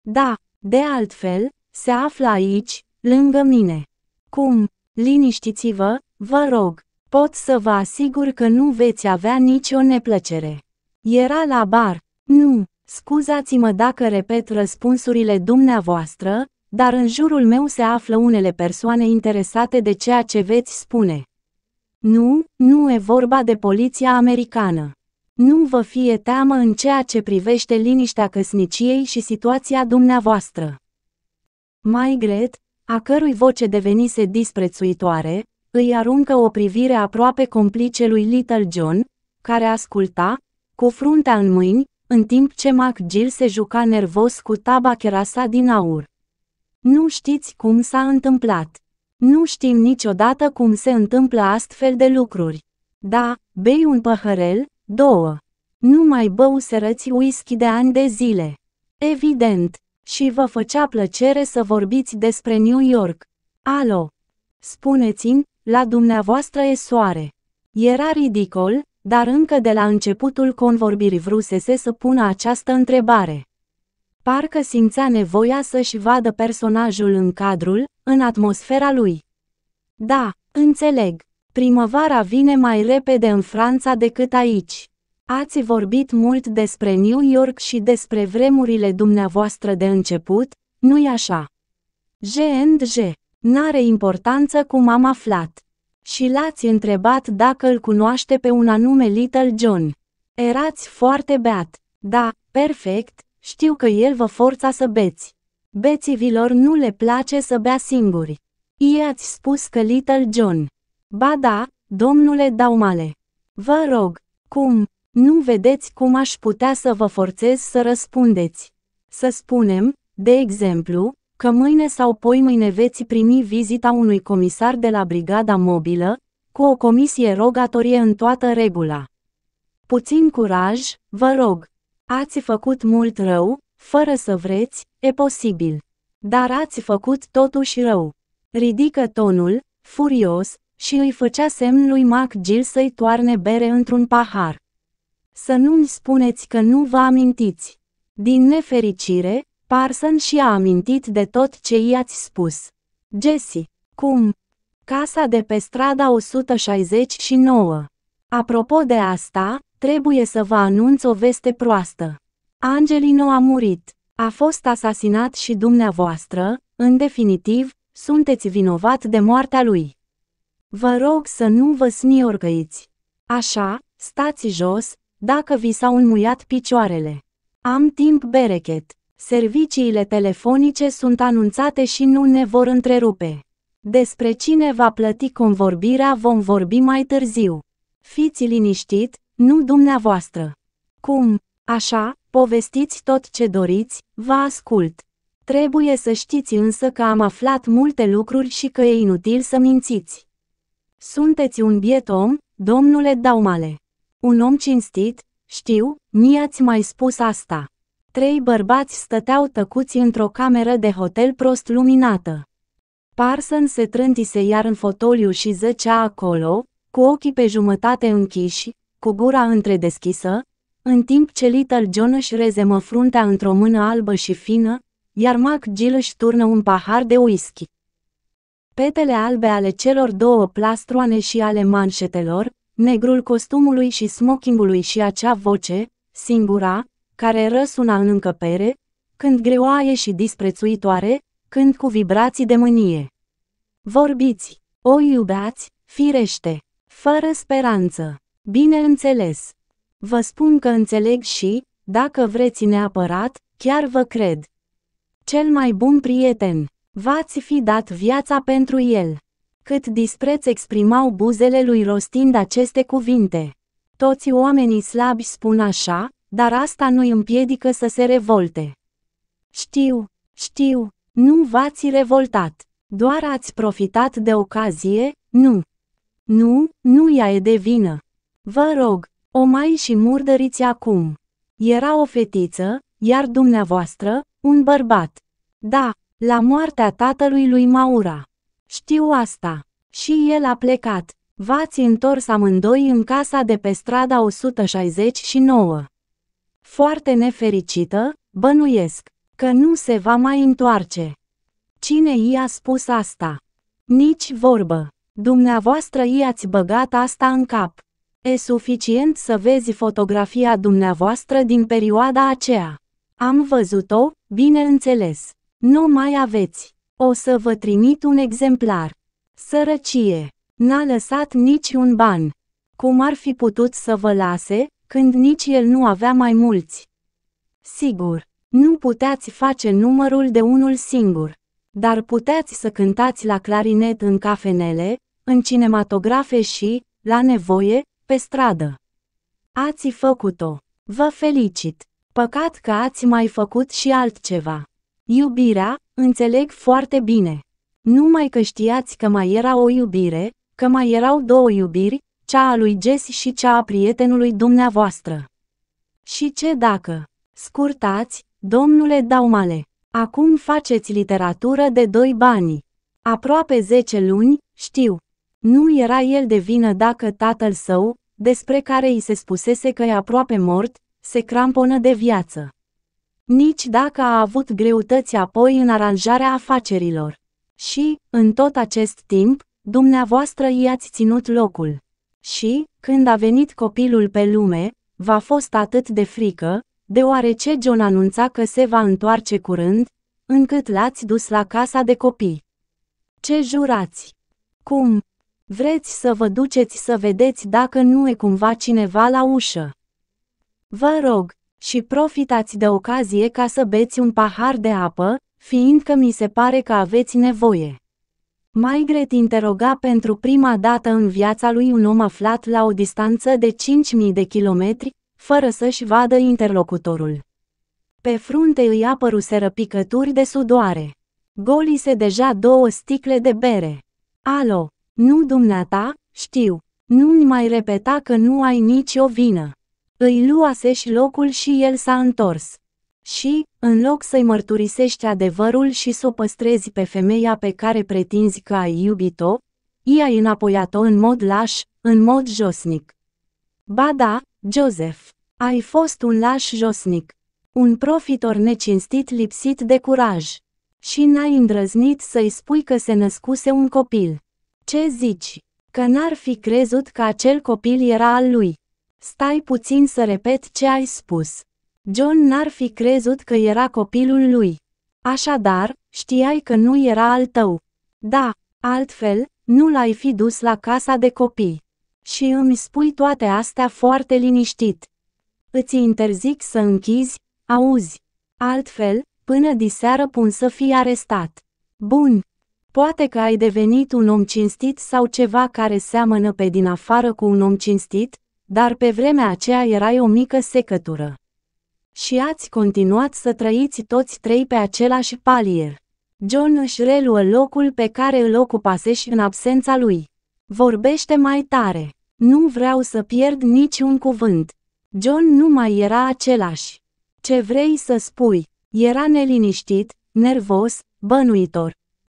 Speaker 1: Da, de altfel, se află aici, lângă mine. Cum? Liniștiți-vă, vă rog, pot să vă asigur că nu veți avea nicio neplăcere. Era la bar. Nu, scuzați-mă dacă repet răspunsurile dumneavoastră, dar în jurul meu se află unele persoane interesate de ceea ce veți spune. Nu, nu e vorba de poliția americană. Nu vă fie teamă în ceea ce privește liniștea căsniciei și situația dumneavoastră. gret, a cărui voce devenise disprețuitoare, îi aruncă o privire aproape complice lui Little John, care asculta, cu fruntea în mâini, în timp ce MacGill se juca nervos cu tabachera sa din aur. Nu știți cum s-a întâmplat. Nu știm niciodată cum se întâmplă astfel de lucruri. Da, bei un păhărel, 2. Nu mai băuserăți whisky de ani de zile. Evident, și vă făcea plăcere să vorbiți despre New York. Alo! Spuneți-mi, la dumneavoastră e soare. Era ridicol, dar încă de la începutul convorbirii vrusese să pună această întrebare. Parcă simțea nevoia să-și vadă personajul în cadrul, în atmosfera lui. Da, înțeleg, Primăvara vine mai repede în Franța decât aici. Ați vorbit mult despre New York și despre vremurile dumneavoastră de început, nu-i așa? G&G. N-are importanță cum am aflat. Și l-ați întrebat dacă îl cunoaște pe un anume Little John. Erați foarte beat. Da, perfect, știu că el vă forța să beți. Bețivilor nu le place să bea singuri. I-ați spus că Little John Ba da, domnule Daumale. Vă rog, cum, nu vedeți cum aș putea să vă forțez să răspundeți. Să spunem, de exemplu, că mâine sau poimâine veți primi vizita unui comisar de la brigada mobilă, cu o comisie rogatorie în toată regula. Puțin curaj, vă rog. Ați făcut mult rău, fără să vreți, e posibil. Dar ați făcut totuși rău. Ridică tonul, furios, și îi făcea semn lui MacGill să-i toarne bere într-un pahar. Să nu-mi spuneți că nu vă amintiți. Din nefericire, Parson și-a amintit de tot ce i-ați spus. Jesse, cum? Casa de pe strada 169. Apropo de asta, trebuie să vă anunț o veste proastă. Angelino a murit. A fost asasinat și dumneavoastră, în definitiv, sunteți vinovat de moartea lui. Vă rog să nu vă sniorgăiți. Așa, stați jos, dacă vi s-au înmuiat picioarele. Am timp berechet. Serviciile telefonice sunt anunțate și nu ne vor întrerupe. Despre cine va plăti convorbirea vom vorbi mai târziu. Fiți liniștit, nu dumneavoastră. Cum? Așa, povestiți tot ce doriți, vă ascult. Trebuie să știți însă că am aflat multe lucruri și că e inutil să mințiți. Sunteți un biet om, domnule Daumale. Un om cinstit, știu, mi-ați mai spus asta. Trei bărbați stăteau tăcuți într-o cameră de hotel prost luminată. Parson se trântise iar în fotoliu și zăcea acolo, cu ochii pe jumătate închiși, cu gura întredeschisă, în timp ce Little John își rezemă fruntea într-o mână albă și fină, iar Mac Gill își turnă un pahar de whisky. Petele albe ale celor două plastroane și ale manșetelor, negrul costumului și smokingului și acea voce, singura, care răsuna în încăpere, când greoaie și disprețuitoare, când cu vibrații de mânie. Vorbiți, o iubeați, firește, fără speranță, bineînțeles. Vă spun că înțeleg și, dacă vreți neapărat, chiar vă cred. Cel mai bun prieten V-ați fi dat viața pentru el. Cât dispreț exprimau buzele lui rostind aceste cuvinte. Toți oamenii slabi spun așa, dar asta nu îi împiedică să se revolte. Știu, știu, nu v-ați revoltat, doar ați profitat de ocazie, nu. Nu, nu ea e de vină. Vă rog, o mai și murdăriți acum. Era o fetiță, iar dumneavoastră, un bărbat. Da, la moartea tatălui lui Maura. Știu asta. Și el a plecat. V-ați întors amândoi în casa de pe strada 169. Foarte nefericită, bănuiesc că nu se va mai întoarce. Cine i-a spus asta? Nici vorbă. Dumneavoastră i-ați băgat asta în cap. E suficient să vezi fotografia dumneavoastră din perioada aceea. Am văzut-o, bineînțeles. Nu mai aveți. O să vă trimit un exemplar. Sărăcie. N-a lăsat nici un ban. Cum ar fi putut să vă lase, când nici el nu avea mai mulți? Sigur, nu puteați face numărul de unul singur, dar puteați să cântați la clarinet în cafenele, în cinematografe și, la nevoie, pe stradă. Ați făcut-o. Vă felicit. Păcat că ați mai făcut și altceva. Iubirea, înțeleg foarte bine. Numai că știați că mai era o iubire, că mai erau două iubiri, cea a lui Jesse și cea a prietenului dumneavoastră. Și ce dacă? Scurtați, domnule Daumale, acum faceți literatură de doi bani. Aproape zece luni, știu. Nu era el de vină dacă tatăl său, despre care îi se spusese că e aproape mort, se cramponă de viață nici dacă a avut greutăți apoi în aranjarea afacerilor. Și, în tot acest timp, dumneavoastră i-ați ținut locul. Și, când a venit copilul pe lume, v-a fost atât de frică, deoarece John anunța că se va întoarce curând, încât l-ați dus la casa de copii. Ce jurați? Cum? Vreți să vă duceți să vedeți dacă nu e cumva cineva la ușă? Vă rog, și profitați de ocazie ca să beți un pahar de apă, fiindcă mi se pare că aveți nevoie. Maigret interoga pentru prima dată în viața lui un om aflat la o distanță de 5.000 de kilometri, fără să-și vadă interlocutorul. Pe frunte îi apăruseră picături de sudoare. Golise deja două sticle de bere. Alo, nu dumneata, știu, nu-mi mai repeta că nu ai nicio vină. Îi și locul și el s-a întors. Și, în loc să-i mărturisești adevărul și să o păstrezi pe femeia pe care pretinzi că ai iubit-o, i-ai înapoiat-o în mod laș, în mod josnic. Ba da, Joseph, ai fost un laș josnic, un profitor necinstit lipsit de curaj. Și n-ai îndrăznit să-i spui că se născuse un copil. Ce zici? Că n-ar fi crezut că acel copil era al lui. Stai puțin să repet ce ai spus. John n-ar fi crezut că era copilul lui. Așadar, știai că nu era al tău. Da, altfel, nu l-ai fi dus la casa de copii. Și îmi spui toate astea foarte liniștit. Îți interzic să închizi, auzi. Altfel, până diseară pun să fii arestat. Bun. Poate că ai devenit un om cinstit sau ceva care seamănă pe din afară cu un om cinstit, dar pe vremea aceea erai o mică secătură. Și ați continuat să trăiți toți trei pe același palier. John își reluă locul pe care îl ocupase și în absența lui. Vorbește mai tare. Nu vreau să pierd niciun cuvânt. John nu mai era același. Ce vrei să spui? Era neliniștit, nervos, bănuitor.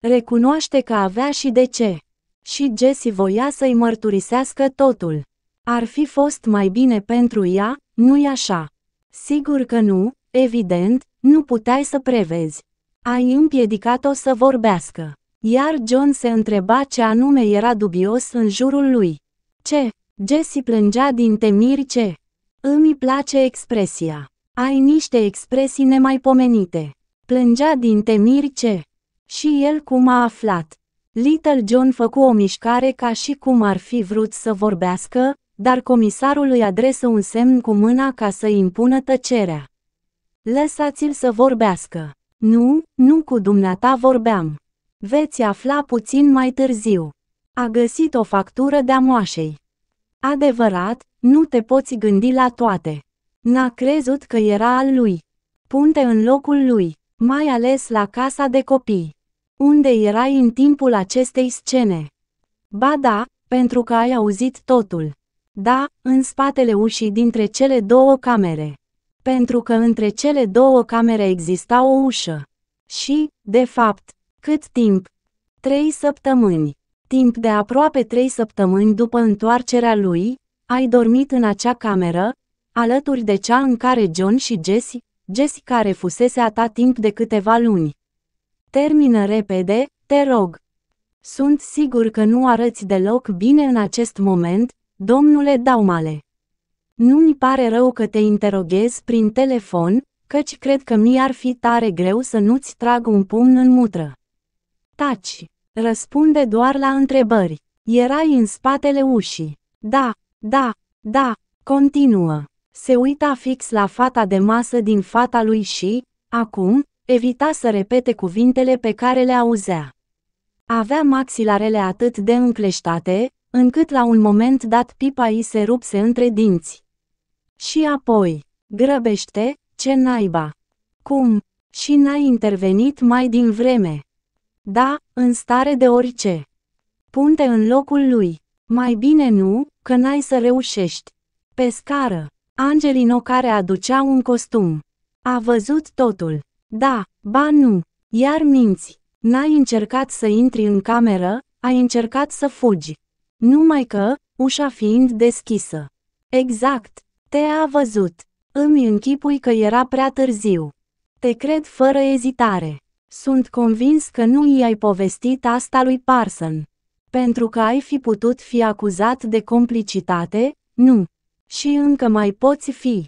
Speaker 1: Recunoaște că avea și de ce. Și Jesse voia să-i mărturisească totul. Ar fi fost mai bine pentru ea, nu-i așa? Sigur că nu, evident, nu puteai să prevezi. Ai împiedicat-o să vorbească. Iar John se întreba ce anume era dubios în jurul lui. Ce? Jesse plângea din temiri ce? Îmi place expresia. Ai niște expresii nemaipomenite. Plângea din temiri ce? Și el cum a aflat. Little John făcu o mișcare ca și cum ar fi vrut să vorbească, dar comisarul îi adresă un semn cu mâna ca să impună tăcerea. Lăsați-l să vorbească. Nu, nu cu dumneata vorbeam. Veți afla puțin mai târziu. A găsit o factură de-a moașei. Adevărat, nu te poți gândi la toate. N-a crezut că era al lui. Punte în locul lui, mai ales la casa de copii. Unde erai în timpul acestei scene? Ba da, pentru că ai auzit totul. Da, în spatele ușii dintre cele două camere. Pentru că între cele două camere exista o ușă. Și, de fapt, cât timp? Trei săptămâni. Timp de aproape trei săptămâni după întoarcerea lui, ai dormit în acea cameră, alături de cea în care John și Jesse, Jesse care fusese a ta timp de câteva luni. Termină repede, te rog. Sunt sigur că nu arăți deloc bine în acest moment, Domnule Daumale, nu-mi pare rău că te interoghez prin telefon, căci cred că mi-ar fi tare greu să nu-ți trag un pumn în mutră. Taci, răspunde doar la întrebări. Erai în spatele ușii. Da, da, da, continuă. Se uita fix la fata de masă din fata lui și, acum, evita să repete cuvintele pe care le auzea. Avea maxilarele atât de încleștate, încât la un moment dat pipa i se rupse între dinți. Și apoi, grăbește, ce naiba! Cum? Și n-ai intervenit mai din vreme. Da, în stare de orice. Punte în locul lui. Mai bine nu, că n-ai să reușești. Pe scară, Angelino care aducea un costum. A văzut totul. Da, ba nu, iar minți. N-ai încercat să intri în cameră, ai încercat să fugi. Numai că, ușa fiind deschisă. Exact, te-a văzut. Îmi închipui că era prea târziu. Te cred fără ezitare. Sunt convins că nu i-ai povestit asta lui Parson. Pentru că ai fi putut fi acuzat de complicitate, nu. Și încă mai poți fi.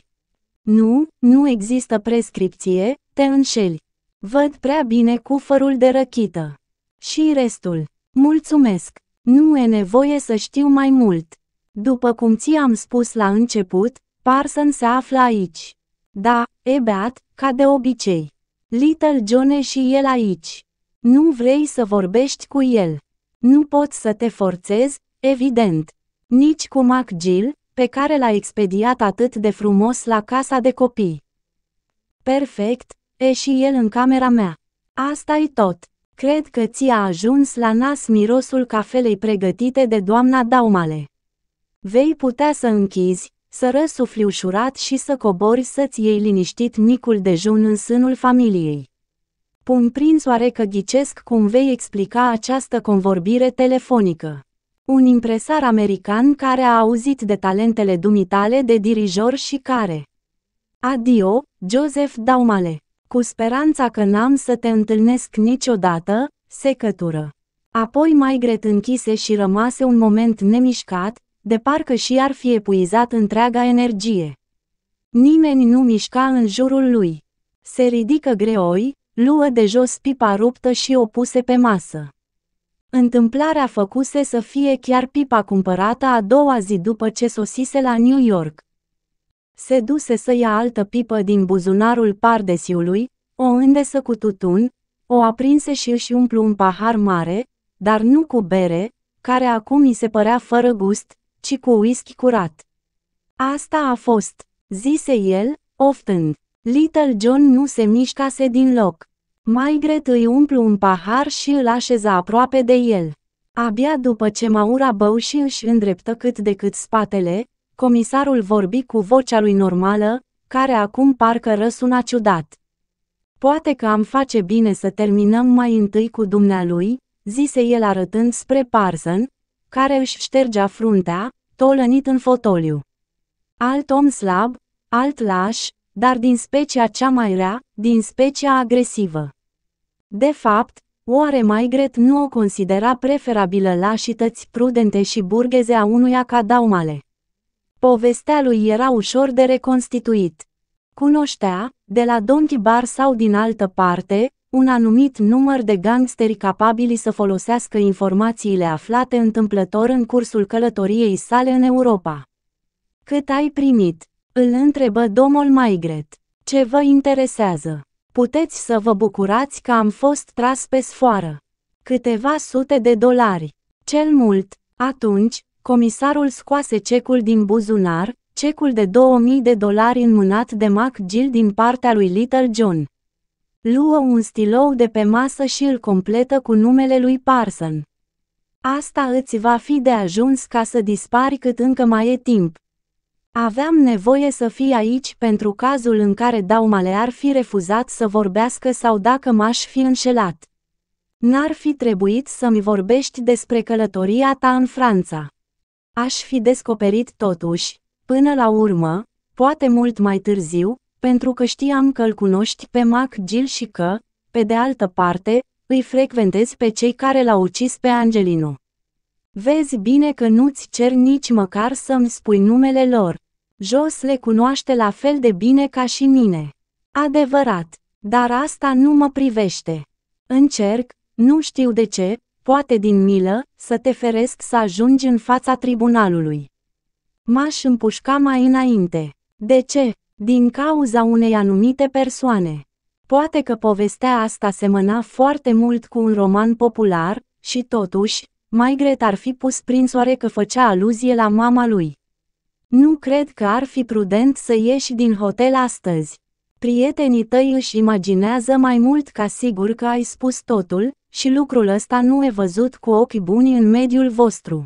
Speaker 1: Nu, nu există prescripție, te înșeli. Văd prea bine cufărul de răchită. Și restul. Mulțumesc. Nu e nevoie să știu mai mult. După cum ți-am spus la început, Parson se află aici. Da, e beat, ca de obicei. Little John e și el aici. Nu vrei să vorbești cu el. Nu pot să te forțez, evident. Nici cu Mac Gill, pe care l-a expediat atât de frumos la casa de copii. Perfect, e și el în camera mea. Asta e tot. Cred că ți-a ajuns la nas mirosul cafelei pregătite de doamna Daumale. Vei putea să închizi, să răsufli ușurat și să cobori să-ți iei liniștit micul dejun în sânul familiei. Pun oare că ghicesc cum vei explica această convorbire telefonică. Un impresar american care a auzit de talentele dumitale de dirijor și care. Adio, Joseph Daumale cu speranța că n-am să te întâlnesc niciodată, secătură. Apoi mai gret închise și rămase un moment nemișcat, de parcă și ar fi epuizat întreaga energie. Nimeni nu mișca în jurul lui. Se ridică greoi, luă de jos pipa ruptă și o puse pe masă. Întâmplarea făcuse să fie chiar pipa cumpărată a doua zi după ce sosise la New York se duse să ia altă pipă din buzunarul pardesiului, o îndesă cu tutun, o aprinse și își umplu un pahar mare, dar nu cu bere, care acum îi se părea fără gust, ci cu whisky curat. Asta a fost, zise el, oftând. Little John nu se mișcase din loc. Maigret îi umplu un pahar și îl așeza aproape de el. Abia după ce Maura bău și își îndreptă cât de cât spatele, Comisarul vorbi cu vocea lui normală, care acum parcă răsuna ciudat. Poate că am face bine să terminăm mai întâi cu dumnealui, zise el arătând spre Parson, care își ștergea fruntea, tolănit în fotoliu. Alt om slab, alt laș, dar din specia cea mai rea, din specia agresivă. De fapt, oare gret nu o considera preferabilă lașități prudente și burgheze a unuia ca Daumale? Povestea lui era ușor de reconstituit. Cunoștea, de la Donkey Bar sau din altă parte, un anumit număr de gangsteri capabili să folosească informațiile aflate întâmplător în cursul călătoriei sale în Europa. Cât ai primit? Îl întrebă domnul Maigret. Ce vă interesează? Puteți să vă bucurați că am fost tras pe sfoară. Câteva sute de dolari. Cel mult, atunci, Comisarul scoase cecul din buzunar, cecul de 2000 de dolari înmânat de McGill din partea lui Little John. Luă un stilou de pe masă și îl completă cu numele lui Parson. Asta îți va fi de ajuns ca să dispari cât încă mai e timp. Aveam nevoie să fii aici pentru cazul în care Daumale ar fi refuzat să vorbească sau dacă m-aș fi înșelat. N-ar fi trebuit să-mi vorbești despre călătoria ta în Franța. Aș fi descoperit totuși, până la urmă, poate mult mai târziu, pentru că știam că îl cunoști pe Mac Gil și că, pe de altă parte, îi frecventezi pe cei care l-au ucis pe Angelino. Vezi bine că nu-ți cer nici măcar să-mi spui numele lor. Jos le cunoaște la fel de bine ca și mine. Adevărat, dar asta nu mă privește. Încerc, nu știu de ce, poate din milă, să te feresc să ajungi în fața tribunalului. M-aș împușca mai înainte. De ce? Din cauza unei anumite persoane. Poate că povestea asta semăna foarte mult cu un roman popular, și totuși, mai gret ar fi pus prin soare că făcea aluzie la mama lui. Nu cred că ar fi prudent să ieși din hotel astăzi. Prietenii tăi își imaginează mai mult ca sigur că ai spus totul, și lucrul ăsta nu e văzut cu ochi buni în mediul vostru.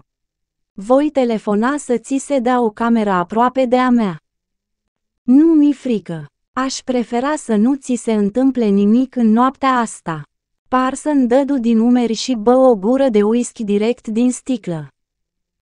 Speaker 1: Voi telefona să ți se dea o cameră aproape de a mea. Nu mi frică. Aș prefera să nu ți se întâmple nimic în noaptea asta. Parson dădu din umeri și bă o gură de whisky direct din sticlă.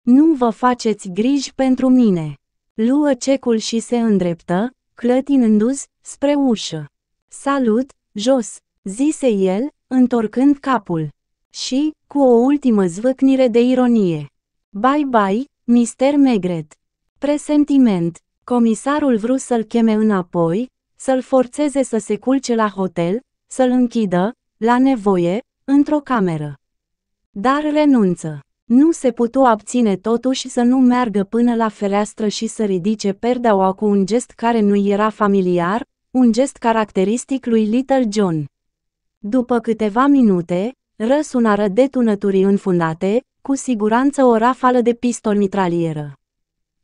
Speaker 1: Nu vă faceți griji pentru mine. Luă cecul și se îndreptă, clătinându-s, spre ușă. Salut, jos, zise el, întorcând capul. Și, cu o ultimă zvâcnire de ironie. Bye bye, Mister Megret. Presentiment. Comisarul vrut să-l cheme înapoi, să-l forțeze să se culce la hotel, să-l închidă, la nevoie, într-o cameră. Dar renunță. Nu se putu abține totuși să nu meargă până la fereastră și să ridice perdeaua cu un gest care nu era familiar, un gest caracteristic lui Little John. După câteva minute, răsunară rădetunăturii înfundate, cu siguranță o rafală de pistol mitralieră.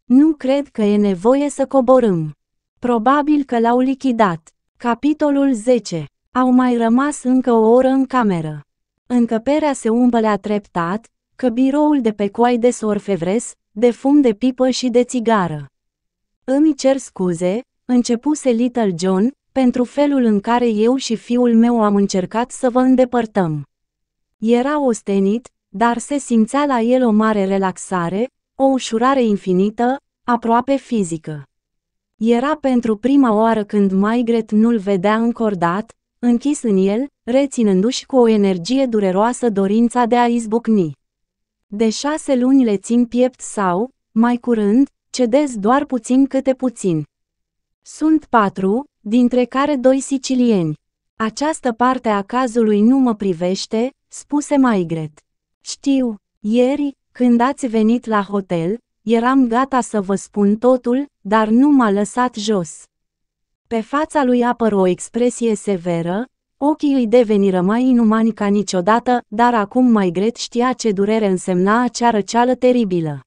Speaker 1: Nu cred că e nevoie să coborâm. Probabil că l-au lichidat. Capitolul 10. Au mai rămas încă o oră în cameră. Încăperea se umbălea treptat, că biroul de pe coai de sorfevres, de fum de pipă și de țigară. Îmi cer scuze, începuse Little John, pentru felul în care eu și fiul meu am încercat să vă îndepărtăm. Era ostenit, dar se simțea la el o mare relaxare, o ușurare infinită, aproape fizică. Era pentru prima oară când Maigret nu-l vedea încordat, închis în el, reținându-și cu o energie dureroasă dorința de a izbucni. De șase luni le țin piept sau, mai curând, cedez doar puțin câte puțin. Sunt patru, dintre care doi sicilieni. Această parte a cazului nu mă privește, spuse Maigret. Știu, ieri, când ați venit la hotel, eram gata să vă spun totul, dar nu m-a lăsat jos. Pe fața lui apără o expresie severă, ochii îi deveniră mai inumani ca niciodată, dar acum mai știa ce durere însemna acea răceală teribilă.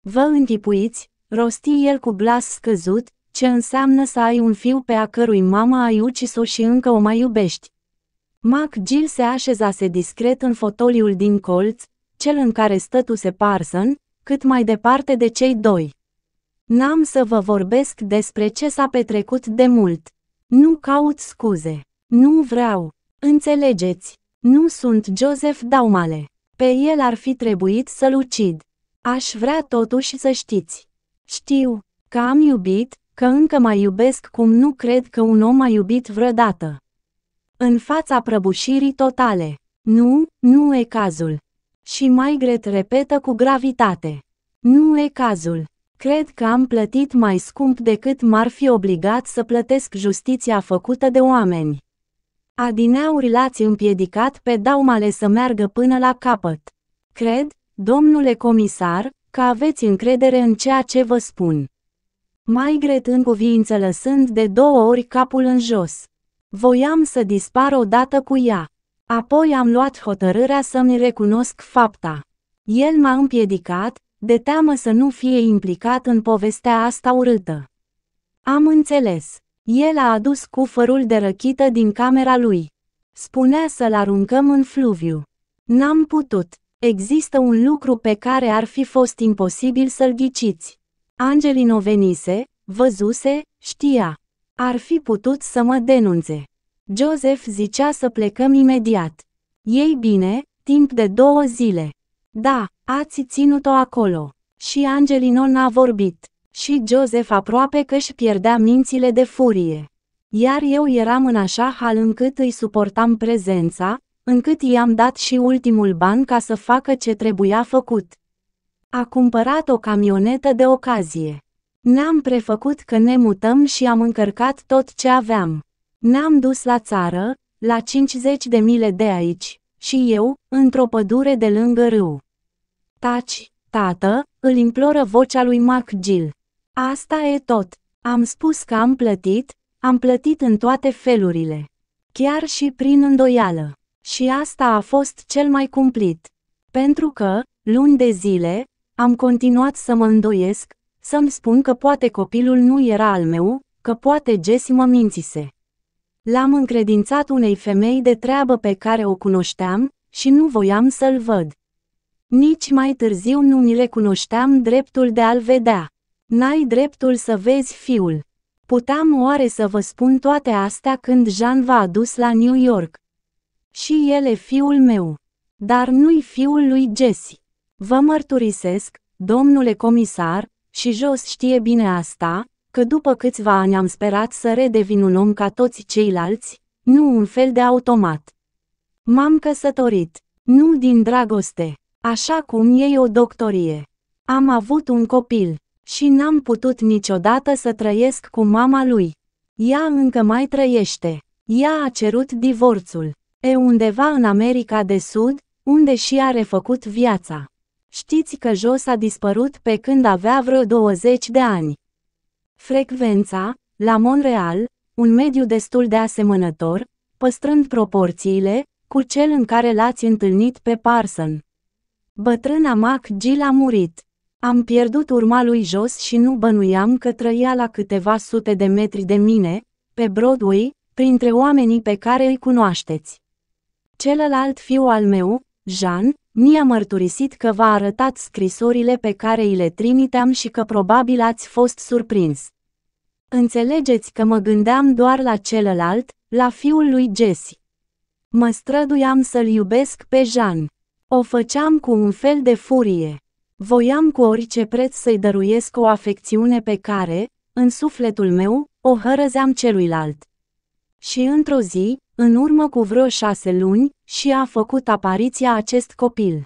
Speaker 1: Vă închipuiți, rosti el cu glas scăzut, ce înseamnă să ai un fiu pe a cărui mama ai ucis-o și încă o mai iubești? Jill se așezase discret în fotoliul din colț, cel în care stătuse Parson, cât mai departe de cei doi. N-am să vă vorbesc despre ce s-a petrecut de mult. Nu caut scuze. Nu vreau. Înțelegeți. Nu sunt Joseph Daumale. Pe el ar fi trebuit să-l ucid. Aș vrea totuși să știți. Știu că am iubit, că încă mai iubesc cum nu cred că un om a iubit vreodată. În fața prăbușirii totale. Nu, nu e cazul. Și mai gret repetă cu gravitate. Nu e cazul. Cred că am plătit mai scump decât m-ar fi obligat să plătesc justiția făcută de oameni. Adineauri l-ați împiedicat pe daumale să meargă până la capăt. Cred, domnule comisar, că aveți încredere în ceea ce vă spun. Mai gret în cuvință lăsând de două ori capul în jos. Voiam să dispar odată cu ea. Apoi am luat hotărârea să-mi recunosc fapta. El m-a împiedicat, de teamă să nu fie implicat în povestea asta urâtă. Am înțeles. El a adus cufărul de răchită din camera lui. Spunea să-l aruncăm în fluviu. N-am putut. Există un lucru pe care ar fi fost imposibil să-l ghiciți. Angelino venise, văzuse, știa. Ar fi putut să mă denunțe. Joseph zicea să plecăm imediat. Ei bine, timp de două zile. Da, ați ținut-o acolo. Și Angelino n-a vorbit. Și Joseph aproape că își pierdea mințile de furie. Iar eu eram în așa hal încât îi suportam prezența, încât i-am dat și ultimul ban ca să facă ce trebuia făcut. A cumpărat o camionetă de ocazie. Ne-am prefăcut că ne mutăm și am încărcat tot ce aveam. Ne-am dus la țară, la 50 de mile de aici, și eu, într-o pădure de lângă râu. Taci, tată, îl imploră vocea lui Mac Gill. Asta e tot. Am spus că am plătit, am plătit în toate felurile. Chiar și prin îndoială. Și asta a fost cel mai cumplit. Pentru că, luni de zile, am continuat să mă îndoiesc, să-mi spun că poate copilul nu era al meu, că poate Jesse mă mințise. L-am încredințat unei femei de treabă pe care o cunoșteam și nu voiam să-l văd. Nici mai târziu nu mi recunoșteam dreptul de a-l vedea. N-ai dreptul să vezi fiul. Puteam oare să vă spun toate astea când Jean v-a adus la New York? Și el e fiul meu. Dar nu-i fiul lui Jesse. Vă mărturisesc, domnule comisar, și jos știe bine asta, că după câțiva ani am sperat să redevin un om ca toți ceilalți, nu un fel de automat. M-am căsătorit, nu din dragoste, așa cum e o doctorie. Am avut un copil și n-am putut niciodată să trăiesc cu mama lui. Ea încă mai trăiește. Ea a cerut divorțul. E undeva în America de Sud, unde și-a refăcut viața. Știți că jos a dispărut pe când avea vreo 20 de ani. Frecvența, la Montreal, un mediu destul de asemănător, păstrând proporțiile, cu cel în care l-ați întâlnit pe Parson. Bătrâna Mac Gil a murit. Am pierdut urma lui jos și nu bănuiam că trăia la câteva sute de metri de mine, pe Broadway, printre oamenii pe care îi cunoașteți. Celălalt fiu al meu, Jean, mi-a mărturisit că v-a arătat scrisorile pe care îi le trimiteam și că probabil ați fost surprins. Înțelegeți că mă gândeam doar la celălalt, la fiul lui Jesse. Mă străduiam să-l iubesc pe Jean. O făceam cu un fel de furie. Voiam cu orice preț să-i dăruiesc o afecțiune pe care, în sufletul meu, o hărăzeam celuilalt. Și într-o zi, în urmă cu vreo șase luni, și a făcut apariția acest copil.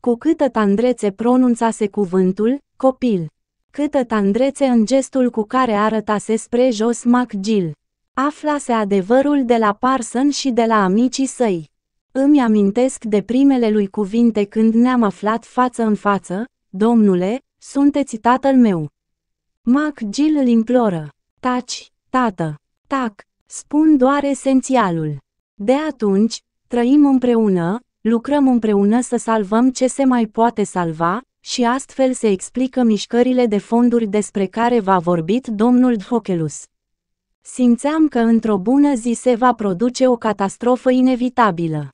Speaker 1: Cu câtă tandrețe pronunțase cuvântul, copil. Câtă tandrețe în gestul cu care arătase spre jos MacGill. Aflase adevărul de la Parson și de la amicii săi. Îmi amintesc de primele lui cuvinte când ne-am aflat față în față, domnule, sunteți tatăl meu. MacGill îl imploră. Taci, tată, tac, Spun doar esențialul. De atunci, trăim împreună, lucrăm împreună să salvăm ce se mai poate salva, și astfel se explică mișcările de fonduri despre care v-a vorbit domnul Dhokelus. Simțeam că într-o bună zi se va produce o catastrofă inevitabilă.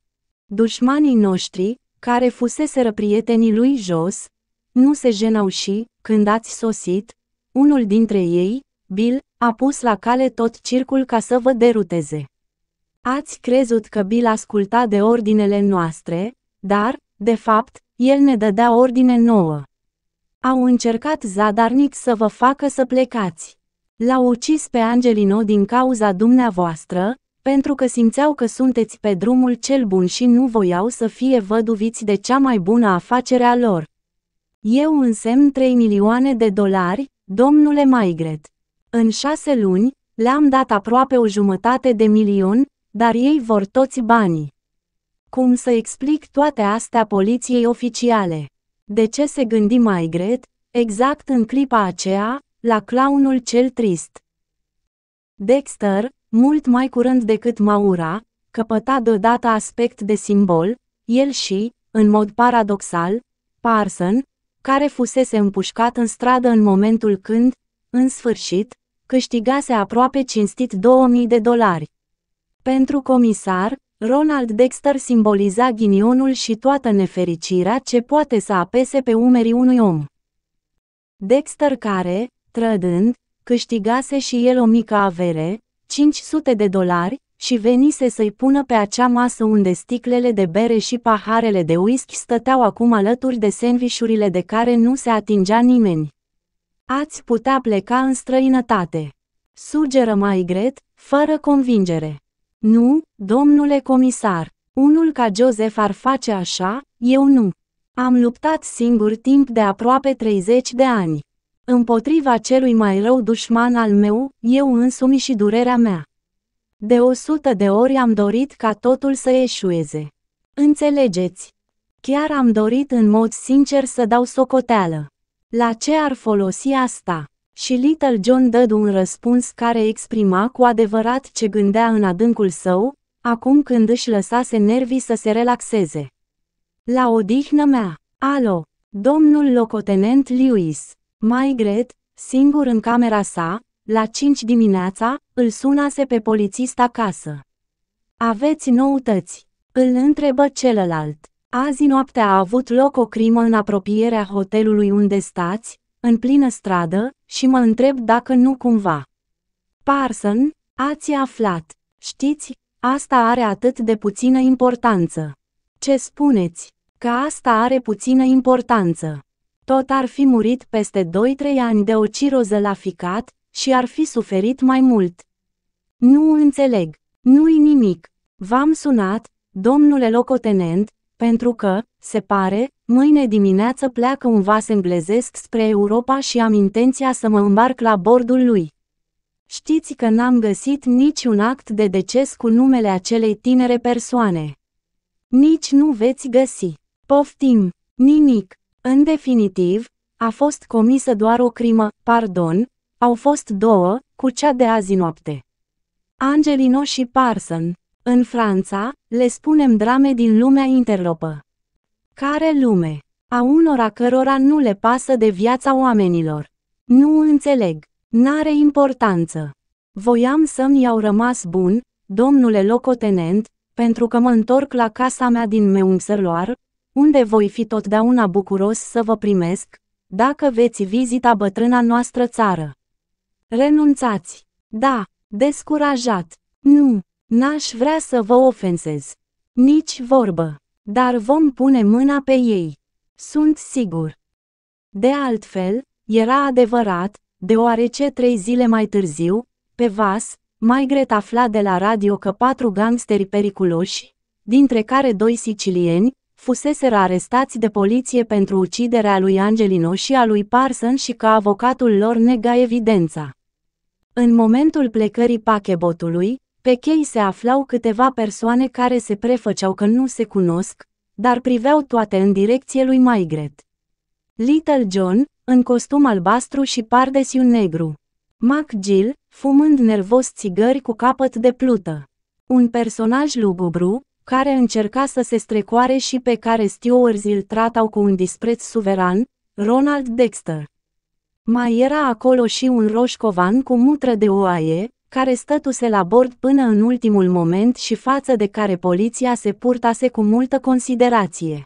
Speaker 1: Dușmanii noștri, care fuseseră prietenii lui jos, nu se jenau și, când ați sosit, unul dintre ei, Bill, a pus la cale tot circul ca să vă deruteze. Ați crezut că Bill asculta de ordinele noastre, dar, de fapt, el ne dădea ordine nouă. Au încercat zadarnic să vă facă să plecați. L-au ucis pe Angelino din cauza dumneavoastră, pentru că simțeau că sunteți pe drumul cel bun și nu voiau să fie văduviți de cea mai bună afacere a lor. Eu însemn 3 milioane de dolari, domnule Maigret. În șase luni, le-am dat aproape o jumătate de milion, dar ei vor toți banii. Cum să explic toate astea poliției oficiale? De ce se gândi gret, exact în clipa aceea, la clownul cel trist? Dexter, mult mai curând decât Maura, căpăta deodată aspect de simbol, el și, în mod paradoxal, Parson, care fusese împușcat în stradă în momentul când, în sfârșit, câștigase aproape cinstit 2000 de dolari. Pentru comisar, Ronald Dexter simboliza ghinionul și toată nefericirea ce poate să apese pe umerii unui om. Dexter care, trădând, câștigase și el o mică avere, 500 de dolari, și venise să-i pună pe acea masă unde sticlele de bere și paharele de whisky stăteau acum alături de sandvișurile de care nu se atingea nimeni. Ați putea pleca în străinătate. Sugeră gret, fără convingere. Nu, domnule comisar, unul ca Joseph ar face așa, eu nu. Am luptat singur timp de aproape 30 de ani. Împotriva celui mai rău dușman al meu, eu însumi și durerea mea. De o sută de ori am dorit ca totul să eșueze. Înțelegeți? Chiar am dorit în mod sincer să dau socoteală. La ce ar folosi asta? Și Little John dă un răspuns care exprima cu adevărat ce gândea în adâncul său, acum când își lăsase nervii să se relaxeze. La odihnă mea, alo, domnul locotenent Lewis, mai gret, singur în camera sa, la 5 dimineața, îl sunase pe polițist acasă. Aveți noutăți? Îl întrebă celălalt. Azi noaptea a avut loc o crimă în apropierea hotelului unde stați, în plină stradă, și mă întreb dacă nu cumva. Parson, ați aflat. Știți, asta are atât de puțină importanță. Ce spuneți? Că asta are puțină importanță. Tot ar fi murit peste 2-3 ani de o ciroză la ficat și ar fi suferit mai mult. Nu înțeleg. Nu-i nimic. V-am sunat, domnule locotenent, pentru că, se pare, mâine dimineață pleacă un vas englezesc spre Europa și am intenția să mă îmbarc la bordul lui. Știți că n-am găsit niciun act de deces cu numele acelei tinere persoane. Nici nu veți găsi. Poftim, nimic. În definitiv, a fost comisă doar o crimă, pardon, au fost două, cu cea de azi noapte. Angelino și Parson. În Franța, le spunem drame din lumea interlopă. Care lume? A unora cărora nu le pasă de viața oamenilor. Nu înțeleg. N-are importanță. Voiam să-mi iau rămas bun, domnule locotenent, pentru că mă întorc la casa mea din Meungserloar, unde voi fi totdeauna bucuros să vă primesc, dacă veți vizita bătrâna noastră țară. Renunțați. Da, descurajat. Nu, N-aș vrea să vă ofensez. Nici vorbă. Dar vom pune mâna pe ei. Sunt sigur. De altfel, era adevărat, deoarece trei zile mai târziu, pe vas, Maigret afla de la radio că patru gangsteri periculoși, dintre care doi sicilieni, fuseseră arestați de poliție pentru uciderea lui Angelino și a lui Parson și că avocatul lor nega evidența. În momentul plecării pachebotului, pe chei se aflau câteva persoane care se prefăceau că nu se cunosc, dar priveau toate în direcție lui Maigret. Little John, în costum albastru și pardesiu negru. Mac Gill, fumând nervos țigări cu capăt de plută. Un personaj lugubru, care încerca să se strecoare și pe care stewards îl tratau cu un dispreț suveran, Ronald Dexter. Mai era acolo și un roșcovan cu mutră de oaie, care stătuse la bord până în ultimul moment și față de care poliția se purtase cu multă considerație.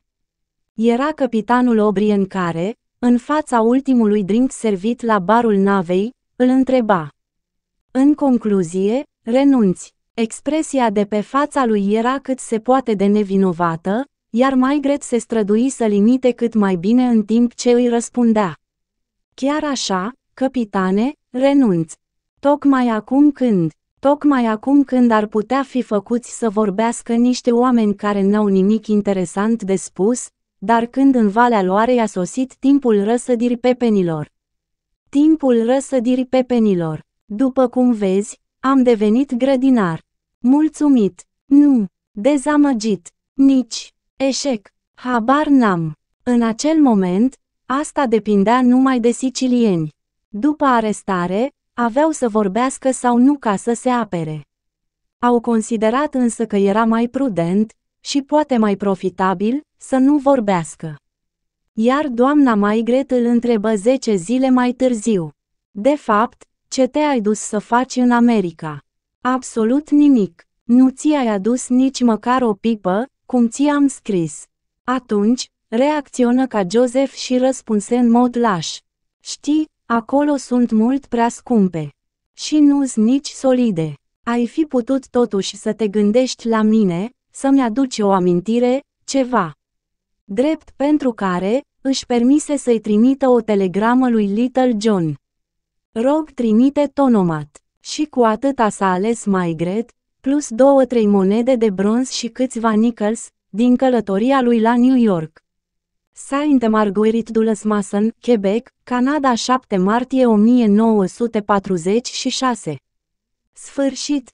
Speaker 1: Era capitanul Obrien care, în fața ultimului drink servit la barul navei, îl întreba. În concluzie, renunți. Expresia de pe fața lui era cât se poate de nevinovată, iar Maigret se strădui să limite cât mai bine în timp ce îi răspundea. Chiar așa, capitane, renunți”. Tocmai acum când, tocmai acum când ar putea fi făcuți să vorbească niște oameni care n-au nimic interesant de spus, dar când în Valea Loarei a sosit timpul răsădirii pepenilor. Timpul răsădirii pepenilor. După cum vezi, am devenit grădinar. Mulțumit. Nu. Dezamăgit. Nici. Eșec. Habar n-am. În acel moment, asta depindea numai de sicilieni. După arestare, Aveau să vorbească sau nu ca să se apere. Au considerat însă că era mai prudent și poate mai profitabil să nu vorbească. Iar doamna Maigret îl întrebă zece zile mai târziu. De fapt, ce te-ai dus să faci în America? Absolut nimic. Nu ți-ai adus nici măcar o pipă, cum ți-am scris. Atunci, reacționă ca Joseph și răspunse în mod laș. Știi, Acolo sunt mult prea scumpe. Și nu-s nici solide. Ai fi putut totuși să te gândești la mine, să-mi aduci o amintire, ceva. Drept pentru care, își permise să-i trimită o telegramă lui Little John. Rog trimite tonomat. Și cu atâta s-a ales gret, plus două-trei monede de bronz și câțiva nickels, din călătoria lui la New York. Sainte Marguerite Dulles-Masson, Quebec, Canada 7 martie 1946 Sfârșit,